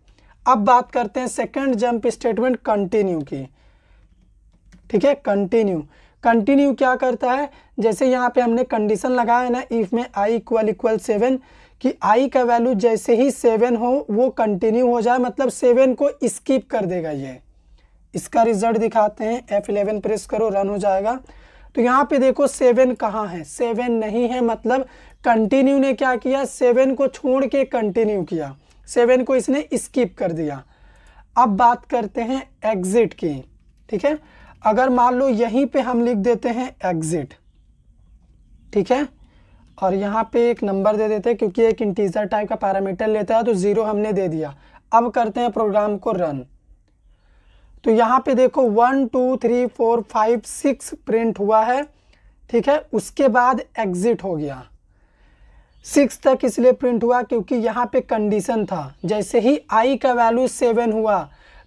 अब बात करते हैं सेकंड जंप स्टेटमेंट कंटिन्यू की ठीक है कंटिन्यू कंटिन्यू क्या करता है जैसे यहाँ पे हमने कंडीशन लगाया ना इफ में आई इक्वल इक्वल सेवन कि आई का वैल्यू जैसे ही सेवन हो वो कंटिन्यू हो जाए मतलब सेवन को स्किप कर देगा ये इसका रिजल्ट दिखाते हैं एफ इलेवन प्रेस करो रन हो जाएगा तो यहाँ पे देखो सेवन कहाँ है सेवन नहीं है मतलब कंटिन्यू ने क्या किया सेवन को छोड़ के कंटिन्यू किया सेवन को इसने स्किप कर दिया अब बात करते हैं एग्जिट की ठीक है अगर मान लो यहीं पे हम लिख देते हैं एग्जिट ठीक है और यहाँ पे एक नंबर दे देते हैं क्योंकि एक इंटीजर टाइप का पैरामीटर लेता है तो ज़ीरो हमने दे दिया अब करते हैं प्रोग्राम को रन तो यहाँ पे देखो one two three four five six print हुआ है ठीक है उसके बाद एग्जिट हो गया सिक्स तक इसलिए प्रिंट हुआ क्योंकि यहाँ पे कंडीशन था जैसे ही आई का वैल्यू सेवन हुआ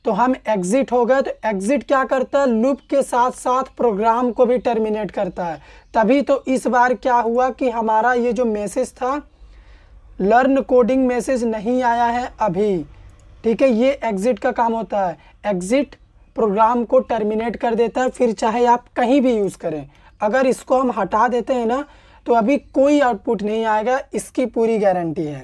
तो हम एग्जिट हो गए तो एग्जिट क्या करता है लूप के साथ साथ प्रोग्राम को भी टर्मिनेट करता है तभी तो इस बार क्या हुआ कि हमारा ये जो मैसेज था लर्न कोडिंग मैसेज नहीं आया है अभी ठीक है ये एग्जिट का काम होता है एग्जिट प्रोग्राम को टर्मिनेट कर देता है फिर चाहे आप कहीं भी यूज़ करें अगर इसको हम हटा देते हैं ना तो अभी कोई आउटपुट नहीं आएगा इसकी पूरी गारंटी है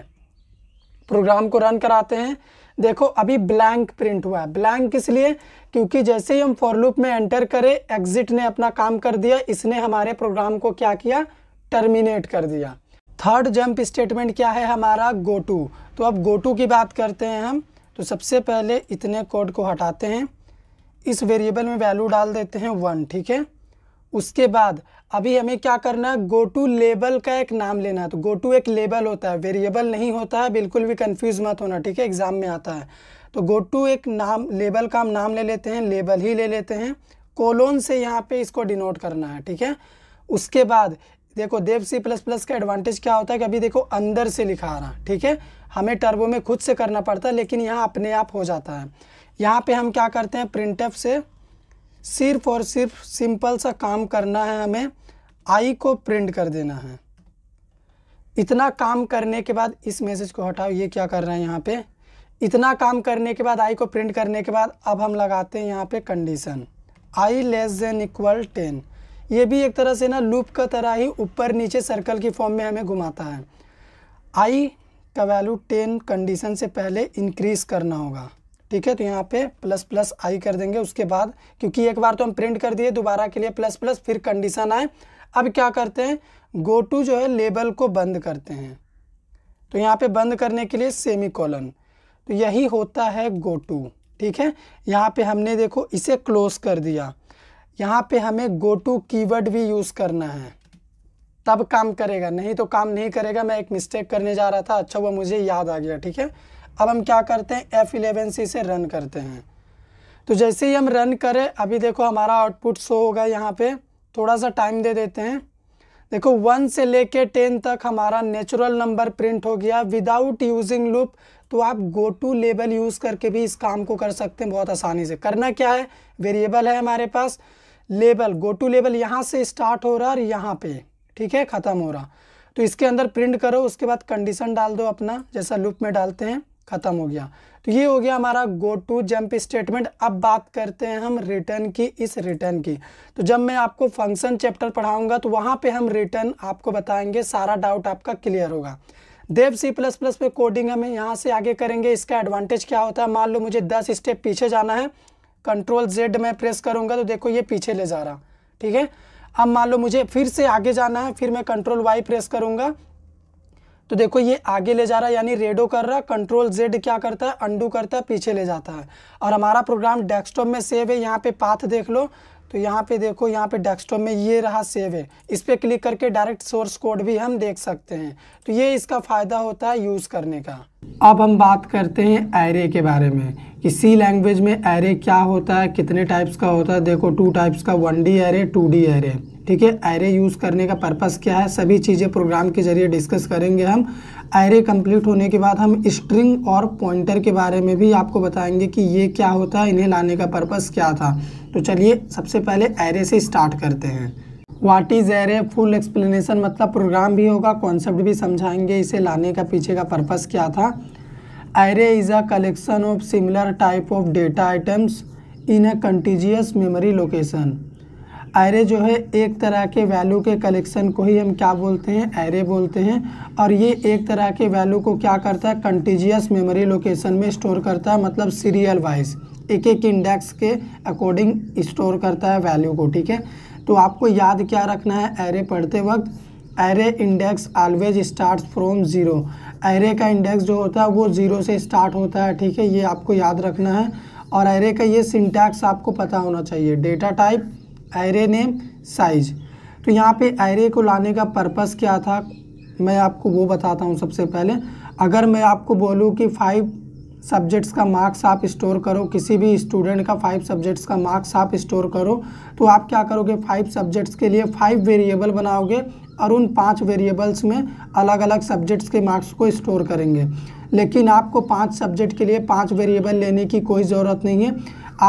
प्रोग्राम को रन कराते हैं देखो अभी ब्लैंक प्रिंट हुआ है ब्लैंक इसलिए क्योंकि जैसे ही हम फॉर लूप में एंटर करें एग्जिट ने अपना काम कर दिया इसने हमारे प्रोग्राम को क्या किया टर्मिनेट कर दिया थर्ड जंप स्टेटमेंट क्या है हमारा गोटू तो अब गोटू की बात करते हैं हम तो सबसे पहले इतने कोड को हटाते हैं इस वेरिएबल में वैल्यू डाल देते हैं वन ठीक है उसके बाद अभी हमें क्या करना है गो टू लेबल का एक नाम लेना है तो गो टू एक लेबल होता है वेरिएबल नहीं होता है बिल्कुल भी कंफ्यूज मत होना ठीक है एग्जाम में आता है तो गो टू एक नाम लेबल का हम नाम ले लेते हैं लेबल ही ले लेते हैं कोलोन से यहाँ पे इसको डिनोट करना है ठीक है उसके बाद देखो देव सी प्लस प्लस का एडवांटेज क्या होता है कि अभी देखो अंदर से लिखा आ रहा ठीक है हमें टर्बो में खुद से करना पड़ता है लेकिन यहाँ अपने आप हो जाता है यहाँ पे हम क्या करते हैं प्रिंट से सिर्फ और सिर्फ सिंपल सा काम करना है हमें आई को प्रिंट कर देना है इतना काम करने के बाद इस मैसेज को हटाओ ये क्या कर रहे हैं यहाँ पे इतना काम करने के बाद आई को प्रिंट करने के बाद अब हम लगाते हैं यहाँ पे condition i less than equal ten ये भी एक तरह से ना लूप का तरह ही ऊपर नीचे सर्कल की फॉर्म में हमें घुमाता है आई का वैल्यू टेन कंडीशन से पहले इंक्रीज़ करना होगा ठीक है तो यहाँ पे प्लस प्लस आई कर देंगे उसके बाद क्योंकि एक बार तो हम प्रिंट कर दिए दोबारा के लिए प्लस प्लस फिर कंडीशन आए अब क्या करते हैं गो टू जो है लेबल को बंद करते हैं तो यहाँ पे बंद करने के लिए सेमी कॉलन तो यही होता है गो टू ठीक है यहाँ पे हमने देखो इसे क्लोज कर दिया यहाँ पे हमें गो टू कीवर्ड भी यूज़ करना है तब काम करेगा नहीं तो काम नहीं करेगा मैं एक मिस्टेक करने जा रहा था अच्छा वो मुझे याद आ गया ठीक है अब हम क्या करते हैं एफ़ इलेवन से इसे रन करते हैं तो जैसे ही हम रन करें अभी देखो हमारा आउटपुट शो होगा यहाँ पे थोड़ा सा टाइम दे देते हैं देखो वन से लेके टेन तक हमारा नेचुरल नंबर प्रिंट हो गया विदाउट यूजिंग लूप तो आप गो टू लेबल यूज़ करके भी इस काम को कर सकते हैं बहुत आसानी से करना क्या है वेरिएबल है हमारे पास लेबल गो टू लेबल यहाँ से स्टार्ट हो रहा है और यहाँ पे ठीक है ख़त्म हो रहा तो इसके अंदर प्रिंट करो उसके बाद कंडीशन डाल दो अपना जैसा लूप में डालते हैं खत्म हो गया तो ये हो गया हमारा गो टू जंप स्टेटमेंट अब बात करते हैं हम रिटर्न की इस रिटर्न की तो जब मैं आपको फंक्शन चैप्टर पढ़ाऊंगा तो वहां पे हम रिटर्न आपको बताएंगे सारा डाउट आपका क्लियर होगा देव सी प्लस प्लस पे कोडिंग हमें यहाँ से आगे करेंगे इसका एडवांटेज क्या होता है मान लो मुझे दस स्टेप पीछे जाना है कंट्रोल जेड मैं प्रेस करूंगा तो देखो ये पीछे ले जा रहा ठीक है अब मान लो मुझे फिर से आगे जाना है फिर मैं कंट्रोल वाई प्रेस करूंगा तो देखो ये आगे ले जा रहा है यानी रेडो कर रहा है कंट्रोल जेड क्या करता है अंडू करता है पीछे ले जाता है और हमारा प्रोग्राम डेस्कटॉप में सेव है यहाँ पे पाथ देख लो तो यहाँ पे देखो यहाँ पे डेस्कटॉप में ये रहा सेव है इस पर क्लिक करके डायरेक्ट सोर्स कोड भी हम देख सकते हैं तो ये इसका फ़ायदा होता है यूज़ करने का अब हम बात करते हैं एरे के बारे में कि सी लैंग्वेज में एरे क्या होता है कितने टाइप्स का होता है देखो टू टाइप्स का one D array two D array ठीक है एरे यूज़ करने का पर्पस क्या है सभी चीज़ें प्रोग्राम के जरिए डिस्कस करेंगे हम एरे कंप्लीट होने के बाद हम स्ट्रिंग और पॉइंटर के बारे में भी आपको बताएंगे कि ये क्या होता है इन्हें लाने का पर्पस क्या था तो चलिए सबसे पहले एरे से स्टार्ट करते हैं what is array full explanation मतलब प्रोग्राम भी होगा कॉन्सेप्ट भी समझाएंगे इसे लाने का पीछे का पर्पस क्या था array is a collection of similar type of data items in a contiguous memory location array जो है एक तरह के वैल्यू के कलेक्शन को ही हम क्या बोलते हैं एरे बोलते हैं और ये एक तरह के वैल्यू को क्या करता है कंटीजियस मेमोरी लोकेशन में स्टोर करता है मतलब सीरियल वाइज एक एक इंडेक्स के अकॉर्डिंग स्टोर करता है वैल्यू को ठीक है तो आपको याद क्या रखना है एरे पढ़ते वक्त array index always start from zero array का इंडेक्स जो होता है वो ज़ीरो से स्टार्ट होता है ठीक है ये आपको याद रखना है और एरे का ये सिंटैक्स आपको पता होना चाहिए data type array name size तो यहाँ पे एरे को लाने का पर्पस क्या था मैं आपको वो बताता हूँ सबसे पहले अगर मैं आपको बोलूँ कि फाइव सब्जेक्ट्स का मार्क्स आप स्टोर करो किसी भी स्टूडेंट का फाइव सब्जेक्ट्स का मार्क्स आप स्टोर करो तो आप क्या करोगे फाइव सब्जेक्ट्स के लिए फाइव वेरिएबल बनाओगे और उन पांच वेरिएबल्स में अलग अलग सब्जेक्ट्स के मार्क्स को स्टोर करेंगे लेकिन आपको पांच सब्जेक्ट के लिए पांच वेरिएबल लेने की कोई ज़रूरत नहीं है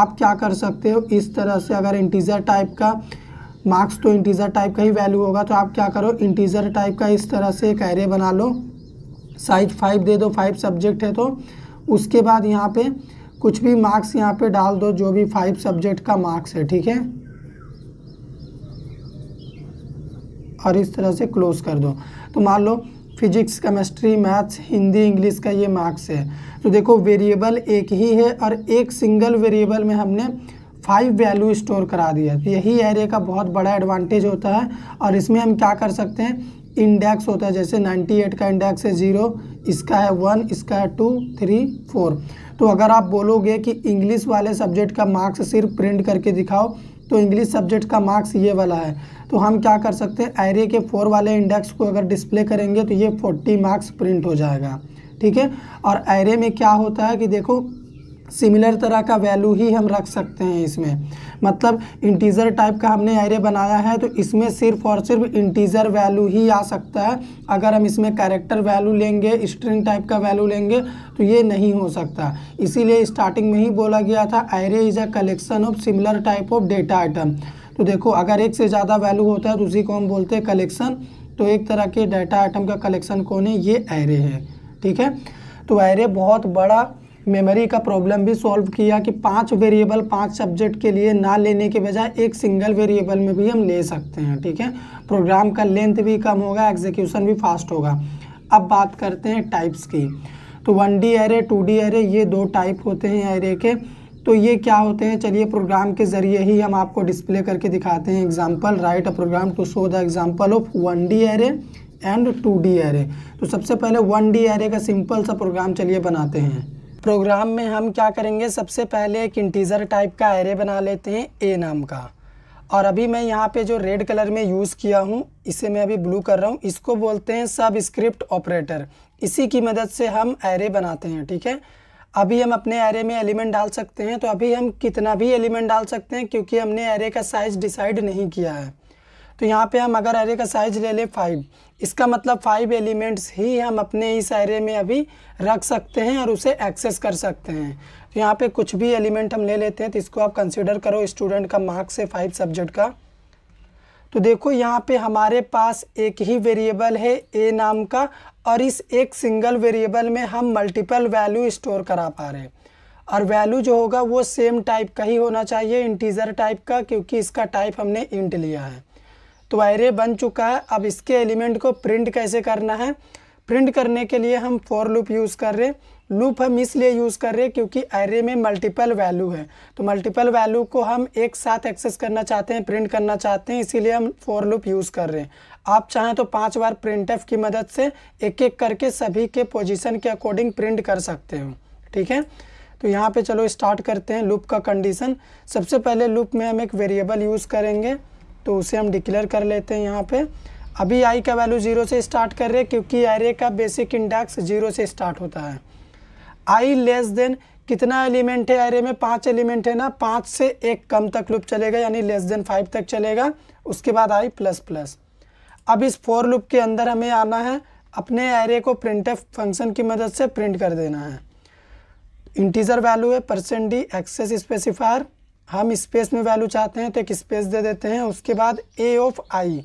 आप क्या कर सकते हो इस तरह से अगर इंटीज़र टाइप का मार्क्स तो इंटीज़र टाइप का ही वैल्यू होगा तो आप क्या करो इंटीज़र टाइप का इस तरह से एक एरे बना लो साइज फाइव दे दो फाइव सब्जेक्ट है तो उसके बाद यहाँ पे कुछ भी मार्क्स यहाँ पे डाल दो जो भी फाइव सब्जेक्ट का मार्क्स है ठीक है और इस तरह से क्लोज कर दो तो मान लो physics chemistry maths Hindi English का ये मार्क्स है तो देखो वेरिएबल एक ही है और एक सिंगल वेरिएबल में हमने फाइव वैल्यू स्टोर करा दिया तो यही एरे का बहुत बड़ा एडवांटेज होता है और इसमें हम क्या कर सकते हैं इंडेक्स होता है जैसे 98 का इंडेक्स है ज़ीरो इसका है वन इसका है टू थ्री फोर तो अगर आप बोलोगे कि इंग्लिश वाले सब्जेक्ट का मार्क्स सिर्फ प्रिंट करके दिखाओ तो इंग्लिश सब्जेक्ट का मार्क्स ये वाला है तो हम क्या कर सकते हैं एरे के फोर वाले इंडेक्स को अगर डिस्प्ले करेंगे तो ये फोर्टी मार्क्स प्रिंट हो जाएगा ठीक है और एरे में क्या होता है कि देखो सिमिलर तरह का वैल्यू ही हम रख सकते हैं इसमें मतलब इंटीज़र टाइप का हमने एरे बनाया है तो इसमें सिर्फ और सिर्फ इंटीज़र वैल्यू ही आ सकता है अगर हम इसमें कैरेक्टर वैल्यू लेंगे स्ट्रिंग टाइप का वैल्यू लेंगे तो ये नहीं हो सकता इसीलिए स्टार्टिंग में ही बोला गया था array is a collection of similar type of data item तो देखो अगर एक से ज़्यादा वैल्यू होता है तो उसी को हम बोलते हैं कलेक्शन तो एक तरह के डाटा आइटम का कलेक्शन कौन है ये एरे है ठीक है तो एरे बहुत बड़ा मेमोरी का प्रॉब्लम भी सॉल्व किया कि पांच वेरिएबल पांच सब्जेक्ट के लिए ना लेने के बजाय एक सिंगल वेरिएबल में भी हम ले सकते हैं ठीक है प्रोग्राम का लेंथ भी कम होगा एग्जीक्यूशन भी फास्ट होगा अब बात करते हैं टाइप्स की तो one D array two D array ये दो टाइप होते हैं एरे के तो ये क्या होते हैं चलिए प्रोग्राम के ज़रिए ही हम आपको डिस्प्ले करके दिखाते हैं example write a program to show the example of one D array and two D array तो सबसे पहले वन डी एरे का सिंपल सा प्रोग्राम चलिए बनाते हैं प्रोग्राम में हम क्या करेंगे सबसे पहले एक इंटीज़र टाइप का एरे बना लेते हैं ए नाम का और अभी मैं यहाँ पे जो रेड कलर में यूज़ किया हूँ इसे मैं अभी ब्लू कर रहा हूँ इसको बोलते हैं सब स्क्रिप्ट ऑपरेटर इसी की मदद से हम एरे बनाते हैं ठीक है अभी हम अपने एरे में एलिमेंट डाल सकते हैं तो अभी हम कितना भी एलिमेंट डाल सकते हैं क्योंकि हमने एरे का साइज़ डिसाइड नहीं किया है तो यहाँ पे हम अगर एरे का साइज़ ले लें फाइव इसका मतलब फाइव एलिमेंट्स ही हम अपने इस एरे में अभी रख सकते हैं और उसे एक्सेस कर सकते हैं तो यहाँ पे कुछ भी एलिमेंट हम ले लेते हैं तो इसको आप कंसिडर करो स्टूडेंट का मार्क्स है फाइव सब्जेक्ट का तो देखो यहाँ पे हमारे पास एक ही वेरिएबल है ए नाम का और इस एक सिंगल वेरिएबल में हम मल्टीपल वैल्यू स्टोर करा पा रहे हैं और वैल्यू जो होगा वो सेम टाइप का ही होना चाहिए इंटीजर टाइप का क्योंकि इसका टाइप हमने इंट लिया है तो एरे बन चुका है अब इसके एलिमेंट को प्रिंट कैसे करना है प्रिंट करने के लिए हम फॉर लूप यूज़ कर रहे लूप हम इसलिए यूज़ कर रहे हैं क्योंकि एरे में मल्टीपल वैल्यू है तो मल्टीपल वैल्यू को हम एक साथ एक्सेस करना चाहते हैं प्रिंट करना चाहते हैं इसीलिए हम फॉर लूप यूज़ कर रहे हैं आप चाहें तो पांच बार प्रिंट की मदद से एक एक करके सभी के पोजीशन के अकॉर्डिंग प्रिंट कर सकते हो ठीक है तो यहाँ पे चलो स्टार्ट करते हैं लूप का कंडीशन सबसे पहले लूप में हम एक वेरिएबल यूज़ करेंगे तो उसे हम डिक्लेयर कर लेते हैं यहाँ पे अभी आई का वैल्यू जीरो से स्टार्ट कर रहे हैं क्योंकि एरे का बेसिक इंडेक्स जीरो से स्टार्ट होता है आई लेस देन कितना एलिमेंट है एरे में पांच एलिमेंट है ना पांच से एक कम तक लूप चलेगा यानी लेस देन फाइव तक चलेगा उसके बाद आई प्लस प्लस अब इस फोर लूप के अंदर हमें आना है अपने एरे को प्रिंट फंक्शन की मदद से प्रिंट कर देना है इंटीजर वैल्यू है परसेंट डी एक्सेस स्पेसिफायर हम स्पेस में वैल्यू चाहते हैं तो एक स्पेस दे देते हैं उसके बाद ए ऑफ आई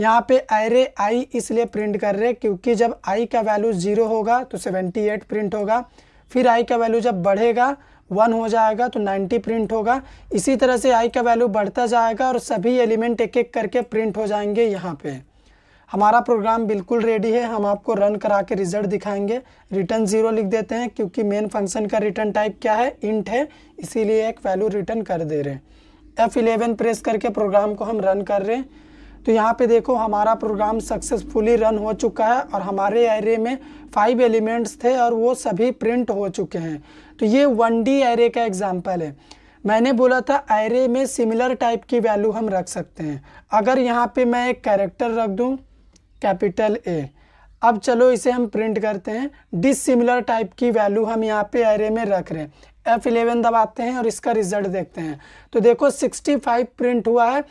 यहाँ पे एरे आई इसलिए प्रिंट कर रहे क्योंकि जब आई का वैल्यू ज़ीरो होगा तो सेवेंटी एट प्रिंट होगा फिर आई का वैल्यू जब बढ़ेगा वन हो जाएगा तो 90 प्रिंट होगा इसी तरह से आई का वैल्यू बढ़ता जाएगा और सभी एलिमेंट एक एक करके प्रिंट हो जाएंगे यहाँ पर हमारा प्रोग्राम बिल्कुल रेडी है हम आपको रन करा के रिजल्ट दिखाएंगे रिटर्न ज़ीरो लिख देते हैं क्योंकि मेन फंक्शन का रिटर्न टाइप क्या है इंट है इसीलिए एक वैल्यू रिटर्न कर दे रहे हैं एफ़ इलेवन प्रेस करके प्रोग्राम को हम रन कर रहे हैं तो यहाँ पे देखो हमारा प्रोग्राम सक्सेसफुली रन हो चुका है और हमारे एरे में फाइव एलिमेंट्स थे और वो सभी प्रिंट हो चुके हैं तो ये वन डी एरे का एग्जाम्पल है मैंने बोला था एरे में सिमिलर टाइप की वैल्यू हम रख सकते हैं अगर यहाँ पे मैं एक कैरेक्टर रख दूँ कैपिटल ए अब चलो इसे हम प्रिंट करते हैं डिसिमिलर टाइप की वैल्यू हम यहाँ पे एरे में रख रहे हैं एफ इलेवन दबाते हैं और इसका रिजल्ट देखते हैं तो देखो सिक्सटी फाइव प्रिंट हुआ है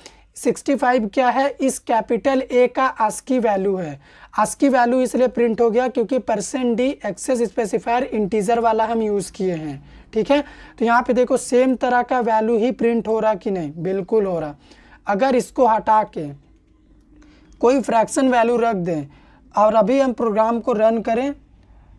सिक्सटी फाइव क्या है इस कैपिटल ए का आस्की वैल्यू है आस्की वैल्यू इसलिए प्रिंट हो गया क्योंकि percent D access specifier integer वाला हम यूज़ किए हैं ठीक है तो यहाँ पे देखो सेम तरह का वैल्यू ही प्रिंट हो रहा कि नहीं बिल्कुल हो रहा अगर इसको हटा के कोई फ्रैक्शन वैल्यू रख दें और अभी हम प्रोग्राम को रन करें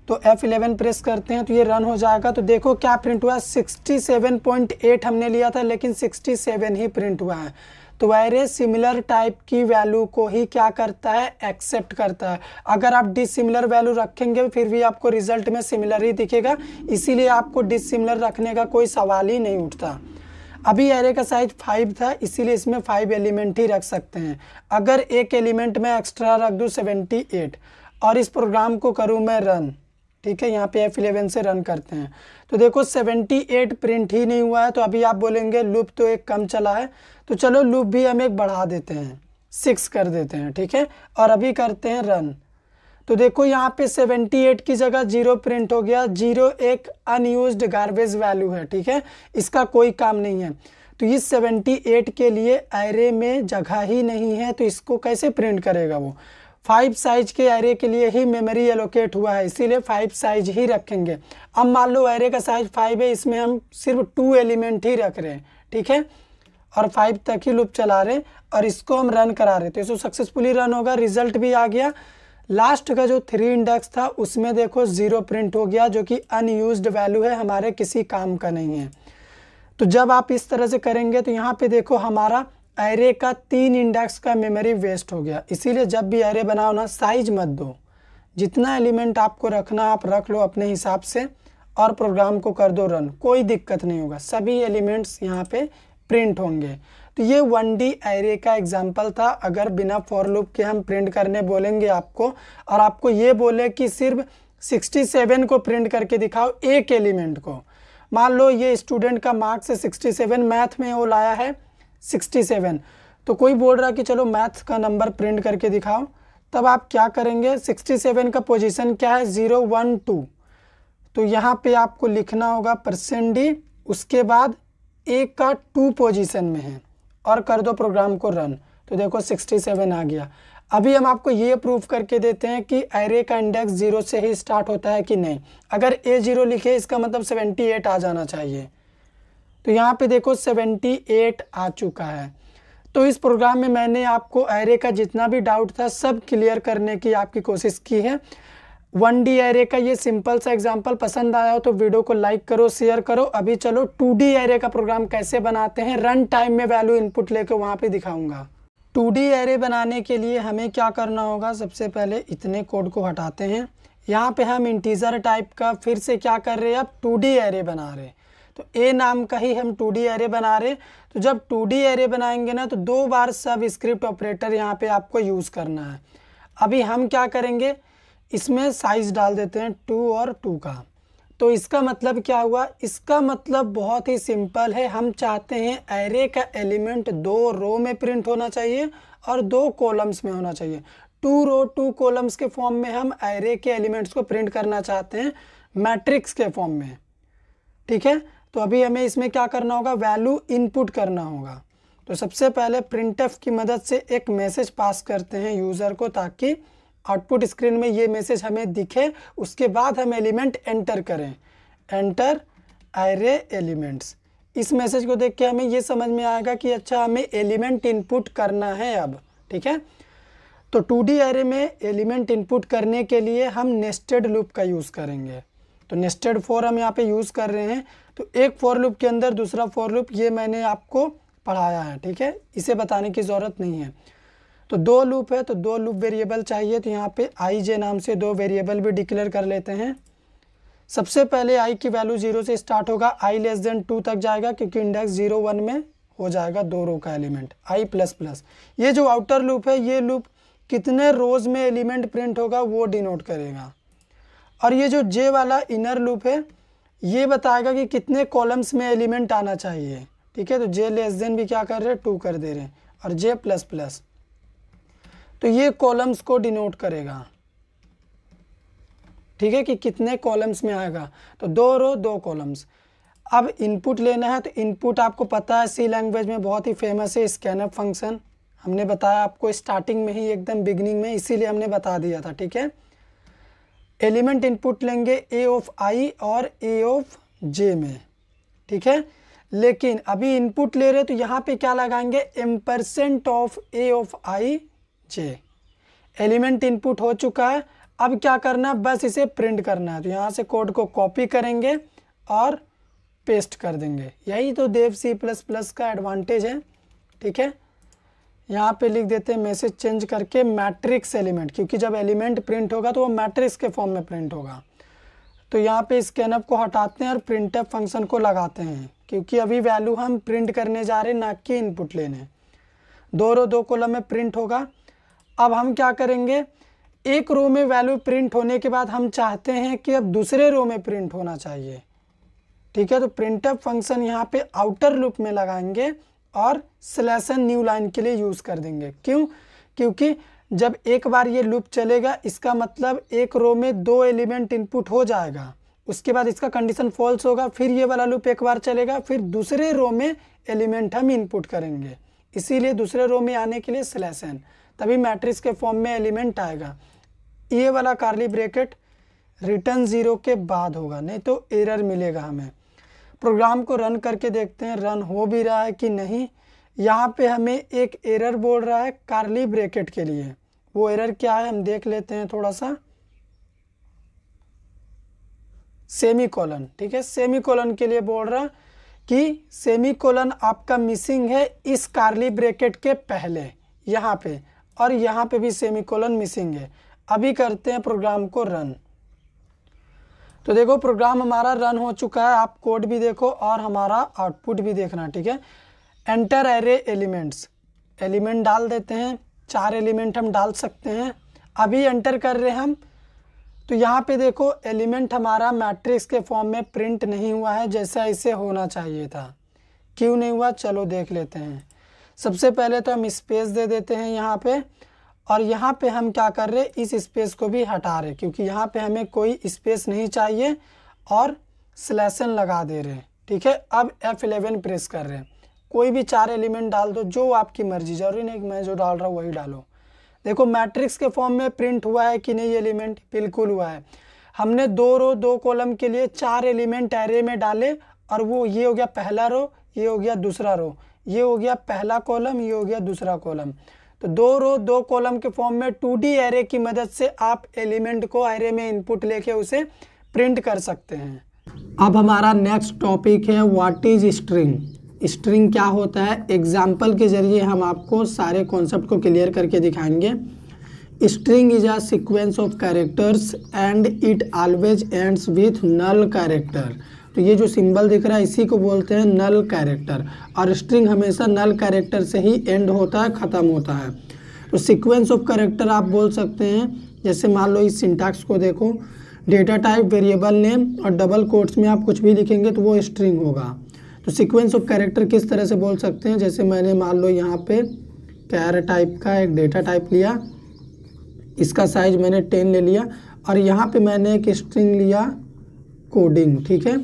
तो F11 प्रेस करते हैं तो ये रन हो जाएगा तो देखो क्या प्रिंट हुआ 67.8 हमने लिया था लेकिन 67 ही प्रिंट हुआ है तो वायरस सिमिलर टाइप की वैल्यू को ही क्या करता है एक्सेप्ट करता है अगर आप डिसिमिलर वैल्यू रखेंगे फिर भी आपको रिजल्ट में सिमिलर ही दिखेगा इसीलिए आपको डिसिमिलर रखने का कोई सवाल ही नहीं उठता अभी एरे का साइज फाइव था इसीलिए इसमें फाइव एलिमेंट ही रख सकते हैं अगर एक एलिमेंट में एक्स्ट्रा रख दूँ सेवेंटी एट और इस प्रोग्राम को करूँ मैं रन ठीक है यहाँ पे एफ इलेवन से रन करते हैं तो देखो सेवेंटी एट प्रिंट ही नहीं हुआ है तो अभी आप बोलेंगे लूप तो एक कम चला है तो चलो लूप भी हम एक बढ़ा देते हैं सिक्स कर देते हैं ठीक है और अभी करते हैं रन तो देखो यहाँ पे 78 की जगह जीरो प्रिंट हो गया जीरो एक अनयूज गार्बेज वैल्यू है ठीक है इसका कोई काम नहीं है तो इस 78 के लिए एरे में जगह ही नहीं है तो इसको कैसे प्रिंट करेगा वो फाइव साइज के एरे के लिए ही मेमोरी एलोकेट हुआ है इसीलिए फाइव साइज ही रखेंगे अब मान लो एरे का साइज फाइव है इसमें हम सिर्फ टू एलिमेंट ही रख रहे हैं ठीक है और फाइव तक ही लूप चला रहे और इसको हम रन करा रहे तो सक्सेसफुली रन तो होगा रिजल्ट भी आ गया लास्ट का जो थ्री इंडेक्स था उसमें देखो ज़ीरो प्रिंट हो गया जो कि अनयूज वैल्यू है हमारे किसी काम का नहीं है तो जब आप इस तरह से करेंगे तो यहाँ पे देखो हमारा एरे का तीन इंडेक्स का मेमोरी वेस्ट हो गया इसीलिए जब भी एरे बनाओ ना साइज मत दो जितना एलिमेंट आपको रखना आप रख लो अपने हिसाब से और प्रोग्राम को कर दो रन कोई दिक्कत नहीं होगा सभी एलिमेंट्स यहाँ पे प्रिंट होंगे तो ये वन डी एरे का एग्जाम्पल था अगर बिना फॉर लूप के हम प्रिंट करने बोलेंगे आपको और आपको ये बोले कि सिर्फ 67 को प्रिंट करके दिखाओ एक एलिमेंट को मान लो ये स्टूडेंट का मार्क्स है 67 मैथ में वो लाया है 67 तो कोई बोल रहा कि चलो मैथ का नंबर प्रिंट करके दिखाओ तब आप क्या करेंगे 67 का पोजीशन क्या है ज़ीरो वन टू तो यहाँ पे आपको लिखना होगा परसेंट डी उसके बाद एक का टू पोजीशन में है और कर दो प्रोग्राम को रन तो देखो 67 आ गया अभी हम आपको ये प्रूफ करके देते हैं कि एरे का इंडेक्स जीरो से ही स्टार्ट होता है कि नहीं अगर ए जीरो लिखे इसका मतलब 78 आ जाना चाहिए तो यहाँ पे देखो 78 आ चुका है तो इस प्रोग्राम में मैंने आपको एरे का जितना भी डाउट था सब क्लियर करने की आपकी कोशिश की है वन डी एरे का ये सिंपल सा एग्जाम्पल पसंद आया हो तो वीडियो को लाइक करो शेयर करो अभी चलो टू डी एरे का प्रोग्राम कैसे बनाते हैं रन टाइम में वैल्यू इनपुट लेकर वहाँ पे दिखाऊंगा टू डी एरे बनाने के लिए हमें क्या करना होगा सबसे पहले इतने कोड को हटाते हैं यहाँ पे हम इंटीज़र टाइप का फिर से क्या कर रहे हैं अब टू डी एरे बना रहे तो ए नाम का ही हम टू डी एरे बना रहे तो जब टू डी एरे बनाएंगे ना तो दो बार सब स्क्रिप्ट ऑपरेटर यहाँ पे आपको यूज़ करना है अभी हम क्या करेंगे इसमें साइज़ डाल देते हैं टू और टू का तो इसका मतलब क्या हुआ इसका मतलब बहुत ही सिंपल है हम चाहते हैं एरे का एलिमेंट दो रो में प्रिंट होना चाहिए और दो कॉलम्स में होना चाहिए टू रो टू कॉलम्स के फॉर्म में हम एरे के एलिमेंट्स को प्रिंट करना चाहते हैं मैट्रिक्स के फॉर्म में ठीक है तो अभी हमें इसमें क्या करना होगा वैल्यू इनपुट करना होगा तो सबसे पहले प्रिंटफ की मदद से एक मैसेज पास करते हैं यूज़र को ताकि आउटपुट स्क्रीन में ये मैसेज हमें दिखे उसके बाद हम एलिमेंट एंटर करें एंटर आयरे एलिमेंट्स इस मैसेज को देख के हमें ये समझ में आएगा कि अच्छा हमें एलिमेंट इनपुट करना है अब ठीक है तो टू डी एरे में एलिमेंट इनपुट करने के लिए हम नेस्टेड लूप का यूज़ करेंगे तो नेस्टेड फोर हम यहाँ पे यूज़ कर रहे हैं तो एक फोर लूप के अंदर दूसरा फोर लूप ये मैंने आपको पढ़ाया है ठीक है इसे बताने की ज़रूरत नहीं है तो दो लूप है तो दो लूप वेरिएबल चाहिए तो यहाँ पे आई जे नाम से दो वेरिएबल भी डिक्लेयर कर लेते हैं सबसे पहले आई की वैल्यू जीरो से स्टार्ट होगा आई लेस देन टू तक जाएगा क्योंकि इंडेक्स जीरो वन में हो जाएगा दो रो का एलिमेंट आई प्लस प्लस ये जो आउटर लूप है ये लूप कितने रोज़ में एलिमेंट प्रिंट होगा वो डिनोट करेगा और ये जो जे वाला इनर लूप है ये बताएगा कि कितने कॉलम्स में एलिमेंट आना चाहिए ठीक है तो जे लेस देन भी क्या कर रहे हैं टू कर दे रहे हैं और जे प्लस प्लस तो ये कॉलम्स को डिनोट करेगा ठीक है कि कितने कॉलम्स में आएगा तो दो रो दो कॉलम्स अब इनपुट लेना है तो इनपुट आपको पता है सी लैंग्वेज में बहुत ही फेमस है स्कैनअप फंक्शन हमने बताया आपको स्टार्टिंग में ही एकदम बिगनिंग में इसीलिए हमने बता दिया था ठीक है एलिमेंट इनपुट लेंगे ए ऑफ आई और ए ऑफ जे में ठीक है लेकिन अभी इनपुट ले रहे तो यहाँ पे क्या लगाएंगे ampersand of a of i बच्चे एलिमेंट इनपुट हो चुका है अब क्या करना है बस इसे प्रिंट करना है तो यहाँ से कोड को कॉपी करेंगे और पेस्ट कर देंगे यही तो देव सी प्लस प्लस का एडवांटेज है ठीक है यहाँ पे लिख देते हैं मैसेज चेंज करके मैट्रिक्स एलिमेंट क्योंकि जब एलिमेंट प्रिंट होगा तो वो मैट्रिक्स के फॉर्म में प्रिंट होगा तो यहाँ पे स्कैनअप को हटाते हैं और प्रिंट फंक्शन को लगाते हैं क्योंकि अभी वैल्यू हम प्रिंट करने जा रहे हैं ना कि इनपुट लेने दो रो दो कॉलम में प्रिंट होगा अब हम क्या करेंगे एक रो में वैल्यू प्रिंट होने के बाद हम चाहते हैं कि अब दूसरे रो में प्रिंट होना चाहिए ठीक है तो प्रिंटअप फंक्शन यहाँ पे आउटर लूप में लगाएंगे और सिलेशन न्यू लाइन के लिए यूज़ कर देंगे क्यों क्योंकि जब एक बार ये लूप चलेगा इसका मतलब एक रो में दो एलिमेंट इनपुट हो जाएगा उसके बाद इसका कंडीशन फॉल्स होगा फिर ये वाला लूप एक बार चलेगा फिर दूसरे रो में एलिमेंट हम इनपुट करेंगे इसीलिए दूसरे रो में आने के लिए सिलेशन तभी मैट्रिक्स के फॉर्म में एलिमेंट आएगा ये वाला कार्ली ब्रेकेट रिटर्न ज़ीरो के बाद होगा नहीं तो एरर मिलेगा हमें प्रोग्राम को रन करके देखते हैं रन हो भी रहा है कि नहीं यहाँ पे हमें एक एरर बोल रहा है कार्ली ब्रेकेट के लिए वो एरर क्या है हम देख लेते हैं थोड़ा सा सेमी कॉलन ठीक है सेमी कॉलन के लिए बोल रहा कि सेमी कॉलन आपका मिसिंग है इस कार्ली ब्रेकेट के पहले यहाँ पे और यहाँ पे भी कोलन मिसिंग है अभी करते हैं प्रोग्राम को रन तो देखो प्रोग्राम हमारा रन हो चुका है आप कोड भी देखो और हमारा आउटपुट भी देखना ठीक है एंटर एरे एलिमेंट्स एलिमेंट डाल देते हैं चार एलिमेंट हम डाल सकते हैं अभी एंटर कर रहे हैं हम तो यहाँ पे देखो एलिमेंट हमारा मैट्रिक्स के फॉर्म में प्रिंट नहीं हुआ है जैसा इसे होना चाहिए था क्यों नहीं हुआ चलो देख लेते हैं सबसे पहले तो हम स्पेस दे देते हैं यहाँ पे और यहाँ पे हम क्या कर रहे हैं इस स्पेस को भी हटा रहे क्योंकि यहाँ पे हमें कोई स्पेस नहीं चाहिए और स्लैसन लगा दे रहे हैं ठीक है अब F11 प्रेस कर रहे हैं कोई भी चार एलिमेंट डाल दो जो आपकी मर्जी जरूरी नहीं मैं जो डाल रहा हूँ वही डालो देखो मैट्रिक्स के फॉर्म में प्रिंट हुआ है कि नहीं एलिमेंट बिल्कुल हुआ है हमने दो रो दो कॉलम के लिए चार एलिमेंट एरे में डाले और वो ये हो गया पहला रो ये हो गया दूसरा रो ये हो गया पहला कॉलम ये हो गया दूसरा कॉलम तो दो रो दो कॉलम के फॉर्म में टू डी एरे की मदद से आप एलिमेंट को एरे में इनपुट लेके उसे प्रिंट कर सकते हैं अब हमारा नेक्स्ट टॉपिक है व्हाट इज स्ट्रिंग स्ट्रिंग क्या होता है एग्जाम्पल के ज़रिए हम आपको सारे कॉन्सेप्ट को क्लियर करके दिखाएंगे string is a sequence of characters and it always ends with null character तो ये जो सिंबल दिख रहा है इसी को बोलते हैं नल कैरेक्टर और स्ट्रिंग हमेशा नल कैरेक्टर से ही एंड होता है ख़त्म होता है तो सिक्वेंस ऑफ कैरेक्टर आप बोल सकते हैं जैसे मान लो इस सिंटैक्स को देखो डेटा टाइप वेरिएबल नेम और डबल कोट्स में आप कुछ भी लिखेंगे तो वो स्ट्रिंग होगा तो सिक्वेंस ऑफ कैरेक्टर किस तरह से बोल सकते हैं जैसे मैंने मान लो यहाँ पे कैर टाइप का एक डेटा टाइप लिया इसका साइज मैंने टेन ले लिया और यहाँ पे मैंने एक स्ट्रिंग लिया कोडिंग ठीक है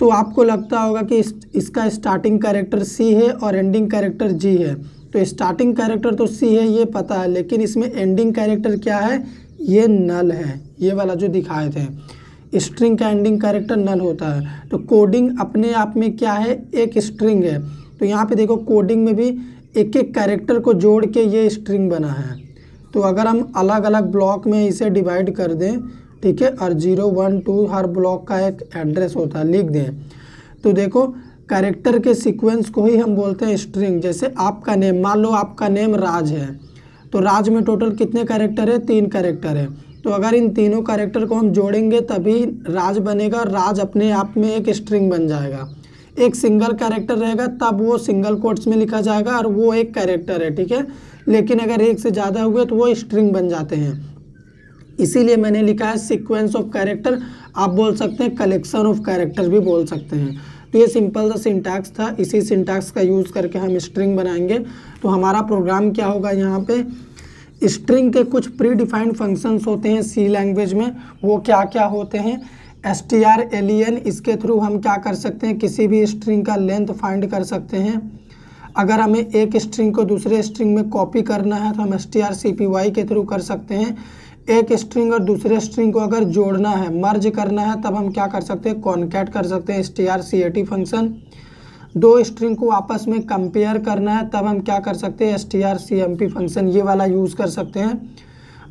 तो आपको लगता होगा कि इस, इसका स्टार्टिंग कैरेक्टर सी है और एंडिंग कैरेक्टर जी है तो स्टार्टिंग कैरेक्टर तो सी है ये पता है लेकिन इसमें एंडिंग कैरेक्टर क्या है ये नल है ये वाला जो दिखाए थे स्ट्रिंग का एंडिंग कैरेक्टर नल होता है तो कोडिंग अपने आप में क्या है एक स्ट्रिंग है तो यहाँ पे देखो कोडिंग में भी एक एक कैरेक्टर को जोड़ के ये स्ट्रिंग बना है तो अगर हम अलग अलग ब्लॉक में इसे डिवाइड कर दें ठीक है और जीरो वन टू हर ब्लॉक का एक एड्रेस होता है लिख दें तो देखो कैरेक्टर के सीक्वेंस को ही हम बोलते हैं स्ट्रिंग जैसे आपका नेम मान लो आपका नेम राज है तो राज में टोटल कितने कैरेक्टर है तीन कैरेक्टर है तो अगर इन तीनों कैरेक्टर को हम जोड़ेंगे तभी राज बनेगा और राज अपने आप में एक स्ट्रिंग बन जाएगा एक सिंगल कैरेक्टर रहेगा तब वो सिंगल कोट्स में लिखा जाएगा और वो एक कैरेक्टर है ठीक है लेकिन अगर एक से ज़्यादा हुए तो वो स्ट्रिंग बन जाते हैं इसीलिए मैंने लिखा है सीक्वेंस ऑफ कैरेक्टर आप बोल सकते हैं कलेक्शन ऑफ कैरेक्टर भी बोल सकते हैं तो ये सिंपल सा सिंटैक्स था इसी सिंटैक्स का यूज़ करके हम स्ट्रिंग बनाएंगे तो हमारा प्रोग्राम क्या होगा यहाँ पे स्ट्रिंग के कुछ प्री डिफाइंड फंक्शंस होते हैं सी लैंग्वेज में वो क्या क्या होते हैं S T R L E N इसके थ्रू हम क्या कर सकते हैं किसी भी स्ट्रिंग का लेंथ फाइंड कर सकते हैं अगर हमें एक स्ट्रिंग को दूसरे स्ट्रिंग में कॉपी करना है तो हम S T R C P Y के थ्रू कर सकते हैं एक स्ट्रिंग और दूसरे स्ट्रिंग को अगर जोड़ना है मर्ज करना है तब हम क्या कर सकते हैं कॉन्कैट कर सकते हैं S T R C A T function दो स्ट्रिंग को आपस में कंपेयर करना है तब हम क्या कर सकते हैं S T R C M P function ये वाला यूज़ कर सकते हैं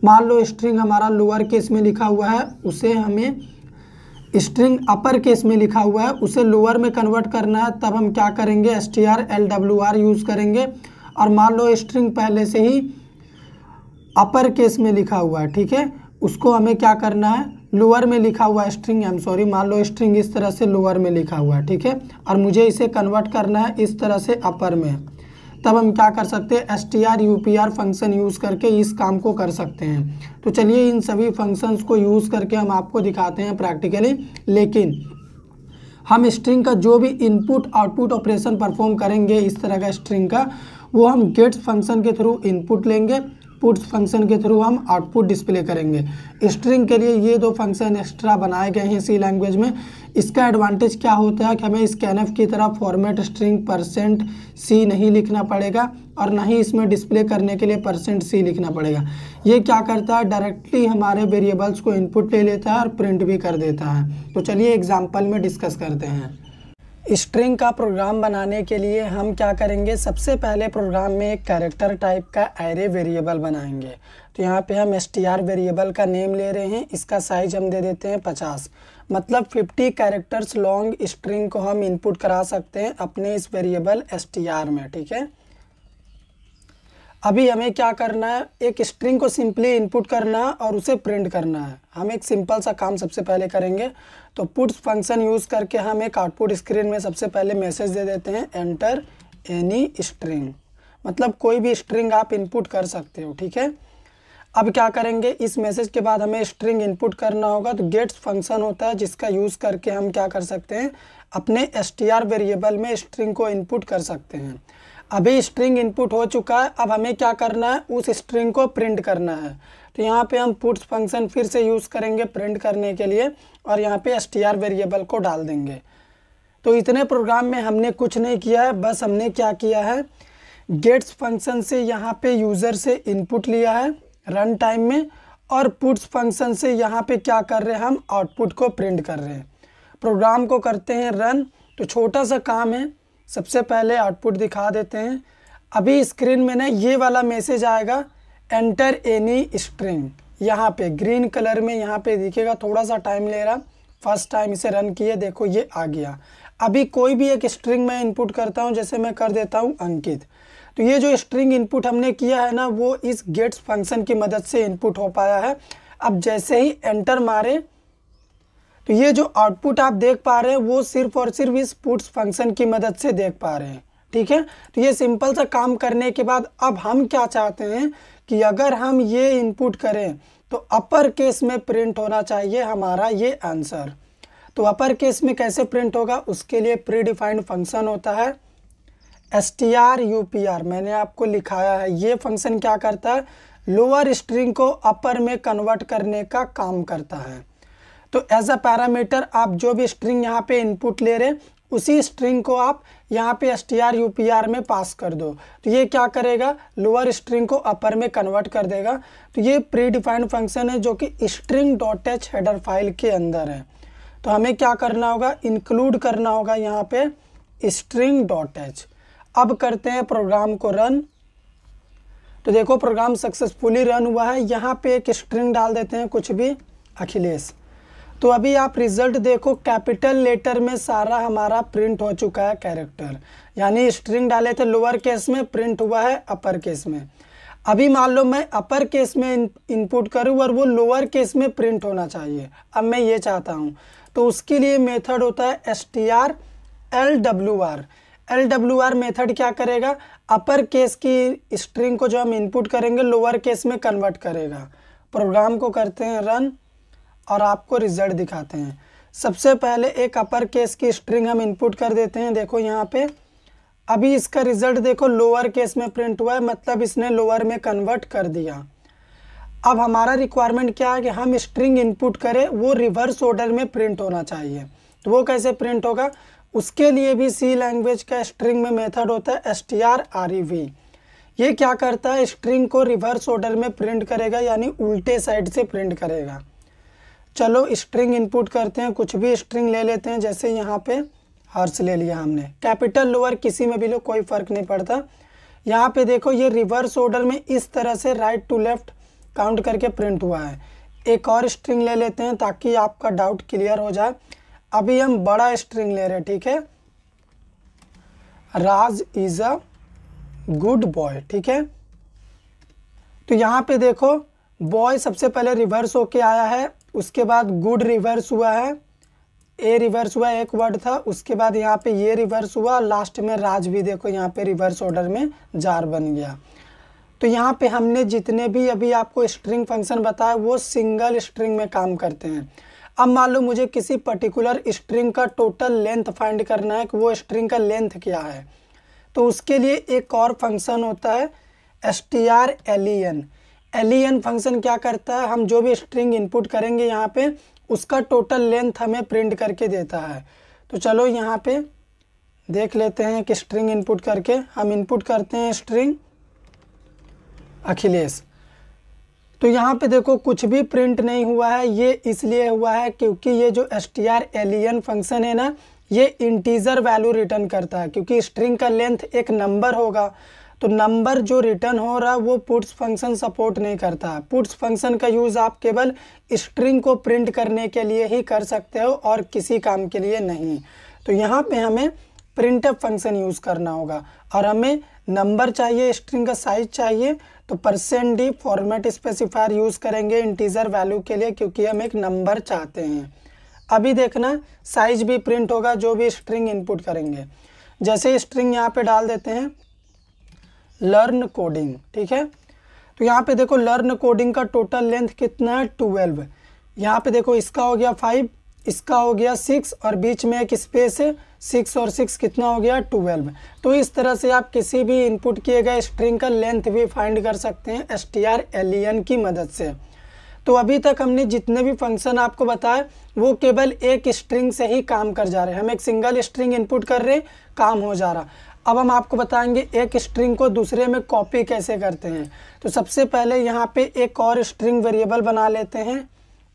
मान लो स्ट्रिंग हमारा लोअर केस में लिखा हुआ है उसे हमें स्ट्रिंग अपर केस में लिखा हुआ है उसे लोअर में कन्वर्ट करना है तब हम क्या करेंगे S T R L W R use करेंगे और मान लो स्ट्रिंग पहले से ही अपर केस में लिखा हुआ है ठीक है उसको हमें क्या करना है लोअर में लिखा हुआ स्ट्रिंग आई एम सॉरी मान लो स्ट्रिंग इस तरह से लोअर में लिखा हुआ है ठीक है और मुझे इसे कन्वर्ट करना है इस तरह से अपर में तब हम क्या कर सकते हैं S T R U P R function use करके इस काम को कर सकते हैं तो चलिए इन सभी फंक्शंस को यूज़ करके हम आपको दिखाते हैं प्रैक्टिकली लेकिन हम स्ट्रिंग का जो भी इनपुट आउटपुट ऑपरेशन परफॉर्म करेंगे इस तरह का स्ट्रिंग का वो हम गेट्स फंक्शन के थ्रू इनपुट लेंगे इनपुट फंक्शन के थ्रू हम आउटपुट डिस्प्ले करेंगे स्ट्रिंग के लिए ये दो फंक्शन एक्स्ट्रा बनाए गए हैं सी लैंग्वेज में इसका एडवांटेज क्या होता है कि हमें एफ की तरह फॉर्मेट स्ट्रिंग परसेंट सी नहीं लिखना पड़ेगा और ना ही इसमें डिस्प्ले करने के लिए परसेंट सी लिखना पड़ेगा ये क्या करता है डायरेक्टली हमारे वेरिएबल्स को इनपुट ले लेता है और प्रिंट भी कर देता है तो चलिए एग्जाम्पल में डिस्कस करते हैं स्ट्रिंग का प्रोग्राम बनाने के लिए हम क्या करेंगे सबसे पहले प्रोग्राम में एक कैरेक्टर टाइप का एरे वेरिएबल बनाएंगे तो यहाँ पे हम एस वेरिएबल का नेम ले रहे हैं इसका साइज हम दे देते हैं पचास मतलब फिफ्टी कैरेक्टर्स लॉन्ग स्ट्रिंग को हम इनपुट करा सकते हैं अपने इस वेरिएबल एस में ठीक है अभी हमें क्या करना है एक स्ट्रिंग को सिंपली इनपुट करना है और उसे प्रिंट करना है हम एक सिंपल सा काम सबसे पहले करेंगे तो पुट्स फंक्शन यूज़ करके हम एक आउटपुट स्क्रीन में सबसे पहले मैसेज दे देते हैं एंटर एनी स्ट्रिंग मतलब कोई भी स्ट्रिंग आप इनपुट कर सकते हो ठीक है अब क्या करेंगे इस मैसेज के बाद हमें स्ट्रिंग इनपुट करना होगा तो गेट्स फंक्शन होता है जिसका यूज़ करके हम क्या कर सकते हैं अपने एस वेरिएबल में स्ट्रिंग को इनपुट कर सकते हैं अभी स्ट्रिंग इनपुट हो चुका है अब हमें क्या करना है उस स्ट्रिंग को प्रिंट करना है तो यहाँ पे हम पुट्स फंक्शन फिर से यूज़ करेंगे प्रिंट करने के लिए और यहाँ पे एस वेरिएबल को डाल देंगे तो इतने प्रोग्राम में हमने कुछ नहीं किया है बस हमने क्या किया है गेट्स फंक्शन से यहाँ पे यूज़र से इनपुट लिया है रन टाइम में और पुट्स फंक्शन से यहाँ पे क्या कर रहे हैं हम आउटपुट को प्रिंट कर रहे हैं प्रोग्राम को करते हैं रन तो छोटा सा काम है सबसे पहले आउटपुट दिखा देते हैं अभी स्क्रीन में ना ये वाला मैसेज आएगा एंटर एनी स्ट्रिंग यहाँ पे ग्रीन कलर में यहाँ पे दिखेगा थोड़ा सा टाइम ले रहा फर्स्ट टाइम इसे रन किए देखो ये आ गया अभी कोई भी एक स्ट्रिंग मैं इनपुट करता हूँ जैसे मैं कर देता हूँ अंकित तो ये जो स्ट्रिंग इनपुट हमने किया है ना वो इस गेट्स फंक्शन की मदद से इनपुट हो पाया है अब जैसे ही एंटर मारे तो ये जो आउटपुट आप देख पा रहे हैं वो सिर्फ और सिर्फ इस पुट्स फंक्शन की मदद से देख पा रहे हैं ठीक है तो ये सिंपल सा काम करने के बाद अब हम क्या चाहते हैं कि अगर हम ये इनपुट करें तो अपर केस में प्रिंट होना चाहिए हमारा ये आंसर तो अपर केस में कैसे प्रिंट होगा उसके लिए प्री डिफाइंड फंक्शन होता है S T R U P R मैंने आपको लिखाया है ये फंक्शन क्या करता है लोअर स्ट्रिंग को अपर में कन्वर्ट करने का काम करता है तो एज अ पैरामीटर आप जो भी स्ट्रिंग यहाँ पे इनपुट ले रहे हैं उसी स्ट्रिंग को आप यहाँ पे S T R U P R में पास कर दो तो ये क्या करेगा लोअर स्ट्रिंग को अपर में कन्वर्ट कर देगा तो ये प्री डिफाइंड फंक्शन है जो कि string dot H header file के अंदर है तो हमें क्या करना होगा इंक्लूड करना होगा यहाँ पे स्ट्रिंग डॉट एच अब करते हैं प्रोग्राम को रन तो देखो प्रोग्राम सक्सेसफुली रन हुआ है यहाँ पे एक स्ट्रिंग डाल देते हैं कुछ भी अखिलेश तो अभी आप रिजल्ट देखो कैपिटल लेटर में सारा हमारा प्रिंट हो चुका है कैरेक्टर यानी स्ट्रिंग डाले थे लोअर केस में प्रिंट हुआ है अपर केस में अभी मान लो मैं अपर केस में इनपुट करूं और वो लोअर केस में प्रिंट होना चाहिए अब मैं ये चाहता हूँ तो उसके लिए मेथड होता है S T R L W R L W R method क्या करेगा अपर केस की स्ट्रिंग को जो हम इनपुट करेंगे लोअर केस में कन्वर्ट करेगा प्रोग्राम को करते हैं रन और आपको रिजल्ट दिखाते हैं सबसे पहले एक अपर केस की स्ट्रिंग हम इनपुट कर देते हैं देखो यहाँ पे अभी इसका रिजल्ट देखो लोअर केस में प्रिंट हुआ है मतलब इसने लोअर में कन्वर्ट कर दिया अब हमारा रिक्वायरमेंट क्या है कि हम स्ट्रिंग इनपुट करें वो रिवर्स ऑर्डर में प्रिंट होना चाहिए तो वो कैसे प्रिंट होगा उसके लिए भी सी लैंग्वेज का स्ट्रिंग में मेथड होता है S T R R E V ये क्या करता है स्ट्रिंग को रिवर्स ऑर्डर में प्रिंट करेगा यानी उल्टे साइड से प्रिंट करेगा चलो स्ट्रिंग इनपुट करते हैं कुछ भी स्ट्रिंग ले लेते हैं जैसे यहाँ पे हर्स ले लिया हमने कैपिटल लोअर किसी में भी लो कोई फ़र्क नहीं पड़ता यहाँ पे देखो ये रिवर्स ऑर्डर में इस तरह से राइट टू लेफ्ट काउंट करके प्रिंट हुआ है एक और स्ट्रिंग ले लेते हैं ताकि आपका डाउट क्लियर हो जाए अभी हम बड़ा स्ट्रिंग ले रहे हैं ठीक है Raj is a good boy ठीक है तो यहाँ पे देखो बॉय सबसे पहले रिवर्स होके आया है उसके बाद गुड रिवर्स हुआ है ए रिवर्स हुआ एक वर्ड था उसके बाद यहाँ पे ये रिवर्स हुआ लास्ट में राज भी देखो यहाँ पे रिवर्स ऑर्डर में जार बन गया तो यहाँ पे हमने जितने भी अभी आपको स्ट्रिंग फंक्शन बताया वो सिंगल स्ट्रिंग में काम करते हैं अब मान लो मुझे किसी पर्टिकुलर स्ट्रिंग का टोटल लेंथ फाइंड करना है कि वो स्ट्रिंग का लेंथ क्या है तो उसके लिए एक और फंक्शन होता है एस टी आर एलियन एलियन फंक्शन क्या करता है हम जो भी स्ट्रिंग इनपुट करेंगे यहाँ पे उसका टोटल लेंथ हमें प्रिंट करके देता है तो चलो यहाँ पे देख लेते हैं कि स्ट्रिंग इनपुट करके हम इनपुट करते हैं स्ट्रिंग अखिलेश तो यहाँ पे देखो कुछ भी प्रिंट नहीं हुआ है ये इसलिए हुआ है क्योंकि ये जो एस टी आर एलियन फंक्शन है ना ये इंटीजर वैल्यू रिटर्न करता है क्योंकि स्ट्रिंग का लेंथ एक नंबर होगा तो नंबर जो रिटर्न हो रहा है वो पुट्स फंक्शन सपोर्ट नहीं करता है पुट्स फंक्शन का यूज़ आप केवल स्ट्रिंग को प्रिंट करने के लिए ही कर सकते हो और किसी काम के लिए नहीं तो यहाँ पे हमें प्रिंटअप फंक्शन यूज़ करना होगा और हमें नंबर चाहिए स्ट्रिंग का साइज चाहिए तो percent D format specifier use करेंगे इंटीजर वैल्यू के लिए क्योंकि हम एक नंबर चाहते हैं अभी देखना साइज भी प्रिंट होगा जो भी स्ट्रिंग इनपुट करेंगे जैसे स्ट्रिंग यहाँ पे डाल देते हैं लर्न कोडिंग ठीक है तो यहाँ पे देखो लर्न कोडिंग का टोटल लेंथ कितना है ट्वेल्व यहाँ पे देखो इसका हो गया फाइव इसका हो गया सिक्स और बीच में एक स्पेस है सिक्स और सिक्स कितना हो गया ट्वेल्व तो इस तरह से आप किसी भी इनपुट किए गए स्ट्रिंग का लेंथ भी फाइंड कर सकते हैं एस टी एलियन की मदद से तो अभी तक हमने जितने भी फंक्शन आपको बताए वो केवल एक स्ट्रिंग से ही काम कर जा रहे हैं हम एक सिंगल स्ट्रिंग इनपुट कर रहे हैं काम हो जा रहा अब हम आपको बताएंगे एक स्ट्रिंग को दूसरे में कॉपी कैसे करते हैं तो सबसे पहले यहाँ पे एक और स्ट्रिंग वेरिएबल बना लेते हैं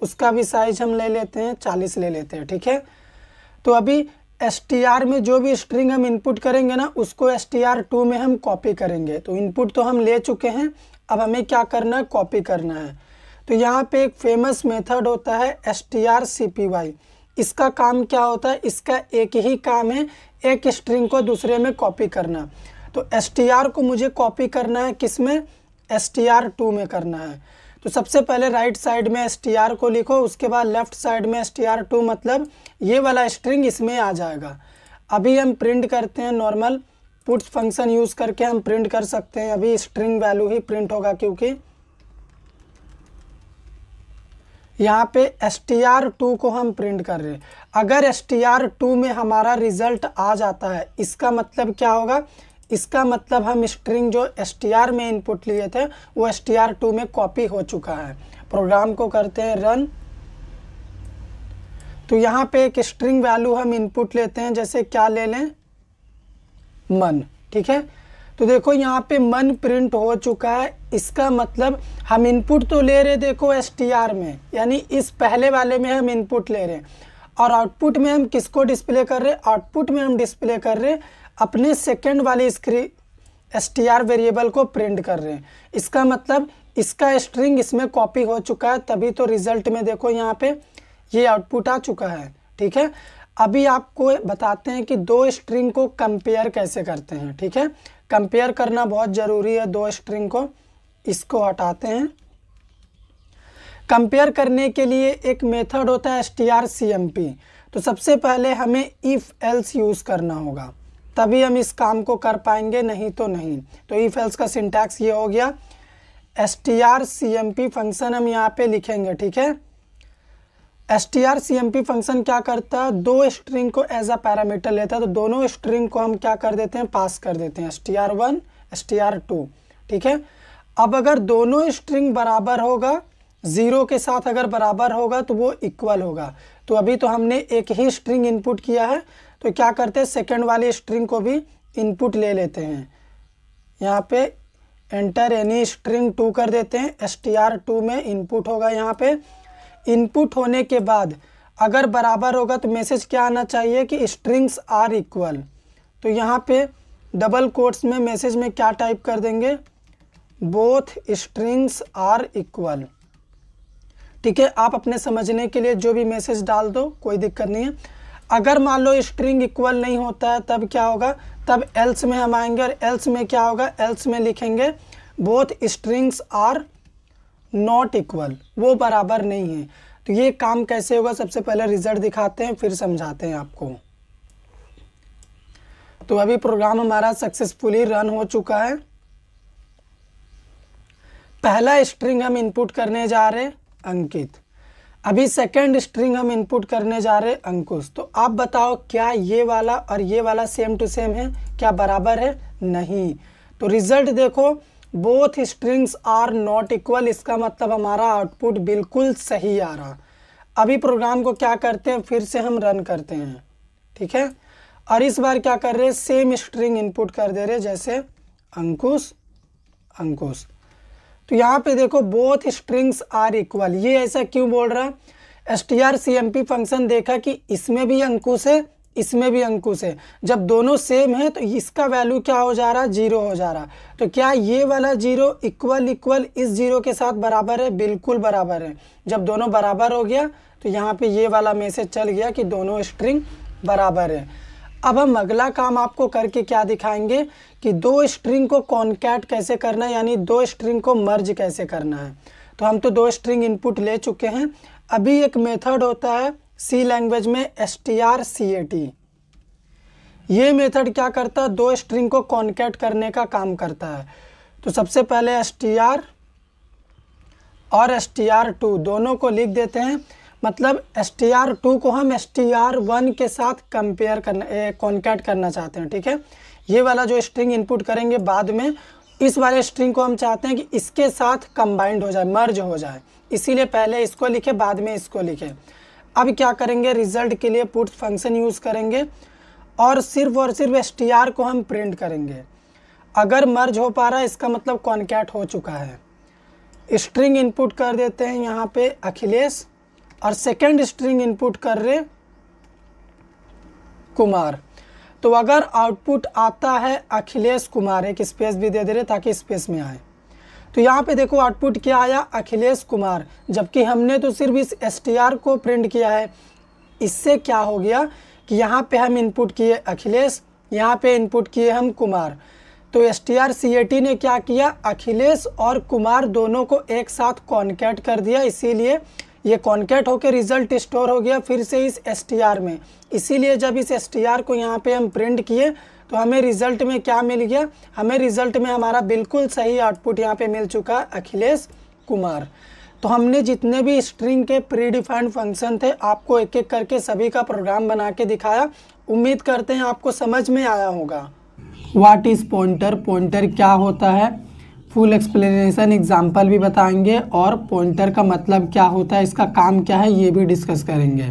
उसका भी साइज हम ले लेते हैं चालीस ले लेते हैं ठीक है तो अभी एस में जो भी स्ट्रिंग हम इनपुट करेंगे ना उसको एस टू में हम कॉपी करेंगे तो इनपुट तो हम ले चुके हैं अब हमें क्या करना है कॉपी करना है तो यहाँ पे एक फेमस मेथड होता है S T R C P Y इसका काम क्या होता है इसका एक ही काम है एक स्ट्रिंग को दूसरे में कॉपी करना तो एस को मुझे कॉपी करना है किस में एस में करना है तो सबसे पहले राइट साइड में एस को लिखो उसके बाद लेफ्ट साइड में एस टू मतलब ये वाला स्ट्रिंग इसमें आ जाएगा अभी हम प्रिंट करते हैं नॉर्मल पुट्स फंक्शन यूज़ करके हम प्रिंट कर सकते हैं अभी स्ट्रिंग वैल्यू ही प्रिंट होगा क्योंकि यहाँ पे एस टी आर टू को हम प्रिंट कर रहे हैं अगर एस टी आर टू में हमारा रिजल्ट आ जाता है इसका मतलब क्या होगा इसका मतलब हम स्ट्रिंग जो एस टी आर में इनपुट लिए थे वो एस टी आर टू में कॉपी हो चुका है प्रोग्राम को करते हैं रन तो यहाँ पे एक स्ट्रिंग वैल्यू हम इनपुट लेते हैं जैसे क्या ले लें मन ठीक है तो देखो यहाँ पे मन प्रिंट हो चुका है इसका मतलब हम इनपुट तो ले रहे देखो एस टी आर में यानी इस पहले वाले में हम इनपुट ले रहे हैं और आउटपुट में हम किसको डिस्प्ले कर रहे आउटपुट में हम डिस्प्ले कर रहे अपने सेकेंड वाले स्क्रीन एस वेरिएबल को प्रिंट कर रहे हैं इसका मतलब इसका स्ट्रिंग इसमें कॉपी हो चुका है तभी तो रिजल्ट में देखो यहाँ पे ये आउटपुट आ चुका है ठीक है अभी आपको बताते हैं कि दो स्ट्रिंग को कंपेयर कैसे करते हैं ठीक है कंपेयर करना बहुत ज़रूरी है दो स्ट्रिंग को इसको हटाते हैं कंपेयर करने के लिए एक मेथड होता है S T R C M P तो सबसे पहले हमें इफ़ एल्स यूज़ करना होगा तभी हम इस काम को कर पाएंगे नहीं तो नहीं तो इफ़ एल्स का सिंटैक्स ये हो गया S T R C M P function हम यहाँ पे लिखेंगे ठीक है S T R C M P function क्या करता है दो स्ट्रिंग को एज अ पैरामीटर लेता है तो दोनों स्ट्रिंग को हम क्या कर देते हैं पास कर देते हैं S T R one S T R two ठीक है अब अगर दोनों स्ट्रिंग बराबर होगा ज़ीरो के साथ अगर बराबर होगा तो वो इक्वल होगा तो अभी तो हमने एक ही स्ट्रिंग इनपुट किया है तो क्या करते हैं सेकेंड वाली स्ट्रिंग को भी इनपुट ले लेते हैं यहाँ पे एंटर एनी स्ट्रिंग टू कर देते हैं एस टी आर टू में इनपुट होगा यहाँ पे इनपुट होने के बाद अगर बराबर होगा तो मैसेज क्या आना चाहिए कि स्ट्रिंग्स आर इक्वल तो यहाँ पे डबल कोट्स में मैसेज में क्या टाइप कर देंगे बोथ स्ट्रिंग्स आर इक्वल ठीक है आप अपने समझने के लिए जो भी मैसेज डाल दो कोई दिक्कत नहीं है अगर मान लो स्ट्रिंग इक्वल नहीं होता है तब क्या होगा तब एल्स में हम आएंगे और एल्स में क्या होगा एल्स में लिखेंगे both strings are not equal वो बराबर नहीं है तो ये काम कैसे होगा सबसे पहले रिजल्ट दिखाते हैं फिर समझाते हैं आपको तो अभी प्रोग्राम हमारा सक्सेसफुली रन हो चुका है पहला स्ट्रिंग हम इनपुट करने जा रहे हैं अंकित अभी सेकेंड स्ट्रिंग हम इनपुट करने जा रहे हैं अंकुश तो आप बताओ क्या ये वाला और ये वाला सेम टू सेम है क्या बराबर है नहीं तो रिजल्ट देखो both strings are not equal इसका मतलब हमारा आउटपुट बिल्कुल सही आ रहा अभी प्रोग्राम को क्या करते हैं फिर से हम रन करते हैं ठीक है और इस बार क्या कर रहे हैं सेम स्ट्रिंग इनपुट कर दे रहे जैसे अंकुश अंकुश तो यहाँ पे देखो बोथ स्ट्रिंग्स आर इक्वल ये ऐसा क्यों बोल रहा है S T R C M P function देखा कि इसमें भी अंकुश है इसमें भी अंकुश है जब दोनों सेम है तो इसका वैल्यू क्या हो जा रहा है जीरो हो जा रहा तो क्या ये वाला जीरो इक्वल इक्वल इस जीरो के साथ बराबर है बिल्कुल बराबर है जब दोनों बराबर हो गया तो यहाँ पे ये वाला मैसेज चल गया कि दोनों स्ट्रिंग बराबर है अब हम अगला काम आपको करके क्या दिखाएंगे कि दो स्ट्रिंग को कॉन्कैट कैसे करना है यानी दो स्ट्रिंग को मर्ज कैसे करना है तो हम तो दो स्ट्रिंग इनपुट ले चुके हैं अभी एक मेथड होता है सी लैंग्वेज में S T R C A T ये मेथड क्या करता है दो स्ट्रिंग को कॉन्कैट करने का काम करता है तो सबसे पहले एस टी आर और एस टी आर टू दोनों को लिख देते हैं मतलब एस टी आर टू को हम एस टी आर वन के साथ कंपेयर करना कॉन्कैट करना चाहते हैं ठीक है ये वाला जो स्ट्रिंग इनपुट करेंगे बाद में इस वाले स्ट्रिंग को हम चाहते हैं कि इसके साथ कंबाइंड हो जाए मर्ज हो जाए इसीलिए पहले इसको लिखे बाद में इसको लिखे अब क्या करेंगे रिजल्ट के लिए पुट फंक्शन यूज़ करेंगे और सिर्फ और सिर्फ एस टी आर को हम प्रिंट करेंगे अगर मर्ज हो पा रहा है इसका मतलब कॉन्कैट हो चुका है स्ट्रिंग इनपुट कर देते हैं यहाँ पे अखिलेश और सेकेंड स्ट्रिंग इनपुट कर रहे कुमार तो अगर आउटपुट आता है अखिलेश कुमार एक स्पेस भी दे दे रहे ताकि स्पेस में आए तो यहाँ पे देखो आउटपुट क्या आया अखिलेश कुमार जबकि हमने तो सिर्फ इस एस को प्रिंट किया है इससे क्या हो गया कि यहाँ पे हम इनपुट किए अखिलेश यहाँ पे इनपुट किए हम कुमार तो एस टी ने क्या किया अखिलेश और कुमार दोनों को एक साथ कॉन्कैट कर दिया इसीलिए ये कॉन्केट होकर रिजल्ट स्टोर हो गया फिर से इस एस में इसीलिए जब इस एस को यहाँ पे हम प्रिंट किए तो हमें रिजल्ट में क्या मिल गया हमें रिजल्ट में हमारा बिल्कुल सही आउटपुट यहाँ पे मिल चुका अखिलेश कुमार तो हमने जितने भी स्ट्रिंग के प्री डिफाइंड फंक्शन थे आपको एक एक करके सभी का प्रोग्राम बना के दिखाया उम्मीद करते हैं आपको समझ में आया होगा वाट इज़ पॉइंटर पॉइंटर क्या होता है फुल एक्सप्लेनेशन एग्जाम्पल भी बताएंगे और पॉइंटर का मतलब क्या होता है इसका काम क्या है ये भी डिस्कस करेंगे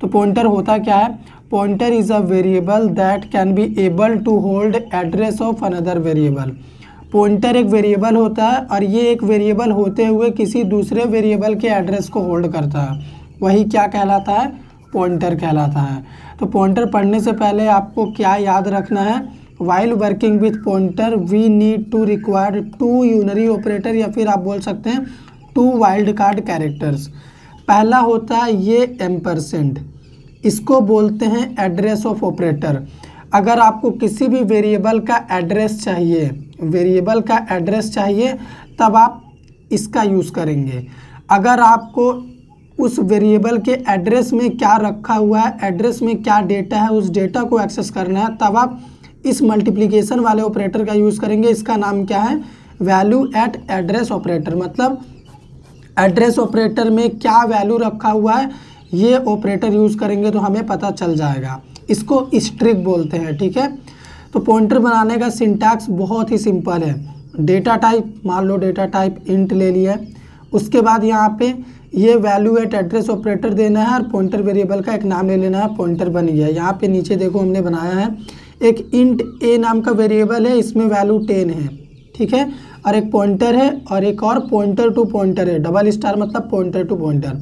तो पॉइंटर होता क्या है pointer is a variable that can be able to hold address of another variable pointer एक वेरिएबल होता है और ये एक वेरिएबल होते हुए किसी दूसरे वेरिएबल के एड्रेस को होल्ड करता है वही क्या कहलाता है पॉइंटर कहलाता है तो पॉइंटर पढ़ने से पहले आपको क्या याद रखना है while working with pointer we need to require to unary operator या फिर आप बोल सकते हैं टू वाइल्ड कार्ड कैरेक्टर्स पहला होता है ये एम परसेंट इसको बोलते हैं एड्रेस ऑफ ऑपरेटर अगर आपको किसी भी वेरिएबल का एड्रेस चाहिए वेरिएबल का एड्रेस चाहिए तब आप इसका यूज़ करेंगे अगर आपको उस वेरिएबल के एड्रेस में क्या रखा हुआ है एड्रेस में क्या डेटा है उस डेटा को एक्सेस करना है तब आप इस मल्टीप्लीकेशन वाले ऑपरेटर का यूज़ करेंगे इसका नाम क्या है वैल्यू एट एड्रेस ऑपरेटर मतलब एड्रेस ऑपरेटर में क्या वैल्यू रखा हुआ है ये ऑपरेटर यूज़ करेंगे तो हमें पता चल जाएगा इसको स्ट्रिक बोलते हैं ठीक है तो पॉइंटर बनाने का सिंटैक्स बहुत ही सिंपल है डेटा टाइप मान लो डेटा टाइप इंट ले लिया उसके बाद यहाँ पे ये वैल्यू एट एड्रेस ऑपरेटर देना है और पॉइंटर वेरिएबल का एक नाम ले लेना है पॉइंटर बन गया यहाँ पे नीचे देखो हमने बनाया है एक इंट ए नाम का वेरिएबल है इसमें वैल्यू टेन है ठीक है और एक पॉइंटर है और एक और पॉइंटर टू पॉइंटर है डबल स्टार मतलब पॉइंटर टू पॉइंटर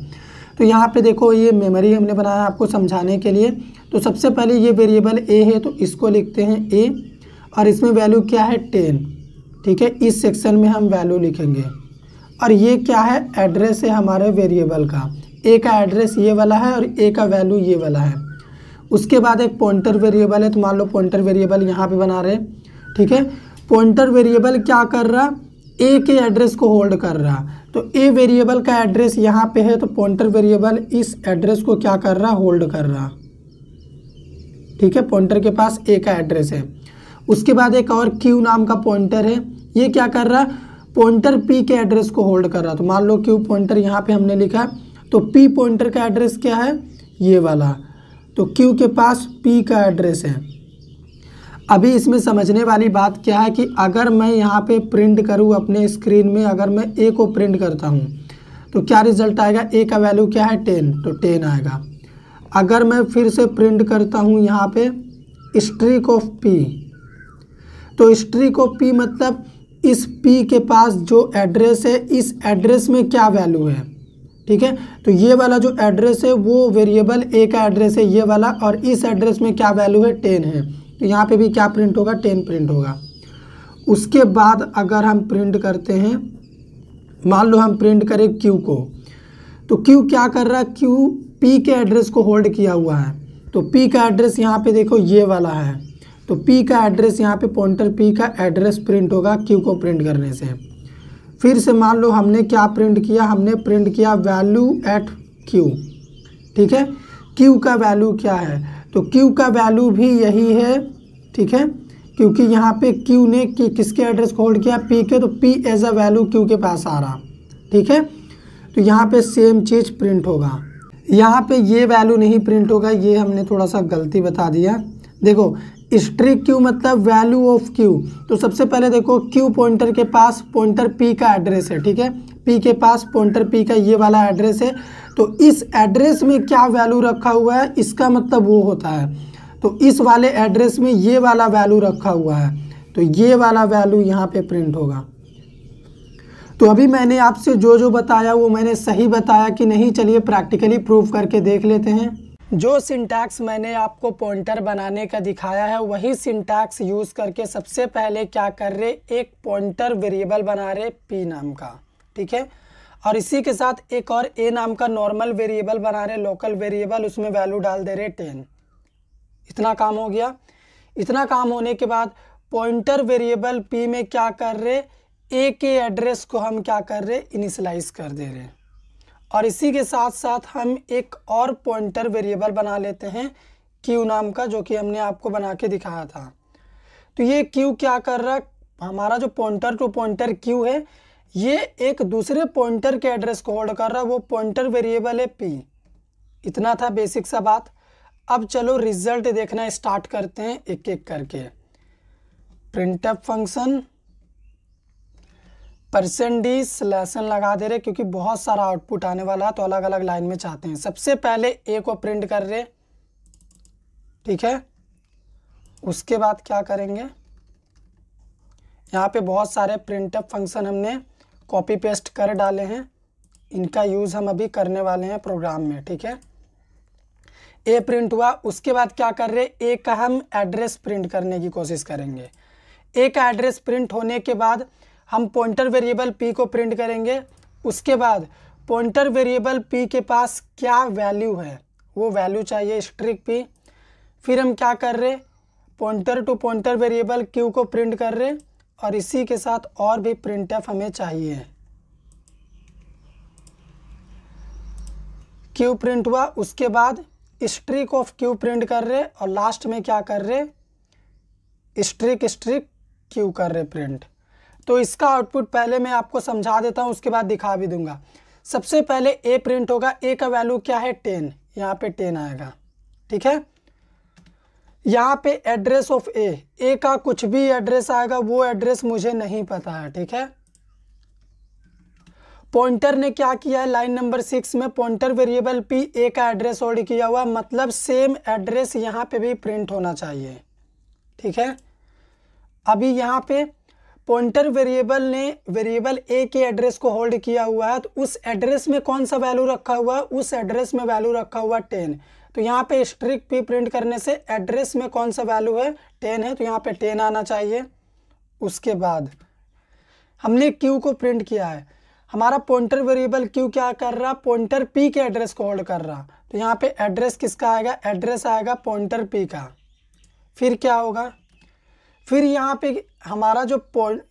तो यहाँ पे देखो ये मेमोरी हमने बनाया आपको समझाने के लिए तो सबसे पहले ये वेरिएबल ए है तो इसको लिखते हैं ए और इसमें वैल्यू क्या है टेन ठीक है इस सेक्शन में हम वैल्यू लिखेंगे और ये क्या है एड्रेस है हमारे वेरिएबल का ए का एड्रेस ये वाला है और ए का वैल्यू ये वाला है उसके बाद एक पॉइंटर वेरिएबल है तो मान लो पॉइंटर वेरिएबल यहाँ पे बना रहे ठीक है पॉइंटर वेरिएबल क्या कर रहा ए के एड्रेस को होल्ड कर रहा तो ए वेरिएबल का एड्रेस यहाँ पे है तो पॉइंटर वेरिएबल इस एड्रेस को क्या कर रहा होल्ड कर रहा ठीक है पॉइंटर के पास ए का एड्रेस है उसके बाद एक और क्यू नाम का पॉइंटर है ये क्या कर रहा पॉइंटर पी के एड्रेस को होल्ड कर रहा तो मान लो क्यू पॉइंटर यहाँ पे हमने लिखा तो पी पॉइंटर का एड्रेस क्या है ये वाला तो Q के पास P का एड्रेस है अभी इसमें समझने वाली बात क्या है कि अगर मैं यहाँ पे प्रिंट करूँ अपने स्क्रीन में अगर मैं ए को प्रिंट करता हूँ तो क्या रिजल्ट आएगा ए का वैल्यू क्या है टेन तो टेन आएगा अगर मैं फिर से प्रिंट करता हूँ यहाँ पे स्ट्रीक ऑफ पी तो स्ट्रीक ऑफ पी मतलब इस पी के पास जो एड्रेस है इस एड्रेस में क्या वैल्यू है ठीक है तो ये वाला जो एड्रेस है वो वेरिएबल ए का एड्रेस है ये वाला और इस एड्रेस में क्या वैल्यू है टेन है तो यहाँ पे भी क्या प्रिंट होगा टेन प्रिंट होगा उसके बाद अगर हम प्रिंट करते हैं मान लो हम प्रिंट करें क्यू को तो क्यू क्या कर रहा है क्यू पी के एड्रेस को होल्ड किया हुआ है तो पी का एड्रेस यहाँ पे देखो ये वाला है तो पी का एड्रेस यहाँ पे पॉइंटर पी का एड्रेस प्रिंट होगा क्यू को प्रिंट करने से फिर से मान लो हमने क्या प्रिंट किया हमने प्रिंट किया वैल्यू एट क्यू ठीक है क्यू का वैल्यू क्या है तो क्यू का वैल्यू भी यही है ठीक है क्योंकि यहाँ पे क्यू ने कि, किसके एड्रेस को होल्ड किया पी के तो P as a value Q के पास आ रहा ठीक है तो यहाँ पे सेम चीज़ प्रिंट होगा यहाँ पे ये वैल्यू नहीं प्रिंट होगा ये हमने थोड़ा सा गलती बता दिया देखो स्ट्रिक क्यू मतलब वैल्यू ऑफ क्यू तो सबसे पहले देखो क्यू पॉइंटर के पास पॉइंटर पी का एड्रेस है ठीक है पी के पास पॉइंटर पी का ये वाला एड्रेस है तो इस एड्रेस में क्या वैल्यू रखा हुआ है इसका मतलब वो होता है तो इस वाले एड्रेस में ये वाला वैल्यू रखा हुआ है तो ये वाला वैल्यू यहाँ पे प्रिंट होगा तो अभी मैंने आपसे जो जो बताया वो मैंने सही बताया कि नहीं चलिए प्रैक्टिकली प्रूफ करके देख लेते हैं जो सिंटैक्स मैंने आपको पॉइंटर बनाने का दिखाया है वही सिंटैक्स यूज़ करके सबसे पहले क्या कर रहे एक पॉइंटर वेरिएबल बना रहे पी नाम का ठीक है और इसी के साथ एक और ए नाम का नॉर्मल वेरिएबल बना रहे लोकल वेरिएबल उसमें वैल्यू डाल दे रहे टेन इतना काम हो गया इतना काम होने के बाद पॉइंटर वेरिएबल पी में क्या कर रहे ए के एड्रेस को हम क्या कर रहे इनिशलाइज कर दे रहे और इसी के साथ साथ हम एक और पॉइंटर वेरिएबल बना लेते हैं क्यू नाम का जो कि हमने आपको बना के दिखाया था तो ये क्यू क्या कर रहा है हमारा जो पॉइंटर टू पॉइंटर क्यू है ये एक दूसरे पॉइंटर के एड्रेस को होल्ड कर रहा है वो पॉइंटर वेरिएबल है पी इतना था बेसिक सा बात अब चलो रिजल्ट देखना स्टार्ट करते हैं एक एक करके प्रिंटअप फंक्शन परसेंट डी लगा दे रहे क्योंकि बहुत सारा आउटपुट आने वाला है तो अलग अलग लाइन में चाहते हैं सबसे पहले ए को प्रिंट कर रहे ठीक है उसके बाद क्या करेंगे यहाँ पे बहुत सारे प्रिंटअप फंक्शन हमने कॉपी पेस्ट कर डाले हैं इनका यूज़ हम अभी करने वाले हैं प्रोग्राम में ठीक है ए प्रिंट हुआ उसके बाद क्या कर रहे ए का हम एड्रेस प्रिंट करने की कोशिश करेंगे ए का एड्रेस प्रिंट होने के बाद हम पॉइंटर वेरिएबल पी को प्रिंट करेंगे उसके बाद पॉइंटर वेरिएबल पी के पास क्या वैल्यू है वो वैल्यू चाहिए स्ट्रिक पी फिर हम क्या कर रहे pointer to pointer variable Q को प्रिंट कर रहे और इसी के साथ और भी प्रिंट एफ हमें चाहिए क्यू प्रिंट हुआ उसके बाद स्ट्रिक ऑफ क्यू प्रिंट कर रहे और लास्ट में क्या कर रहे स्ट्रिक स्ट्रिक क्यू कर रहे प्रिंट तो इसका आउटपुट पहले मैं आपको समझा देता हूँ उसके बाद दिखा भी दूंगा सबसे पहले ए प्रिंट होगा ए का वैल्यू क्या है टेन यहाँ पे टेन आएगा ठीक है यहाँ पे एड्रेस ऑफ ए ए का कुछ भी एड्रेस आएगा वो एड्रेस मुझे नहीं पता है ठीक है पॉइंटर ने क्या किया है लाइन नंबर सिक्स में पॉइंटर वेरिएबल पी ए का एड्रेस ऑर्ड किया हुआ मतलब सेम एड्रेस यहाँ पे भी प्रिंट होना चाहिए ठीक है अभी यहाँ पे पॉइंटर वेरिएबल ने वेरिएबल ए के एड्रेस को होल्ड किया हुआ है तो उस एड्रेस में कौन सा वैल्यू रखा हुआ है उस एड्रेस में वैल्यू रखा हुआ टेन तो यहाँ पे स्ट्रिक पी प्रिंट करने से एड्रेस में कौन सा वैल्यू है टेन है तो यहाँ पे टेन आना चाहिए उसके बाद हमने क्यू को प्रिंट किया है हमारा पॉइंटर वेरिएबल क्यू क्या कर रहा पॉइंटर पी के एड्रेस को होल्ड कर रहा तो यहाँ पे एड्रेस किसका आएगा एड्रेस आएगा पॉइंटर पी का फिर क्या होगा फिर यहाँ पे हमारा जो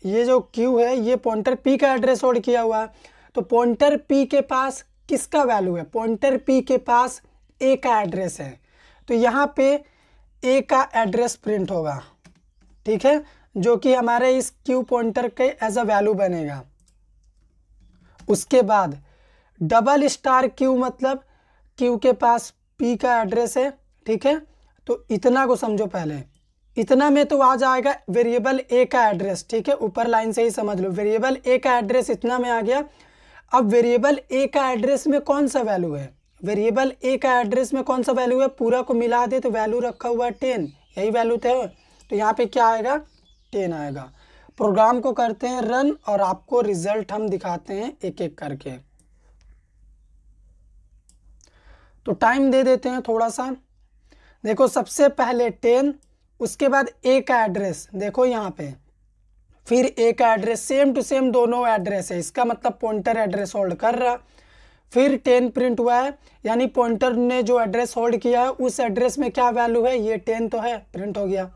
ये जो क्यू है ये पॉइंटर पी का एड्रेस होल्ड किया हुआ है तो पॉइंटर पी के पास किसका वैल्यू है पॉइंटर पी के पास ए का एड्रेस है तो यहाँ पे ए का एड्रेस प्रिंट होगा ठीक है जो कि हमारे इस क्यू पॉइंटर के एज अ वैल्यू बनेगा उसके बाद डबल स्टार क्यू मतलब क्यू के पास पी का एड्रेस है ठीक है तो इतना को समझो पहले इतना में तो आ जाएगा वेरिएबल ए का एड्रेस ठीक है ऊपर लाइन से ही समझ लो वेरिएबल ए का एड्रेस इतना में आ गया अब वेरिएबल ए का एड्रेस में कौन सा वैल्यू है वेरिएबल ए का एड्रेस में कौन सा वैल्यू है पूरा को मिला दे तो वैल्यू रखा हुआ है टेन यही वैल्यू थे तो यहाँ पे क्या आएगा टेन आएगा प्रोग्राम को करते हैं रन और आपको रिजल्ट हम दिखाते हैं एक एक करके तो टाइम दे देते हैं थोड़ा सा देखो सबसे पहले टेन उसके बाद ए का एड्रेस देखो यहाँ पे फिर ए का एड्रेस सेम टू सेम दोनों एड्रेस है इसका मतलब पॉइंटर एड्रेस होल्ड कर रहा फिर टेन प्रिंट हुआ है यानी पॉइंटर ने जो एड्रेस होल्ड किया है उस एड्रेस में क्या वैल्यू है ये टेन तो है प्रिंट हो गया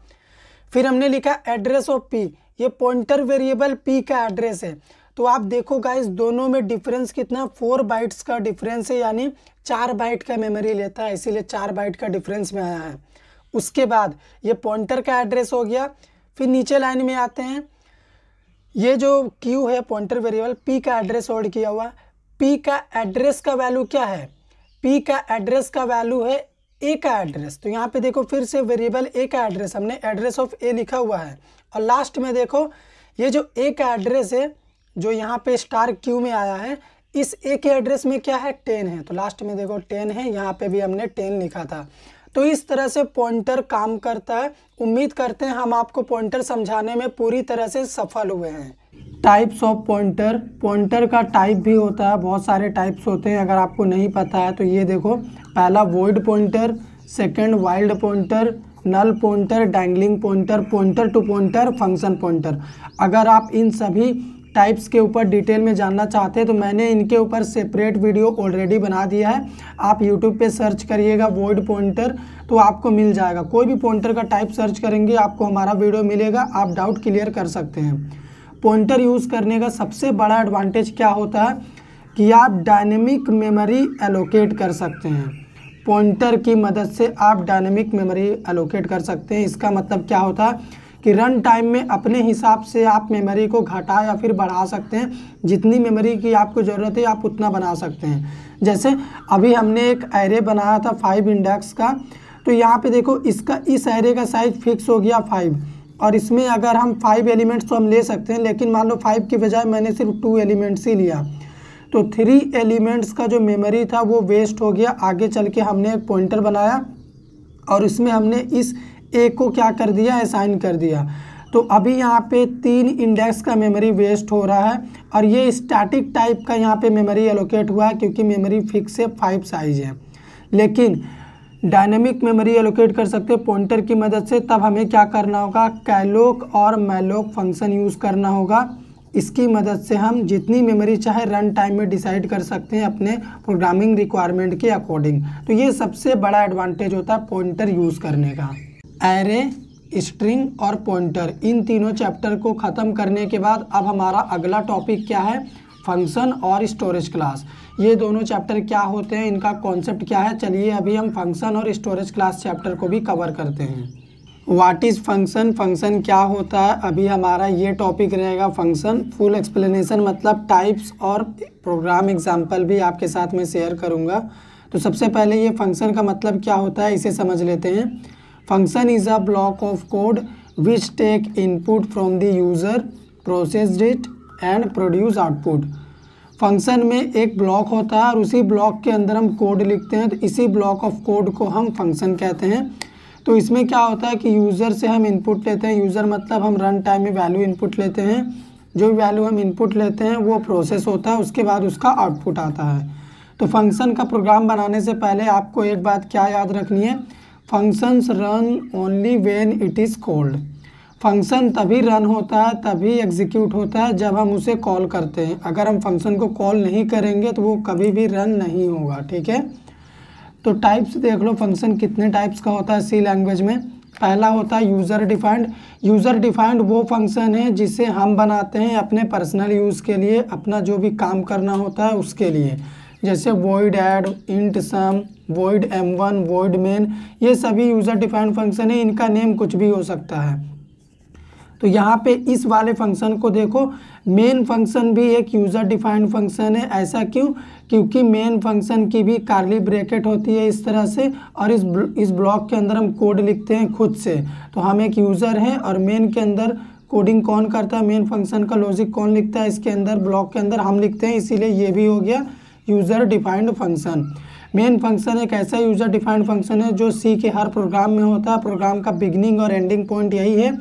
फिर हमने लिखा एड्रेस ऑफ पी ये पॉइंटर वेरिएबल पी का एड्रेस है तो आप देखो गाइस दोनों में डिफरेंस कितना फोर बाइट्स का डिफरेंस है यानी चार बाइट का मेमोरी लेता है इसीलिए चार बाइट का डिफरेंस में आया है उसके बाद ये पॉइंटर का एड्रेस हो गया फिर नीचे लाइन में आते हैं ये जो क्यू है पॉइंटर वेरिएबल पी का एड्रेस होल्ड किया हुआ पी का एड्रेस का वैल्यू क्या है पी का एड्रेस का वैल्यू है ए का एड्रेस तो यहाँ पे देखो फिर से वेरिएबल ए का एड्रेस हमने एड्रेस ऑफ ए लिखा हुआ है और लास्ट में देखो ये जो ए का एड्रेस है जो यहाँ पे स्टार क्यू में आया है इस ए के एड्रेस में क्या है टेन है तो लास्ट में देखो टेन है यहाँ पे भी हमने टेन लिखा था तो इस तरह से पॉइंटर काम करता है उम्मीद करते हैं हम आपको पॉइंटर समझाने में पूरी तरह से सफल हुए हैं टाइप्स ऑफ पॉइंटर पॉइंटर का टाइप भी होता है बहुत सारे टाइप्स होते हैं अगर आपको नहीं पता है तो ये देखो पहला void pointer second wild pointer null pointer dangling pointer pointer to pointer function pointer अगर आप इन सभी टाइप्स के ऊपर डिटेल में जानना चाहते हैं तो मैंने इनके ऊपर सेपरेट वीडियो ऑलरेडी बना दिया है आप यूट्यूब पे सर्च करिएगा वॉइड पॉइंटर तो आपको मिल जाएगा कोई भी पॉइंटर का टाइप सर्च करेंगे आपको हमारा वीडियो मिलेगा आप डाउट क्लियर कर सकते हैं पॉइंटर यूज़ करने का सबसे बड़ा एडवांटेज क्या होता है कि आप डायनेमिक मेमोरी एलोकेट कर सकते हैं पॉइंटर की मदद से आप डायनेमिक मेमोरी एलोकेट कर सकते हैं इसका मतलब क्या होता है कि रन टाइम में अपने हिसाब से आप मेमोरी को घटा या फिर बढ़ा सकते हैं जितनी मेमोरी की आपको ज़रूरत है आप उतना बना सकते हैं जैसे अभी हमने एक एरे बनाया था फाइव इंडेक्स का तो यहाँ पे देखो इसका इस एरे का साइज फिक्स हो गया फाइव और इसमें अगर हम फाइव एलिमेंट्स तो हम ले सकते हैं लेकिन मान लो फाइव की बजाय मैंने सिर्फ टू एलिमेंट्स ही लिया तो थ्री एलिमेंट्स का जो मेमोरी था वो वेस्ट हो गया आगे चल के हमने एक पॉइंटर बनाया और इसमें हमने इस ए को क्या कर दिया असाइन कर दिया तो अभी यहाँ पे तीन इंडेक्स का मेमोरी वेस्ट हो रहा है और ये स्टैटिक टाइप का यहाँ पे मेमोरी एलोकेट हुआ है क्योंकि मेमोरी फिक्स है फाइव साइज है लेकिन डायनेमिक मेमोरी एलोकेट कर सकते हैं पॉइंटर की मदद से तब हमें क्या करना होगा कैलोक और मैलोक फंक्शन यूज़ करना होगा इसकी मदद से हम जितनी मेमोरी चाहे रन टाइम में डिसाइड कर सकते हैं अपने प्रोग्रामिंग रिक्वायरमेंट के अकॉर्डिंग तो ये सबसे बड़ा एडवांटेज होता है पॉइंटर यूज़ करने का एरे स्ट्रिंग और पॉइंटर इन तीनों चैप्टर को ख़त्म करने के बाद अब हमारा अगला टॉपिक क्या है फंक्शन और स्टोरेज क्लास ये दोनों चैप्टर क्या होते हैं इनका कॉन्सेप्ट क्या है चलिए अभी हम फंक्शन और स्टोरेज क्लास चैप्टर को भी कवर करते हैं वाट इज़ फंक्शन फंक्शन क्या होता है अभी हमारा ये टॉपिक रहेगा फंक्शन फुल एक्सप्लेनेशन मतलब टाइप्स और प्रोग्राम एग्जाम्पल भी आपके साथ में शेयर करूँगा तो सबसे पहले ये फंक्शन का मतलब क्या होता है इसे समझ लेते हैं function is a block of code which take input from the user processed it and produce output function में एक ब्लॉक होता है और उसी ब्लॉक के अंदर हम कोड लिखते हैं तो इसी ब्लॉक ऑफ कोड को हम फंक्शन कहते हैं तो इसमें क्या होता है कि यूज़र से हम इनपुट लेते हैं यूज़र मतलब हम रन टाइम में वैल्यू इनपुट लेते हैं जो वैल्यू हम इनपुट लेते हैं वो प्रोसेस होता है उसके बाद उसका आउटपुट आता है तो फंक्शन का प्रोग्राम बनाने से पहले आपको एक बात क्या याद रखनी है functions run only when it is called function तभी रन होता है तभी एग्जीक्यूट होता है जब हम उसे कॉल करते हैं अगर हम फंक्शन को कॉल नहीं करेंगे तो वो कभी भी रन नहीं होगा ठीक है तो टाइप्स देख लो फंक्शन कितने टाइप्स का होता है सी लैंग्वेज में पहला होता है यूज़र डिफाइंड यूज़र डिफाइंड वो फंक्शन है जिसे हम बनाते हैं अपने पर्सनल यूज़ के लिए अपना जो भी काम करना होता है उसके लिए जैसे void add int sum void m1, void main ये सभी यूज़र डिफाइंड फंक्शन है इनका नेम कुछ भी हो सकता है तो यहाँ पे इस वाले फंक्शन को देखो मेन फंक्शन भी एक यूज़र डिफाइंड फंक्शन है ऐसा क्यों क्योंकि मेन फंक्शन की भी कार्ली ब्रैकेट होती है इस तरह से और इस इस ब्लॉक के अंदर हम कोड लिखते हैं खुद से तो हम एक यूज़र हैं और मेन के अंदर कोडिंग कौन करता है मेन फंक्शन का लॉजिक कौन लिखता है इसके अंदर ब्लॉक के अंदर हम लिखते हैं इसीलिए ये भी हो गया user defined function main function एक ऐसा यूज़र डिफाइंड फंक्शन है जो सी के हर प्रोग्राम में होता है प्रोग्राम का बिगनिंग और एंडिंग पॉइंट यही है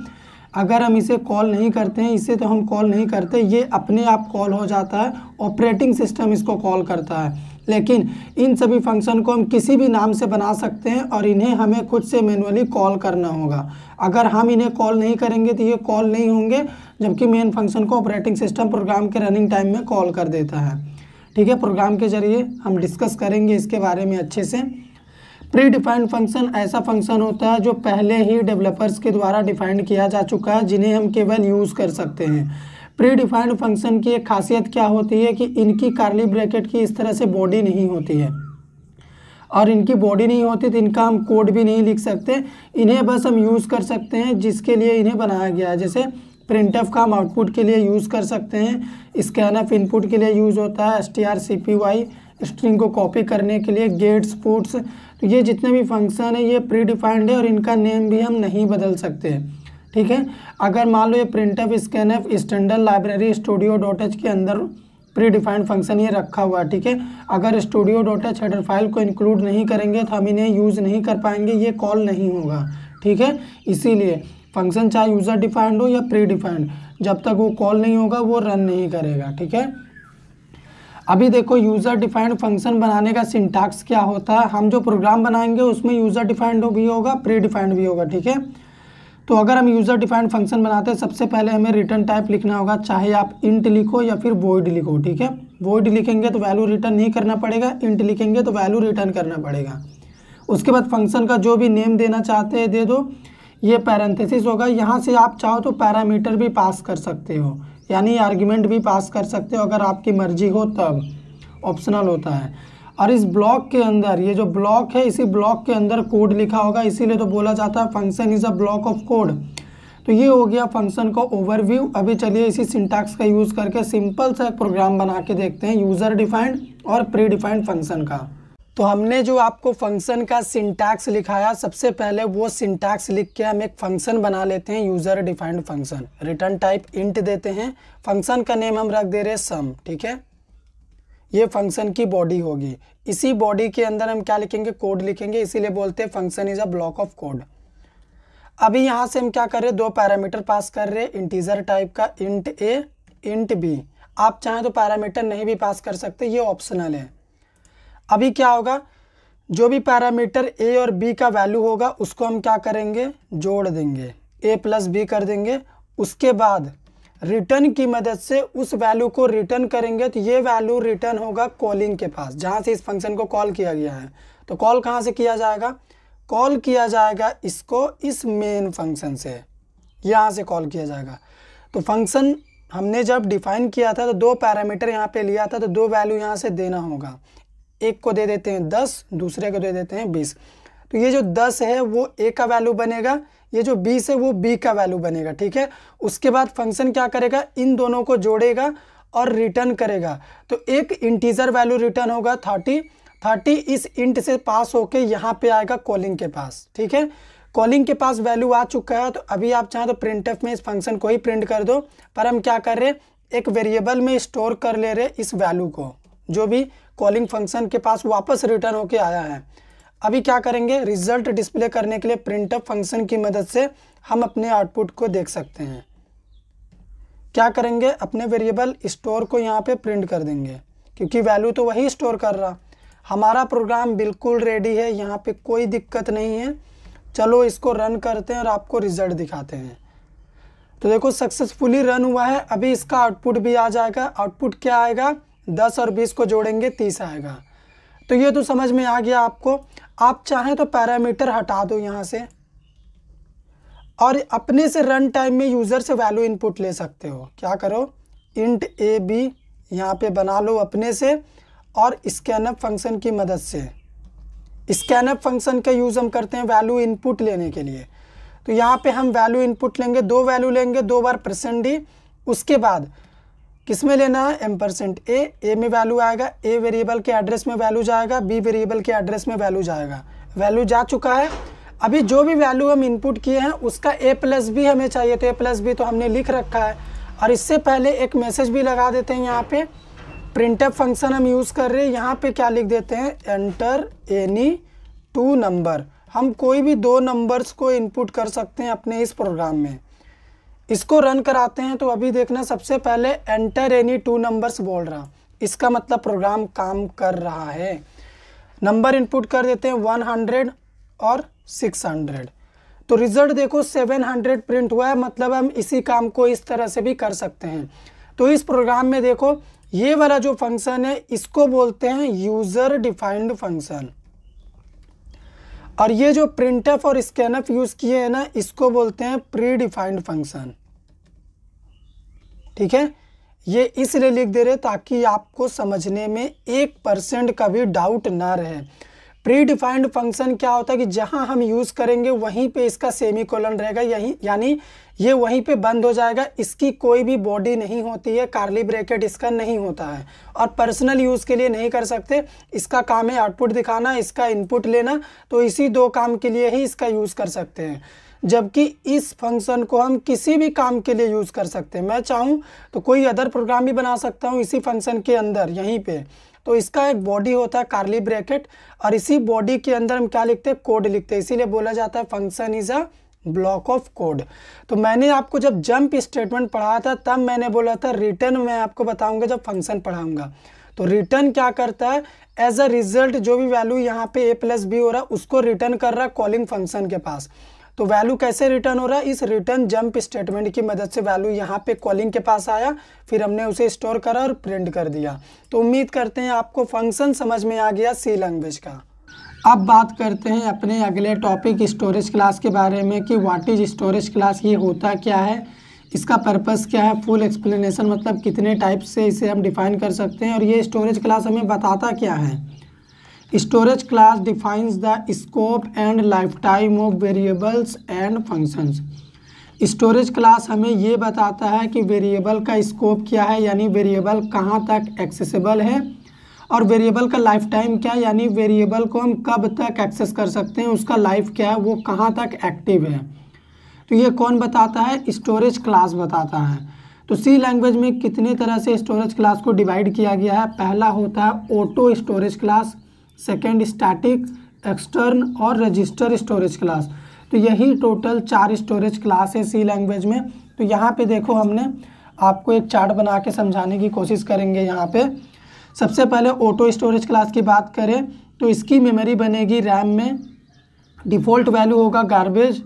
अगर हम इसे कॉल नहीं करते हैं इसे तो हम कॉल नहीं करते ये अपने आप कॉल हो जाता है ऑपरेटिंग सिस्टम इसको कॉल करता है लेकिन इन सभी फंक्शन को हम किसी भी नाम से बना सकते हैं और इन्हें हमें खुद से मैनुअली कॉल करना होगा अगर हम इन्हें कॉल नहीं करेंगे तो ये कॉल नहीं होंगे जबकि मेन फंक्शन को ऑपरेटिंग सिस्टम प्रोग्राम के रनिंग टाइम में कॉल कर देता है ठीक है प्रोग्राम के जरिए हम डिस्कस करेंगे इसके बारे में अच्छे से प्री डिफाइंड फंक्शन ऐसा फंक्शन होता है जो पहले ही डेवलपर्स के द्वारा डिफाइंड किया जा चुका है जिन्हें हम केवल यूज़ कर सकते हैं प्री डिफाइंड फंक्शन की एक खासियत क्या होती है कि इनकी कार्ली ब्रैकेट की इस तरह से बॉडी नहीं होती है और इनकी बॉडी नहीं होती तो इनका हम कोड भी नहीं लिख सकते इन्हें बस हम यूज़ कर सकते हैं जिसके लिए इन्हें बनाया गया है जैसे प्रिंट का हम आउटपुट के लिए यूज़ कर सकते हैं स्कैन एफ इनपुट के लिए यूज़ होता है S T R C P Y string को कॉपी करने के लिए गेट्स पुट्स तो ये जितने भी फंक्शन है ये प्री डिफाइंड है और इनका नेम भी हम नहीं बदल सकते ठीक है अगर मान लो ये print F scan F standard library studio dot H के अंदर प्री डिफाइंड फंक्शन ये रखा हुआ है ठीक है अगर studio dot H header file को इंक्लूड नहीं करेंगे तो हम इन्हें यूज़ नहीं कर पाएंगे ये कॉल नहीं होगा ठीक है इसीलिए फंक्शन चाहे यूज़र डिफाइंड हो या प्री डिफाइंड जब तक वो कॉल नहीं होगा वो रन नहीं करेगा ठीक है अभी देखो यूज़र डिफाइंड फंक्शन बनाने का सिंटैक्स क्या होता है हम जो प्रोग्राम बनाएंगे उसमें यूज़र डिफाइंड भी होगा प्री डिफाइंड भी होगा ठीक है तो अगर हम यूज़र डिफाइंड फंक्शन बनाते हैं सबसे पहले हमें रिटर्न टाइप लिखना होगा चाहे आप इंट लिखो या फिर वोइड लिखो ठीक है वोइड लिखेंगे तो वैल्यू रिटर्न नहीं करना पड़ेगा इंट लिखेंगे तो वैल्यू रिटर्न करना पड़ेगा उसके बाद फंक्शन का जो भी नेम देना चाहते हैं दे दो ये पैरेंथेसिस होगा यहाँ से आप चाहो तो पैरामीटर भी पास कर सकते हो यानी आर्ग्यूमेंट भी पास कर सकते हो अगर आपकी मर्जी हो तब ऑप्शनल होता है और इस ब्लॉक के अंदर ये जो ब्लॉक है इसी ब्लॉक के अंदर कोड लिखा होगा इसीलिए तो बोला जाता है function is a block of code तो ये हो गया फंक्शन का ओवरव्यू अभी चलिए इसी सिंटैक्स का यूज़ करके सिंपल सा एक प्रोग्राम बना के देखते हैं यूज़र डिफाइंड और प्री डिफाइंड फंक्शन का तो हमने जो आपको फंक्शन का सिंटैक्स लिखाया सबसे पहले वो सिंटैक्स लिख के हम एक फंक्शन बना लेते हैं user defined function return type int देते हैं फंक्शन का नेम हम रख दे रहे हैं सम ठीक है ये फंक्शन की बॉडी होगी इसी बॉडी के अंदर हम क्या लिखेंगे कोड लिखेंगे इसीलिए बोलते हैं function is a block of code अभी यहाँ से हम क्या कर रहे हैं दो पैरामीटर पास कर रहे हैं इंटीजर टाइप का इंट ए इंट बी आप चाहें तो पैरामीटर नहीं भी पास कर सकते ये ऑप्शनल है अभी क्या होगा जो भी पैरामीटर ए और बी का वैल्यू होगा उसको हम क्या करेंगे जोड़ देंगे ए प्लस बी कर देंगे उसके बाद रिटर्न की मदद से उस वैल्यू को रिटर्न करेंगे तो ये वैल्यू रिटर्न होगा कॉलिंग के पास जहाँ से इस फंक्शन को कॉल किया गया है तो कॉल कहाँ से किया जाएगा कॉल किया जाएगा इसको इस मेन फंक्शन से यहाँ से कॉल किया जाएगा तो फंक्शन हमने जब डिफाइन किया था तो दो पैरामीटर यहाँ पे लिया था तो दो वैल्यू यहाँ से देना होगा एक को दे देते हैं दस दूसरे को दे देते हैं बीस तो ये जो दस है वो ए का वैल्यू बनेगा ये जो बीस है वो बी का वैल्यू बनेगा ठीक है उसके बाद फंक्शन क्या करेगा इन दोनों को जोड़ेगा और रिटर्न करेगा तो एक इंटीजर वैल्यू रिटर्न होगा थर्टी थर्टी इस इंट से पास होके यहाँ पे आएगा कॉलिंग के पास ठीक है कॉलिंग के पास वैल्यू आ चुका है तो अभी आप चाहें तो प्रिंट में इस फंक्शन को ही प्रिंट कर दो पर हम क्या कर रहे हैं एक वेरिएबल में स्टोर कर ले रहे इस वैल्यू को जो भी कॉलिंग फंक्शन के पास वापस रिटर्न होके आया है अभी क्या करेंगे रिजल्ट डिस्प्ले करने के लिए प्रिंटअप फंक्शन की मदद से हम अपने आउटपुट को देख सकते हैं क्या करेंगे अपने वेरिएबल स्टोर को यहाँ पे प्रिंट कर देंगे क्योंकि वैल्यू तो वही स्टोर कर रहा हमारा प्रोग्राम बिल्कुल रेडी है यहाँ पे कोई दिक्कत नहीं है चलो इसको रन करते हैं और आपको रिजल्ट दिखाते हैं तो देखो सक्सेसफुली रन हुआ है अभी इसका आउटपुट भी आ जाएगा आउटपुट क्या आएगा दस और बीस को जोड़ेंगे तीस आएगा तो ये तो समझ में आ गया आपको आप चाहें तो पैरामीटर हटा दो यहाँ से और अपने से रन टाइम में यूज़र से वैल्यू इनपुट ले सकते हो क्या करो इंट ए बी यहाँ पे बना लो अपने से और स्कैनअप फंक्शन की मदद से स्कैनअप फंक्शन का यूज़ हम करते हैं वैल्यू इनपुट लेने के लिए तो यहाँ पे हम वैल्यू इनपुट लेंगे दो वैल्यू लेंगे दो बार परसेंट डी उसके बाद किस में लेना है एम परसेंट ए ए में वैल्यू आएगा ए वेरिएबल के एड्रेस में वैल्यू जाएगा बी वेरिएबल के एड्रेस में वैल्यू जाएगा वैल्यू जा चुका है अभी जो भी वैल्यू हम इनपुट किए हैं उसका ए प्लस बी हमें चाहिए तो ए प्लस बी तो हमने लिख रखा है और इससे पहले एक मैसेज भी लगा देते हैं यहाँ पे प्रिंटअप फंक्शन हम यूज़ कर रहे हैं यहाँ पे क्या लिख देते हैं एंटर एनी टू नंबर हम कोई भी दो नंबर्स को इनपुट कर सकते हैं अपने इस प्रोग्राम में इसको रन कराते हैं तो अभी देखना सबसे पहले एंटर एनी टू नंबर्स बोल रहा इसका मतलब प्रोग्राम काम कर रहा है नंबर इनपुट कर देते हैं 100 और 600 तो रिजल्ट देखो 700 प्रिंट हुआ है मतलब हम इसी काम को इस तरह से भी कर सकते हैं तो इस प्रोग्राम में देखो ये वाला जो फंक्शन है इसको बोलते हैं यूज़र डिफाइंड फंक्शन और ये जो प्रिंट एफ और स्कैन एफ यूज़ किए हैं ना इसको बोलते हैं प्री डिफाइंड फंक्शन ठीक है ये इसलिए लिख दे रहे ताकि आपको समझने में एक परसेंट का भी डाउट ना रहे प्री डिफाइंड फंक्शन क्या होता है कि जहां हम यूज़ करेंगे वहीं पे इसका सेमी कोलन रहेगा यही यानी ये वहीं पे बंद हो जाएगा इसकी कोई भी बॉडी नहीं होती है कार्ली ब्रैकेट इसका नहीं होता है और पर्सनल यूज़ के लिए नहीं कर सकते इसका काम है आउटपुट दिखाना इसका इनपुट लेना तो इसी दो काम के लिए ही इसका यूज़ कर सकते हैं जबकि इस फंक्शन को हम किसी भी काम के लिए यूज़ कर सकते हैं मैं चाहूँ तो कोई अदर प्रोग्राम भी बना सकता हूँ इसी फंक्शन के अंदर यहीं पर तो इसका एक बॉडी होता है कार्ली ब्रैकेट और इसी बॉडी के अंदर हम क्या लिखते हैं कोड लिखते हैं इसीलिए बोला जाता है function is a block of code तो मैंने आपको जब जंप स्टेटमेंट पढ़ाया था तब मैंने बोला था रिटर्न मैं आपको बताऊंगा जब फंक्शन पढ़ाऊंगा तो रिटर्न क्या करता है एज अ रिजल्ट जो भी वैल्यू यहाँ पे ए प्लस बी हो रहा है उसको रिटर्न कर रहा है कॉलिंग फंक्शन के पास तो वैल्यू कैसे रिटर्न हो रहा है इस रिटर्न जंप स्टेटमेंट की मदद से वैल्यू यहाँ पे कॉलिंग के पास आया फिर हमने उसे स्टोर करा और प्रिंट कर दिया तो उम्मीद करते हैं आपको फंक्शन समझ में आ गया सी लैंग्वेज का अब बात करते हैं अपने अगले टॉपिक स्टोरेज क्लास के बारे में कि वाट इज स्टोरेज क्लास ये होता क्या है इसका पर्पस क्या है फुल एक्सप्लेनेशन मतलब कितने टाइप से इसे हम डिफाइन कर सकते हैं और ये स्टोरेज क्लास हमें बताता क्या है storage class defines the scope and lifetime of variables and functions storage class हमें ये बताता है कि वेरिएबल का स्कोप क्या है यानी वेरिएबल कहाँ तक एक्सेसिबल है और वेरिएबल का लाइफ टाइम क्या है यानी वेरिएबल को हम कब तक एक्सेस कर सकते हैं उसका लाइफ क्या है वो कहाँ तक एक्टिव है तो ये कौन बताता है स्टोरेज क्लास बताता है तो सी लैंग्वेज में कितने तरह से स्टोरेज क्लास को डिवाइड किया गया है पहला होता है auto storage class second static extern और रजिस्टर स्टोरेज क्लास तो यही टोटल चार स्टोरेज क्लास है सी लैंग्वेज में तो यहाँ पे देखो हमने आपको एक चार्ट बना के समझाने की कोशिश करेंगे यहाँ पे सबसे पहले ऑटो स्टोरेज क्लास की बात करें तो इसकी मेमोरी बनेगी रैम में डिफ़ॉल्ट वैल्यू होगा गार्बेज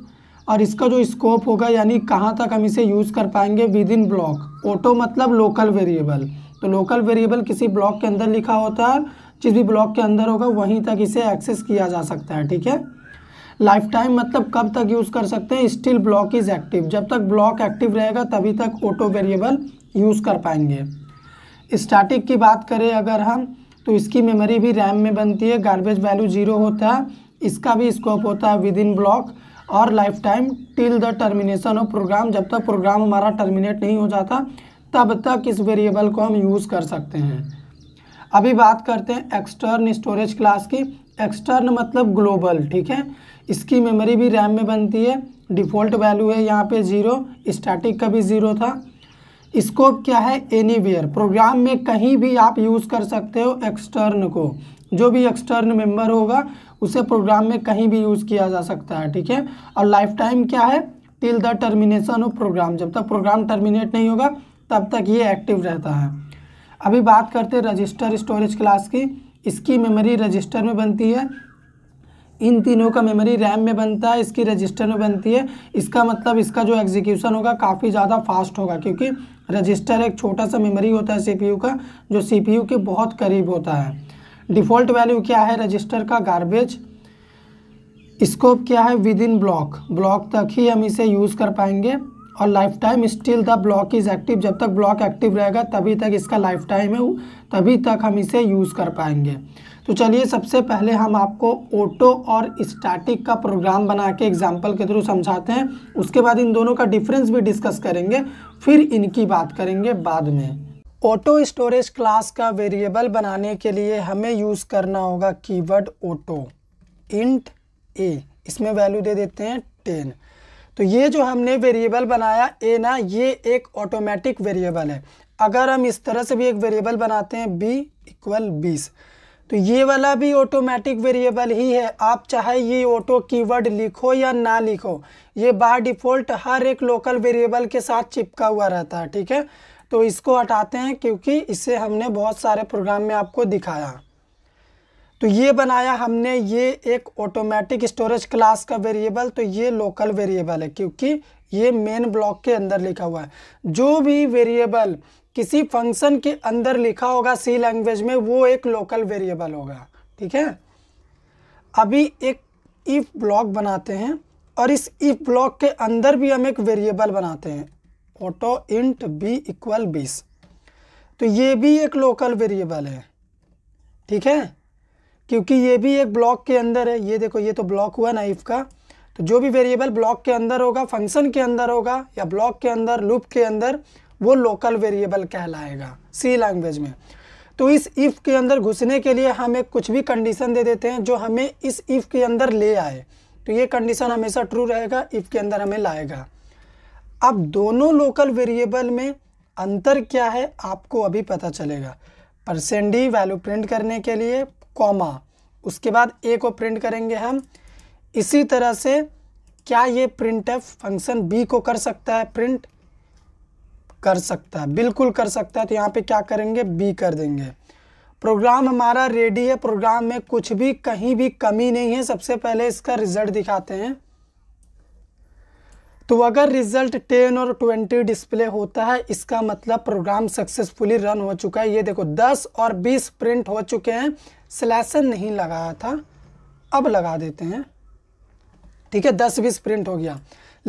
और इसका जो स्कोप होगा यानी कहाँ तक हम इसे यूज़ कर पाएंगे विद इन ब्लॉक ऑटो मतलब लोकल वेरिएबल तो लोकल वेरिएबल किसी ब्लॉक के अंदर लिखा होता है जिस भी ब्लॉक के अंदर होगा वहीं तक इसे एक्सेस किया जा सकता है ठीक है लाइफ टाइम मतलब कब तक यूज़ कर सकते हैं स्टिल ब्लॉक इज़ एक्टिव जब तक ब्लॉक एक्टिव रहेगा तभी तक ऑटो वेरिएबल यूज़ कर पाएंगे स्टैटिक की बात करें अगर हम तो इसकी मेमोरी भी रैम में बनती है गार्बेज वैल्यू जीरो होता है इसका भी स्कोप होता है विद इन ब्लॉक और lifetime till the termination of program जब तक प्रोग्राम हमारा टर्मिनेट नहीं हो जाता तब तक इस वेरिएबल को हम यूज़ कर सकते हैं अभी बात करते हैं एक्सटर्न स्टोरेज क्लास की एक्सटर्न मतलब ग्लोबल ठीक है इसकी मेमोरी भी रैम में बनती है डिफ़ॉल्ट वैल्यू है यहाँ पे ज़ीरो स्टैटिक का भी ज़ीरो था स्कोप क्या है वेयर प्रोग्राम में कहीं भी आप यूज़ कर सकते हो एक्सटर्न को जो भी एक्सटर्न मेंबर होगा उसे प्रोग्राम में कहीं भी यूज़ किया जा सकता है ठीक है और लाइफ टाइम क्या है till the termination of program जब तक प्रोग्राम टर्मिनेट नहीं होगा तब तक ये एक्टिव रहता है अभी बात करते हैं रजिस्टर स्टोरेज क्लास की इसकी मेमोरी रजिस्टर में बनती है इन तीनों का मेमोरी रैम में बनता है इसकी रजिस्टर में बनती है इसका मतलब इसका जो एग्जीक्यूशन होगा काफ़ी ज़्यादा फास्ट होगा क्योंकि रजिस्टर अच्छा, एक छोटा सा मेमोरी होता है सीपीयू का जो सीपीयू के बहुत करीब होता है डिफ़ॉल्ट वैल्यू क्या है रजिस्टर का गार्बेज स्कोप क्या है विद इन ब्लॉक ब्लॉक तक ही हम इसे यूज़ कर पाएंगे और lifetime still the block is active जब तक ब्लॉक एक्टिव रहेगा तभी तक इसका लाइफ टाइम है तभी तक हम इसे यूज़ कर पाएंगे तो चलिए सबसे पहले हम आपको ऑटो और स्टैटिक का प्रोग्राम बना के एग्जाम्पल के थ्रू समझाते हैं उसके बाद इन दोनों का डिफरेंस भी डिस्कस करेंगे फिर इनकी बात करेंगे बाद में ऑटो स्टोरेज क्लास का वेरिएबल बनाने के लिए हमें यूज़ करना होगा कीवर्ड ऑटो इंट ए इसमें वैल्यू दे देते हैं टेन तो ये जो हमने वेरिएबल बनाया ए ना ये एक ऑटोमेटिक वेरिएबल है अगर हम इस तरह से भी एक वेरिएबल बनाते हैं बी इक्वल बीस तो ये वाला भी ऑटोमेटिक वेरिएबल ही है आप चाहे ये ऑटो कीवर्ड लिखो या ना लिखो ये बाय डिफ़ॉल्ट हर एक लोकल वेरिएबल के साथ चिपका हुआ रहता है ठीक है तो इसको हटाते हैं क्योंकि इसे हमने बहुत सारे प्रोग्राम में आपको दिखाया तो ये बनाया हमने ये एक ऑटोमेटिक स्टोरेज क्लास का वेरिएबल तो ये लोकल वेरिएबल है क्योंकि ये मेन ब्लॉक के अंदर लिखा हुआ है जो भी वेरिएबल किसी फंक्शन के अंदर लिखा होगा सी लैंग्वेज में वो एक लोकल वेरिएबल होगा ठीक है अभी एक इफ ब्लॉक बनाते हैं और इस इफ ब्लॉक के अंदर भी हम एक वेरिएबल बनाते हैं ऑटो इंट बी इक्वल बीस तो ये भी एक लोकल वेरिएबल है ठीक है क्योंकि ये भी एक ब्लॉक के अंदर है ये देखो ये तो ब्लॉक हुआ ना इफ का तो जो भी वेरिएबल ब्लॉक के अंदर होगा फंक्शन के अंदर होगा या ब्लॉक के अंदर लूप के अंदर वो लोकल वेरिएबल कहलाएगा सी लैंग्वेज में तो इस इफ़ के अंदर घुसने के लिए हम एक कुछ भी कंडीशन दे देते हैं जो हमें इस इफ़ के अंदर ले आए तो ये कंडीशन हमेशा ट्रू रहेगा इफ़ के अंदर हमें लाएगा अब दोनों लोकल वेरिएबल में अंतर क्या है आपको अभी पता चलेगा परसेंट डी वैल्यू प्रिंट करने के लिए कॉमा उसके बाद ए को प्रिंट करेंगे हम इसी तरह से क्या ये प्रिंट फंक्शन बी को कर सकता है प्रिंट कर सकता है बिल्कुल कर सकता है तो यहाँ पे क्या करेंगे बी कर देंगे प्रोग्राम हमारा रेडी है प्रोग्राम में कुछ भी कहीं भी कमी नहीं है सबसे पहले इसका रिजल्ट दिखाते हैं तो अगर रिजल्ट 10 और 20 डिस्प्ले होता है इसका मतलब प्रोग्राम सक्सेसफुली रन हो चुका है ये देखो 10 और 20 प्रिंट हो चुके हैं स्लैसन नहीं लगाया था अब लगा देते हैं ठीक है 10 20 प्रिंट हो गया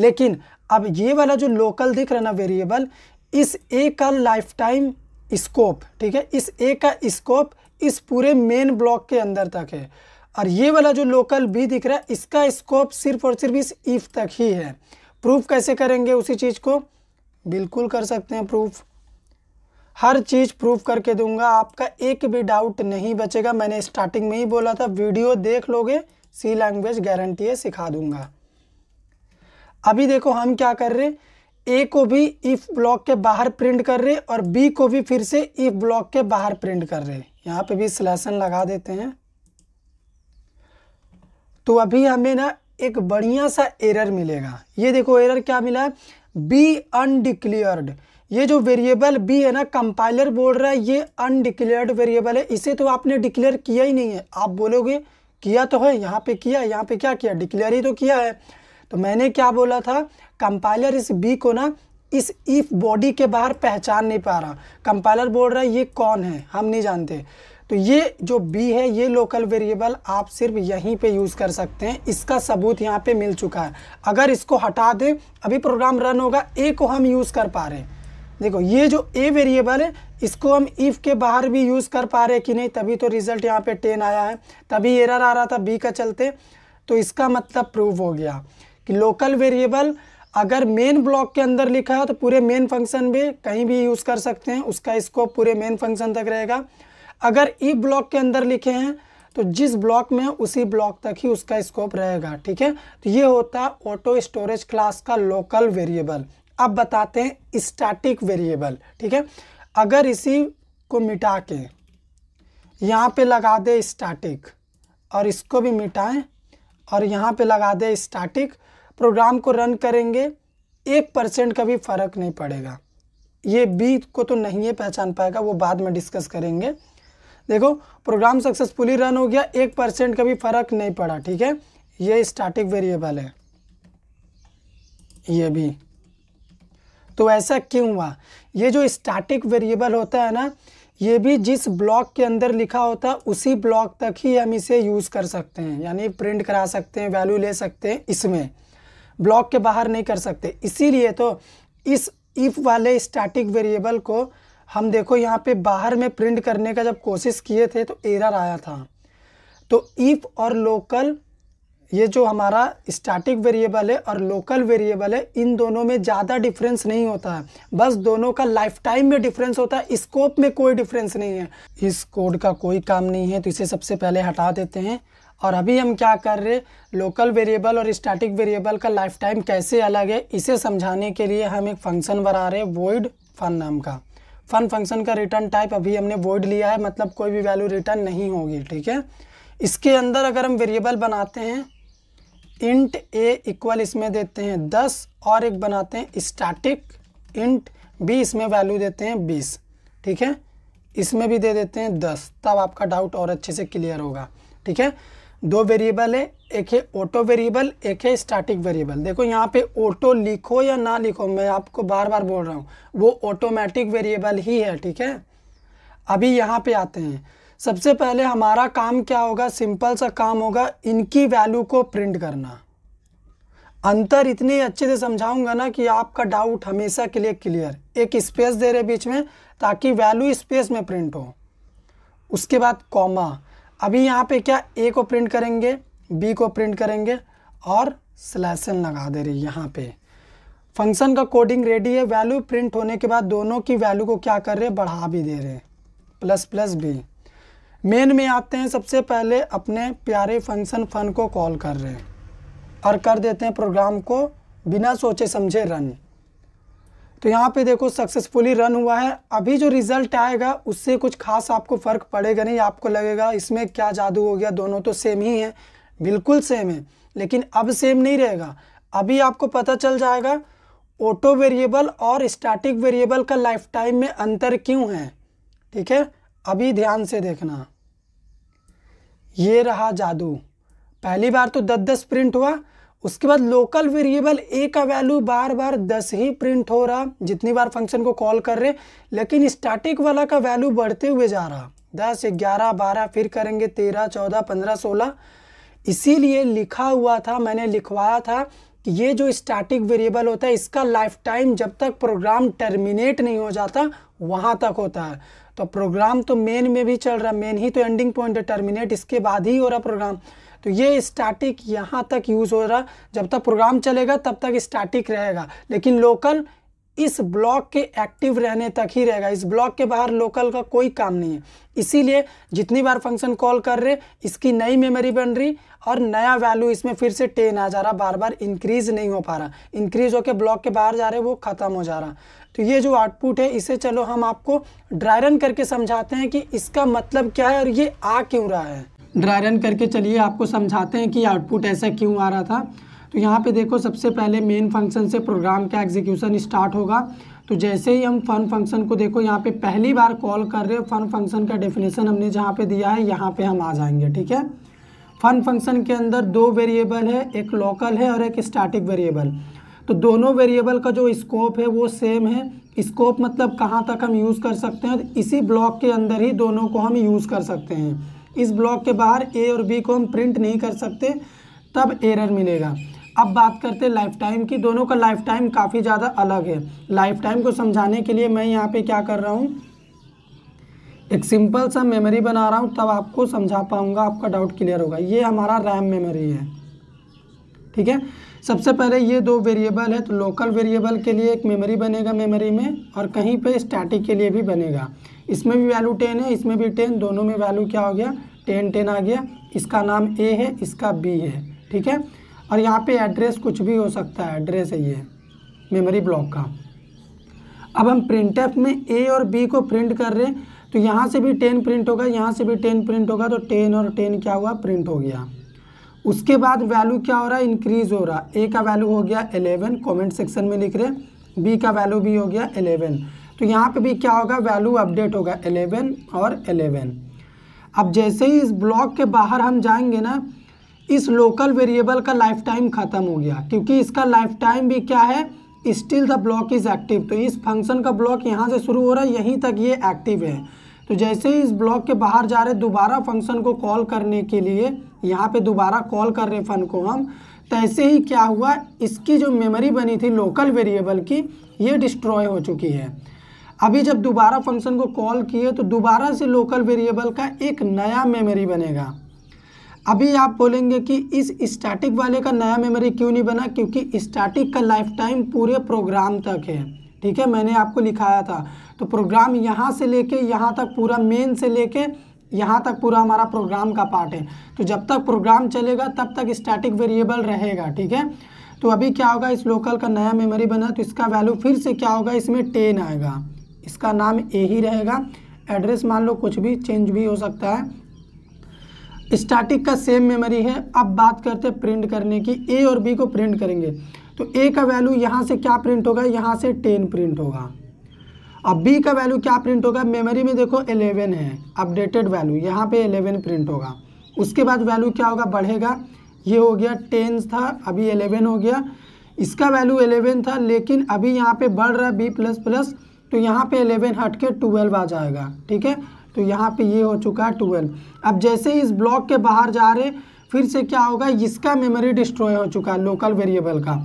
लेकिन अब ये वाला जो लोकल दिख रहा ना वेरिएबल इस ए का लाइफ टाइम स्कोप ठीक है इस ए का स्कोप इस पूरे मेन ब्लॉक के अंदर तक है और ये वाला जो लोकल बी दिख रहा है इसका स्कोप सिर्फ और सिर्फ इस ईफ तक ही है प्रूफ कैसे करेंगे उसी चीज़ को बिल्कुल कर सकते हैं प्रूफ हर चीज़ प्रूफ करके दूंगा आपका एक भी डाउट नहीं बचेगा मैंने स्टार्टिंग में ही बोला था वीडियो देख लोगे सी लैंग्वेज गारंटी है सिखा दूंगा अभी देखो हम क्या कर रहे हैं ए को भी इफ ब्लॉक के बाहर प्रिंट कर रहे और बी को भी फिर से इफ ब्लॉक के बाहर प्रिंट कर रहे यहाँ पे भी सिलेशन लगा देते हैं तो अभी हमें ना एक बढ़िया सा एरर मिलेगा ये देखो एरर क्या मिला है बी अनडिक्लेयर्ड ये जो वेरिएबल बी है ना कंपाइलर बोल रहा है ये अनडिक्लेयर्ड वेरिएबल है इसे तो आपने डिक्लेयर किया ही नहीं है आप बोलोगे किया तो है यहाँ पे किया यहाँ पे क्या किया डिक्लेयर ही तो किया है तो मैंने क्या बोला था कंपाइलर इस बी को ना इस इफ बॉडी के बाहर पहचान नहीं पा रहा कंपाइलर बोल रहा है ये कौन है हम नहीं जानते तो ये जो बी है ये लोकल वेरिएबल आप सिर्फ यहीं पे यूज़ कर सकते हैं इसका सबूत यहाँ पे मिल चुका है अगर इसको हटा दें अभी प्रोग्राम रन होगा ए को हम यूज़ कर पा रहे हैं देखो ये जो ए वेरिएबल है इसको हम इफ़ के बाहर भी यूज़ कर पा रहे हैं कि नहीं तभी तो रिज़ल्ट यहाँ पे टेन आया है तभी एरर आ रहा था बी का चलते तो इसका मतलब प्रूव हो गया कि लोकल वेरिएबल अगर मेन ब्लॉक के अंदर लिखा है तो पूरे मेन फंक्शन में कहीं भी यूज़ कर सकते हैं उसका स्कोप पूरे मेन फंक्शन तक रहेगा अगर ई e ब्लॉक के अंदर लिखे हैं तो जिस ब्लॉक में उसी ब्लॉक तक ही उसका स्कोप रहेगा ठीक है तो ये होता है ऑटो स्टोरेज क्लास का लोकल वेरिएबल अब बताते हैं स्टैटिक वेरिएबल ठीक है अगर इसी को मिटा के यहाँ पे लगा दे स्टैटिक और इसको भी मिटाएं और यहाँ पे लगा दे स्टैटिक प्रोग्राम को रन करेंगे एक परसेंट का भी फ़र्क नहीं पड़ेगा ये बी को तो नहीं है पहचान पाएगा वो बाद में डिस्कस करेंगे देखो प्रोग्राम सक्सेसफुली रन हो गया एक परसेंट का भी फ़र्क नहीं पड़ा ठीक है ये स्टैटिक वेरिएबल है ये भी तो ऐसा क्यों हुआ ये जो स्टैटिक वेरिएबल होता है ना ये भी जिस ब्लॉक के अंदर लिखा होता है उसी ब्लॉक तक ही हम इसे यूज़ कर सकते हैं यानी प्रिंट करा सकते हैं वैल्यू ले सकते हैं इसमें ब्लॉक के बाहर नहीं कर सकते इसीलिए तो इस इफ़ वाले स्टैटिक वेरिएबल को हम देखो यहाँ पे बाहर में प्रिंट करने का जब कोशिश किए थे तो एरर आया था तो इफ़ और लोकल ये जो हमारा स्टैटिक वेरिएबल है और लोकल वेरिएबल है इन दोनों में ज़्यादा डिफरेंस नहीं होता है बस दोनों का लाइफ टाइम में डिफरेंस होता है स्कोप में कोई डिफरेंस नहीं है इस कोड का कोई काम नहीं है तो इसे सबसे पहले हटा देते हैं और अभी हम क्या कर रहे लोकल वेरिएबल और स्टैटिक वेरिएबल का लाइफ टाइम कैसे अलग है इसे समझाने के लिए हम एक फंक्शन बना रहे हैं वोइड फन नाम का फन फंक्शन का रिटर्न टाइप अभी हमने वोइड लिया है मतलब कोई भी वैल्यू रिटर्न नहीं होगी ठीक है इसके अंदर अगर हम वेरिएबल बनाते हैं इंट ए इक्वल इसमें देते हैं दस और एक बनाते हैं स्टैटिक इंट बी इसमें वैल्यू देते हैं बीस ठीक है इसमें भी दे देते हैं दस तब आपका डाउट और अच्छे से क्लियर होगा ठीक है दो वेरिएबल है एक है ऑटो वेरिएबल एक है स्टैटिक वेरिएबल देखो यहाँ पे ऑटो लिखो या ना लिखो मैं आपको बार बार बोल रहा हूँ वो ऑटोमेटिक वेरिएबल ही है ठीक है अभी यहाँ पे आते हैं सबसे पहले हमारा काम क्या होगा सिंपल सा काम होगा इनकी वैल्यू को प्रिंट करना अंतर इतने अच्छे से समझाऊंगा ना कि आपका डाउट हमेशा के लिए क्लियर एक स्पेस दे रहे बीच में ताकि वैल्यू स्पेस में प्रिंट हो उसके बाद कॉमा अभी यहाँ पे क्या ए को प्रिंट करेंगे बी को प्रिंट करेंगे और स्लैसन लगा दे रही है यहाँ पे फंक्शन का कोडिंग रेडी है वैल्यू प्रिंट होने के बाद दोनों की वैल्यू को क्या कर रहे हैं बढ़ा भी दे रहे हैं प्लस प्लस भी मेन में आते हैं सबसे पहले अपने प्यारे फंक्शन फन को कॉल कर रहे हैं और कर देते हैं प्रोग्राम को बिना सोचे समझे रन तो यहाँ पे देखो सक्सेसफुली रन हुआ है अभी जो रिजल्ट आएगा उससे कुछ खास आपको फ़र्क पड़ेगा नहीं आपको लगेगा इसमें क्या जादू हो गया दोनों तो सेम ही है बिल्कुल सेम है लेकिन अब सेम नहीं रहेगा अभी आपको पता चल जाएगा ऑटो वेरिएबल और स्टैटिक वेरिएबल का लाइफ टाइम में अंतर क्यों है ठीक है अभी ध्यान से देखना ये रहा जादू पहली बार तो दस दस प्रिंट हुआ उसके बाद लोकल वेरिएबल ए का वैल्यू बार बार दस ही प्रिंट हो रहा जितनी बार फंक्शन को कॉल कर रहे लेकिन स्टैटिक वाला का वैल्यू बढ़ते हुए जा रहा दस ग्यारह बारह फिर करेंगे तेरह चौदह पंद्रह सोलह इसीलिए लिखा हुआ था मैंने लिखवाया था कि ये जो स्टैटिक वेरिएबल होता है इसका लाइफ टाइम जब तक प्रोग्राम टर्मिनेट नहीं हो जाता वहाँ तक होता है तो प्रोग्राम तो मेन में भी चल रहा मेन ही तो एंडिंग पॉइंट है टर्मिनेट इसके बाद ही हो रहा प्रोग्राम तो ये स्टैटिक यहाँ तक यूज़ हो रहा जब तक प्रोग्राम चलेगा तब तक स्टैटिक रहेगा लेकिन लोकल इस ब्लॉक के एक्टिव रहने तक ही रहेगा इस ब्लॉक के बाहर लोकल का कोई काम नहीं है इसीलिए जितनी बार फंक्शन कॉल कर रहे इसकी नई मेमोरी बन रही और नया वैल्यू इसमें फिर से टेन आ जा रहा बार बार इंक्रीज नहीं हो पा रहा इंक्रीज होकर ब्लॉक के बाहर जा रहे वो ख़त्म हो जा रहा तो ये जो आउटपुट है इसे चलो हम आपको ड्राई रन करके समझाते हैं कि इसका मतलब क्या है और ये आ क्यों रहा है ड्राई रन करके चलिए आपको समझाते हैं कि आउटपुट ऐसा क्यों आ रहा था तो यहाँ पे देखो सबसे पहले मेन फंक्शन से प्रोग्राम का एग्जीक्यूशन स्टार्ट होगा तो जैसे ही हम फन फंक्शन को देखो यहाँ पे पहली बार कॉल कर रहे हो फन फंक्शन का डेफिनेशन हमने जहाँ पे दिया है यहाँ पे हम आ जाएंगे ठीक है फन फंक्शन के अंदर दो वेरिएबल है एक लोकल है और एक स्टैटिक वेरिएबल तो दोनों वेरिएबल का जो स्कोप है वो सेम है स्कोप मतलब कहाँ तक हम यूज़ कर सकते हैं इसी ब्लॉक के अंदर ही दोनों को हम यूज़ कर सकते हैं इस ब्लॉक के बाहर ए और बी को हम प्रिंट नहीं कर सकते तब एरर मिलेगा अब बात करते हैं लाइफ टाइम की दोनों का लाइफ टाइम काफ़ी ज़्यादा अलग है लाइफ टाइम को समझाने के लिए मैं यहाँ पे क्या कर रहा हूँ एक सिंपल सा मेमोरी बना रहा हूँ तब आपको समझा पाऊँगा आपका डाउट क्लियर होगा ये हमारा रैम मेमोरी है ठीक है सबसे पहले ये दो वेरिएबल है तो लोकल वेरिएबल के लिए एक मेमोरी बनेगा मेमोरी में और कहीं पे स्टैटिक के लिए भी बनेगा इसमें भी वैल्यू टेन है इसमें भी टेन दोनों में वैल्यू क्या हो गया टेन टेन आ गया इसका नाम ए है इसका बी है ठीक है और यहाँ पर एड्रेस कुछ भी हो सकता है एड्रेस है ये मेमोरी ब्लॉक का अब हम प्रिंट में ए और बी को प्रिंट कर रहे हैं तो यहाँ से भी टेन प्रिंट होगा यहाँ से भी टेन प्रिंट होगा तो टेन और टेन क्या हुआ प्रिंट हो गया उसके बाद वैल्यू क्या हो रहा है इंक्रीज़ हो रहा है ए का वैल्यू हो गया एलेवन कॉमेंट सेक्शन में लिख रहे हैं बी का वैल्यू भी हो गया एलेवन तो यहाँ पर भी क्या होगा वैल्यू अपडेट होगा एलेवन और एलेवन अब जैसे ही इस ब्लॉक के बाहर हम जाएंगे ना इस लोकल वेरिएबल का लाइफ टाइम ख़त्म हो गया क्योंकि इसका लाइफ टाइम भी क्या है still the block is active तो इस फंक्शन का ब्लॉक यहाँ से शुरू हो रहा है यहीं तक ये एक्टिव है तो जैसे ही इस ब्लॉक के बाहर जा रहे दोबारा फंक्शन को कॉल करने के लिए यहाँ पे दोबारा कॉल कर रहे फन को हम तो ऐसे ही क्या हुआ इसकी जो मेमोरी बनी थी लोकल वेरिएबल की ये डिस्ट्रॉय हो चुकी है अभी जब दोबारा फंक्शन को कॉल किए तो दोबारा से लोकल वेरिएबल का एक नया मेमोरी बनेगा अभी आप बोलेंगे कि इस स्टैटिक वाले का नया मेमोरी क्यों नहीं बना क्योंकि स्टैटिक का लाइफ टाइम पूरे प्रोग्राम तक है ठीक है मैंने आपको लिखाया था तो प्रोग्राम यहाँ से लेके यहाँ तक पूरा मेन से लेके यहाँ तक पूरा हमारा प्रोग्राम का पार्ट है तो जब तक प्रोग्राम चलेगा तब तक स्टैटिक वेरिएबल रहेगा ठीक है तो अभी क्या होगा इस लोकल का नया मेमोरी बना तो इसका वैल्यू फिर से क्या होगा इसमें टेन आएगा इसका नाम ए ही रहेगा एड्रेस मान लो कुछ भी चेंज भी हो सकता है स्टैटिक का सेम मेमोरी है अब बात करते प्रिंट करने की ए और बी को प्रिंट करेंगे तो ए का वैल्यू यहाँ से क्या प्रिंट होगा यहाँ से टेन प्रिंट होगा अब बी का वैल्यू क्या प्रिंट होगा मेमोरी में देखो एलेवन है अपडेटेड वैल्यू यहाँ पे एलेवन प्रिंट होगा उसके बाद वैल्यू क्या होगा बढ़ेगा ये हो गया टेन था अभी एलेवन हो गया इसका वैल्यू एलेवन था लेकिन अभी यहाँ पे बढ़ रहा है बी प्लस प्लस तो यहाँ पे एलेवन हट के ट्वेल्व आ जाएगा ठीक है तो यहाँ पर ये हो चुका है ट्वेल्व अब जैसे ही इस ब्लॉक के बाहर जा रहे फिर से क्या होगा इसका मेमोरी डिस्ट्रॉय हो चुका है लोकल वेरिएबल का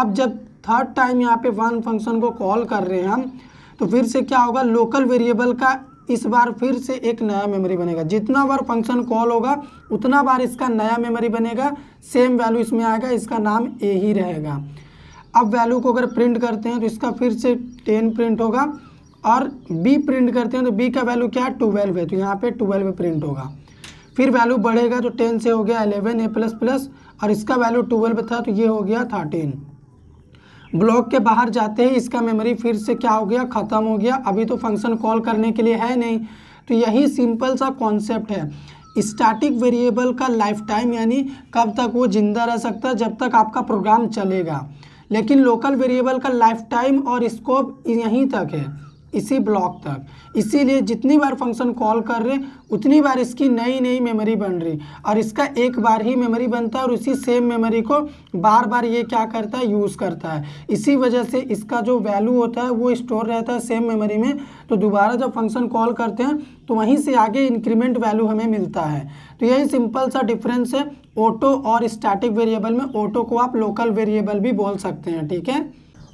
अब जब थर्ड टाइम यहाँ पे वन फंक्शन को कॉल कर रहे हैं हम तो फिर से क्या होगा लोकल वेरिएबल का इस बार फिर से एक नया मेमोरी बनेगा जितना बार फंक्शन कॉल होगा उतना बार इसका नया मेमोरी बनेगा सेम वैल्यू इसमें आएगा इसका नाम ए ही रहेगा अब वैल्यू को अगर प्रिंट करते हैं तो इसका फिर से टेन प्रिंट होगा और बी प्रिंट करते हैं तो बी का वैल्यू क्या है ट्वेल्व है तो यहाँ पे ट्वेल्व प्रिंट होगा फिर वैल्यू बढ़ेगा तो टेन से हो गया एलेवन ए प्लस प्लस और इसका वैल्यू ट्वेल्व था तो ये हो गया थर्टीन ब्लॉक के बाहर जाते ही इसका मेमोरी फिर से क्या हो गया ख़त्म हो गया अभी तो फंक्शन कॉल करने के लिए है नहीं तो यही सिंपल सा कॉन्सेप्ट है स्टैटिक वेरिएबल का लाइफ टाइम यानी कब तक वो ज़िंदा रह सकता है जब तक आपका प्रोग्राम चलेगा लेकिन लोकल वेरिएबल का लाइफ टाइम और स्कोप यहीं तक है इसी ब्लॉक तक इसीलिए जितनी बार फंक्शन कॉल कर रहे उतनी बार इसकी नई नई मेमोरी बन रही और इसका एक बार ही मेमोरी बनता है और उसी सेम मेमोरी को बार बार ये क्या करता है यूज़ करता है इसी वजह से इसका जो वैल्यू होता है वो स्टोर रहता है सेम मेमोरी में तो दोबारा जब फंक्शन कॉल करते हैं तो वहीं से आगे इंक्रीमेंट वैल्यू हमें मिलता है तो यही सिंपल सा डिफरेंस है ऑटो और स्टैटिक वेरिएबल में ऑटो को आप लोकल वेरिएबल भी बोल सकते हैं ठीक है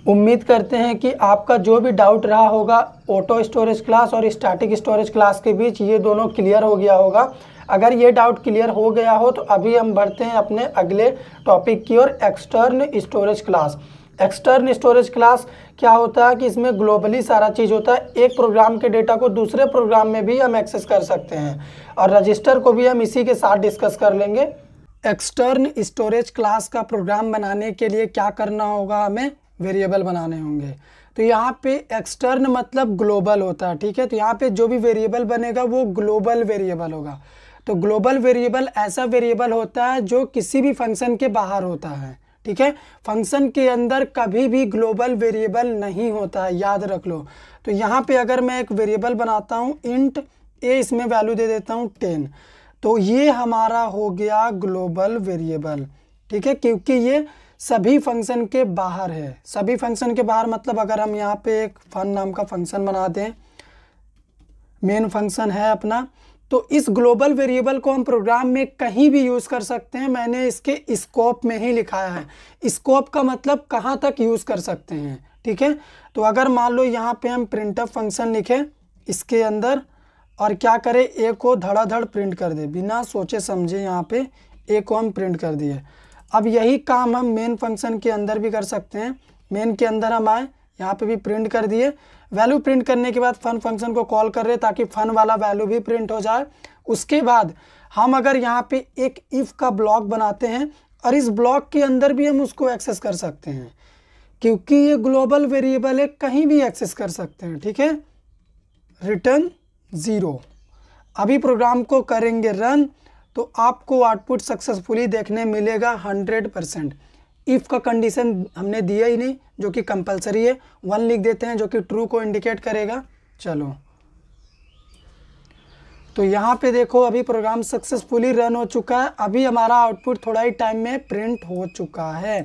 उम्मीद करते हैं कि आपका जो भी डाउट रहा होगा ऑटो स्टोरेज क्लास और स्टैटिक स्टोरेज क्लास के बीच ये दोनों क्लियर हो गया होगा अगर ये डाउट क्लियर हो गया हो तो अभी हम बढ़ते हैं अपने अगले टॉपिक की ओर extern storage class extern storage class क्या होता है कि इसमें ग्लोबली सारा चीज़ होता है एक प्रोग्राम के डेटा को दूसरे प्रोग्राम में भी हम एक्सेस कर सकते हैं और रजिस्टर को भी हम इसी के साथ डिस्कस कर लेंगे एक्सटर्न स्टोरेज क्लास का प्रोग्राम बनाने के लिए क्या करना होगा हमें वेरिएबल बनाने होंगे तो यहाँ पे एक्सटर्न मतलब ग्लोबल होता है ठीक है तो यहाँ पे जो भी वेरिएबल बनेगा वो ग्लोबल वेरिएबल होगा तो ग्लोबल वेरिएबल ऐसा वेरिएबल होता है जो किसी भी फंक्शन के बाहर होता है ठीक है फंक्शन के अंदर कभी भी ग्लोबल वेरिएबल नहीं होता है याद रख लो तो यहाँ पे अगर मैं एक वेरिएबल बनाता हूँ इंट ए इसमें वैल्यू दे देता हूँ टेन तो ये हमारा हो गया ग्लोबल वेरिएबल ठीक है क्योंकि ये सभी फंक्शन के बाहर है सभी फंक्शन के बाहर मतलब अगर हम यहाँ पे एक फन नाम का फंक्शन बना दें मेन फंक्शन है अपना तो इस ग्लोबल वेरिएबल को हम प्रोग्राम में कहीं भी यूज़ कर सकते हैं मैंने इसके स्कोप में ही लिखाया है स्कोप का मतलब कहाँ तक यूज़ कर सकते हैं ठीक है तो अगर मान लो यहाँ पे हम प्रिंट फंक्शन लिखें इसके अंदर और क्या करें ए को धड़ाधड़ प्रिंट कर दे बिना सोचे समझे यहाँ पे ए को हम प्रिंट कर दिए अब यही काम हम मेन फंक्शन के अंदर भी कर सकते हैं मेन के अंदर हम आए यहाँ पे भी प्रिंट कर दिए वैल्यू प्रिंट करने के बाद फन फंक्शन को कॉल कर रहे हैं ताकि फन वाला वैल्यू भी प्रिंट हो जाए उसके बाद हम अगर यहाँ पे एक इफ़ का ब्लॉक बनाते हैं और इस ब्लॉक के अंदर भी हम उसको एक्सेस कर सकते हैं क्योंकि ये ग्लोबल वेरिएबल है कहीं भी एक्सेस कर सकते हैं ठीक है रिटर्न ज़ीरो अभी प्रोग्राम को करेंगे रन तो आपको आउटपुट सक्सेसफुली देखने मिलेगा हंड्रेड परसेंट इफ़ का कंडीशन हमने दिया ही नहीं जो कि कंपलसरी है वन लिख देते हैं जो कि ट्रू को इंडिकेट करेगा चलो तो यहाँ पे देखो अभी प्रोग्राम सक्सेसफुली रन हो चुका है अभी हमारा आउटपुट थोड़ा ही टाइम में प्रिंट हो चुका है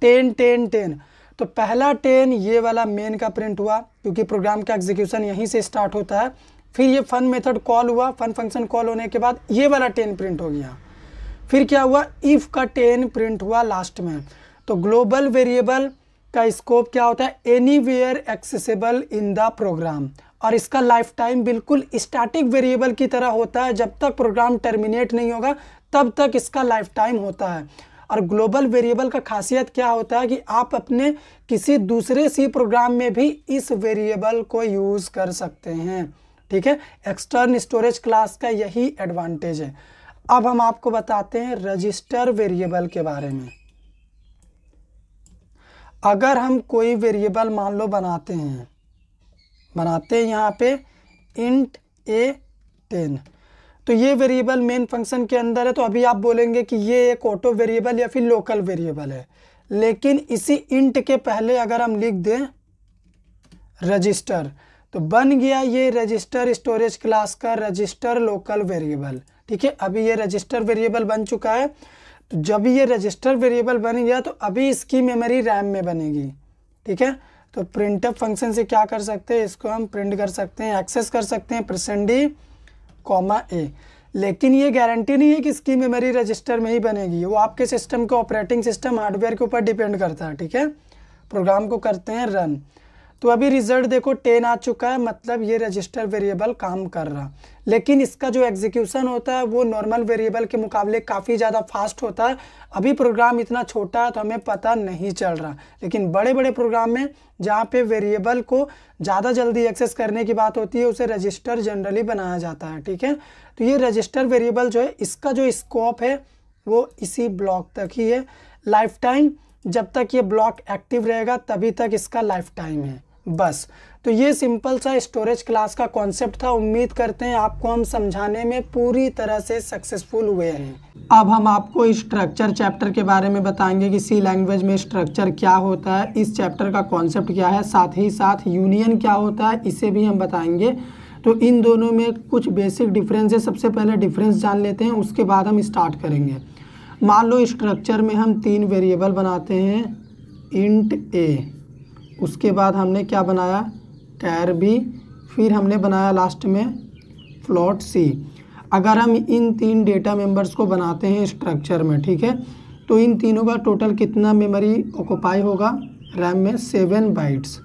टेन टेन टेन तो पहला टेन ये वाला मेन का प्रिंट हुआ क्योंकि प्रोग्राम का एग्जीक्यूशन यहीं से स्टार्ट होता है फिर ये फन मेथड कॉल हुआ फन फंक्शन कॉल होने के बाद ये वाला टेन प्रिंट हो गया फिर क्या हुआ इफ़ का टेन प्रिंट हुआ लास्ट में तो ग्लोबल वेरिएबल का स्कोप क्या होता है anywhere accessible in the program और इसका लाइफ टाइम बिल्कुल स्टैटिक वेरिएबल की तरह होता है जब तक प्रोग्राम टर्मिनेट नहीं होगा तब तक इसका लाइफ टाइम होता है और ग्लोबल वेरिएबल का खासियत क्या होता है कि आप अपने किसी दूसरे सी प्रोग्राम में भी इस वेरिएबल को यूज़ कर सकते हैं ठीक है एक्सटर्न स्टोरेज क्लास का यही एडवांटेज है अब हम आपको बताते हैं रजिस्टर वेरिएबल के बारे में अगर हम कोई वेरिएबल मान लो बनाते हैं बनाते हैं यहाँ पे इंट ए टेन तो ये वेरिएबल मेन फंक्शन के अंदर है तो अभी आप बोलेंगे कि ये एक ऑटो वेरिएबल या फिर लोकल वेरिएबल है लेकिन इसी इंट के पहले अगर हम लिख दें रजिस्टर तो बन गया ये रजिस्टर स्टोरेज क्लास का रजिस्टर लोकल वेरिएबल ठीक है अभी ये रजिस्टर वेरिएबल बन चुका है तो जब ये रजिस्टर वेरिएबल बन गया तो अभी इसकी मेमोरी रैम में बनेगी ठीक है तो प्रिंट फंक्शन से क्या कर सकते हैं इसको हम प्रिंट कर सकते हैं एक्सेस कर सकते हैं प्रसेंडी कॉमा ए लेकिन ये गारंटी नहीं है कि इसकी मेमोरी रजिस्टर में ही बनेगी वो आपके सिस्टम के ऑपरेटिंग सिस्टम हार्डवेयर के ऊपर डिपेंड करता है ठीक है प्रोग्राम को करते हैं रन तो अभी रिजल्ट देखो टेन आ चुका है मतलब ये रजिस्टर वेरिएबल काम कर रहा लेकिन इसका जो एग्जीक्यूशन होता है वो नॉर्मल वेरिएबल के मुकाबले काफ़ी ज़्यादा फास्ट होता है अभी प्रोग्राम इतना छोटा है तो हमें पता नहीं चल रहा लेकिन बड़े बड़े प्रोग्राम में जहाँ पे वेरिएबल को ज़्यादा जल्दी एक्सेस करने की बात होती है उसे रजिस्टर जनरली बनाया जाता है ठीक है तो ये रजिस्टर वेरिएबल जो है इसका जो स्कोप है वो इसी ब्लॉक तक ही है लाइफ टाइम जब तक ये ब्लॉक एक्टिव रहेगा तभी तक इसका लाइफ टाइम है बस तो ये सिंपल सा स्टोरेज क्लास का कॉन्सेप्ट था उम्मीद करते हैं आपको हम समझाने में पूरी तरह से सक्सेसफुल हुए हैं अब हम आपको स्ट्रक्चर चैप्टर के बारे में बताएंगे कि सी लैंग्वेज में स्ट्रक्चर क्या होता है इस चैप्टर का कॉन्सेप्ट क्या है साथ ही साथ यूनियन क्या होता है इसे भी हम बताएंगे तो इन दोनों में कुछ बेसिक डिफरेंस है सबसे पहले डिफरेंस जान लेते हैं उसके बाद हम स्टार्ट करेंगे मान लो स्ट्रक्चर में हम तीन वेरिएबल बनाते हैं इंट ए उसके बाद हमने क्या बनाया टायर बी फिर हमने बनाया लास्ट में फ्लॉट सी अगर हम इन तीन डेटा मेंबर्स को बनाते हैं स्ट्रक्चर में ठीक है तो इन तीनों का टोटल कितना मेमोरी ऑक्यूपाई होगा रैम में सेवन बाइट्स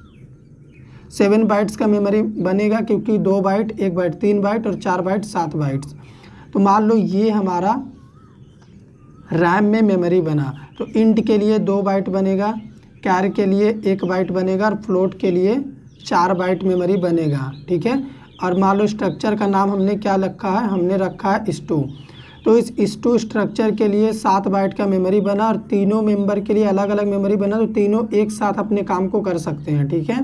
सेवन बाइट्स का मेमोरी बनेगा क्योंकि दो बाइट एक बाइट तीन बाइट और चार बाइट सात बाइट्स तो मान लो ये हमारा रैम में मेमोरी बना तो इंट के लिए दो बाइट बनेगा कैर के लिए एक बाइट बनेगा और फ्लोट के लिए चार बाइट मेमोरी बनेगा ठीक है और मान लो स्ट्रक्चर का नाम हमने क्या रखा है हमने रखा है स्टू तो इस स्टू स्ट्रक्चर के लिए सात बाइट का मेमोरी बना और तीनों मेंबर के लिए अलग अलग मेमोरी बना तो तीनों एक साथ अपने काम को कर सकते हैं ठीक है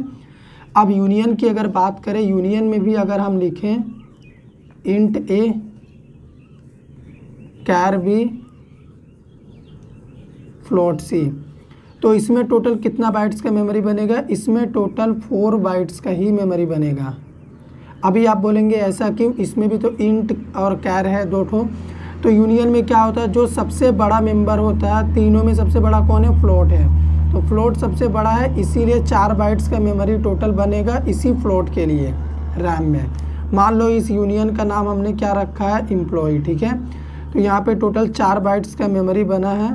अब यूनियन की अगर बात करें यूनियन में भी अगर हम लिखें int a char b float c तो इसमें टोटल कितना बाइट्स का मेमोरी बनेगा इसमें टोटल फोर बाइट्स का ही मेमोरी बनेगा अभी आप बोलेंगे ऐसा क्यों इसमें भी तो इंट और कैर है दो ठो तो यूनियन में क्या होता है जो सबसे बड़ा मेंबर होता है तीनों में सबसे बड़ा कौन है फ्लोट है तो फ्लोट सबसे बड़ा है इसीलिए चार बाइट्स का मेमोरी टोटल बनेगा इसी फ्लोट के लिए रैम में मान लो इस यूनियन का नाम हमने क्या रखा है एम्प्लॉय ठीक है तो यहाँ पे टोटल चार बाइट्स का मेमोरी बना है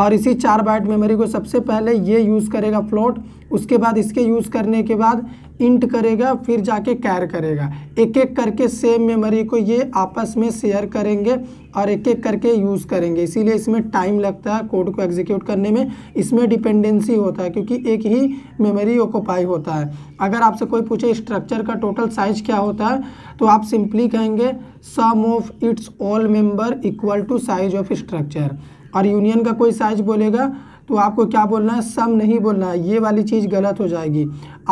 और इसी चार बाइट मेमोरी को सबसे पहले ये यूज़ करेगा फ्लोट उसके बाद इसके यूज़ करने के बाद इंट करेगा फिर जाके कैर करेगा एक एक करके सेम मेमोरी को ये आपस में शेयर करेंगे और एक एक करके यूज़ करेंगे इसीलिए इसमें टाइम लगता है कोड को एग्जीक्यूट करने में इसमें डिपेंडेंसी होता है क्योंकि एक ही मेमोरी ओकोपाई होता है अगर आपसे कोई पूछे स्ट्रक्चर का टोटल साइज क्या होता है तो आप सिंपली कहेंगे sum of its all member equal to size of structure और यूनियन का कोई साइज बोलेगा तो आपको क्या बोलना है सम नहीं बोलना है ये वाली चीज़ गलत हो जाएगी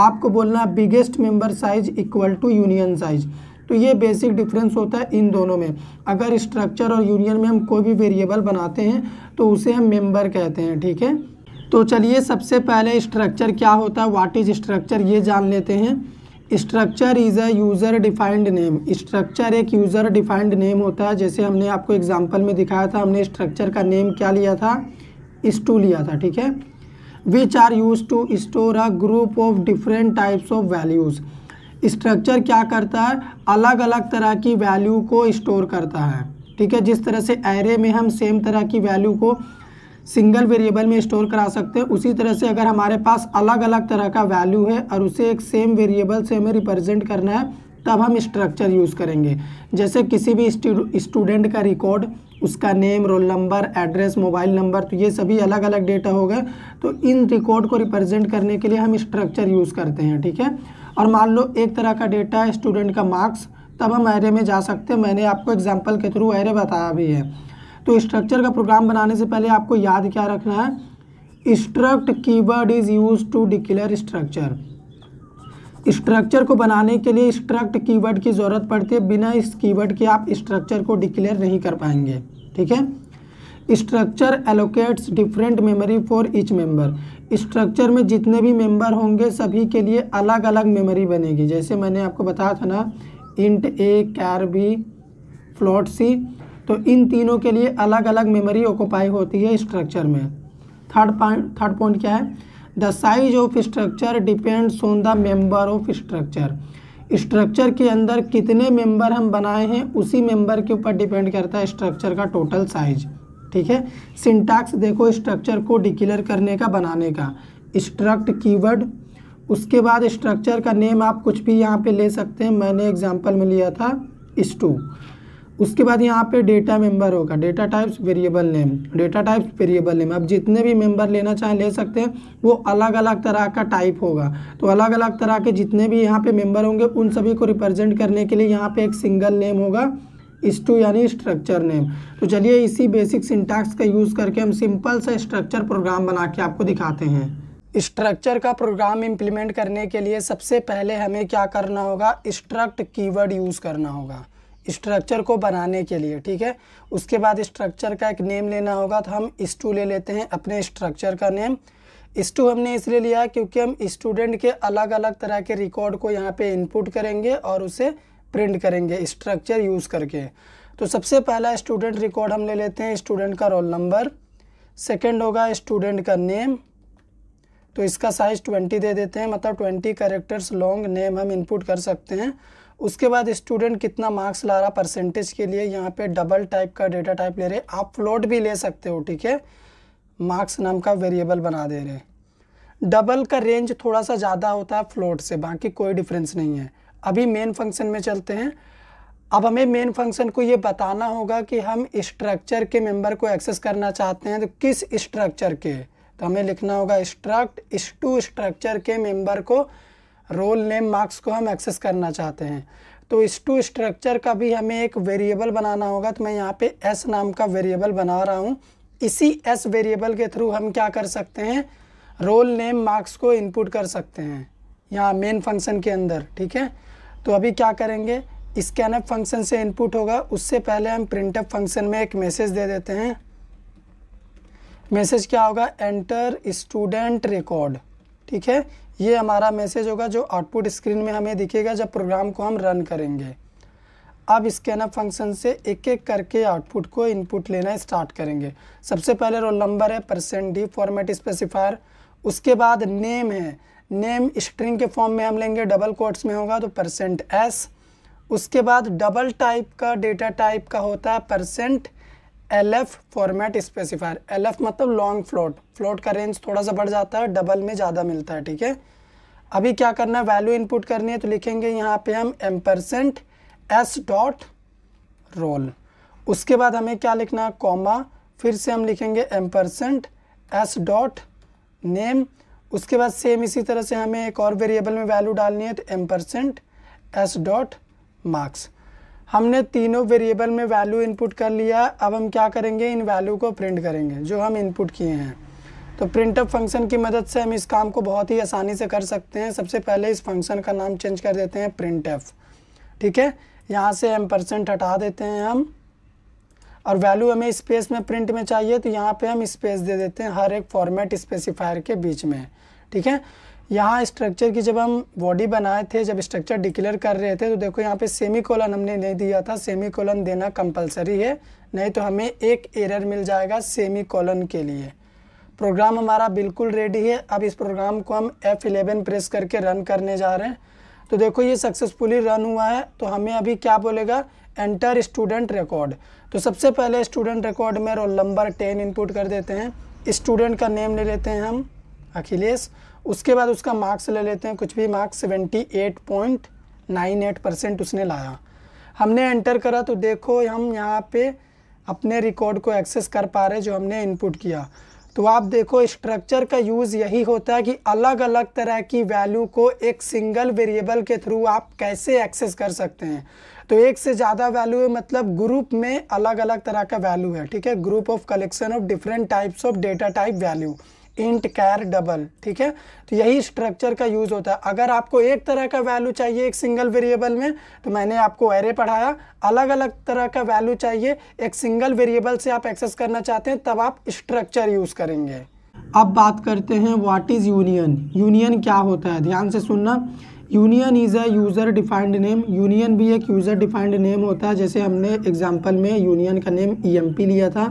आपको बोलना है biggest member size equal to union size तो ये बेसिक डिफरेंस होता है इन दोनों में अगर स्ट्रक्चर और यूनियन में हम कोई भी वेरिएबल बनाते हैं तो उसे हम मेंबर कहते हैं ठीक है तो चलिए सबसे पहले स्ट्रक्चर क्या होता है वाट इज स्ट्रक्चर ये जान लेते हैं structure is a user defined name structure एक यूज़र डिफाइंड नेम होता है जैसे हमने आपको एग्जांपल में दिखाया था हमने स्ट्रक्चर का नेम क्या लिया था स्टू लिया था ठीक है which are use to store a group of different types of values structure क्या करता है अलग अलग तरह की वैल्यू को स्टोर करता है ठीक है जिस तरह से एरे में हम सेम तरह की वैल्यू को सिंगल वेरिएबल में स्टोर करा सकते हैं उसी तरह से अगर हमारे पास अलग अलग तरह का वैल्यू है और उसे एक सेम वेरिएबल से हमें रिप्रेजेंट करना है तब हम स्ट्रक्चर यूज़ करेंगे जैसे किसी भी स्टूडेंट का रिकॉर्ड उसका name roll number address mobile number तो ये सभी अलग अलग डेटा हो गए तो इन रिकॉर्ड को रिप्रेजेंट करने के लिए हम स्ट्रक्चर यूज़ करते हैं ठीक है और मान लो एक तरह का डेटा है स्टूडेंट का मार्क्स तब हम एरे में जा सकते हैं मैंने आपको एग्जाम्पल के थ्रू एरे बताया भी है तो स्ट्रक्चर का प्रोग्राम बनाने से पहले आपको याद क्या रखना है struct keyword is use to declare structure structure को बनाने के लिए स्ट्रक्ट कीवर्ड की ज़रूरत पड़ती है बिना इस कीवर्ड के आप स्ट्रक्चर को डिक्लेयर नहीं कर पाएंगे ठीक है structure allocates different memory for each member structure में जितने भी मेंबर होंगे सभी के लिए अलग अलग मेमोरी बनेगी जैसे मैंने आपको बताया था ना int a char b float c तो इन तीनों के लिए अलग अलग मेमोरी ऑक्यूपाई होती है स्ट्रक्चर में थर्ड पॉइंट थर्ड पॉइंट क्या है the size of structure depends on the member of structure structure के अंदर कितने मेंबर हम बनाए हैं उसी मेंबर के ऊपर डिपेंड करता है स्ट्रक्चर का टोटल साइज ठीक है सिंटैक्स देखो स्ट्रक्चर को डिक्लेयर करने का बनाने का स्ट्रक्ट कीवर्ड उसके बाद स्ट्रक्चर का नेम आप कुछ भी यहाँ पे ले सकते हैं मैंने एग्जांपल में लिया था इस्टू उसके बाद यहाँ पे डेटा मेंबर होगा data types variable name data types variable name अब जितने भी मेंबर लेना चाहें ले सकते हैं वो अलग अलग तरह का टाइप होगा तो अलग अलग तरह के जितने भी यहाँ पे मेंबर होंगे उन सभी को रिप्रेजेंट करने के लिए यहाँ पे एक सिंगल नेम होगा इस्टू यानी स्ट्रक्चर नेम तो चलिए इसी बेसिक सिंटैक्स का यूज़ करके हम सिंपल सा स्ट्रक्चर प्रोग्राम बना के आपको दिखाते हैं स्ट्रक्चर का प्रोग्राम इम्प्लीमेंट करने के लिए सबसे पहले हमें क्या करना होगा स्ट्रक्ट कीवर्ड यूज़ करना होगा स्ट्रक्चर को बनाने के लिए ठीक है उसके बाद स्ट्रक्चर का एक नेम लेना होगा तो हम टू ले लेते हैं अपने स्ट्रक्चर का नेम टू हमने इसलिए लिया क्योंकि हम स्टूडेंट के अलग अलग तरह के रिकॉर्ड को यहाँ पे इनपुट करेंगे और उसे प्रिंट करेंगे स्ट्रक्चर यूज़ करके तो सबसे पहला स्टूडेंट रिकॉर्ड हम ले लेते हैं स्टूडेंट का रोल नंबर सेकेंड होगा स्टूडेंट का नेम तो इसका साइज़ ट्वेंटी दे देते हैं मतलब ट्वेंटी करेक्टर्स लॉन्ग नेम हम इनपुट कर सकते हैं उसके बाद स्टूडेंट कितना मार्क्स ला रहा परसेंटेज के लिए यहाँ पे डबल टाइप का डेटा टाइप ले रहे आप फ्लोट भी ले सकते हो ठीक है मार्क्स नाम का वेरिएबल बना दे रहे डबल का रेंज थोड़ा सा ज़्यादा होता है फ्लोट से बाकी कोई डिफरेंस नहीं है अभी मेन फंक्शन में चलते हैं अब हमें मेन फंक्शन को ये बताना होगा कि हम स्ट्रक्चर के मेंबर को एक्सेस करना चाहते हैं तो किस स्ट्रक्चर के तो हमें लिखना होगा स्ट्रक्ट इस टू स्ट्रक्चर के मेंबर को रोल नेम मार्क्स को हम एक्सेस करना चाहते हैं तो इस टू स्ट्रक्चर का भी हमें एक वेरिएबल बनाना होगा तो मैं यहाँ पे एस नाम का वेरिएबल बना रहा हूँ इसी एस वेरिएबल के थ्रू हम क्या कर सकते हैं रोल नेम मार्क्स को इनपुट कर सकते हैं यहाँ मेन फंक्शन के अंदर ठीक है तो अभी क्या करेंगे स्कैनअप फंक्शन से इनपुट होगा उससे पहले हम प्रिंटअप फंक्शन में एक मैसेज दे देते हैं मैसेज क्या होगा एंटर स्टूडेंट रिकॉर्ड ठीक है ये हमारा मैसेज होगा जो आउटपुट स्क्रीन में हमें दिखेगा जब प्रोग्राम को हम रन करेंगे अब स्कैनअप फंक्शन से एक एक करके आउटपुट को इनपुट लेना स्टार्ट करेंगे सबसे पहले रोल नंबर है परसेंट डी फॉर्मेट स्पेसिफायर उसके बाद नेम है नेम स्ट्रिंग के फॉर्म में हम लेंगे डबल कोट्स में होगा तो परसेंट एस उसके बाद डबल टाइप का डेटा टाइप का होता है percent l f format specifier l f मतलब लॉन्ग फ्लोट फ्लोट का रेंज थोड़ा सा बढ़ जाता है डबल में ज़्यादा मिलता है ठीक है अभी क्या करना है वैल्यू इनपुट करनी है तो लिखेंगे यहाँ पे हम m percent s dot roll उसके बाद हमें क्या लिखना है कॉमा फिर से हम लिखेंगे m percent s dot name उसके बाद सेम इसी तरह से हमें एक और वेरिएबल में वैल्यू डालनी है तो m percent s dot marks हमने तीनों वेरिएबल में वैल्यू इनपुट कर लिया अब हम क्या करेंगे इन वैल्यू को प्रिंट करेंगे जो हम इनपुट किए हैं तो अप फंक्शन की मदद से हम इस काम को बहुत ही आसानी से कर सकते हैं सबसे पहले इस फंक्शन का नाम चेंज कर देते हैं एफ ठीक है यहाँ से एम परसेंट हटा देते हैं हम और वैल्यू हमें स्पेस में प्रिंट में चाहिए तो यहाँ पे हम स्पेस दे देते हैं हर एक फॉर्मेट स्पेसिफायर के बीच में ठीक है यहाँ स्ट्रक्चर की जब हम बॉडी बनाए थे जब स्ट्रक्चर डिक्लेयर कर रहे थे तो देखो यहाँ पे सेमी कॉलन हमने नहीं दिया था सेमी कॉलन देना कंपलसरी है नहीं तो हमें एक एरर मिल जाएगा सेमी कॉलन के लिए प्रोग्राम हमारा बिल्कुल रेडी है अब इस प्रोग्राम को हम F11 प्रेस करके रन करने जा रहे हैं तो देखो ये सक्सेसफुली रन हुआ है तो हमें अभी क्या बोलेगा एंटर स्टूडेंट रिकॉर्ड तो सबसे पहले स्टूडेंट रिकॉर्ड में रोल नंबर टेन इनपुट कर देते हैं स्टूडेंट का नेम ले लेते हैं हम अखिलेश उसके बाद उसका मार्क्स ले लेते हैं कुछ भी marks seventy eight point nine eight percent उसने लाया हमने एंटर करा तो देखो हम यहाँ पे अपने रिकॉर्ड को एक्सेस कर पा रहे जो हमने इनपुट किया तो आप देखो स्ट्रक्चर का यूज़ यही होता है कि अलग अलग तरह की वैल्यू को एक सिंगल वेरिएबल के थ्रू आप कैसे एक्सेस कर सकते हैं तो एक से ज़्यादा वैल्यू है मतलब ग्रुप में अलग अलग तरह का वैल्यू है ठीक है group of collection of different types of data type value int char double ठीक है तो यही स्ट्रक्चर का यूज़ होता है अगर आपको एक तरह का वैल्यू चाहिए एक सिंगल वेरिएबल में तो मैंने आपको एरे पढ़ाया अलग अलग तरह का वैल्यू चाहिए एक सिंगल वेरिएबल से आप एक्सेस करना चाहते हैं तब आप स्ट्रक्चर यूज़ करेंगे अब बात करते हैं व्हाट इज़ यूनियन यूनियन क्या होता है ध्यान से सुनना union is a user defined name union भी एक यूज़र डिफाइंड नेम होता है जैसे हमने एग्जाम्पल में यूनियन का नेम ई e लिया था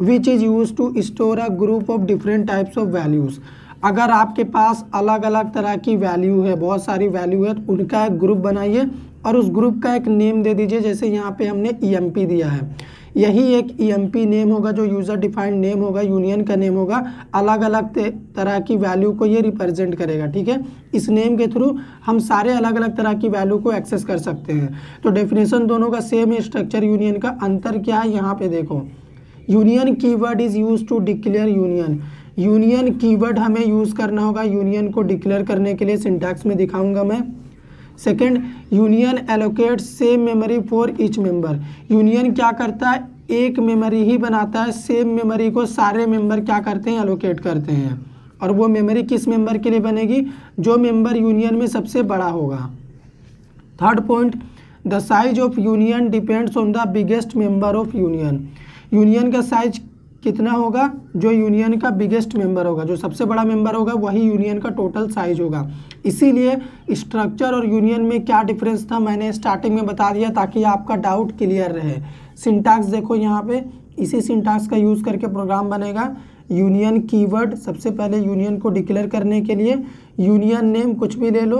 which is use to store a group of different types of values अगर आपके पास अलग अलग तरह की वैल्यू है बहुत सारी वैल्यू है तो उनका एक ग्रुप बनाइए और उस ग्रुप का एक नेम दे दीजिए जैसे यहाँ पे हमने ई e दिया है यही एक ई e नेम होगा जो यूज़र डिफाइंड नेम होगा यूनियन का नेम होगा अलग अलग तरह की वैल्यू को ये रिप्रेजेंट करेगा ठीक है इस नेम के थ्रू हम सारे अलग अलग तरह की वैल्यू को एक्सेस कर सकते हैं तो डेफिनेशन दोनों का सेम है स्ट्रक्चर यूनियन का अंतर क्या है यहाँ पे देखो union keyword is use to declare union union keyword हमें यूज़ करना होगा यूनियन को डिक्लेयर करने के लिए सिंटैक्स में दिखाऊंगा मैं second union allocate same memory for each member union क्या करता है एक मेमोरी ही बनाता है सेम मेमोरी को सारे मेंबर क्या करते हैं एलोकेट करते हैं और वो मेमोरी किस मेंबर के लिए बनेगी जो मेंबर यूनियन में सबसे बड़ा होगा third point the size of union depends on the biggest member of union union का साइज कितना होगा जो यूनियन का बिगेस्ट मेंबर होगा जो सबसे बड़ा मेंबर होगा वही यूनियन का टोटल साइज होगा इसीलिए स्ट्रक्चर और यूनियन में क्या डिफरेंस था मैंने स्टार्टिंग में बता दिया ताकि आपका डाउट क्लियर रहे सिंटैक्स देखो यहाँ पे इसी सिंटैक्स का यूज़ करके प्रोग्राम बनेगा यूनियन कीवर्ड सबसे पहले यूनियन को डिक्लेयर करने के लिए यूनियन नेम कुछ भी ले लो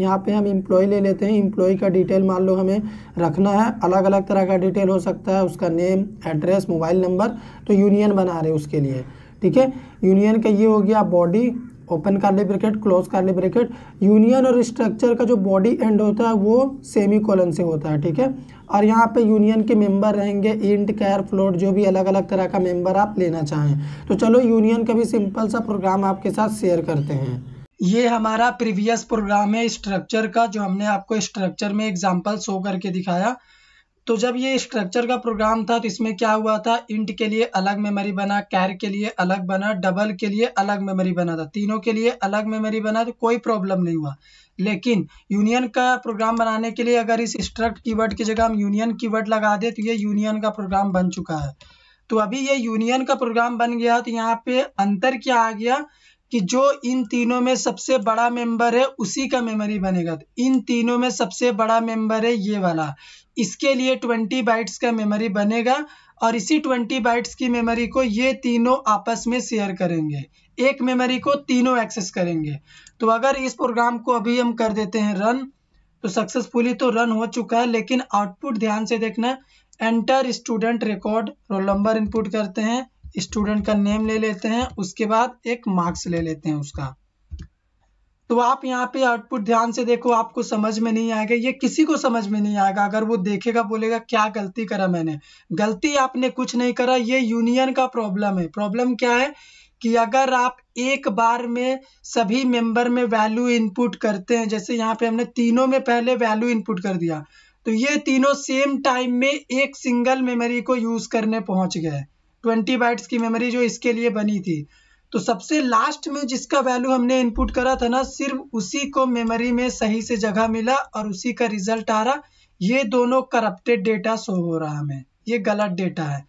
यहाँ पे हम इम्प्लॉय ले लेते हैं इम्प्लॉय का डिटेल मान लो हमें रखना है अलग अलग तरह का डिटेल हो सकता है उसका नेम एड्रेस मोबाइल नंबर तो यूनियन बना रहे उसके लिए ठीक है यूनियन का ये हो गया body open curly bracket close curly bracket union और स्ट्रक्चर का जो बॉडी एंड होता है वो सेमी कॉलन से होता है ठीक है और यहाँ पे यूनियन के मेंबर रहेंगे इंट कैर फ्लोट जो भी अलग अलग तरह का मेंबर आप लेना चाहें तो चलो यूनियन का भी सिंपल सा प्रोग्राम आपके साथ शेयर करते हैं ये हमारा प्रीवियस प्रोग्राम है स्ट्रक्चर का जो हमने आपको स्ट्रक्चर में एग्जाम्पल शो करके दिखाया तो जब ये स्ट्रक्चर का प्रोग्राम था तो इसमें क्या हुआ था इंट के लिए अलग मेमोरी बना कैर के लिए अलग बना डबल के लिए अलग मेमोरी बना था तीनों के लिए अलग मेमोरी बना तो कोई प्रॉब्लम नहीं हुआ लेकिन यूनियन का प्रोग्राम बनाने के लिए अगर इस स्ट्रक्ट कीवर्ड की जगह हम यूनियन कीवर्ड लगा दें तो ये यूनियन का प्रोग्राम बन चुका है तो अभी ये यूनियन का प्रोग्राम बन गया तो यहाँ पे अंतर क्या आ गया कि जो इन तीनों में सबसे बड़ा मेंबर है उसी का मेमोरी बनेगा तो इन तीनों में सबसे बड़ा मेंबर है ये वाला इसके लिए ट्वेंटी बाइट्स का मेमोरी बनेगा और इसी ट्वेंटी बाइट्स की मेमोरी को ये तीनों आपस में शेयर करेंगे एक मेमोरी को तीनों एक्सेस करेंगे तो अगर इस प्रोग्राम को अभी हम कर देते हैं रन तो सक्सेसफुली तो रन हो चुका है लेकिन आउटपुट ध्यान से देखना enter student record roll number input करते हैं स्टूडेंट का नेम ले लेते हैं उसके बाद एक मार्क्स ले लेते हैं उसका तो आप यहाँ पे आउटपुट ध्यान से देखो आपको समझ में नहीं आएगा ये किसी को समझ में नहीं आएगा अगर वो देखेगा बोलेगा क्या गलती करा मैंने गलती आपने कुछ नहीं करा ये यूनियन का प्रॉब्लम है प्रॉब्लम क्या है कि अगर आप एक बार में सभी मेंबर में वैल्यू इनपुट करते हैं जैसे यहाँ पे हमने तीनों में पहले वैल्यू इनपुट कर दिया तो ये तीनों सेम टाइम में एक सिंगल मेमोरी को यूज करने पहुंच गए ट्वेंटी बाइट्स की मेमोरी जो इसके लिए बनी थी तो सबसे लास्ट में जिसका वैल्यू हमने इनपुट करा था ना सिर्फ उसी को मेमोरी में सही से जगह मिला और उसी का रिजल्ट आ रहा ये दोनों करप्टेड डेटा शो हो रहा हमें ये गलत डेटा है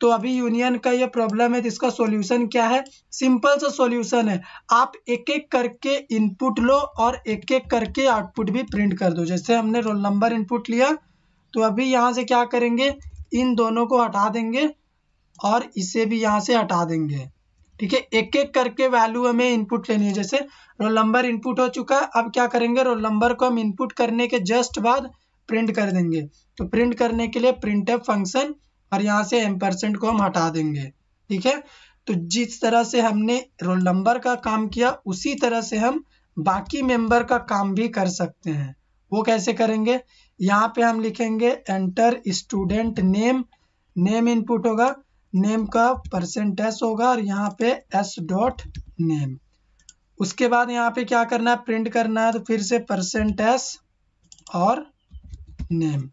तो अभी यूनियन का ये प्रॉब्लम है तो इसका सॉल्यूशन क्या है सिंपल सा सॉल्यूशन है आप एक एक करके इनपुट लो और एक एक करके आउटपुट भी प्रिंट कर दो जैसे हमने रोल नंबर इनपुट लिया तो अभी यहाँ से क्या करेंगे इन दोनों को हटा देंगे और इसे भी यहाँ से हटा देंगे ठीक है एक एक करके वैल्यू हमें इनपुट लेनी है जैसे रोल नंबर इनपुट हो चुका है अब क्या करेंगे रोल नंबर को हम इनपुट करने के जस्ट बाद प्रिंट कर देंगे तो प्रिंट करने के लिए प्रिंट फंक्शन और यहाँ से एम परसेंट को हम हटा देंगे ठीक है तो जिस तरह से हमने रोल नंबर का काम किया उसी तरह से हम बाकी मेंबर का काम भी कर सकते हैं वो कैसे करेंगे यहाँ पे हम लिखेंगे enter student name name input होगा नेम का परसेंट एस होगा और यहाँ पे एस डॉट नेम उसके बाद यहाँ पे क्या करना है प्रिंट करना है तो फिर से परसेंट एस और नेम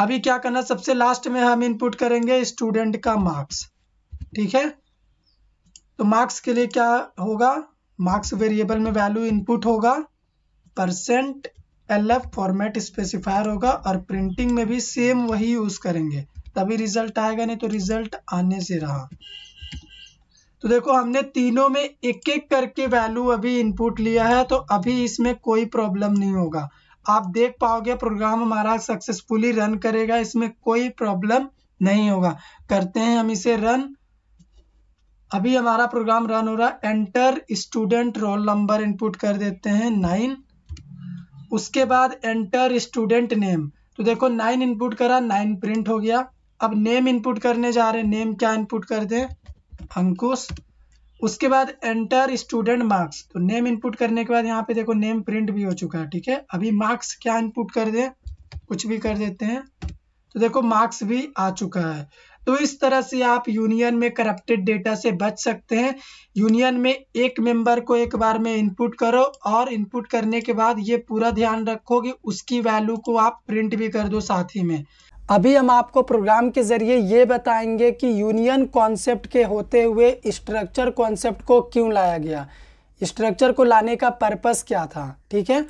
अभी क्या करना सबसे लास्ट में हम इनपुट करेंगे स्टूडेंट का मार्क्स ठीक है तो मार्क्स के लिए क्या होगा मार्क्स वेरिएबल में वैल्यू इनपुट होगा percent l f format specifier होगा और प्रिंटिंग में भी सेम वही यूज करेंगे तभी रिजल्ट आएगा नहीं तो रिजल्ट आने से रहा तो देखो हमने तीनों में एक एक करके वैल्यू अभी इनपुट लिया है तो अभी इसमें कोई प्रॉब्लम नहीं होगा आप देख पाओगे प्रोग्राम हमारा सक्सेसफुली रन करेगा इसमें कोई प्रॉब्लम नहीं होगा करते हैं हम इसे रन अभी हमारा प्रोग्राम रन हो रहा है enter student roll number input कर देते हैं नाइन उसके बाद एंटर स्टूडेंट नेम तो देखो नाइन इनपुट करा नाइन प्रिंट हो गया अब नेम इनपुट करने जा रहे हैं नेम क्या इनपुट कर दें अंकुश उसके बाद एंटर स्टूडेंट मार्क्स तो नेम इनपुट करने के बाद यहाँ पे देखो नेम प्रिंट भी हो चुका है ठीक है अभी मार्क्स क्या इनपुट कर दें कुछ भी कर देते हैं तो देखो मार्क्स भी आ चुका है तो इस तरह से आप यूनियन में करप्टेड डेटा से बच सकते हैं यूनियन में एक मेंबर को एक बार में इनपुट करो और इनपुट करने के बाद ये पूरा ध्यान रखो कि उसकी वैल्यू को आप प्रिंट भी कर दो साथ ही में अभी हम आपको प्रोग्राम के ज़रिए ये बताएंगे कि यूनियन कॉन्सेप्ट के होते हुए स्ट्रक्चर कॉन्सेप्ट को क्यों लाया गया स्ट्रक्चर को लाने का पर्पस क्या था ठीक है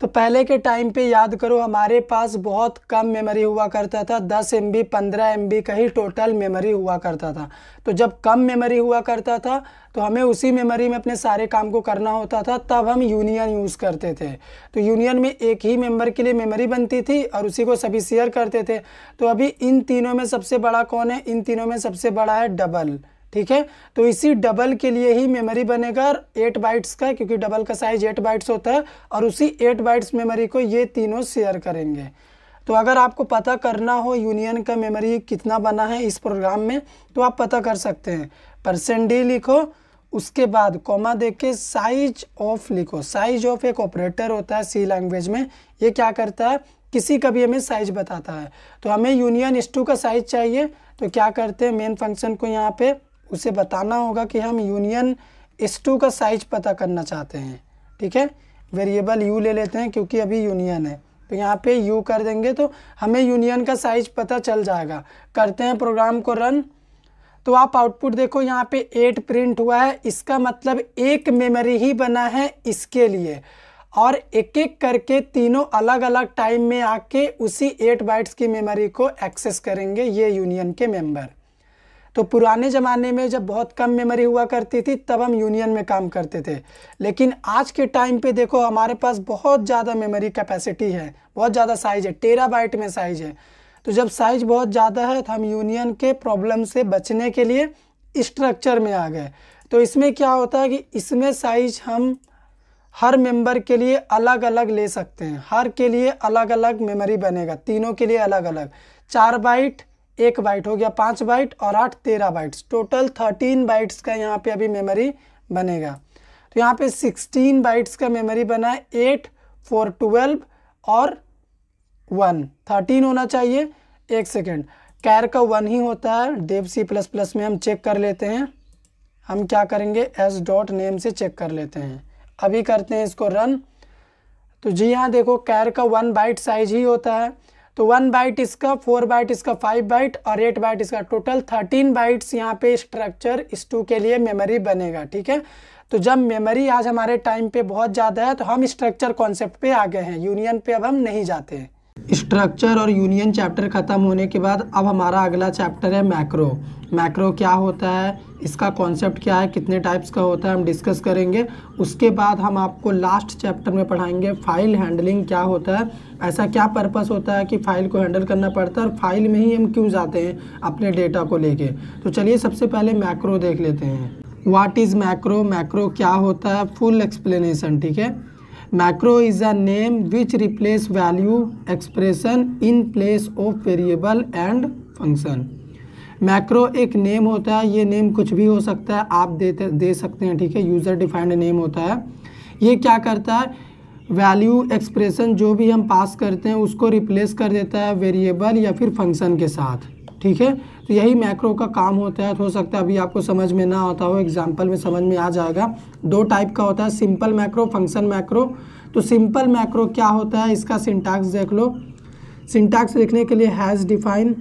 तो पहले के टाइम पे याद करो हमारे पास बहुत कम मेमोरी हुआ करता था दस एम बी पंद्रह एम बी का ही टोटल मेमोरी हुआ करता था तो जब कम मेमोरी हुआ करता था तो हमें उसी मेमोरी में अपने सारे काम को करना होता था तब हम यूनियन यूज़ करते थे तो यूनियन में एक ही मेम्बर के लिए मेमोरी बनती थी और उसी को सभी शेयर करते थे तो अभी इन तीनों में सबसे बड़ा कौन है इन तीनों में सबसे बड़ा है डबल ठीक है तो इसी डबल के लिए ही मेमोरी बनेगा एट बाइट्स का क्योंकि डबल का साइज एट बाइट्स होता है और उसी एट बाइट्स मेमोरी को ये तीनों शेयर करेंगे तो अगर आपको पता करना हो यूनियन का मेमोरी कितना बना है इस प्रोग्राम में तो आप पता कर सकते हैं परसेंट डी लिखो उसके बाद कॉमा देख के साइज ऑफ लिखो साइज ऑफ एक ऑपरेटर होता है सी लैंग्वेज में ये क्या करता है किसी का भी हमें साइज बताता है तो हमें यूनियन इस टू का साइज चाहिए तो क्या करते हैं मेन फंक्शन को यहाँ पे उसे बताना होगा कि हम यूनियन एस टू का साइज पता करना चाहते हैं ठीक है वेरिएबल यू ले लेते हैं क्योंकि अभी यूनियन है तो यहाँ पे यू कर देंगे तो हमें यूनियन का साइज पता चल जाएगा करते हैं प्रोग्राम को रन तो आप आउटपुट देखो यहाँ पे एट प्रिंट हुआ है इसका मतलब एक मेमोरी ही बना है इसके लिए और एक एक करके तीनों अलग अलग टाइम में आके उसी एट बाइट्स की मेमोरी को एक्सेस करेंगे ये यूनियन के मेंबर तो पुराने ज़माने में जब बहुत कम मेमोरी हुआ करती थी तब हम यूनियन में काम करते थे लेकिन आज के टाइम पे देखो हमारे पास बहुत ज़्यादा मेमोरी कैपेसिटी है बहुत ज़्यादा साइज़ है टेरा बाइट में साइज़ है तो जब साइज़ बहुत ज़्यादा है तो हम यूनियन के प्रॉब्लम से बचने के लिए स्ट्रक्चर में आ गए तो इसमें क्या होता है कि इसमें साइज हम हर मेंबर के लिए अलग अलग ले सकते हैं हर के लिए अलग अलग मेमोरी बनेगा तीनों के लिए अलग अलग चार बाइट एक बाइट हो गया पाँच बाइट और आठ तेरह बाइट्स टोटल थर्टीन बाइट्स का यहाँ पे अभी मेमोरी बनेगा तो यहाँ पे सिक्सटीन बाइट्स का मेमोरी बना है एट फोर ट्वेल्व और वन थर्टीन होना चाहिए एक सेकेंड कैर का वन ही होता है देव सी प्लस प्लस में हम चेक कर लेते हैं हम क्या करेंगे एस डॉट नेम से चेक कर लेते हैं अभी करते हैं इसको रन तो जी हाँ देखो कैर का वन बाइट साइज ही होता है तो वन बाइट इसका फोर बाइट इसका फाइव बाइट और एट बाइट इसका टोटल थर्टीन बाइट्स यहाँ पे स्ट्रक्चर इस टू के लिए मेमोरी बनेगा ठीक है तो जब मेमोरी आज हमारे टाइम पे बहुत ज़्यादा है तो हम स्ट्रक्चर कॉन्सेप्ट पे आ गए हैं यूनियन पे अब हम नहीं जाते हैं स्ट्रक्चर और यूनियन चैप्टर ख़त्म होने के बाद अब हमारा अगला चैप्टर है मैक्रो मैक्रो क्या होता है इसका कॉन्सेप्ट क्या है कितने टाइप्स का होता है हम डिस्कस करेंगे उसके बाद हम आपको लास्ट चैप्टर में पढ़ाएंगे फाइल हैंडलिंग क्या होता है ऐसा क्या पर्पस होता है कि फाइल को हैंडल करना पड़ता है और फाइल में ही हम क्यों जाते हैं अपने डेटा को लेके तो चलिए सबसे पहले मैक्रो देख लेते हैं वाट इज़ मैक्रो मैक्रो क्या होता है फुल एक्सप्लेनेशन ठीक है macro is a name which replace value expression in place of variable and function macro एक नेम होता है ये नेम कुछ भी हो सकता है आप देते दे सकते हैं ठीक है यूज़र डिफाइंड नेम होता है ये क्या करता है वैल्यू एक्सप्रेशन जो भी हम पास करते हैं उसको रिप्लेस कर देता है वेरिएबल या फिर फंक्शन के साथ ठीक है तो यही मैक्रो का काम होता है हो सकता है अभी आपको समझ में ना आता हो एग्जाम्पल में समझ में आ जाएगा दो टाइप का होता है सिंपल मैक्रो फंक्शन मैक्रो तो सिंपल मैक्रो क्या होता है इसका सिंटैक्स देख लो सिंटैक्स देखने के लिए hash define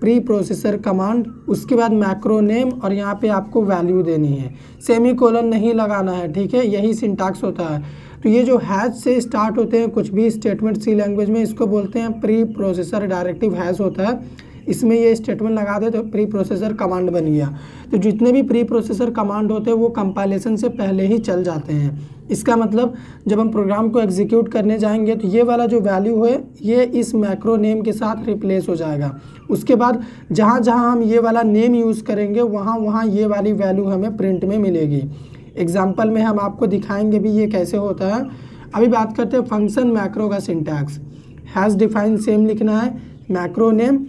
pre processor command उसके बाद मैक्रो नेम और यहाँ पे आपको वैल्यू देनी है सेमी कोलन नहीं लगाना है ठीक है यही सिंटैक्स होता है तो ये जो हैज से स्टार्ट होते हैं कुछ भी स्टेटमेंट सी लैंग्वेज में इसको बोलते हैं प्री प्रोसेसर डायरेक्टिव हैज होता है इसमें ये स्टेटमेंट लगा दे तो प्री प्रोसेसर कमांड बन गया तो जितने भी प्री प्रोसेसर कमांड होते हैं वो कंपाइलेशन से पहले ही चल जाते हैं इसका मतलब जब हम प्रोग्राम को एग्जीक्यूट करने जाएंगे तो ये वाला जो वैल्यू है ये इस मैक्रो नेम के साथ रिप्लेस हो जाएगा उसके बाद जहाँ जहाँ हम ये वाला नेम यूज़ करेंगे वहाँ वहाँ ये वाली वैल्यू हमें प्रिंट में मिलेगी एग्जाम्पल में हम आपको दिखाएंगे भी ये कैसे होता है अभी बात करते हैं फंक्शन मैक्रो का सिंटैक्स हैज़ डिफाइन सेम लिखना है मैक्रो नेम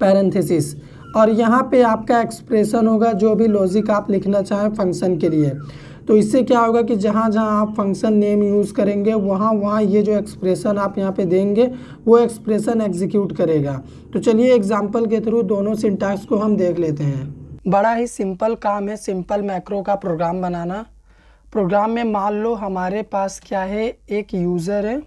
पैरेंथेसिस और यहाँ पे आपका एक्सप्रेशन होगा जो भी लॉजिक आप लिखना चाहें फंक्शन के लिए तो इससे क्या होगा कि जहाँ जहाँ आप फंक्शन नेम यूज़ करेंगे वहाँ वहाँ ये जो एक्सप्रेशन आप यहाँ पे देंगे वो एक्सप्रेशन एग्जीक्यूट करेगा तो चलिए एग्जांपल के थ्रू दोनों सिंटैक्स को हम देख लेते हैं बड़ा ही सिंपल काम है सिंपल मैक्रो का प्रोग्राम बनाना प्रोग्राम में मान लो हमारे पास क्या है एक यूज़र है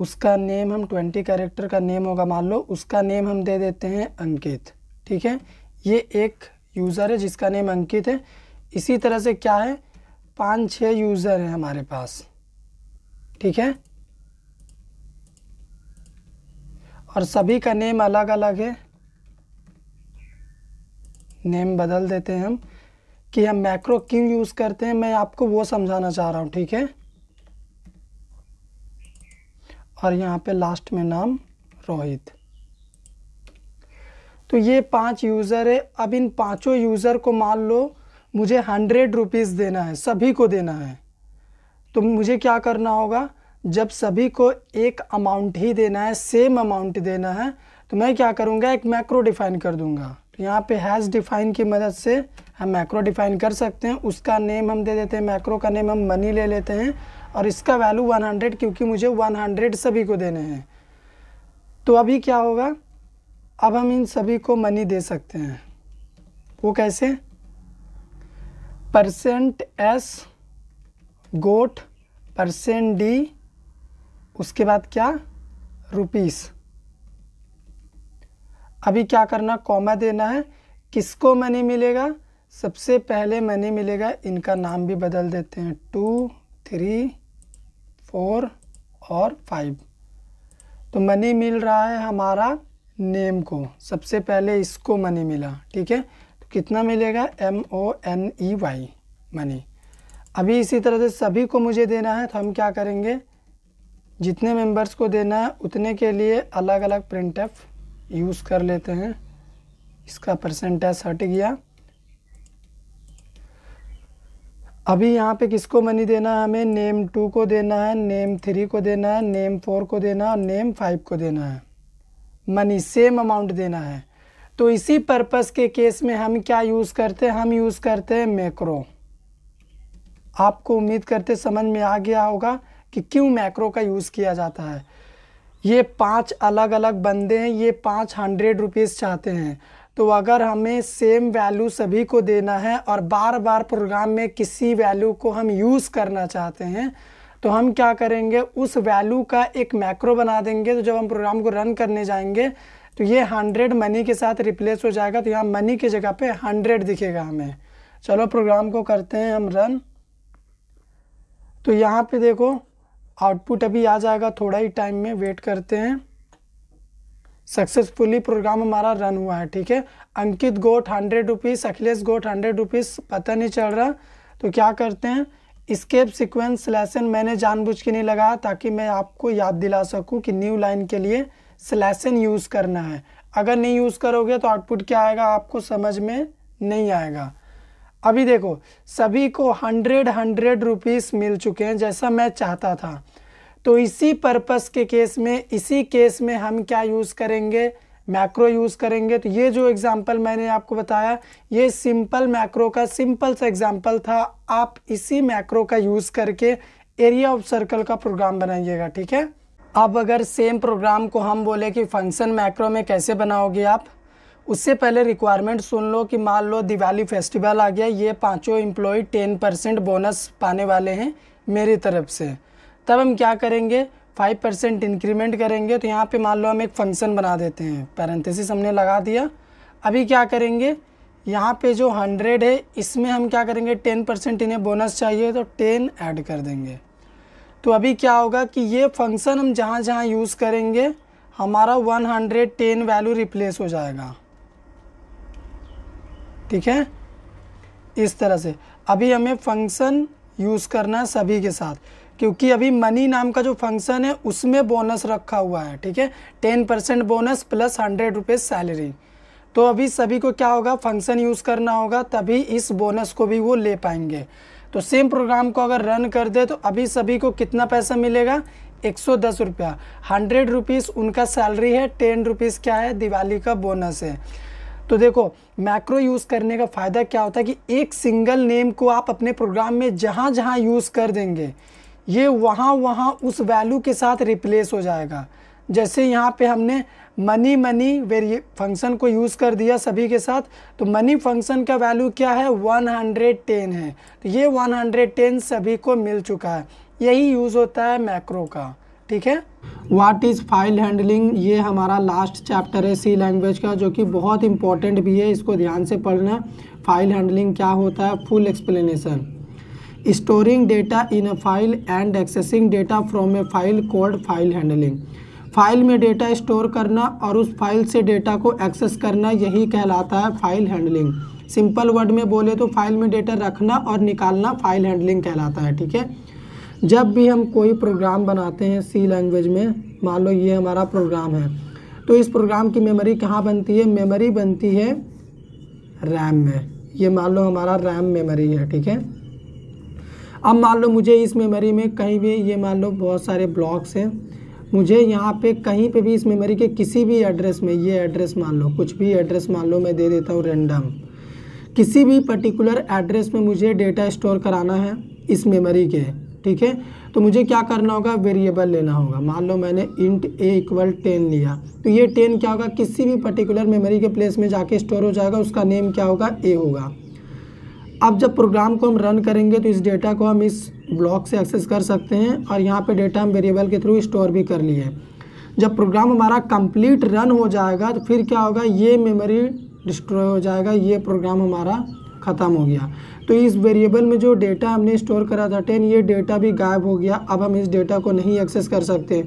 उसका नेम हम ट्वेंटी कैरेक्टर का नेम होगा मान लो उसका नेम हम दे देते हैं अंकित ठीक है ये एक यूज़र है जिसका नेम अंकित है इसी तरह से क्या है पाँच छः यूज़र हैं हमारे पास ठीक है और सभी का नेम अलग अलग है नेम बदल देते हैं हम कि हम मैक्रो क्यों यूज़ करते हैं मैं आपको वो समझाना चाह रहा हूँ ठीक है और यहाँ पे लास्ट में नाम रोहित तो ये पांच यूज़र है अब इन पांचों यूज़र को मान लो मुझे हंड्रेड रुपीज़ देना है सभी को देना है तो मुझे क्या करना होगा जब सभी को एक अमाउंट ही देना है सेम अमाउंट देना है तो मैं क्या करूँगा एक मैक्रो डिफाइन कर दूँगा तो यहाँ पे हैज़ डिफाइन की मदद से हम मैक्रो डिफाइन कर सकते हैं उसका नेम हम दे देते हैं मैक्रो का नेम हम मनी ले लेते हैं और इसका वैल्यू 100 क्योंकि मुझे 100 सभी को देने हैं तो अभी क्या होगा अब हम इन सभी को मनी दे सकते हैं वो कैसे percent s got percent d उसके बाद क्या रुपीस अभी क्या करना कॉमा देना है किसको मनी मिलेगा सबसे पहले मनी मिलेगा इनका नाम भी बदल देते हैं टू थ्री फोर और फाइव तो मनी मिल रहा है हमारा नेम को सबसे पहले इसको मनी मिला ठीक है तो कितना मिलेगा M O N E Y money अभी इसी तरह से सभी को मुझे देना है तो हम क्या करेंगे जितने मेंबर्स को देना है उतने के लिए अलग अलग प्रिंट यूज़ कर लेते हैं इसका परसेंटेज हट गया अभी यहाँ पे किसको मनी देना है हमें नेम टू को देना है नेम थ्री को देना है नेम फोर को देना है नेम फाइव को देना है मनी सेम अमाउंट देना है तो इसी पर्पस के केस में हम क्या यूज़ करते हैं हम यूज़ करते हैं मैक्रो आपको उम्मीद करते समझ में आ गया होगा कि क्यों मैक्रो का यूज़ किया जाता है ये पांच अलग अलग बंदे हैं ये पाँच हंड्रेड रुपीज़ चाहते हैं तो अगर हमें सेम वैल्यू सभी को देना है और बार बार प्रोग्राम में किसी वैल्यू को हम यूज़ करना चाहते हैं तो हम क्या करेंगे उस वैल्यू का एक मैक्रो बना देंगे तो जब हम प्रोग्राम को रन करने जाएंगे तो ये हंड्रेड मनी के साथ रिप्लेस हो जाएगा तो यहाँ मनी की जगह पे हंड्रेड दिखेगा हमें चलो प्रोग्राम को करते हैं हम रन तो यहाँ पे देखो आउटपुट अभी आ जाएगा थोड़ा ही टाइम में वेट करते हैं सक्सेसफुली प्रोग्राम हमारा रन हुआ है ठीक है Ankit got hundred rupees Akhilesh got hundred rupees पता नहीं चल रहा तो क्या करते हैं स्केप सिक्वेंस लेसन मैंने जानबूझ के नहीं लगाया ताकि मैं आपको याद दिला सकूं कि न्यू लाइन के लिए स्लेसन यूज़ करना है अगर नहीं यूज़ करोगे तो आउटपुट क्या आएगा आपको समझ में नहीं आएगा अभी देखो सभी को हंड्रेड हंड्रेड रुपीज़ मिल चुके हैं जैसा मैं चाहता था तो इसी पर्पस के केस में इसी केस में हम क्या यूज़ करेंगे मैक्रो यूज़ करेंगे तो ये जो एग्ज़ाम्पल मैंने आपको बताया ये सिंपल मैक्रो का सिंपल सा एग्ज़ाम्पल था आप इसी मैक्रो का यूज़ करके एरिया ऑफ सर्कल का प्रोग्राम बनाइएगा ठीक है अब अगर सेम प्रोग्राम को हम बोले कि फंक्शन मैक्रो में कैसे बनाओगे आप उससे पहले रिक्वायरमेंट सुन लो कि मान लो दिवाली फेस्टिवल आ गया ये पांचों एम्प्लॉय टेन परसेंट बोनस पाने वाले हैं मेरी तरफ से तब हम क्या करेंगे फाइव परसेंट इंक्रीमेंट करेंगे तो यहाँ पे मान लो हम एक फंक्शन बना देते हैं पैरेंथेसिस हमने लगा दिया अभी क्या करेंगे यहाँ पे जो हंड्रेड है इसमें हम क्या करेंगे टेन परसेंट इन्हें बोनस चाहिए तो टेन ऐड कर देंगे तो अभी क्या होगा कि ये फंक्शन हम जहाँ जहाँ यूज़ करेंगे हमारा one hundred ten value replace हो जाएगा ठीक है इस तरह से अभी हमें फंक्शन यूज़ करना है सभी के साथ क्योंकि अभी मनी नाम का जो फंक्शन है उसमें बोनस रखा हुआ है ठीक है ten percent bonus plus hundred rupees salary तो अभी सभी को क्या होगा फंक्शन यूज़ करना होगा तभी इस बोनस को भी वो ले पाएंगे तो सेम प्रोग्राम को अगर रन कर दे तो अभी सभी को कितना पैसा मिलेगा एक सौ दस रुपया हंड्रेड रुपीज़ उनका सैलरी है टेन रुपीज़ क्या है दिवाली का बोनस है तो देखो मैक्रो यूज़ करने का फ़ायदा क्या होता है कि एक सिंगल नेम को आप अपने प्रोग्राम में जहाँ जहाँ यूज़ कर देंगे ये वहाँ वहाँ उस वैल्यू के साथ रिप्लेस हो जाएगा जैसे यहाँ पे हमने मनी मनी वेरिए फंक्शन को यूज़ कर दिया सभी के साथ तो मनी फंक्शन का वैल्यू क्या है 110 है तो ये 110 सभी को मिल चुका है यही यूज़ होता है मैक्रो का ठीक है वाट इज़ फाइल हैंडलिंग ये हमारा लास्ट चैप्टर है सी लैंग्वेज का जो कि बहुत इंपॉर्टेंट भी है इसको ध्यान से पढ़ना फाइल हैंडलिंग क्या होता है full explanation storing data in a file and accessing data from a file code file handling file में डेटा स्टोर करना और उस फाइल से डेटा को एक्सेस करना यही कहलाता है फाइल हैंडलिंग सिंपल वर्ड में बोले तो फाइल में डेटा रखना और निकालना फाइल हैंडलिंग कहलाता है ठीक है जब भी हम कोई प्रोग्राम बनाते हैं सी लैंग्वेज में मान लो ये हमारा प्रोग्राम है तो इस प्रोग्राम की मेमोरी कहाँ बनती है मेमोरी बनती है रैम में ये मान लो हमारा रैम मेमोरी है ठीक है अब मान लो मुझे इस मेमोरी में कहीं भी ये मान लो बहुत सारे ब्लॉक्स हैं मुझे यहाँ पे कहीं पे भी इस मेमोरी के किसी भी एड्रेस में ये एड्रेस मान लो कुछ भी एड्रेस मान लो मैं दे देता हूँ रेंडम किसी भी पर्टिकुलर एड्रेस में मुझे डेटा स्टोर कराना है इस मेमोरी के ठीक है तो मुझे क्या करना होगा वेरिएबल लेना होगा मान लो मैंने इंट ए इक्वल टेन लिया तो ये टेन क्या होगा किसी भी पर्टिकुलर मेमोरी के प्लेस में जाके स्टोर हो जाएगा उसका नेम क्या होगा ए होगा अब जब प्रोग्राम को हम रन करेंगे तो इस डेटा को हम इस ब्लॉक से एक्सेस कर सकते हैं और यहाँ पे डेटा हम वेरिएबल के थ्रू स्टोर भी कर लिए जब प्रोग्राम हमारा कंप्लीट रन हो जाएगा तो फिर क्या होगा ये मेमोरी डिस्ट्रॉय हो जाएगा ये प्रोग्राम हमारा ख़त्म हो गया तो इस वेरिएबल में जो डेटा हमने स्टोर करा था टेन ये डेटा भी गायब हो गया अब हम इस डेटा को नहीं एक्सेस कर सकते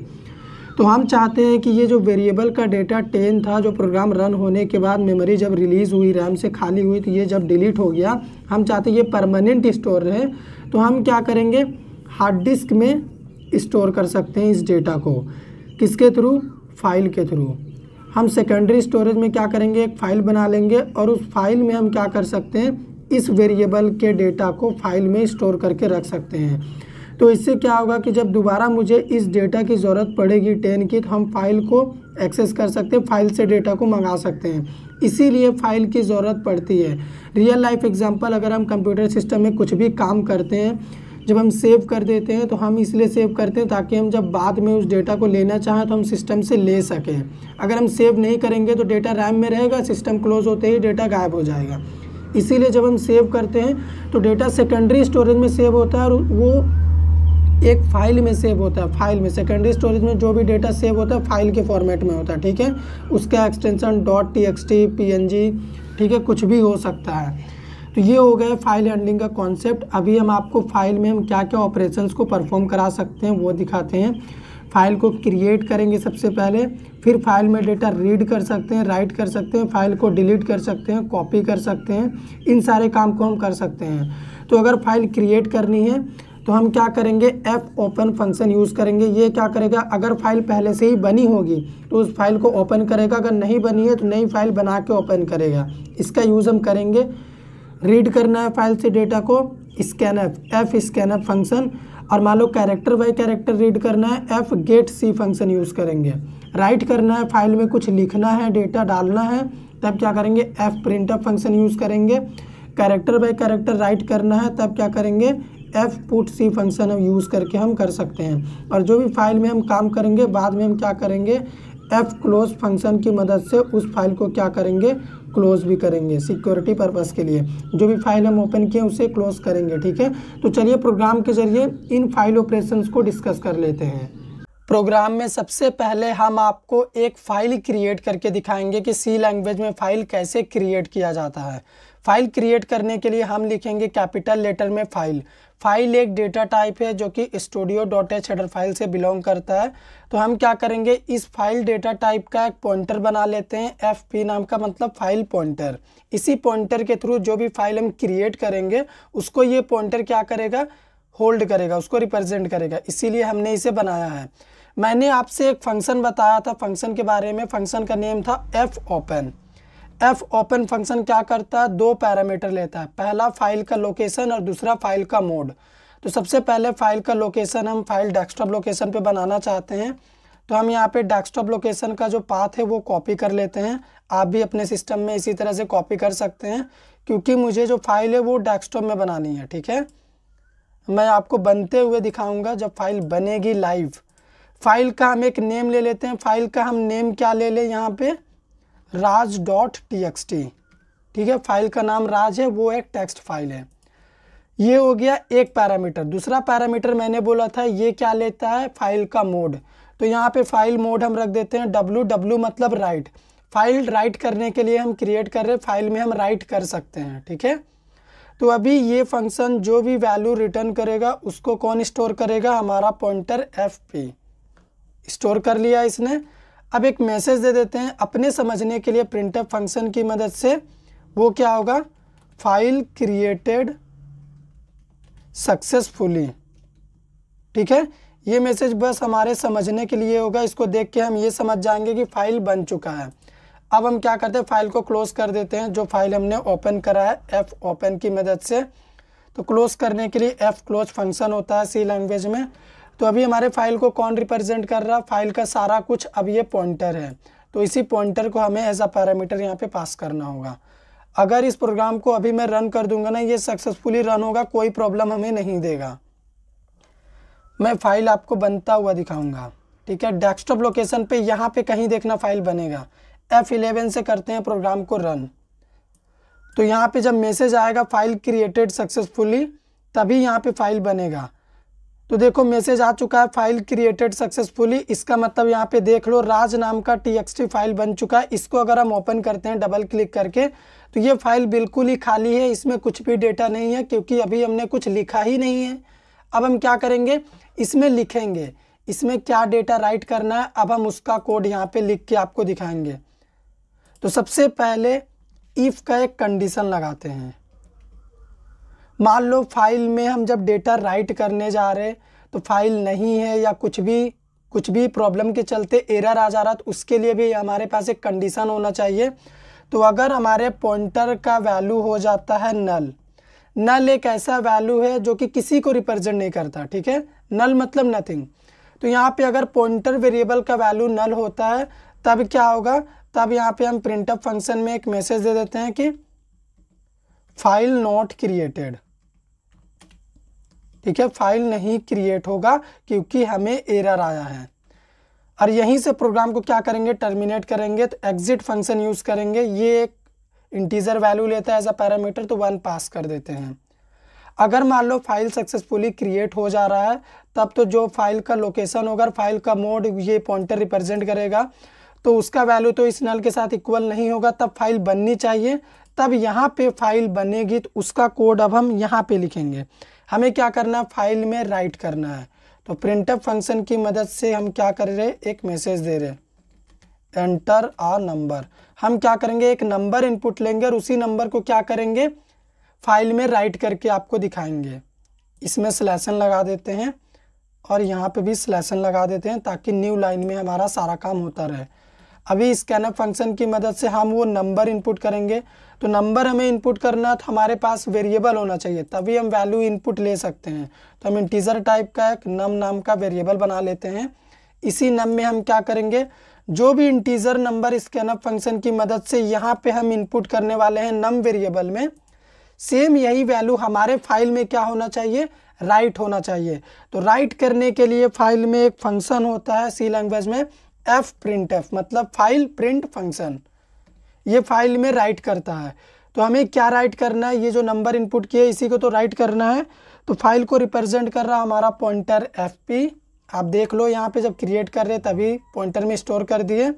तो हम चाहते हैं कि ये जो वेरिएबल का डेटा टेन था जो प्रोग्राम रन होने के बाद मेमोरी जब रिलीज़ हुई रैम से खाली हुई तो ये जब डिलीट हो गया हम चाहते ये परमानेंट स्टोर रहे तो हम क्या करेंगे हार्ड डिस्क में स्टोर कर सकते हैं इस डेटा को किसके थ्रू फाइल के थ्रू हम सेकेंडरी स्टोरेज में क्या करेंगे एक फ़ाइल बना लेंगे और उस फाइल में हम क्या कर सकते हैं इस वेरिएबल के डेटा को फाइल में स्टोर करके रख सकते हैं तो इससे क्या होगा कि जब दोबारा मुझे इस डेटा की ज़रूरत पड़ेगी टेन की तो हम फाइल को एक्सेस कर सकते हैं फाइल से डेटा को मंगा सकते हैं इसीलिए फाइल की ज़रूरत पड़ती है रियल लाइफ एग्जांपल अगर हम कंप्यूटर सिस्टम में कुछ भी काम करते हैं जब हम सेव कर देते हैं तो हम इसलिए सेव करते हैं ताकि हम जब बाद में उस डेटा को लेना चाहें तो हम सिस्टम से ले सकें अगर हम सेव नहीं करेंगे तो डेटा रैम में रहेगा सिस्टम क्लोज होते ही डेटा गायब हो जाएगा इसीलिए जब हम सेव करते हैं तो डेटा सेकेंडरी स्टोरेज में सेव होता है और वो एक फाइल में सेव होता है फाइल में सेकेंडरी स्टोरेज में जो भी डेटा सेव होता है फाइल के फॉर्मेट में होता है ठीक है उसका extension dot t x t p n g ठीक है कुछ भी हो सकता है तो ये हो गया फाइल हैंडलिंग का कॉन्सेप्ट अभी हम आपको फाइल में हम क्या क्या ऑपरेशंस को परफॉर्म करा सकते हैं वो दिखाते हैं फाइल को क्रिएट करेंगे सबसे पहले फिर फाइल में डेटा रीड कर सकते हैं राइट कर सकते हैं फाइल को डिलीट कर सकते हैं कॉपी कर सकते हैं इन सारे काम को हम कर सकते हैं तो अगर फाइल क्रिएट करनी है तो हम क्या करेंगे एफ ओपन फंक्शन यूज़ करेंगे ये क्या करेगा अगर फाइल पहले से ही बनी होगी तो उस फाइल को ओपन करेगा अगर नहीं बनी है तो नई फाइल बना के ओपन करेगा इसका यूज़ हम करेंगे रीड करना है फाइल से डेटा को scan f f scan f function और मान लो कैरेक्टर बाई कैरेक्टर रीड करना है f get c function use करेंगे राइट करना है फाइल में कुछ लिखना है डेटा डालना है तब क्या करेंगे एफ प्रिंट फंक्शन यूज़ करेंगे कैरेक्टर बाई कैरेक्टर राइट करना है तब क्या करेंगे एफ पुट सी फंक्शन हम यूज़ करके हम कर सकते हैं और जो भी फाइल में हम काम करेंगे बाद में हम क्या करेंगे एफ क्लोज फंक्शन की मदद से उस फाइल को क्या करेंगे क्लोज भी करेंगे सिक्योरिटी पर्पज़ के लिए जो भी फाइल हम ओपन किए उसे क्लोज करेंगे ठीक है तो चलिए प्रोग्राम के जरिए इन फाइल ऑपरेशन को डिस्कस कर लेते हैं प्रोग्राम में सबसे पहले हम आपको एक फ़ाइल क्रिएट करके दिखाएंगे कि सी लैंग्वेज में फ़ाइल कैसे क्रिएट किया जाता है फाइल क्रिएट करने के लिए हम लिखेंगे कैपिटल लेटर में फाइल फाइल एक डेटा टाइप है जो कि studio dot H header file से बिलोंग करता है तो हम क्या करेंगे इस फाइल डेटा टाइप का एक पॉइंटर बना लेते हैं एफ पी नाम का मतलब फाइल पॉइंटर इसी पॉइंटर के थ्रू जो भी फाइल हम क्रिएट करेंगे उसको ये पॉइंटर क्या करेगा होल्ड करेगा उसको रिप्रेजेंट करेगा इसीलिए हमने इसे बनाया है मैंने आपसे एक फंक्शन बताया था फंक्शन के बारे में फंक्शन का नेम था f open f open function क्या करता है दो पैरामीटर लेता है पहला फाइल का लोकेशन और दूसरा फाइल का मोड तो सबसे पहले फाइल का लोकेशन हम फाइल डेस्कटॉप लोकेशन पे बनाना चाहते हैं तो हम यहाँ पे डेस्कटॉप लोकेशन का जो पाथ है वो कॉपी कर लेते हैं आप भी अपने सिस्टम में इसी तरह से कॉपी कर सकते हैं क्योंकि मुझे जो फाइल है वो डेस्कटॉप में बनानी है ठीक है मैं आपको बनते हुए दिखाऊंगा जब फाइल बनेगी लाइव फाइल का हम एक नेम ले लेते हैं फाइल का हम नेम क्या ले लें यहाँ पे Raj dot t x t ठीक है फाइल का नाम राज है वो एक टेक्स्ट फाइल है ये हो गया एक पैरामीटर दूसरा पैरामीटर मैंने बोला था ये क्या लेता है फाइल का मोड तो यहाँ पे फाइल मोड हम रख देते हैं डब्लू डब्लू मतलब राइट फाइल राइट करने के लिए हम क्रिएट कर रहे फाइल में हम राइट कर सकते हैं ठीक है तो अभी ये फंक्शन जो भी वैल्यू रिटर्न करेगा उसको कौन स्टोर करेगा हमारा पॉइंटर एफ पी स्टोर कर लिया इसने अब एक मैसेज दे देते हैं अपने समझने के लिए प्रिंटअप फंक्शन की मदद से वो क्या होगा फाइल क्रिएटेड सक्सेसफुली ठीक है ये मैसेज बस हमारे समझने के लिए होगा इसको देख के हम ये समझ जाएंगे कि फाइल बन चुका है अब हम क्या करते हैं फाइल को क्लोज कर देते हैं जो फाइल हमने ओपन करा है एफ़ ओपन की मदद से तो क्लोज करने के लिए एफ़ क्लोज फंक्शन होता है सी लैंग्वेज में तो अभी हमारे फाइल को कौन रिप्रेजेंट कर रहा फाइल का सारा कुछ अब ये पॉइंटर है तो इसी पॉइंटर को हमें एज अ पैरामीटर यहाँ पे पास करना होगा अगर इस प्रोग्राम को अभी मैं रन कर दूंगा ना ये सक्सेसफुली रन होगा कोई प्रॉब्लम हमें नहीं देगा मैं फाइल आपको बनता हुआ दिखाऊंगा ठीक है डेस्कटॉप लोकेशन पे यहाँ पे कहीं देखना फाइल बनेगा F11 से करते हैं प्रोग्राम को रन तो यहाँ पे जब मैसेज आएगा फाइल क्रिएटेड सक्सेसफुली तभी यहाँ पे फाइल बनेगा तो देखो मैसेज आ चुका है फाइल क्रिएटेड सक्सेसफुली इसका मतलब यहाँ पे देख लो राज नाम का टी फाइल बन चुका है इसको अगर हम ओपन करते हैं डबल क्लिक करके तो ये फाइल बिल्कुल ही खाली है इसमें कुछ भी डेटा नहीं है क्योंकि अभी हमने कुछ लिखा ही नहीं है अब हम क्या करेंगे इसमें लिखेंगे इसमें क्या डेटा राइट करना है अब हम उसका कोड यहाँ पे लिख के आपको दिखाएंगे तो सबसे पहले इफ़ का एक कंडीशन लगाते हैं मान लो फाइल में हम जब डेटा राइट करने जा रहे तो फाइल नहीं है या कुछ भी कुछ भी प्रॉब्लम के चलते एरर आ जा रहा तो उसके लिए भी हमारे पास एक कंडीशन होना चाहिए तो अगर हमारे पॉइंटर का वैल्यू हो जाता है नल नल एक ऐसा वैल्यू है जो कि किसी को रिप्रेजेंट नहीं करता ठीक है नल मतलब नथिंग तो यहाँ पे अगर पॉइंटर वेरिएबल का वैल्यू नल होता है तब क्या होगा तब यहाँ पे हम प्रिंटअप फंक्शन में एक मैसेज दे देते हैं कि फाइल नॉट क्रिएटेड ठीक है फाइल नहीं क्रिएट होगा क्योंकि हमें एरर आया है और यहीं से प्रोग्राम को क्या करेंगे टर्मिनेट करेंगे तो एग्जिट फंक्शन यूज़ करेंगे ये एक इंटीजर वैल्यू लेता है एज अ पैरामीटर तो वन पास कर देते हैं अगर मान लो फाइल सक्सेसफुली क्रिएट हो जा रहा है तब तो जो फाइल का लोकेशन होगा फाइल का मोड ये पॉइंटर रिप्रेजेंट करेगा तो उसका वैल्यू तो इस नल के साथ इक्वल नहीं होगा तब फाइल बननी चाहिए तब यहाँ पे फाइल बनेगी तो उसका कोड अब हम यहाँ पे लिखेंगे हमें क्या करना है फाइल में राइट करना है तो प्रिंटअप फंक्शन की मदद से हम क्या कर रहे हैं एक मैसेज दे रहे हैं एंटर आ नंबर हम क्या करेंगे एक नंबर इनपुट लेंगे और उसी नंबर को क्या करेंगे फाइल में राइट करके आपको दिखाएंगे इसमें स्लैसन लगा देते हैं और यहाँ पे भी स्लैसन लगा देते हैं ताकि न्यू लाइन में हमारा सारा काम होता रहे अभी स्कैनअप फंक्शन की मदद से हम वो नंबर इनपुट करेंगे तो नंबर हमें इनपुट करना तो हमारे पास वेरिएबल होना चाहिए तभी हम वैल्यू इनपुट ले सकते हैं तो हम इंटीजर टाइप का एक नम नाम का वेरिएबल बना लेते हैं इसी नम में हम क्या करेंगे जो भी इंटीजर नंबर स्कैनअप फंक्शन की मदद से यहाँ पे हम इनपुट करने वाले हैं नम वेरिएबल में सेम यही वैल्यू हमारे फाइल में क्या होना चाहिए राइट होना चाहिए तो राइट करने के लिए फाइल में एक फंक्शन होता है सी लैंग्वेज में एफ प्रिंट एफ मतलब फाइल प्रिंट फंक्शन ये फाइल में राइट करता है तो हमें क्या राइट करना है ये जो नंबर इनपुट किया इसी को तो राइट करना है तो फाइल को रिप्रेजेंट कर रहा हमारा पॉइंटर एफ आप देख लो यहाँ पे जब क्रिएट कर रहे तभी पॉइंटर में स्टोर कर दिए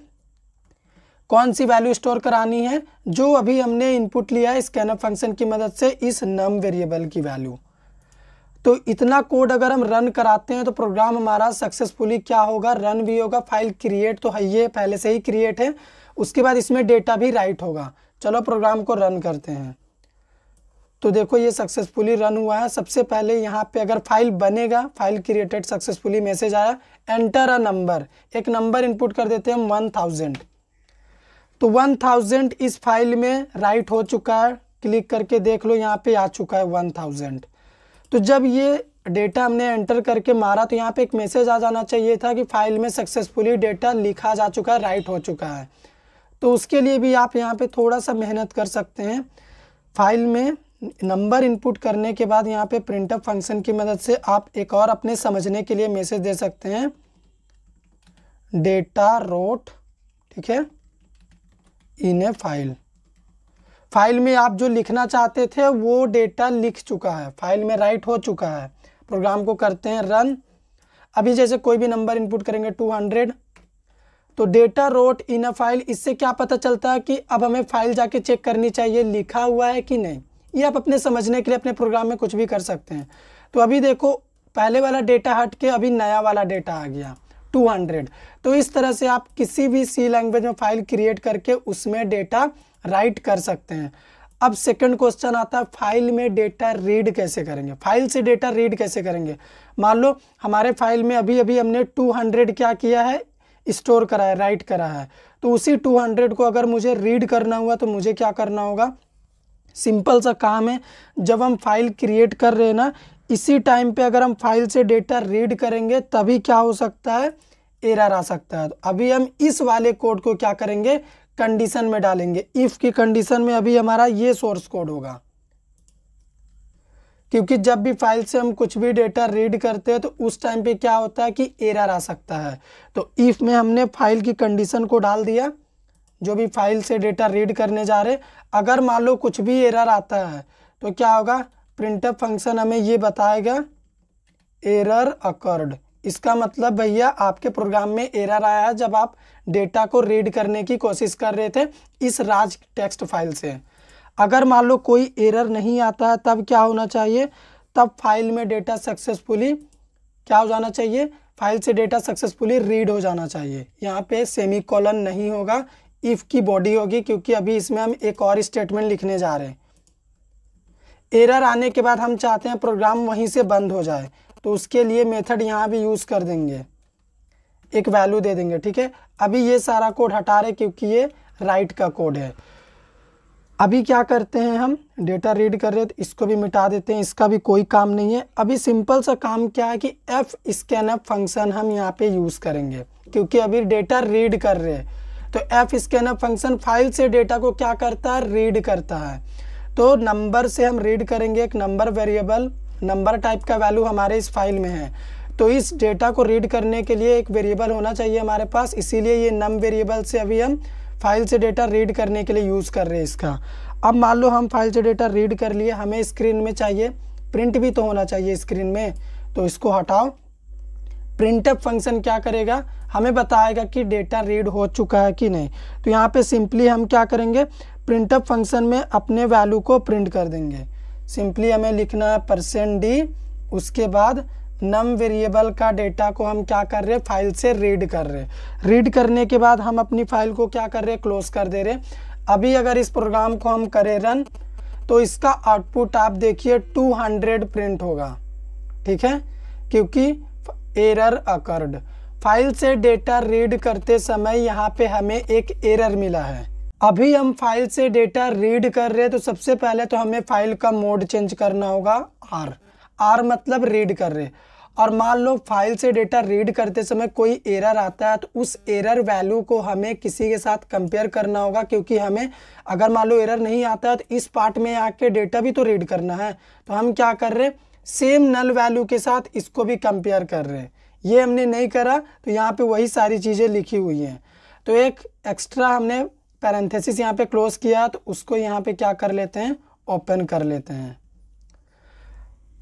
कौन सी वैल्यू स्टोर करानी है जो अभी हमने इनपुट लिया है स्कैनर फंक्शन की मदद से इस नम वेरिएबल की वैल्यू तो इतना कोड अगर हम रन कराते हैं तो प्रोग्राम हमारा सक्सेसफुली क्या होगा रन भी होगा फाइल क्रिएट तो है ये पहले से ही क्रिएट है उसके बाद इसमें डेटा भी राइट होगा चलो प्रोग्राम को रन करते हैं तो देखो ये सक्सेसफुली रन हुआ है सबसे पहले यहाँ पे अगर फाइल बनेगा फाइल क्रिएटेड सक्सेसफुली मैसेज आया एंटर अ नंबर एक नंबर इनपुट कर देते हैं वन थाउजेंड तो वन थाउजेंड इस फाइल में राइट हो चुका है क्लिक करके देख लो यहाँ पे आ चुका है वन थाउजेंड तो जब ये डेटा हमने एंटर करके मारा तो यहाँ पे एक मैसेज आ जाना चाहिए था कि फाइल में सक्सेसफुली डेटा लिखा जा चुका है राइट हो चुका है तो उसके लिए भी आप यहाँ पे थोड़ा सा मेहनत कर सकते हैं फाइल में नंबर इनपुट करने के बाद यहाँ पे प्रिंटअप फंक्शन की मदद से आप एक और अपने समझने के लिए मैसेज दे सकते हैं डेटा रोट ठीक है इन ए फाइल फाइल में आप जो लिखना चाहते थे वो डेटा लिख चुका है फाइल में राइट हो चुका है प्रोग्राम को करते हैं रन अभी जैसे कोई भी नंबर इनपुट करेंगे हंड्रेड तो data wrote in a file इससे क्या पता चलता है कि अब हमें फाइल जाके चेक करनी चाहिए लिखा हुआ है कि नहीं ये आप अपने समझने के लिए अपने प्रोग्राम में कुछ भी कर सकते हैं तो अभी देखो पहले वाला डेटा हट के अभी नया वाला डेटा आ गया 200 तो इस तरह से आप किसी भी सी लैंग्वेज में फाइल क्रिएट करके उसमें डेटा राइट कर सकते हैं अब सेकंड क्वेश्चन आता है फाइल में डेटा रीड कैसे करेंगे फाइल से डेटा रीड कैसे करेंगे मान लो हमारे फाइल में अभी अभी हमने 200 क्या किया है स्टोर करा है राइट करा है तो उसी 200 को अगर मुझे रीड करना हुआ तो मुझे क्या करना होगा सिंपल सा काम है जब हम फाइल क्रिएट कर रहे हैं ना इसी टाइम पे अगर हम फाइल से डेटा रीड करेंगे तभी क्या हो सकता है एरर आ सकता है तो अभी हम इस वाले कोड को क्या करेंगे कंडीशन में डालेंगे इफ़ की कंडीशन में अभी हमारा ये सोर्स कोड होगा क्योंकि जब भी फाइल से हम कुछ भी डेटा रीड करते हैं तो उस टाइम पे क्या होता है कि एरर आ सकता है तो इफ़ में हमने फाइल की कंडीशन को डाल दिया जो भी फाइल से डेटा रीड करने जा रहे अगर मान लो कुछ भी एरर आता है तो क्या होगा प्रिंटअप फंक्शन हमें ये बताएगा एरर अकर्ड इसका मतलब भैया आपके प्रोग्राम में एरर आया जब आप डेटा को रीड करने की कोशिश कर रहे थे इस राज टेक्स्ट फाइल से अगर मान लो कोई एरर नहीं आता है तब क्या होना चाहिए तब फाइल में डेटा सक्सेसफुली क्या हो जाना चाहिए फाइल से डेटा सक्सेसफुली रीड हो जाना चाहिए यहाँ पे सेमी कॉलन नहीं होगा इफ़ की बॉडी होगी क्योंकि अभी इसमें हम एक और स्टेटमेंट लिखने जा रहे हैं एरर आने के बाद हम चाहते हैं प्रोग्राम वहीं से बंद हो जाए तो उसके लिए मेथड यहाँ भी यूज़ कर देंगे एक वैल्यू दे देंगे ठीक है अभी ये सारा कोड हटा रहे क्योंकि ये राइट का कोड है अभी क्या करते हैं हम डेटा रीड कर रहे थे तो इसको भी मिटा देते हैं इसका भी कोई काम नहीं है अभी सिंपल सा काम क्या है कि एफ स्कैन एफ फंक्शन हम यहाँ पे यूज़ करेंगे क्योंकि अभी डेटा रीड कर रहे हैं तो f scan f function file से डेटा को क्या करता है रीड करता है तो नंबर से हम रीड करेंगे एक नंबर वेरिएबल नंबर टाइप का वैल्यू हमारे इस फाइल में है तो इस डेटा को रीड करने के लिए एक वेरिएबल होना चाहिए हमारे पास इसीलिए ये नम वेरिएबल से अभी हम फाइल से डेटा रीड करने के लिए यूज़ कर रहे हैं इसका अब मान लो हम फाइल से डेटा रीड कर लिए हमें स्क्रीन में चाहिए प्रिंट भी तो होना चाहिए स्क्रीन में तो इसको हटाओ प्रिंटअप फंक्शन क्या करेगा हमें बताएगा कि डेटा रीड हो चुका है कि नहीं तो यहाँ पे सिंपली हम क्या करेंगे प्रिंटअप फंक्शन में अपने वैल्यू को प्रिंट कर देंगे सिंपली हमें लिखना है परसेंट डी उसके बाद नम वेरिएबल का डेटा को हम क्या कर रहे हैं फाइल से रीड कर रहे हैं रीड करने के बाद हम अपनी फाइल को क्या कर रहे हैं क्लोज कर दे रहे हैं अभी अगर इस प्रोग्राम को हम करें रन तो इसका आउटपुट आप देखिए 200 प्रिंट होगा ठीक है क्योंकि एरर अकर्ड फाइल से डेटा रीड करते समय यहाँ पे हमें एक एरर मिला है अभी हम फाइल से डेटा रीड कर रहे हैं तो सबसे पहले तो हमें फाइल का मोड चेंज करना होगा आर आर मतलब रीड कर रहे हैं और मान लो फाइल से डेटा रीड करते समय कोई एरर आता है तो उस एरर वैल्यू को हमें किसी के साथ कंपेयर करना होगा क्योंकि हमें अगर मान लो एरर नहीं आता है तो इस पार्ट में आके डेटा भी तो रीड करना है तो हम क्या कर रहे हैं सेम नल वैल्यू के साथ इसको भी कंपेयर कर रहे हैं ये हमने नहीं करा तो यहाँ पे वही सारी चीज़ें लिखी हुई हैं तो एक एक्स्ट्रा हमने पैरेंथेसिस यहाँ पे क्लोज किया तो उसको यहाँ पे क्या कर लेते हैं ओपन कर लेते हैं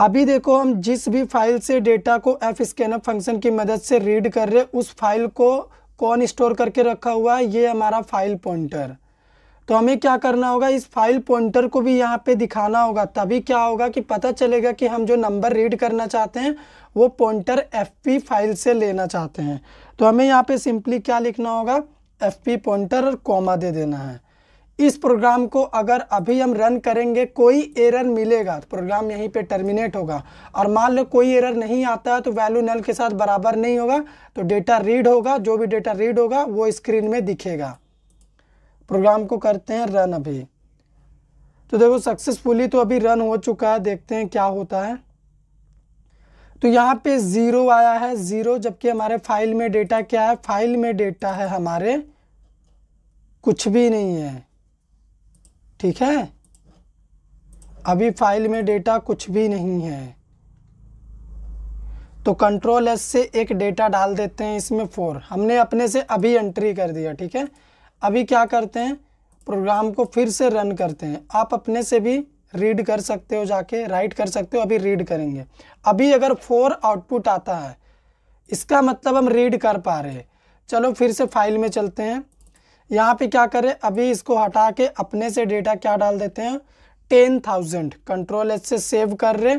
अभी देखो हम जिस भी फाइल से डेटा को एफ स्कैनअप फंक्शन की मदद से रीड कर रहे उस फाइल को कौन स्टोर करके रखा हुआ है ये हमारा फाइल पॉइंटर तो हमें क्या करना होगा इस फाइल पॉइंटर को भी यहाँ पे दिखाना होगा तभी क्या होगा कि पता चलेगा कि हम जो नंबर रीड करना चाहते हैं वो पॉइंटर एफ फाइल से लेना चाहते हैं तो हमें यहाँ पे सिंपली क्या लिखना होगा एफ पी पॉइंटर और कॉमा दे देना है इस प्रोग्राम को अगर अभी हम रन करेंगे कोई एरर मिलेगा तो प्रोग्राम यहीं पे टर्मिनेट होगा और मान लो कोई एरर नहीं आता है तो वैल्यू नल के साथ बराबर नहीं होगा तो डेटा रीड होगा जो भी डेटा रीड होगा वो स्क्रीन में दिखेगा प्रोग्राम को करते हैं रन अभी तो देखो सक्सेसफुली तो अभी रन हो चुका है देखते हैं क्या होता है तो यहाँ पे ज़ीरो आया है ज़ीरो जबकि हमारे फाइल में डेटा क्या है फाइल में डेटा है हमारे कुछ भी नहीं है ठीक है अभी फाइल में डेटा कुछ भी नहीं है तो कंट्रोल एस से एक डेटा डाल देते हैं इसमें फोर हमने अपने से अभी एंट्री कर दिया ठीक है अभी क्या करते हैं प्रोग्राम को फिर से रन करते हैं आप अपने से भी रीड कर सकते हो जाके राइट कर सकते हो अभी रीड करेंगे अभी अगर फोर आउटपुट आता है इसका मतलब हम रीड कर पा रहे हैं चलो फिर से फाइल में चलते हैं यहाँ पे क्या करें अभी इसको हटा के अपने से डेटा क्या डाल देते हैं टेन थाउजेंड कंट्रोल एच से सेव कर रहे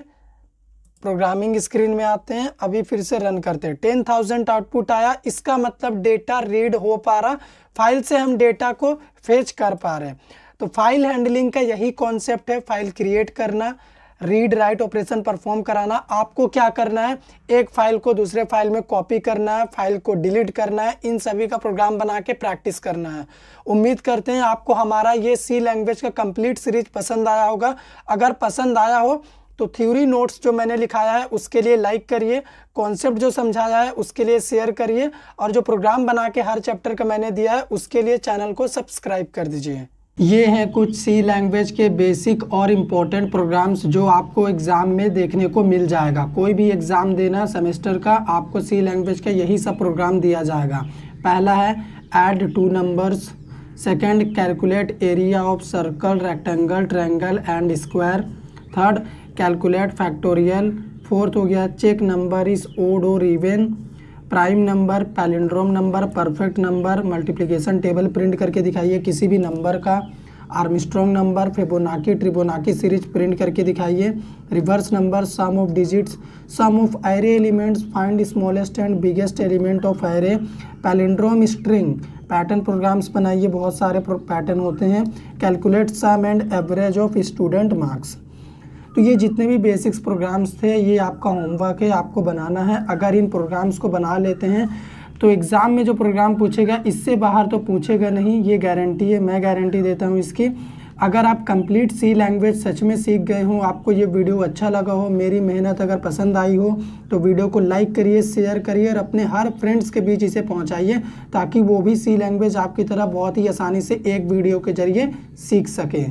प्रोग्रामिंग स्क्रीन में आते हैं अभी फिर से रन करते हैं टेन थाउजेंड आउटपुट आया इसका मतलब डेटा रीड हो पा रहा फाइल से हम डेटा को फेच कर पा रहे हैं तो फाइल हैंडलिंग का यही कॉन्सेप्ट है फाइल क्रिएट करना रीड राइट ऑपरेशन परफॉर्म कराना आपको क्या करना है एक फाइल को दूसरे फाइल में कॉपी करना है फाइल को डिलीट करना है इन सभी का प्रोग्राम बना के प्रैक्टिस करना है उम्मीद करते हैं आपको हमारा ये सी लैंग्वेज का कंप्लीट सीरीज पसंद आया होगा अगर पसंद आया हो तो थ्योरी नोट्स जो मैंने लिखाया है उसके लिए लाइक करिए कॉन्सेप्ट जो समझाया है उसके लिए शेयर करिए और जो प्रोग्राम बना के हर चैप्टर का मैंने दिया है उसके लिए चैनल को सब्सक्राइब कर दीजिए ये हैं कुछ सी लैंग्वेज के बेसिक और इम्पॉर्टेंट प्रोग्राम्स जो आपको एग्ज़ाम में देखने को मिल जाएगा कोई भी एग्ज़ाम देना सेमेस्टर का आपको सी लैंग्वेज का यही सब प्रोग्राम दिया जाएगा पहला है add two numbers second calculate area of circle rectangle triangle and square third calculate factorial fourth हो गया चेक नंबर इस ओड और even prime number palindrome number perfect number multiplication table print करके दिखाइए किसी भी नंबर का Armstrong number Fibonacci tribonacci series print करके दिखाइए reverse number sum of digits sum of array elements find smallest and biggest element of array palindrome string pattern programmes बनाइए बहुत सारे पैटर्न होते हैं calculate sum and average of student marks तो ये जितने भी बेसिक्स प्रोग्राम्स थे ये आपका होमवर्क है आपको बनाना है अगर इन प्रोग्राम्स को बना लेते हैं तो एग्ज़ाम में जो प्रोग्राम पूछेगा इससे बाहर तो पूछेगा नहीं ये गारंटी है मैं गारंटी देता हूँ इसकी अगर आप कंप्लीट सी लैंग्वेज सच में सीख गए हों आपको ये वीडियो अच्छा लगा हो मेरी मेहनत अगर पसंद आई हो तो वीडियो को लाइक करिए शेयर करिए और अपने हर फ्रेंड्स के बीच इसे पहुंचाइए ताकि वो भी सी लैंग्वेज आपकी तरह बहुत ही आसानी से एक वीडियो के जरिए सीख सकें